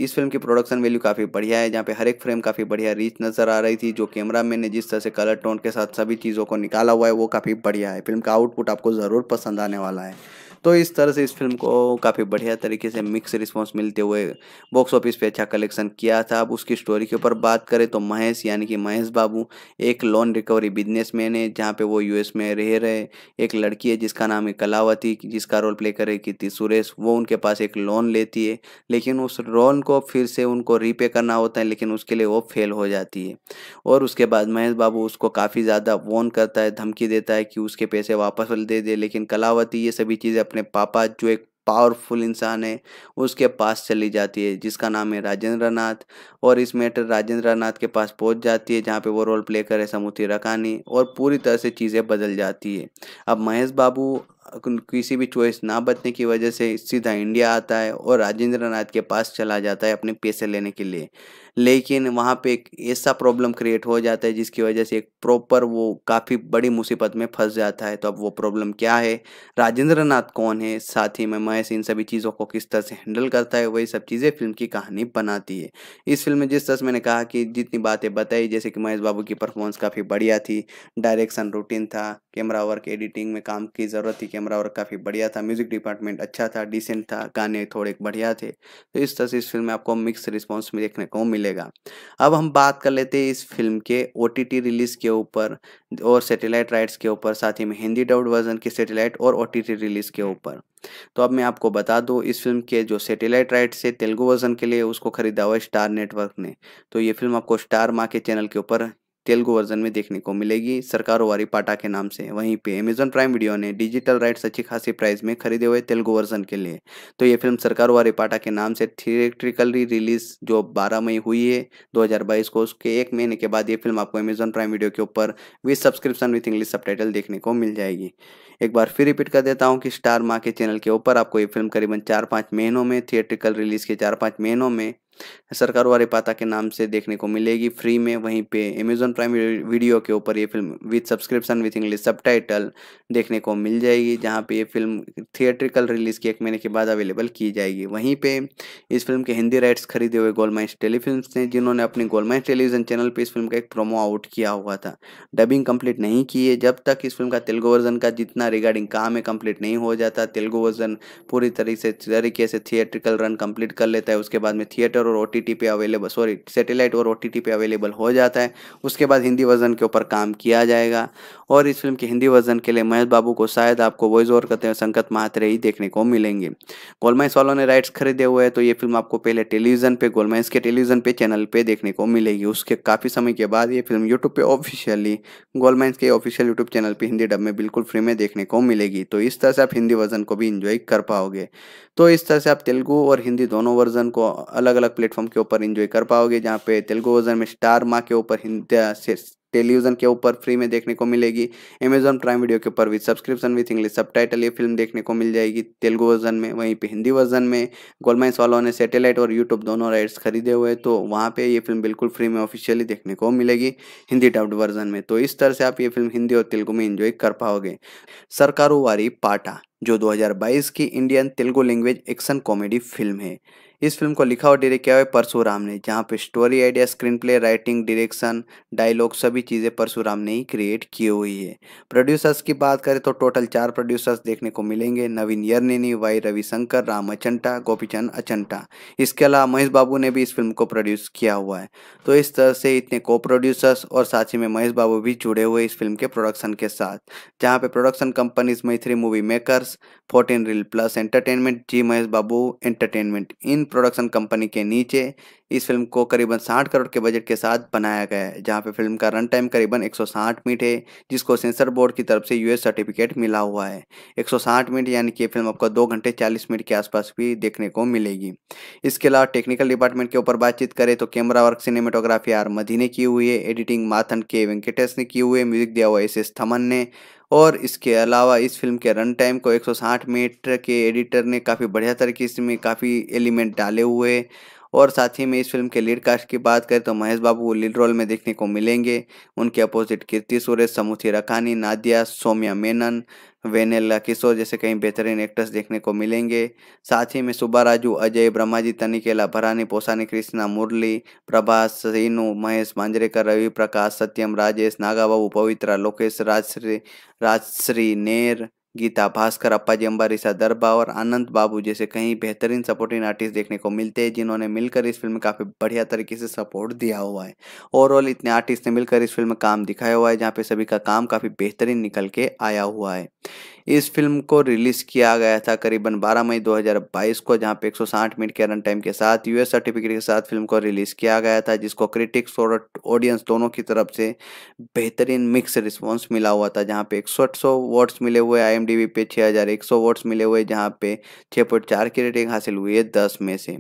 इस फिल्म की प्रोडक्शन वैल्यू काफ़ी बढ़िया है जहाँ पर हर एक फ्रेम काफ़ी बढ़िया रीच नज़र आ रही थी जो कैमरा मैन ने जिस तरह से कलर टोन के साथ सभी चीज़ों को निकाला हुआ है वो काफ़ी बढ़िया है फिल्म का आउटपुट आपको ज़रूर पसंद आने वाला है तो इस तरह से इस फिल्म को काफ़ी बढ़िया तरीके से मिक्स रिस्पॉन्स मिलते हुए बॉक्स ऑफिस पे अच्छा कलेक्शन किया था अब उसकी स्टोरी के ऊपर बात करें तो महेश यानी कि महेश बाबू एक लोन रिकवरी मैन है जहाँ पर वो यू में रह रहे एक लड़की है जिसका नाम है कलावती जिसका रोल प्ले करे थी सुरेश वो उनके पास एक लोन लेती है लेकिन उस लोन को फिर से उनको रीपे करना होता है लेकिन उसके लिए वो फेल हो जाती है और उसके बाद महेश बाबू उसको काफ़ी ज़्यादा वोन करता है धमकी देता है कि उसके पैसे वापस दे दे लेकिन कलावती ये सभी चीज़ें अपने पापा जो एक पावरफुल इंसान है उसके पास चली जाती है जिसका नाम है राजेंद्र नाथ और इस मैटर राजेंद्र नाथ के पास पहुंच जाती है जहाँ पे वो रोल प्ले करे समूथी रकानी और पूरी तरह से चीज़ें बदल जाती है अब महेश बाबू किसी भी चॉइस ना बचने की वजह से सीधा इंडिया आता है और राजेंद्र नाथ के पास चला जाता है अपने पैसे लेने के लिए लेकिन वहाँ पे एक ऐसा प्रॉब्लम क्रिएट हो जाता है जिसकी वजह से एक प्रॉपर वो काफ़ी बड़ी मुसीबत में फंस जाता है तो अब वो प्रॉब्लम क्या है राजेंद्र नाथ कौन है साथ ही में महेश इन सभी चीज़ों को किस तरह से हैंडल करता है वही सब चीज़ें फिल्म की कहानी बनाती है इस फिल्म में जिस तरह से मैंने कहा कि जितनी बातें बताई जैसे कि महेश बाबू की परफॉर्मेंस काफ़ी बढ़िया थी डायरेक्शन रूटीन था कैमरा वर्क एडिटिंग में काम की ज़रूरत थी कैमरा वर्क काफ़ी बढ़िया था म्यूज़िक डिपार्टमेंट अच्छा था डिसेंट था गाने थोड़े बढ़िया थे तो इस तरह से इस फिल्म में आपको मिक्स रिस्पॉन्स में देखने को मिले मिलेगा अब हम बात कर लेते हैं इस फिल्म के ओ रिलीज के ऊपर और सैटेलाइट राइट्स के ऊपर साथ ही में हिंदी डाउट वर्जन के सैटेलाइट और ओ रिलीज के ऊपर तो अब मैं आपको बता दूं इस फिल्म के जो सैटेलाइट राइट्स से तेलुगु वर्जन के लिए उसको खरीदा हुआ स्टार नेटवर्क ने तो ये फिल्म आपको स्टार माँ के चैनल के ऊपर तेलुगु वर्जन में देखने को मिलेगी सरकारोवारी पाटा के नाम से वहीं पे अमेजोन प्राइम वीडियो ने डिजिटल राइट्स अच्छी खासी प्राइस में खरीदे हुए तेलुगु वर्जन के लिए तो ये फिल्म सरकारोवारी पाटा के नाम से थिएट्रिकली रिलीज जो 12 मई हुई है 2022 को उसके एक महीने के बाद ये फिल्म आपको अमेजन प्राइम वीडियो के ऊपर with subscription with English sub देखने को मिल जाएगी एक बार फिर रिपीट कर देता हूँ कि स्टार माँ के चैनल के ऊपर आपको ये फिल्म करीबन चार पाँच महीनों में थिएट्रिकल रिलीज के चार पाँच महीनों में सरकार वाले पाता के नाम से देखने को मिलेगी फ्री में वहीं पे अमेजोन प्राइम वीडियो के ऊपर ये film with subscription with English sub देखने को मिल जाएगी जहाँ पे ये फिल्म थिएट्रिकल रिलीज़ के एक महीने के बाद अवेलेबल की जाएगी वहीं पे इस फिल्म के हिंदी राइट्स खरीदे हुए गोलमाइंस टेलीफिल्म ने जिन्होंने अपने गोलमाइंस टेलीविजन चैनल पर इस फिल्म का एक प्रोमो आउट किया हुआ था डबिंग कंप्लीट नहीं की है जब तक इस फिल्म का तेलुगु वर्जन का जितना अपना रिगार्डिंग कहाँ में कंप्लीट नहीं हो जाता तेलुगु वर्जन पूरी तरीके से तरीके से थिएट्रिकल रन कंप्लीट कर लेता है उसके बाद में थिएटर और ओ पे अवेलेबल सॉरी सेटेलाइट और ओ पे अवेलेबल हो जाता है उसके बाद हिंदी वर्जन के ऊपर काम किया जाएगा और इस फिल्म के हिंदी वर्जन के लिए महेश बाबू को शायद आपको वॉइस ओवर करते हुए संकत महात्रे ही देखने को मिलेंगे गोलमाइंस वालों ने राइट्स खरीदे हुए हैं तो ये फिल्म आपको पहले टेलीविजन पे गोलमाइंस के टेलीविजन पे चैनल पे देखने को मिलेगी उसके काफ़ी समय के बाद ये फिल्म यूट्यूब पे ऑफिशियली गोलमाइंस के ऑफिशियल यूट्यूब चैनल पर हिंदी डब में बिल्कुल फ्री में देखने देखने को मिलेगी तो इस तरह से आप हिंदी वर्जन को भी इंजॉय कर पाओगे तो इस तरह से आप तेलुगु और हिंदी दोनों वर्जन को अलग अलग प्लेटफॉर्म के ऊपर इंजॉय कर पाओगे जहाँ पे तेलुगू वर्जन में स्टार माँ के ऊपर टेलीविजन के ऊपर फ्री में देखने को मिलेगी अमेजॉन प्राइम वीडियो के ऊपर विथ सब्सक्रिप्शन विथ इंग्लिश सब ये फिल्म देखने को मिल जाएगी तेलुगु वर्जन में वहीं पे हिंदी वर्जन में गोलमाइंस वालों ने सैटेलाइट और यूट्यूब दोनों राइट्स खरीदे हुए तो वहाँ पर ये फिल्म बिल्कुल फ्री में ऑफिशियली देखने को मिलेगी हिंदी डब्ड वर्जन में तो इस तरह से आप ये फिल्म हिंदी और तेलुगु में इंजॉय कर पाओगे सरकारों वारी पाटा जो 2022 की Indian Telugu language action comedy film है इस फिल्म को लिखा और डायरेक्ट किया है परशुराम ने जहाँ पे story idea screenplay writing direction dialogue सभी चीज़ें परशुराम ने ही क्रिएट की हुई है प्रोड्यूसर्स की बात करें तो टोटल चार प्रोड्यूसर्स देखने को मिलेंगे नवीन यरनेनी वाई रविशंकर राम अचंटा गोपीचंद अचंटा इसके अलावा महेश बाबू ने भी इस फिल्म को प्रोड्यूस किया हुआ है तो इस तरह से इतने को प्रोड्यूसर्स और साथ ही में महेश बाबू भी जुड़े हुए इस फिल्म के प्रोडक्शन के साथ जहाँ पे production companies Mythri movie makers fourteen reel plus entertainment G Mahesh Babu entertainment इन सिंह प्रोडक्शन कंपनी के नीचे इस फिल्म को करीबन 60 करोड़ के बजट के साथ बनाया गया है जहां पे फिल्म का रन टाइम करीबन 160 मिनट है जिसको सेंसर बोर्ड की तरफ से यूएस सर्टिफिकेट मिला हुआ है 160 मिनट यानी कि ये फिल्म आपको दो घंटे 40 मिनट के आसपास भी देखने को मिलेगी इसके अलावा टेक्निकल डिपार्टमेंट के ऊपर बातचीत करें तो कैमरा वर्क सिनेमेटोग्राफी आर मधी ने की हुई है एडिटिंग माथन के वेंकटेश ने की हुई है म्यूजिक दिया हुआ एस एस थमन ने और इसके अलावा इस फिल्म के रन टाइम को 160 मिनट के एडिटर ने काफ़ी बढ़िया तरीके इसमें काफ़ी एलिमेंट डाले हुए और साथ ही में इस फिल्म के लीड कास्ट की बात करें तो महेश बाबू लीड रोल में देखने को मिलेंगे उनके अपोजिट कीर्ति सुरेश समूथी रखानी नादिया सोमिया मेनन वेनेला किशोर जैसे कई बेहतरीन एक्टर्स देखने को मिलेंगे साथ ही में सुब्बा राजू अजय ब्रह्माजी तनिकेला भरानी पोसानी कृष्णा मुरली प्रभास सीनू महेश मांजरेकर रवि प्रकाश सत्यम राजेश नागाबाबू पवित्रा लोकेश राजश्री राजश्री नेर गीता भास्कर अप्पाजी अंबारी दरबा और आनंद बाबू जैसे कई बेहतरीन सपोर्टिंग आर्टिस्ट देखने को मिलते हैं जिन्होंने मिलकर इस फिल्म में काफ़ी बढ़िया तरीके से सपोर्ट दिया हुआ है ओवरऑल इतने आर्टिस्ट ने मिलकर इस फिल्म में काम दिखाया हुआ है जहाँ पे सभी का काम काफ़ी बेहतरीन निकल के आया हुआ है इस फिल्म को रिलीज किया गया था करीबन 12 मई 2022 को जहां पे 160 मिनट के रन टाइम के साथ यूएस सर्टिफिकेट के साथ फिल्म को रिलीज किया गया था जिसको क्रिटिक्स और ऑडियंस दोनों की तरफ से बेहतरीन मिक्स रिस्पॉन्स मिला हुआ था जहाँ पे एक सौ मिले हुए आई पे छः हज़ार एक सौ मिले हुए जहाँ पे छः पॉइंट चार की रेटिंग हासिल हुई है दस में से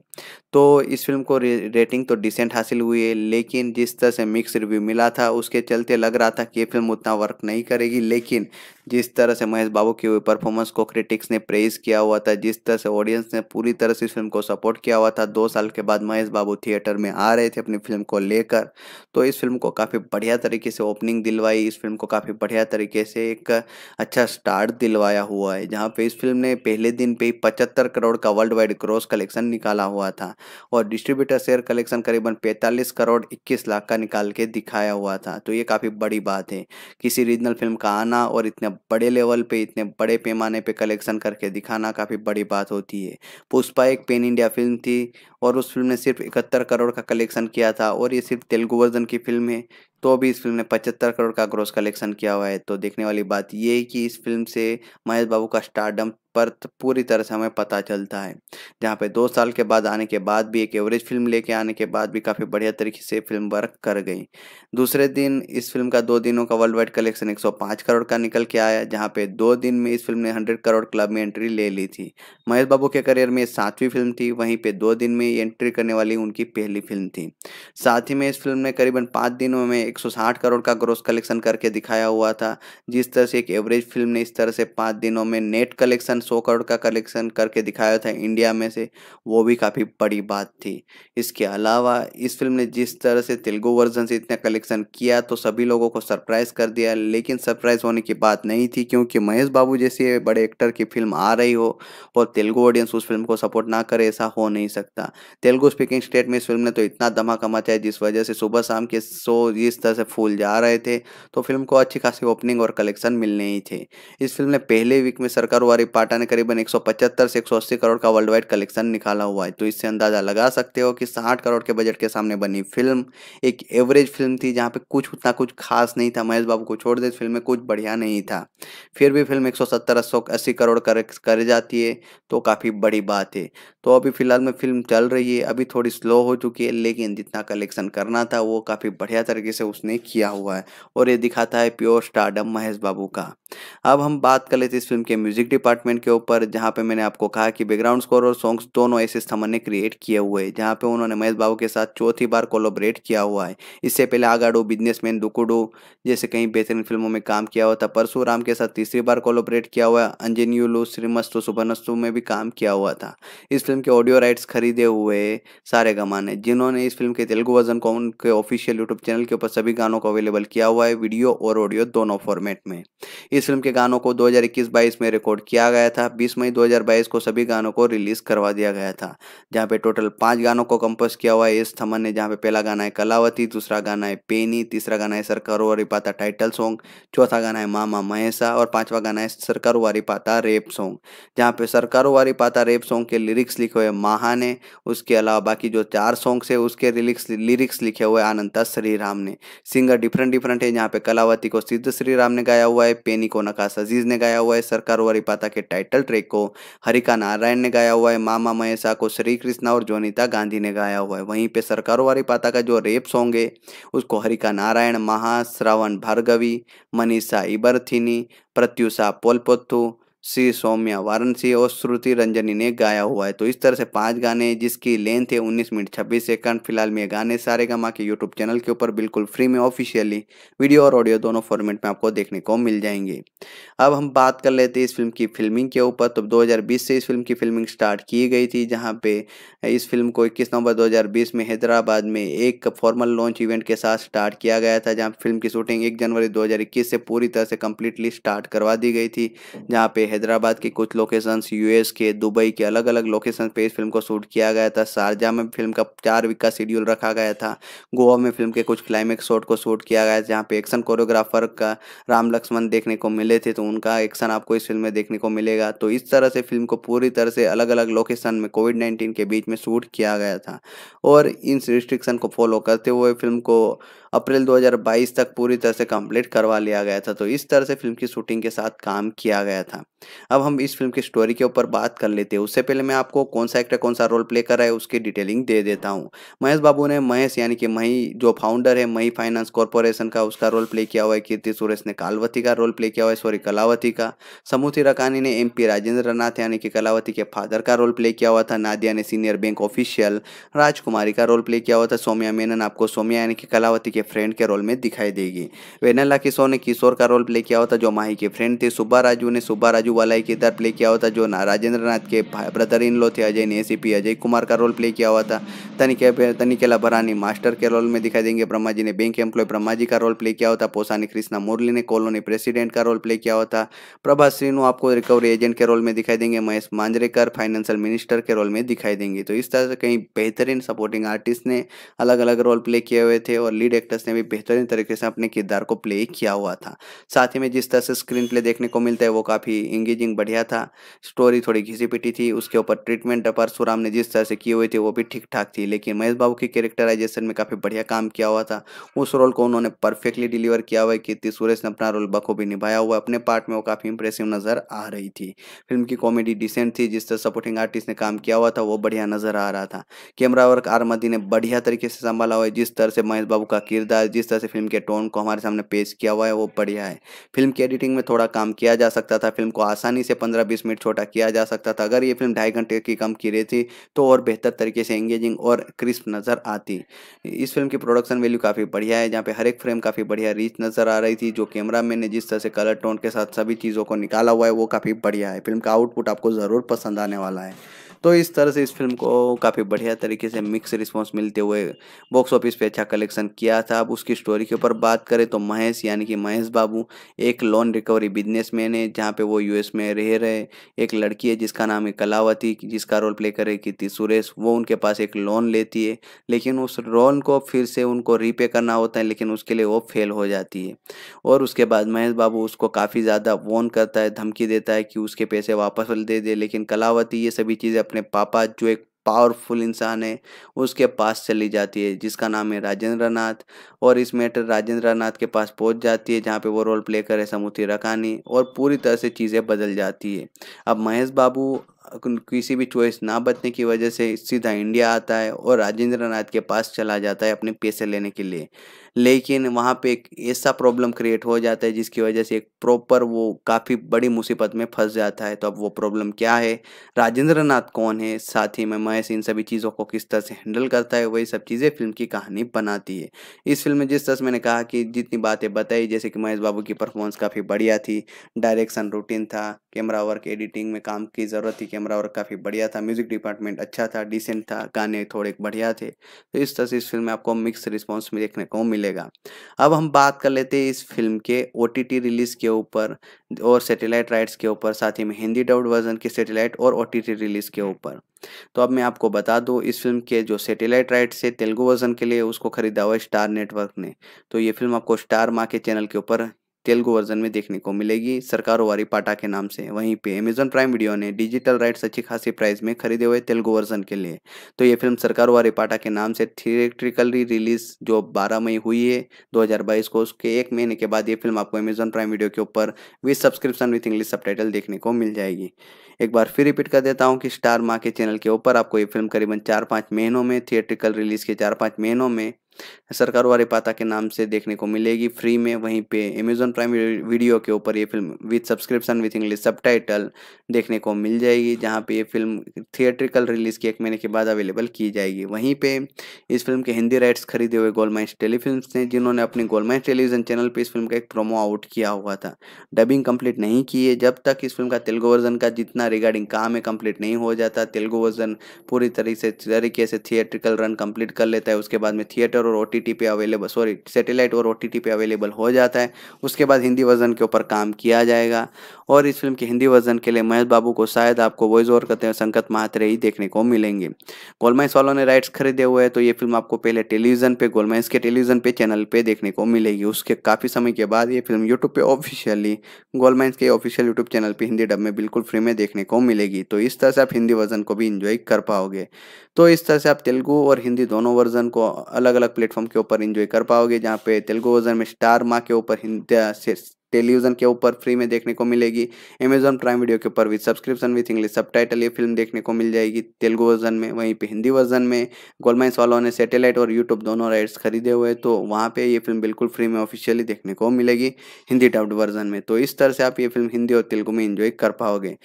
तो इस फिल्म को रेटिंग तो डिसेंट हासिल हुई है लेकिन जिस तरह से मिक्स रिव्यू मिला था उसके चलते लग रहा था कि ये फिल्म उतना वर्क नहीं करेगी लेकिन जिस तरह से महेश बाबू की परफॉर्मेंस को क्रिटिक्स ने प्रेज किया हुआ था जिस तरह से ऑडियंस ने पूरी तरह से इस फिल्म को सपोर्ट किया हुआ था दो साल के बाद महेश बाबू थिएटर में आ रहे थे अपनी फिल्म को लेकर तो इस फिल्म को काफ़ी बढ़िया तरीके से ओपनिंग दिलवाई इस फिल्म को काफ़ी बढ़िया तरीके से एक अच्छा स्टार्ट दिलवाया हुआ है जहाँ पर इस फिल्म ने पहले दिन पे ही पचहत्तर करोड़ का वर्ल्ड वाइड क्रॉस कलेक्शन निकाला हुआ था और डिस्ट्रीब्यूटर शेयर कलेक्शन करीबन पैंतालीस करोड़ इक्कीस लाख का निकाल के दिखाया हुआ था तो ये काफ़ी बड़ी बात है किसी रीजनल फिल्म का आना और इतने बड़े लेवल पे इतने बड़े पैमाने पे कलेक्शन करके दिखाना काफ़ी बड़ी बात होती है पुष्पा एक पेन इंडिया फिल्म थी और उस फिल्म ने सिर्फ इकहत्तर करोड़ का कलेक्शन किया था और ये सिर्फ तेलुगु वर्जन की फिल्म है तो भी इस फिल्म ने पचहत्तर करोड़ का ग्रोस कलेक्शन किया हुआ है तो देखने वाली बात ये है कि इस फिल्म से महेश बाबू का स्टारडम पर पूरी तरह से हमें पता चलता है जहाँ पे दो साल के बाद आने के बाद भी एक एवरेज फिल्म लेके आने के बाद भी काफ़ी बढ़िया तरीके से फिल्म वर्क कर गई दूसरे दिन इस फिल्म का दो दिनों का वर्ल्ड वाइड कलेक्शन 105 करोड़ का निकल के आया जहाँ पे दो दिन में इस फिल्म ने हंड्रेड करोड़ क्लब में एंट्री ले ली थी महेश बाबू के करियर में सातवीं फिल्म थी वहीं पर दो दिन में एंट्री करने वाली उनकी पहली फिल्म थी साथ ही में इस फिल्म ने करीबन पाँच दिनों में एक करोड़ का ग्रोस कलेक्शन करके दिखाया हुआ था जिस तरह से एक एवरेज फिल्म ने इस तरह से पाँच दिनों में नेट कलेक्शन सौ करोड़ का कलेक्शन करके दिखाया था इंडिया में से वो भी काफ़ी बड़ी बात थी इसके अलावा इस फिल्म ने जिस तरह से तेलुगु वर्जन से इतना कलेक्शन किया तो सभी लोगों को सरप्राइज़ कर दिया लेकिन सरप्राइज़ होने की बात नहीं थी क्योंकि महेश बाबू जैसे बड़े एक्टर की फिल्म आ रही हो और तेलुगु ऑडियंस उस फिल्म को सपोर्ट ना करे ऐसा हो नहीं सकता तेलुगु स्पीकिंग स्टेट में इस फिल्म ने तो इतना धमाका मचाया जिस वजह से सुबह शाम के शो जिस तरह से फूल जा रहे थे तो फिल्म को अच्छी खासी ओपनिंग और कलेक्शन मिलने ही थे इस फिल्म ने पहले वीक में सरकार वाली पार्ट टाटा ने करीबन एक से एक करोड़ का वर्ल्ड वाइड कलेक्शन निकाला हुआ है तो इससे अंदाजा लगा सकते हो कि साठ करोड़ के बजट के सामने बनी फिल्म एक एवरेज फिल्म थी जहाँ पे कुछ उतना कुछ खास नहीं था महेश बाबू को छोड़ दे फिल्म में कुछ बढ़िया नहीं था फिर भी फिल्म एक सौ करोड़ कर, कर जाती है तो काफ़ी बड़ी बात है तो अभी फिलहाल में फिल्म चल रही है अभी थोड़ी स्लो हो चुकी है लेकिन जितना कलेक्शन करना था वो काफ़ी बढ़िया तरीके से उसने किया हुआ है और ये दिखाता है प्योर स्टार्डम महेश बाबू का अब हम बात कर लेते हैं इस फिल्म के म्यूजिक डिपार्टमेंट के ऊपर जहाँ पे मैंने आपको कहा कि बैकग्राउंड स्कोर और सॉन्ग्स दोनों ऐसे स्थमन ने क्रिएट किए हुए हैं जहाँ पे उन्होंने महेश बाबू के साथ चौथी बार कोलोबरेट किया हुआ है इससे पहले आगाडो बिजनेसमैन दुकुडो जैसे कई बेहतरीन फिल्मों में काम किया हुआ था परशुराम के साथ तीसरी बार कोलोबरेट किया हुआ अंजनीलू श्रीमस्तु सुभनस्तु में भी काम किया हुआ था इस फिल्म के ऑडियो राइट्स खरीदे हुए सारे गमाने जिन्होंने इस फिल्म के तेलुगु वर्जन को उनके ऑफिशियल यूट्यूब चैनल के ऊपर सभी गानों को अवेलेबल किया हुआ है वीडियो और ऑडियो दोनों फॉर्मेट में इस फिल्म के गानों को दो हजार में रिकॉर्ड किया गया था 20 मई 2022 को सभी गानों को रिलीज करवा दिया गया था जहाँ पे टोटल पांच गानों को कंपोज किया हुआ है एस थमन ने जहाँ पे पहला गाना है कलावती दूसरा गाना है पेनी तीसरा गाना है सरकारो वारी पाता टाइटल सॉन्ग चौथा गाना है मामा महेशा और पांचवा गाना है सरकारो वारी पाता रेप सॉन्ग जहाँ पे सरकारो वारी पाता रेप सॉन्ग के लिरिक्स लिखे हुए माहा ने उसके अलावा बाकी जो चार सॉन्ग्स है उसके लिरिक्स लिरिक्स लिखे हुए आनंदा श्री राम ने सिंगर डिफरेंट डिफरेंट है जहाँ पे कलावती को सिद्ध श्री राम ने गाया हुआ है पेनी को नकाश अजीज ने गाया हुआ है सरकारो वारी पाता के टाइटल टाइटल ट्रैक को हरिका नारायण ने गाया हुआ है मामा महेशा को श्री कृष्णा और जोनिता गांधी ने गाया हुआ है वहीं पे सरकारों वाली पाता का जो रेप सॉन्ग है उसको हरिका नारायण महाश्रवण भार्गवी मनीषा इबरथिनी प्रत्युषा पोलपोथू श्री सौम्या वाराणसी और श्रुति रंजनी ने गाया हुआ है तो इस तरह से पांच गाने जिसकी लेंथ है उन्नीस मिनट छब्बीस सेकंड फिलहाल में ये गाने सारे गा के यूट्यूब चैनल के ऊपर बिल्कुल फ्री में ऑफिशियली वीडियो और ऑडियो दोनों फॉर्मेट में आपको देखने को मिल जाएंगे अब हम बात कर लेते हैं इस फिल्म की फिल्मिंग के ऊपर तो दो से इस फिल्म की फिल्मिंग स्टार्ट की गई थी जहाँ पे इस फिल्म को इक्कीस नवंबर दो में हैदराबाद में एक फॉर्मल लॉन्च इवेंट के साथ स्टार्ट किया गया था जहाँ फिल्म की शूटिंग एक जनवरी दो से पूरी तरह से कम्प्लीटली स्टार्ट करवा दी गई थी जहाँ पे हैदराबाद के कुछ लोकेशंस यूएस के दुबई के अलग अलग लोकेशन पे इस फिल्म को शूट किया गया था शारजा में फिल्म का चार वीक का शेड्यूल रखा गया था गोवा में फिल्म के कुछ क्लाइमेक्स शॉट को शूट किया गया जहाँ पे एक्शन कोरियोग्राफर का राम लक्ष्मण देखने को मिले थे तो उनका एक्शन आपको इस फिल्म में देखने को मिलेगा तो इस तरह से फिल्म को पूरी तरह से अलग अलग लोकेशन में कोविड नाइन्टीन के बीच में शूट किया गया था और इन रिस्ट्रिक्शन को फॉलो करते हुए फिल्म को अप्रैल 2022 तक पूरी तरह से कंप्लीट करवा लिया गया था तो इस तरह से फिल्म की शूटिंग के साथ काम किया गया था अब हम इस फिल्म की स्टोरी के ऊपर बात कर लेते हैं उससे पहले मैं आपको कौन सा एक्टर कौन सा रोल प्ले कर रहा है उसकी डिटेलिंग दे देता हूँ महेश बाबू ने महेश यानी कि मही जो फाउंडर है मही फाइनेंस कॉरपोरेशन का उसका रोल प्ले किया हुआ है कीर्ति सुरेश ने कालवती का रोल प्ले किया हुआ है सॉरी कलावती का समूथी रकानी ने एम पी राजेंद्र नाथ यानी कि कलावती के फादर का रोल प्ले किया हुआ था नादिया ने सीनियर बैंक ऑफिशियल राजकुमारी का रोल प्ले किया हुआ था सोमिया मेनन आपको सोमिया यानी कि कलावती के फ्रेंड के रोल में दिखाई देगी वेनला किशोर ने किशोर का रोल प्ले किया होता जो माही के फ्रेंड थे सुब्बा राजू ने सुब्बा राजू वाला के किरदार प्ले किया होता जो राजेंद्र नाथ के ब्रदर इन लो थे अजय ने एसीपी अजय कुमार का रोल प्ले किया हुआ था तनिके तनिकेला भरानी मास्टर के रोल में दिखाई देंगे ब्रह्मा जी ने बैंक एम्प्लॉय ब्रह्मा जी का रोल प्ले किया होता पोसानी कृष्णा मुरली ने कॉलोनी प्रेसिडेंट का रोल प्ले किया होता प्रभा श्रीनु आपको रिकवरी एजेंट के रोल में दिखाई देंगे महेश मांजरेकर फाइनेंशियल मिनिस्टर के रोल में दिखाई देंगे तो इस तरह से कहीं बेहतरीन सपोर्टिंग आर्टिस्ट ने अलग अलग रोल प्ले किए हुए थे और लीड एक्टर एक्टर्स ने भी बेहतरीन तरीके से अपने किरदार को प्ले किया हुआ था साथ ही में जिस तरह से स्क्रीन प्ले देखने को मिलता है वो काफ़ी इंगेजिंग बढ़िया था स्टोरी थोड़ी घिसी पिटी थी उसके ऊपर ट्रीटमेंट परसुराम ने जिस तरह से किए हुए थे वो भी ठीक ठाक थी लेकिन महेश बाबू की कैरेक्टराइजेशन में काफ़ी बढ़िया काम किया हुआ था उस रोल को उन्होंने परफेक्टली डिलीवर किया हुआ है कीर्ति सुरेश ने अपना रोल बखूबी निभाया हुआ अपने पार्ट में वो काफ़ी इंप्रेसिव नज़र आ रही थी फिल्म की कॉमेडी डिसेंट थी जिस तरह सपोर्टिंग आर्टिस्ट ने काम किया हुआ था वो बढ़िया नज़र आ रहा था कैमरा वर्क आरमदी ने बढ़िया तरीके से संभाला हुआ है जिस तरह से महेश बाबू का किरदार जिस तरह से फिल्म के टोन को हमारे सामने पेश किया हुआ है वो बढ़िया है फिल्म की एडिटिंग में थोड़ा काम किया जा सकता था फिल्म को आसानी से पंद्रह बीस मिनट छोटा किया जा सकता था अगर ये फिल्म ढाई घंटे की कम की रही थी तो और बेहतर तरीके से एंगेजिंग और क्रिस्प नज़र आती इस फिल्म की प्रोडक्शन वैल्यू काफ़ी बढ़िया है जहाँ पर हर एक फ्रेम काफ़ी बढ़िया रीच नज़र आ रही थी जो कैमरा मैन ने जिस तरह से कलर टोन के साथ सभी चीज़ों को निकाला हुआ है वो काफ़ी बढ़िया है फिल्म का आउटपुट आपको ज़रूर पसंद आने वाला है तो इस तरह से इस फिल्म को काफ़ी बढ़िया तरीके से मिक्स रिस्पॉन्स मिलते हुए बॉक्स ऑफिस पे अच्छा कलेक्शन किया था अब उसकी स्टोरी के ऊपर बात करें तो महेश यानी कि महेश बाबू एक लोन रिकवरी बिजनेस मैन है जहाँ पे वो यूएस में रह रहे एक लड़की है जिसका नाम है कलावती जिसका रोल प्ले करे की सुरेश वो उनके पास एक लोन लेती है लेकिन उस लोन को फिर से उनको रीपे करना होता है लेकिन उसके लिए वो फेल हो जाती है और उसके बाद महेश बाबू उसको काफ़ी ज़्यादा वोन करता है धमकी देता है कि उसके पैसे वापस दे दे लेकिन कलावती ये सभी चीज़ें अपने पापा जो एक पावरफुल इंसान है उसके पास चली जाती है जिसका नाम है राजेंद्र नाथ और इस मैटर राजेंद्र नाथ के पास पहुंच जाती है जहां पे वो रोल प्ले कर रहे समुति रखानी और पूरी तरह से चीज़ें बदल जाती है अब महेश बाबू किसी भी चॉइस ना बचने की वजह से सीधा इंडिया आता है और राजेंद्र नाथ के पास चला जाता है अपने पैसे लेने के लिए लेकिन वहाँ पे एक ऐसा प्रॉब्लम क्रिएट हो जाता है जिसकी वजह से एक प्रॉपर वो काफ़ी बड़ी मुसीबत में फंस जाता है तो अब वो प्रॉब्लम क्या है राजेंद्र नाथ कौन है साथ ही में महेश इन सभी चीज़ों को किस तरह से हैंडल करता है वही सब चीज़ें फिल्म की कहानी बनाती है इस फिल्म में जिस तरह से मैंने कहा कि जितनी बातें बताई जैसे कि महेश बाबू की परफॉर्मेंस काफ़ी बढ़िया थी डायरेक्शन रूटीन था कैमरा वर्क एडिटिंग में काम की ज़रूरत थी कैमरा वर्क काफ़ी बढ़िया था म्यूज़िक डिपार्टमेंट अच्छा था डिसेंट था गाने थोड़े बढ़िया थे तो इस तरह से इस फिल्म में आपको मिक्स रिस्पॉन्स में देखने को मिले मिलेगा अब हम बात कर लेते हैं इस फिल्म के ओ रिलीज के ऊपर और सैटेलाइट राइट्स के ऊपर साथ ही में हिंदी डब्ड वर्जन के सैटेलाइट और ओ रिलीज के ऊपर तो अब मैं आपको बता दूं इस फिल्म के जो सैटेलाइट राइट्स से तेलुगु वर्जन के लिए उसको खरीदा हुआ स्टार नेटवर्क ने तो ये फिल्म आपको स्टार माँ के चैनल के ऊपर तेलुगु वर्जन में देखने को मिलेगी सरकारोवारी पाटा के नाम से वहीं पे अमेजोन प्राइम वीडियो ने डिजिटल राइट्स अच्छी खासी प्राइस में खरीदे हुए तेलुगु वर्जन के लिए तो ये फिल्म सरकारोवारी पाटा के नाम से थिएट्रिकली रिलीज जो 12 मई हुई है 2022 को उसके एक महीने के बाद ये फिल्म आपको अमेजन प्राइम वीडियो के ऊपर with subscription with English sub देखने को मिल जाएगी एक बार फिर रिपीट कर देता हूँ कि स्टार माँ के चैनल के ऊपर आपको ये फिल्म करीबन चार पाँच महीनों में थिएट्रिकल रिलीज के चार पाँच महीनों में सरकार वाले पाता के नाम से देखने को मिलेगी फ्री में वहीं पे अमेजोन प्राइम वीडियो के ऊपर ये film with subscription with English sub देखने को मिल जाएगी जहाँ पे ये फिल्म थिएट्रिकल रिलीज़ के एक महीने के बाद अवेलेबल की जाएगी वहीं पे इस फिल्म के हिंदी राइट्स खरीदे हुए गोलमाइंस टेलीफिल्म ने जिन्होंने अपने गोलमाइंस टेलीविजन चैनल पर इस फिल्म का एक प्रोमो आउट किया हुआ था डबिंग कंप्लीट नहीं की है जब तक इस फिल्म का तेलुगु वर्जन का जितना अपना रिगार्डिंग काम है कंप्लीट नहीं हो जाता तेलुगु वर्जन पूरी तरीके से तरीके से थिएट्रिकल रन कंप्लीट कर लेता है उसके बाद में थिएटर और ओ पे अवेलेबल सॉरी सेटेलाइट और ओ पे अवेलेबल हो जाता है उसके बाद हिंदी वर्जन के ऊपर काम किया जाएगा और इस फिल्म के हिंदी वर्जन के लिए महेश बाबू को शायद आपको वॉइस ओवर करते हैं संकत महात्रे ही देखने को मिलेंगे गोलमाइंस वालों ने राइट्स खरीदे हुए हैं तो ये फिल्म आपको पहले टेलीविजन पे गोलमाइंस के टेलीविजन पे चैनल पे देखने को मिलेगी उसके काफ़ी समय के बाद ये फिल्म यूट्यूब पे ऑफिशियली गोलमाइंस के ऑफिशियल यूट्यूब चैनल पे हिंदी डब में बिल्कुल फ्री में देखने देखने को मिलेगी तो इस तरह से आप हिंदी वर्जन को भी इंजॉय कर पाओगे तो इस तरह से आप तेलुगु और हिंदी दोनों वर्जन को अलग अलग प्लेटफॉर्म के ऊपर इंजॉय कर पाओगे जहाँ पे तेलुगु वर्जन में स्टार माँ के ऊपर टेलीविजन के ऊपर फ्री में देखने को मिलेगी अमेजॉन प्राइम वीडियो के ऊपर विद सब्सक्रिप्शन विथ इंग्लिश सब ये फिल्म देखने को मिल जाएगी तेलुगु वर्जन में वहीं पर हिंदी वर्जन में गोलमाइंस वालों ने सैटेलाइट और यूट्यूब दोनों राइट्स खरीदे हुए तो वहाँ पर ये फिल्म बिल्कुल फ्री में ऑफिशियली देखने को मिलेगी हिंदी डब्ड वर्जन में तो इस तरह से आप ये फिल्म हिंदी और तेलुगु में इंजॉय कर पाओगे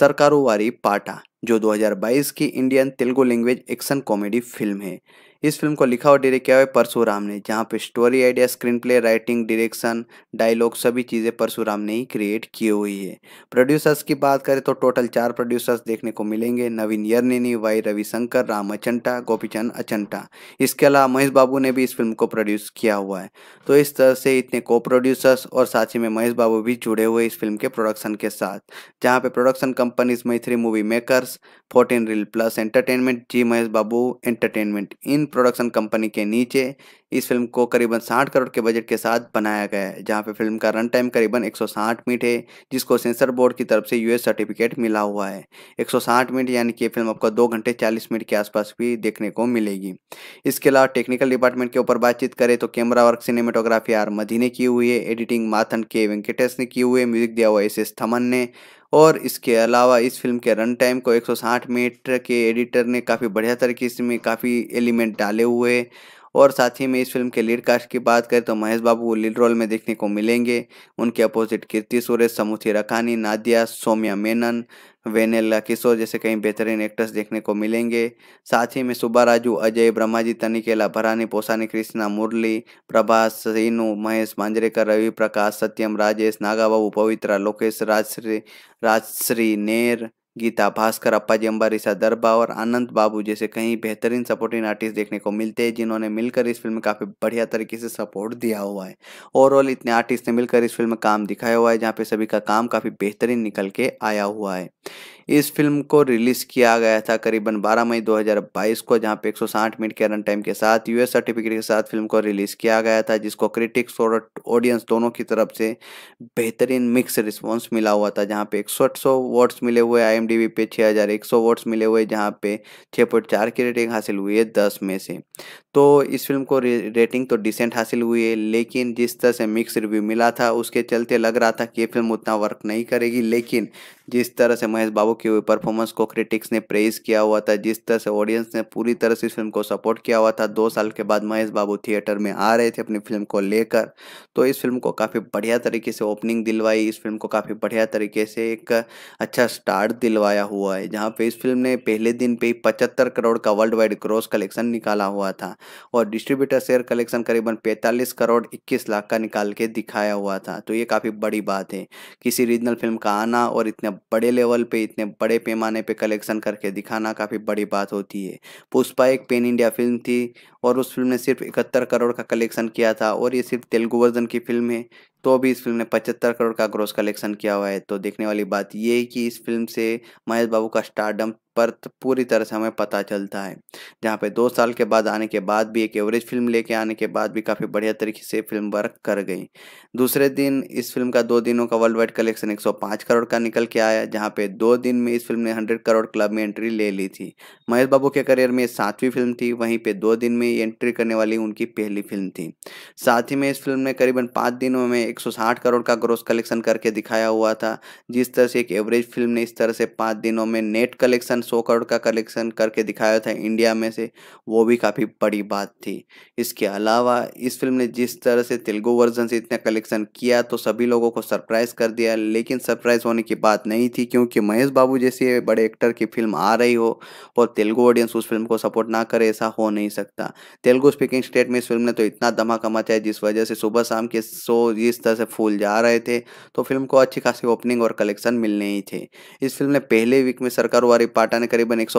सरकारों वारी पाटा जो 2022 की Indian Telugu language action comedy film है इस फिल्म को लिखा और डायरेक्ट किया है परशुराम ने जहाँ पे story idea screenplay writing direction dialogue सभी चीज़ें परशुराम ने ही क्रिएट की हुई है प्रोड्यूसर्स की बात करें तो टोटल चार प्रोड्यूसर्स देखने को मिलेंगे नवीन यरनेनी वाई रविशंकर राम अचंटा गोपीचंद अचंटा इसके अलावा महेश बाबू ने भी इस फिल्म को प्रोड्यूस किया हुआ है तो इस तरह से इतने को प्रोड्यूसर्स और साथ ही में महेश बाबू भी जुड़े हुए इस फिल्म के प्रोडक्शन के साथ जहाँ पे production companies Mythri movie makers fourteen reel plus entertainment G Mahesh Babu entertainment इन किंग प्रोडक्शन कंपनी के नीचे इस फिल्म को करीबन 60 करोड़ के बजट के साथ बनाया गया है जहां पे फिल्म का रन टाइम करीबन 160 मिनट है जिसको सेंसर बोर्ड की तरफ से यूएस सर्टिफिकेट मिला हुआ है 160 मिनट यानी कि ये फिल्म आपको दो घंटे 40 मिनट के आसपास भी देखने को मिलेगी इसके अलावा टेक्निकल डिपार्टमेंट के ऊपर बातचीत करें तो कैमरा वर्क सिनेमाटोग्राफी आर मधी ने की हुई है एडिटिंग माथन के वेंकटेश ने की हुई है म्यूजिक दिया हुआ एस एस थमन ने और इसके अलावा इस फिल्म के रन टाइम को 160 मिनट के एडिटर ने काफ़ी बढ़िया तरीके इसमें काफ़ी एलिमेंट डाले हुए और साथ ही में इस फिल्म के लीड कास्ट की बात करें तो महेश बाबू लीड रोल में देखने को मिलेंगे उनके अपोजिट कीर्ति सुरेश समूथी रखानी नादिया सोमिया मेनन वेनेला किशोर जैसे कई बेहतरीन एक्टर्स देखने को मिलेंगे साथ ही में सुब्बा राजू अजय ब्रह्माजी तनिकेला भरानी पोसानी कृष्णा मुरली प्रभास सीनू महेश मांजरेकर रवि प्रकाश सत्यम राजेश नागाबाबू पवित्रा लोकेश राजश्री राजश्री नेर गीता भास्कर अप्पा जी अंबारी दरबा और आनंद बाबू जैसे कई बेहतरीन सपोर्टिंग आर्टिस्ट देखने को मिलते हैं जिन्होंने मिलकर इस फिल्म में काफ़ी बढ़िया तरीके से सपोर्ट दिया हुआ है ओवरऑल इतने आर्टिस्ट ने मिलकर इस फिल्म में काम दिखाया हुआ है जहाँ पे सभी का काम काफ़ी बेहतरीन निकल के आया हुआ है इस फिल्म को रिलीज किया गया था करीबन 12 मई 2022 को जहां पे 160 मिनट के रन टाइम के साथ यूएस सर्टिफिकेट के साथ फिल्म को रिलीज किया गया था जिसको क्रिटिक्स और ऑडियंस दोनों की तरफ से बेहतरीन मिक्स रिस्पॉन्स मिला हुआ था जहाँ पे एक सौ मिले हुए आई पे छः हज़ार एक सौ वोट्स मिले हुए जहाँ पे छः पॉइंट चार की रेटिंग हासिल हुई है दस में से तो इस फिल्म को रेटिंग तो डिसेंट हासिल हुई है लेकिन जिस तरह से मिक्स रिव्यू मिला था उसके चलते लग रहा था कि ये फिल्म उतना वर्क नहीं करेगी लेकिन जिस तरह से महेश बाबू की परफॉर्मेंस को क्रिटिक्स ने प्रेज किया हुआ था जिस तरह से ऑडियंस ने पूरी तरह से इस फिल्म को सपोर्ट किया हुआ था दो साल के बाद महेश बाबू थिएटर में आ रहे थे अपनी फिल्म को लेकर तो इस फिल्म को काफ़ी बढ़िया तरीके से ओपनिंग दिलवाई इस फिल्म को काफ़ी बढ़िया तरीके से एक अच्छा स्टार्ट दिलवाया हुआ है जहाँ पर इस फिल्म ने पहले दिन पर ही पचहत्तर करोड़ का वर्ल्ड वाइड क्रॉस कलेक्शन निकाला हुआ था और डिस्ट्रीब्यूटर शेयर कलेक्शन करीबन पैंतालीस करोड़ इक्कीस लाख का निकाल के दिखाया हुआ था तो ये काफ़ी बड़ी बात है किसी रीजनल फिल्म का आना और इतने बड़े लेवल पे इतने बड़े पैमाने पे कलेक्शन करके दिखाना काफ़ी बड़ी बात होती है पुष्पा एक पेन इंडिया फिल्म थी और उस फिल्म ने सिर्फ इकहत्तर करोड़ का कलेक्शन किया था और ये सिर्फ तेलुगु वर्जन की फिल्म है तो भी इस फिल्म ने पचहत्तर करोड़ का ग्रोस कलेक्शन किया हुआ है तो देखने वाली बात ये है कि इस फिल्म से महेश बाबू का स्टारडम पर पूरी तरह से हमें पता चलता है जहाँ पे दो साल के बाद आने के बाद भी एक एवरेज फिल्म लेके आने के बाद भी काफ़ी बढ़िया तरीके से फिल्म वर्क कर गई दूसरे दिन इस फिल्म का दो दिनों का वर्ल्ड वाइड कलेक्शन 105 करोड़ का निकल के आया जहाँ पे दो दिन में इस फिल्म ने हंड्रेड करोड़ क्लब में एंट्री ले ली थी महेश बाबू के करियर में सातवीं फिल्म थी वहीं पर दो दिन में एंट्री करने वाली उनकी पहली फिल्म थी साथ ही में इस फिल्म ने करीबन पाँच दिनों में एक करोड़ का ग्रोस कलेक्शन करके दिखाया हुआ था जिस तरह से एक एवरेज फिल्म ने इस तरह से पाँच दिनों में नेट कलेक्शन सौ करोड़ का कलेक्शन करके दिखाया था इंडिया में से वो भी काफ़ी बड़ी बात थी इसके अलावा इस फिल्म ने जिस तरह से तेलुगु वर्जन से इतना कलेक्शन किया तो सभी लोगों को सरप्राइज कर दिया लेकिन सरप्राइज होने की बात नहीं थी क्योंकि महेश बाबू जैसे बड़े एक्टर की फिल्म आ रही हो और तेलुगु ऑडियंस उस फिल्म को सपोर्ट ना करे ऐसा हो नहीं सकता तेलुगु स्पीकिंग स्टेट में इस फिल्म ने तो इतना धमाका मचाया जिस वजह से सुबह शाम के शो जिस तरह से फूल जा रहे थे तो फिल्म को अच्छी खासी ओपनिंग और कलेक्शन मिलने ही थे इस फिल्म ने पहले वीक में सरकार वारी पाटा टाटा ने करीबन एक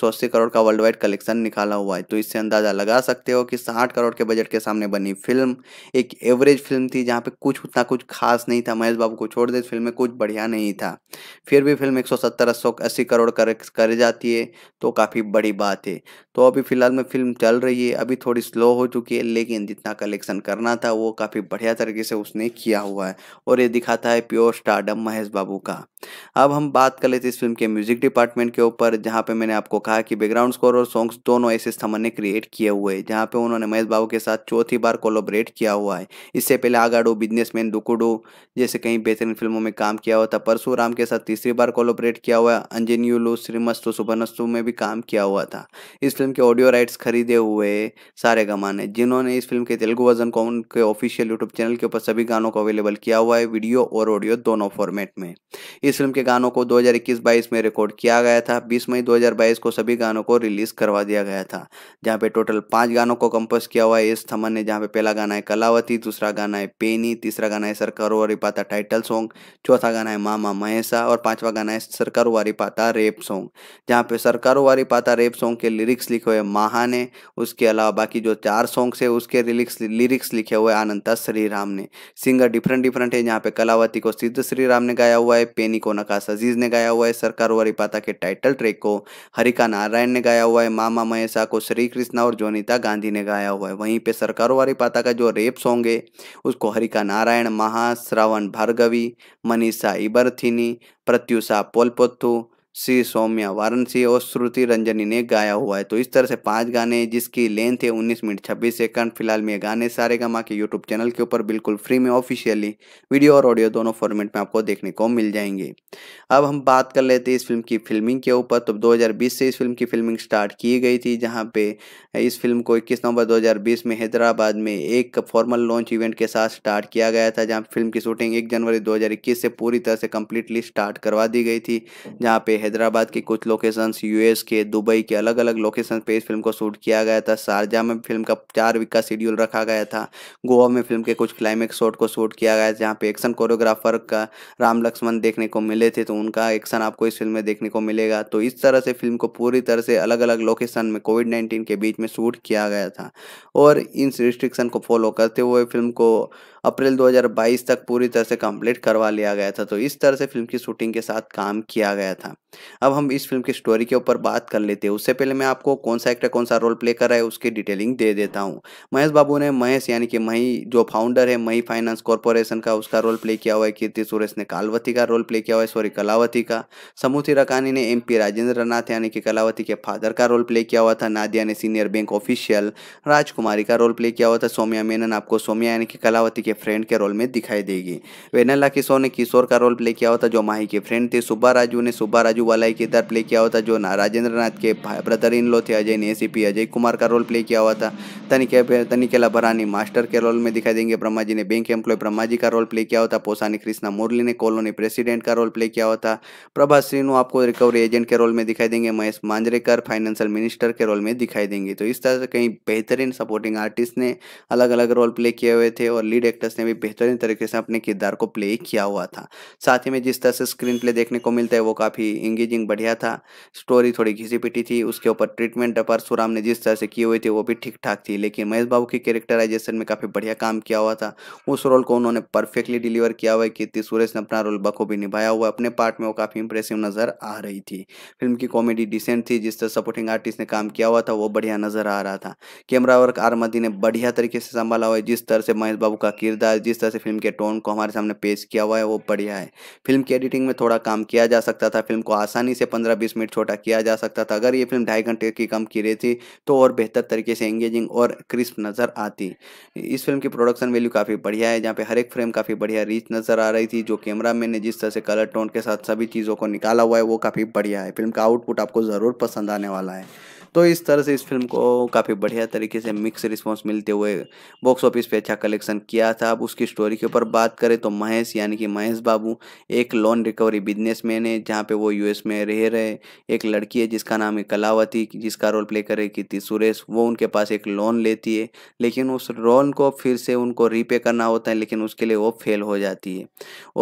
से एक करोड़ का वर्ल्ड वाइड कलेक्शन निकाला हुआ है तो इससे अंदाजा लगा सकते हो कि साठ करोड़ के बजट के सामने बनी फिल्म एक एवरेज फिल्म थी जहाँ पे कुछ उतना कुछ खास नहीं था महेश बाबू को छोड़ दे फिल्म में कुछ बढ़िया नहीं था फिर भी फिल्म एक सौ करोड़ कर, कर जाती है तो काफ़ी बड़ी बात है तो अभी फिलहाल में फिल्म चल रही है अभी थोड़ी स्लो हो चुकी है लेकिन जितना कलेक्शन करना था वो काफ़ी बढ़िया तरीके से उसने किया हुआ है और ये दिखाता है प्योर स्टार्डम महेश बाबू का अब हम बात कर लेते हैं इस फिल्म के म्यूजिक डिपार्टमेंट के ऊपर जहाँ पे मैंने आपको कहा कि बैकग्राउंड स्कोर और सॉन्ग्स दोनों ऐसे स्थमन ने क्रिएट किए हुए हैं जहाँ पे उन्होंने महेश बाबू के साथ चौथी बार कोलोबरेट किया हुआ है इससे पहले आगाडो बिजनेसमैन दुकुडो जैसे कई बेहतरीन फिल्मों में काम किया हुआ था परशुराम के साथ तीसरी बार कोलोबरेट किया हुआ अंजनीलू श्रीमस्तु सुभनस्तु में भी काम किया हुआ था इस फिल्म के ऑडियो राइट्स खरीदे हुए सारे गमाने जिन्होंने इस फिल्म के तेलुगु वर्जन को उनके ऑफिशियल यूट्यूब चैनल के ऊपर सभी गानों को अवेलेबल किया हुआ है वीडियो और ऑडियो दोनों फॉर्मेट में इस फिल्म के गानों को इक्कीस बाईस में रिकॉर्ड किया गया था 20 मई 2022 को सभी गानों को रिलीज करवा दिया गया था जहाँ पे टोटल पांच गानों को कंपोज किया हुआ है एस थमन ने जहाँ पे पहला गाना है कलावती दूसरा गाना है पेनी तीसरा गाना है सरकार पाता टाइटल सॉन्ग चौथा गाना है मामा महेशा और पांचवा गाना है सरकार पाता रेप सॉन्ग जहाँ पे सरकार पाता रेप सॉन्ग के लिरिक्स लिखे हुए माहा ने उसके अलावा बाकी जो चार सॉन्ग्स है उसके लिरिक्स लिरिक्स लिखे हुए आनंदा श्री ने सिंगर डिफरेंट डिफरेंट है जहाँ पे कलावती को सिद्ध श्री ने गाया हुआ है पेनी को नकाश अजीज ने गाया हुआ है सरकार पाता के टाइटल ट्रैक को हरिका नारायण ने गाया हुआ है मामा महेशा को श्री कृष्णा और जोनीता गांधी ने गाया हुआ है वहीं पे सरकारों पाता का जो रेप सॉन्ग है उसको हरिका नारायण महा भार्गवी मनीषा इबरथिनी प्रत्युषा पोलपोत्थू श्री सौम्या वाराणसी और श्रुति रंजनी ने गाया हुआ है तो इस तरह से पांच गाने जिसकी लेंथ है उन्नीस मिनट छब्बीस सेकंड फिलहाल में ये गाने सारे गा के यूट्यूब चैनल के ऊपर बिल्कुल फ्री में ऑफिशियली वीडियो और ऑडियो दोनों फॉर्मेट में आपको देखने को मिल जाएंगे अब हम बात कर लेते हैं इस फिल्म की फिल्मिंग के ऊपर तो दो से इस फिल्म की फिल्मिंग स्टार्ट की गई थी जहाँ पे इस फिल्म को इक्कीस नवंबर दो में हैदराबाद में एक फॉर्मल लॉन्च इवेंट के साथ स्टार्ट किया गया था जहाँ फिल्म की शूटिंग एक जनवरी दो से पूरी तरह से कम्प्लीटली स्टार्ट करवा दी गई थी जहाँ पे हैदराबाद के कुछ लोकेशंस यूएस के दुबई के अलग अलग लोकेशन पे इस फिल्म को शूट किया गया था शारजा में फिल्म का चार वीक का शेड्यूल रखा गया था गोवा में फिल्म के कुछ क्लाइमैक्स शॉट को शूट किया गया जहाँ पे एक्शन कोरियोग्राफर का राम लक्ष्मण देखने को मिले थे तो उनका एक्शन आपको इस फिल्म में देखने को मिलेगा तो इस तरह से फिल्म को पूरी तरह से अलग अलग लोकेशन में कोविड नाइन्टीन के बीच में शूट किया गया था और इन रिस्ट्रिक्शन को फॉलो करते हुए फिल्म को अप्रैल 2022 तक पूरी तरह से कंप्लीट करवा लिया गया था तो इस तरह से फिल्म की शूटिंग के साथ काम किया गया था अब हम इस फिल्म की स्टोरी के ऊपर बात कर लेते हैं उससे पहले मैं आपको कौन सा एक्टर कौन सा रोल प्ले कर रहा है उसकी डिटेलिंग दे देता हूँ महेश बाबू ने महेश यानी कि मही जो फाउंडर है मही फाइनेंस कॉरपोरेशन का उसका रोल प्ले किया हुआ है कीर्ति सुरेश ने कालवती का रोल प्ले किया हुआ है सॉरी कलावती का समूथी रकानी ने एम पी राजेंद्र नाथ यानी कि कलावती के फादर का रोल प्ले किया हुआ था नादिया ने सीनियर बैंक ऑफिशियल राजकुमारी का रोल प्ले किया हुआ था सोमिया मेनन आपको सोमिया यानी कि कलावती के फ्रेंड के रोल में दिखाई देगी वेनला किशोर ने किशोर का रोल प्ले किया होता जो माही के फ्रेंड थे सुब्बा राजू ने सुब्बा राजू वालाई किरदार प्ले किया होता जो राजेंद्र नाथ के ब्रदर इन लो थे अजय ने एसीपी अजय कुमार का रोल प्ले किया हुआ था तनिके तनिकेला भरानी मास्टर के रोल में दिखाई देंगे ब्रह्मा जी ने बैंक एम्प्लॉय ब्रह्मा जी का रोल प्ले किया होता पोसानी कृष्णा मुरली ने कॉलोनी प्रेसिडेंट का रोल प्ले किया होता प्रभा श्रीनु आपको रिकवरी एजेंट के रोल में दिखाई देंगे महेश मांजरेकर फाइनेंशियल मिनिस्टर के रोल में दिखाई देंगे तो इस तरह से कहीं बेहतरीन सपोर्टिंग आर्टिस्ट ने अलग अलग रोल प्ले किए हुए थे और लीड एक्टर्स ने भी बेहतरीन तरीके से अपने किरदार को प्ले किया हुआ था साथ ही में जिस तरह से स्क्रीन प्ले देखने को मिलता है वो काफ़ी इंगेजिंग बढ़िया था स्टोरी थोड़ी घिसी पिटी थी उसके ऊपर ट्रीटमेंट अपर सुराम ने जिस तरह से की हुई थी वो भी ठीक ठाक थी लेकिन महेश बाबू की कैरेक्टराइजेशन में काफ़ी बढ़िया काम किया हुआ था उस रोल को उन्होंने परफेक्टली डिलीवर किया हुआ है कीर्ति सुरेश ने अपना रोल बखूबी निभाया हुआ अपने पार्ट में वो काफ़ी इंप्रेसिव नज़र आ रही थी फिल्म की कॉमेडी डिसेंट थी जिस तरह सपोर्टिंग आर्टिस्ट ने काम किया हुआ था वो बढ़िया नज़र आ रहा था कैमरा वर्क आरमदी ने बढ़िया तरीके से संभाला हुआ है जिस तरह से महेश बाबू का किरदार जिस तरह से फिल्म के टोन को हमारे सामने पेश किया हुआ है वो बढ़िया है फिल्म की एडिटिंग में थोड़ा काम किया जा सकता था फिल्म को आसानी से पंद्रह बीस मिनट छोटा किया जा सकता था अगर ये फिल्म ढाई घंटे की कम की रही थी तो और बेहतर तरीके से एंगेजिंग और क्रिस्प नज़र आती इस फिल्म की प्रोडक्शन वैल्यू काफ़ी बढ़िया है जहाँ पर हर एक फ्रेम काफ़ी बढ़िया रीच नज़र आ रही थी जो कैमरा मैन ने जिस तरह से कलर टोन के साथ सभी चीज़ों को निकाला हुआ है वो काफ़ी बढ़िया है फिल्म का आउटपुट आपको ज़रूर पसंद आने वाला है तो इस तरह से इस फिल्म को काफ़ी बढ़िया तरीके से मिक्स रिस्पॉन्स मिलते हुए बॉक्स ऑफिस पे अच्छा कलेक्शन किया था अब उसकी स्टोरी के ऊपर बात करें तो महेश यानी कि महेश बाबू एक लोन रिकवरी बिजनेस मैन है जहाँ पे वो यूएस में रह रहे एक लड़की है जिसका नाम है कलावती जिसका रोल प्ले करे थी सुरेश वो उनके पास एक लोन लेती है लेकिन उस लोन को फिर से उनको रीपे करना होता है लेकिन उसके लिए वो फेल हो जाती है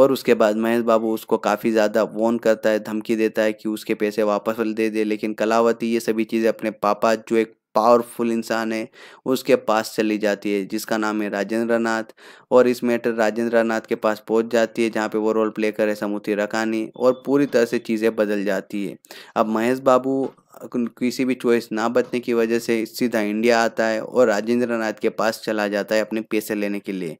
और उसके बाद महेश बाबू उसको काफ़ी ज़्यादा वोन करता है धमकी देता है कि उसके पैसे वापस दे दे लेकिन कलावती ये सभी चीज़ें अपने पापा जो एक पावरफुल इंसान है उसके पास चली जाती है जिसका नाम है राजेंद्र नाथ और इस मैटर राजेंद्र नाथ के पास पहुंच जाती है जहाँ पे वो रोल प्ले करे समुति रकानी और पूरी तरह से चीज़ें बदल जाती है अब महेश बाबू किसी भी चॉइस ना बचने की वजह से सीधा इंडिया आता है और राजेंद्र नाथ के पास चला जाता है अपने पैसे लेने के लिए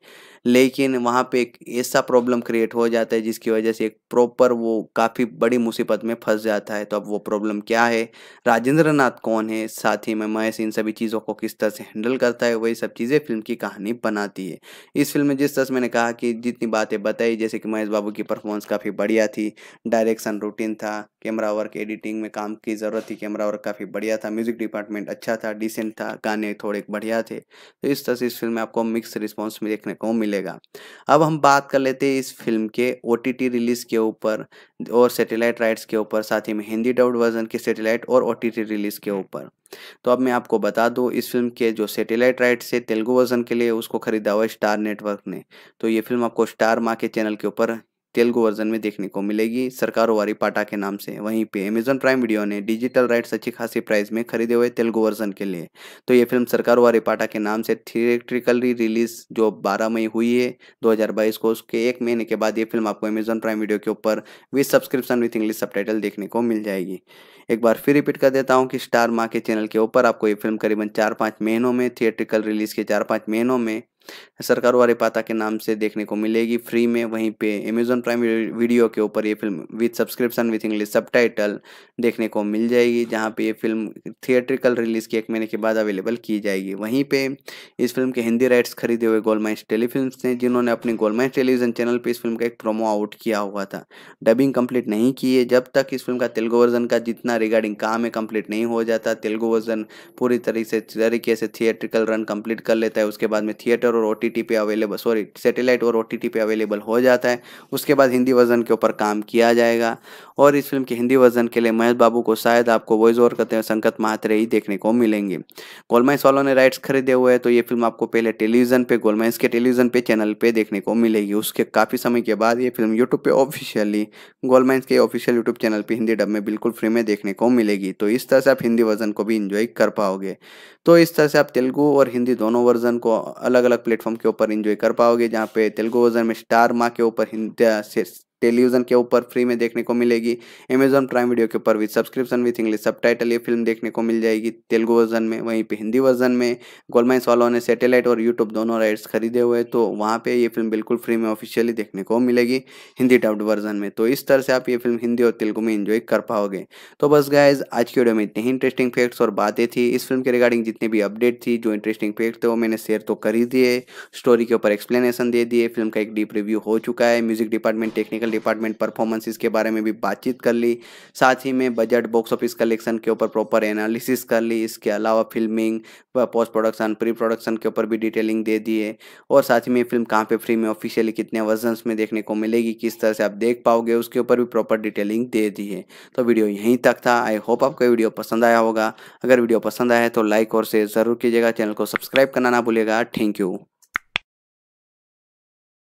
लेकिन वहाँ पे एक ऐसा प्रॉब्लम क्रिएट हो जाता है जिसकी वजह से एक प्रॉपर वो काफ़ी बड़ी मुसीबत में फंस जाता है तो अब वो प्रॉब्लम क्या है राजेंद्र नाथ कौन है साथ ही में महेश इन सभी चीज़ों को किस तरह से हैंडल करता है वही सब चीज़ें फिल्म की कहानी बनाती है इस फिल्म में जिस तरह से मैंने कहा कि जितनी बातें बताई जैसे कि महेश बाबू की परफॉर्मेंस काफ़ी बढ़िया थी डायरेक्शन रूटीन था कैमरा वर्क एडिटिंग में काम की ज़रूरत थी कैमरा वर्क काफ़ी बढ़िया था म्यूज़िक डिपार्टमेंट अच्छा था डिसेंट था गाने थोड़े बढ़िया थे तो इस तरह से इस फिल्म में आपको मिक्स रिस्पॉन्स में देखने को मिले मिलेगा अब हम बात कर लेते हैं इस फिल्म के ओ रिलीज के ऊपर और सैटेलाइट राइट्स के ऊपर साथ ही में हिंदी डब्ड वर्जन के सैटेलाइट और ओ रिलीज के हम्म। ऊपर तो अब मैं आपको बता दूं इस फिल्म के जो सैटेलाइट राइट्स है तेलुगु वर्जन के लिए उसको खरीदा हुआ स्टार नेटवर्क ने तो ये फिल्म आपको स्टार माँ के चैनल के ऊपर तेलुगु वर्जन में देखने को मिलेगी सरकारोवारी पाटा के नाम से वहीं पे अमेजोन प्राइम वीडियो ने डिजिटल राइट्स अच्छी खासी प्राइस में खरीदे हुए तेलुगु वर्जन के लिए तो ये फिल्म सरकारोवारी पाटा के नाम से थिएट्रिकली रिलीज जो 12 मई हुई है 2022 को उसके एक महीने के बाद ये फिल्म आपको अमेजन प्राइम वीडियो के ऊपर with subscription with English sub देखने को मिल जाएगी एक बार फिर रिपीट कर देता हूँ कि स्टार माँ के चैनल के ऊपर आपको ये फिल्म करीबन चार पाँच महीनों में थिएट्रिकल रिलीज़ के चार पाँच महीनों में सरकार वाले पाता के नाम से देखने को मिलेगी फ्री में वहीं पे अमेजोन प्राइम वीडियो के ऊपर ये film with subscription with English sub देखने को मिल जाएगी जहाँ पे ये फिल्म थिएट्रिकल रिलीज़ के एक महीने के बाद अवेलेबल की जाएगी वहीं पे इस फिल्म के हिंदी राइट्स खरीदे हुए गोलमाइंस टेलीफिल्म ने जिन्होंने अपने गोलमाइंस टेलीविजन चैनल पर इस फिल्म का एक प्रोमो आउट किया हुआ था डबिंग कंप्लीट नहीं की है जब तक इस फिल्म का तेलुगु वर्जन का जितना करना रिगार्डिंग काम है कंप्लीट नहीं हो जाता तेलुगु वर्जन पूरी तरीके से तरीके से थिएट्रिकल रन कंप्लीट कर लेता है उसके बाद में थिएटर और ओ टी पे अवेलेबल सॉरी सेटेलाइट और ओ टी पे अवेलेबल हो जाता है उसके बाद हिंदी वर्जन के ऊपर काम किया जाएगा और इस फिल्म के हिंदी वर्जन के लिए महेश बाबू को शायद आपको वॉइस ओवर करते हैं संकत महात्रे ही देखने को मिलेंगे गोलमाइंस वालों ने राइट्स खरीदे हुए हैं तो ये फिल्म आपको पहले टेलीविजन पे गोलमाइंस के टेलीविजन पे चैनल पे देखने को मिलेगी उसके काफ़ी समय के बाद ये फिल्म यूट्यूब पे ऑफिशियली गोलमाइंस के ऑफिशियल यूट्यूब चैनल पे हिंदी डब में बिल्कुल फ्री में देखने देखने को मिलेगी तो इस तरह से आप हिंदी वर्जन को भी इंजॉय कर पाओगे तो इस तरह से आप तेलुगु और हिंदी दोनों वर्जन को अलग अलग प्लेटफॉर्म के ऊपर इंजॉय कर पाओगे जहाँ पे तेलुगु वर्जन में स्टार माँ के ऊपर टेलीविजन के ऊपर फ्री में देखने को मिलेगी अमेजॉन प्राइम वीडियो के ऊपर विद सब्सक्रिप्शन विथ इंग्लिश सब ये फिल्म देखने को मिल जाएगी तेलुगु वर्जन में वहीं पर हिंदी वर्जन में गोलमाइंस वालों ने सैटेलाइट और यूट्यूब दोनों राइट्स खरीदे हुए तो वहाँ पर ये फिल्म बिल्कुल फ्री में ऑफिशियली देखने को मिलेगी हिंदी डब्ड वर्जन में तो इस तरह से आप ये फिल्म हिंदी और तेलुगु में इंजॉय कर पाओगे तो बस गायज आज की वीडियो में इतने इंटरेस्टिंग फैक्ट्स और बातें थी इस फिल्म के रिगार्डिंग जितनी भी अपडेट थी जो इंटरेस्टिंग फैक्ट थे वो मैंने शेयर तो कर ही दिए स्टोरी के ऊपर एक्सप्लेनेशन दे दिए फिल्म का एक डीप रिव्यू हो चुका है music department technical department performances के बारे में भी बातचीत कर ली साथ ही में बजट बॉक्स ऑफिस कलेक्शन के ऊपर प्रॉपर एनालिसिस कर ली इसके अलावा filming post production pre production के ऊपर भी डिटेलिंग दे दिए और साथ ही में फिल्म कहाँ पर फ्री में ऑफिशियली कितने वर्जन में देखने को मिलेगी किस तरह से आप देख पाओगे उसके ऊपर भी प्रॉपर डिटेलिंग दे दी है तो वीडियो यहीं तक था आई होप आपको वीडियो पसंद आया होगा अगर वीडियो पसंद आया है तो लाइक और शेयर ज़रूर कीजिएगा चैनल को सब्सक्राइब करना ना भूलेगा थैंक यू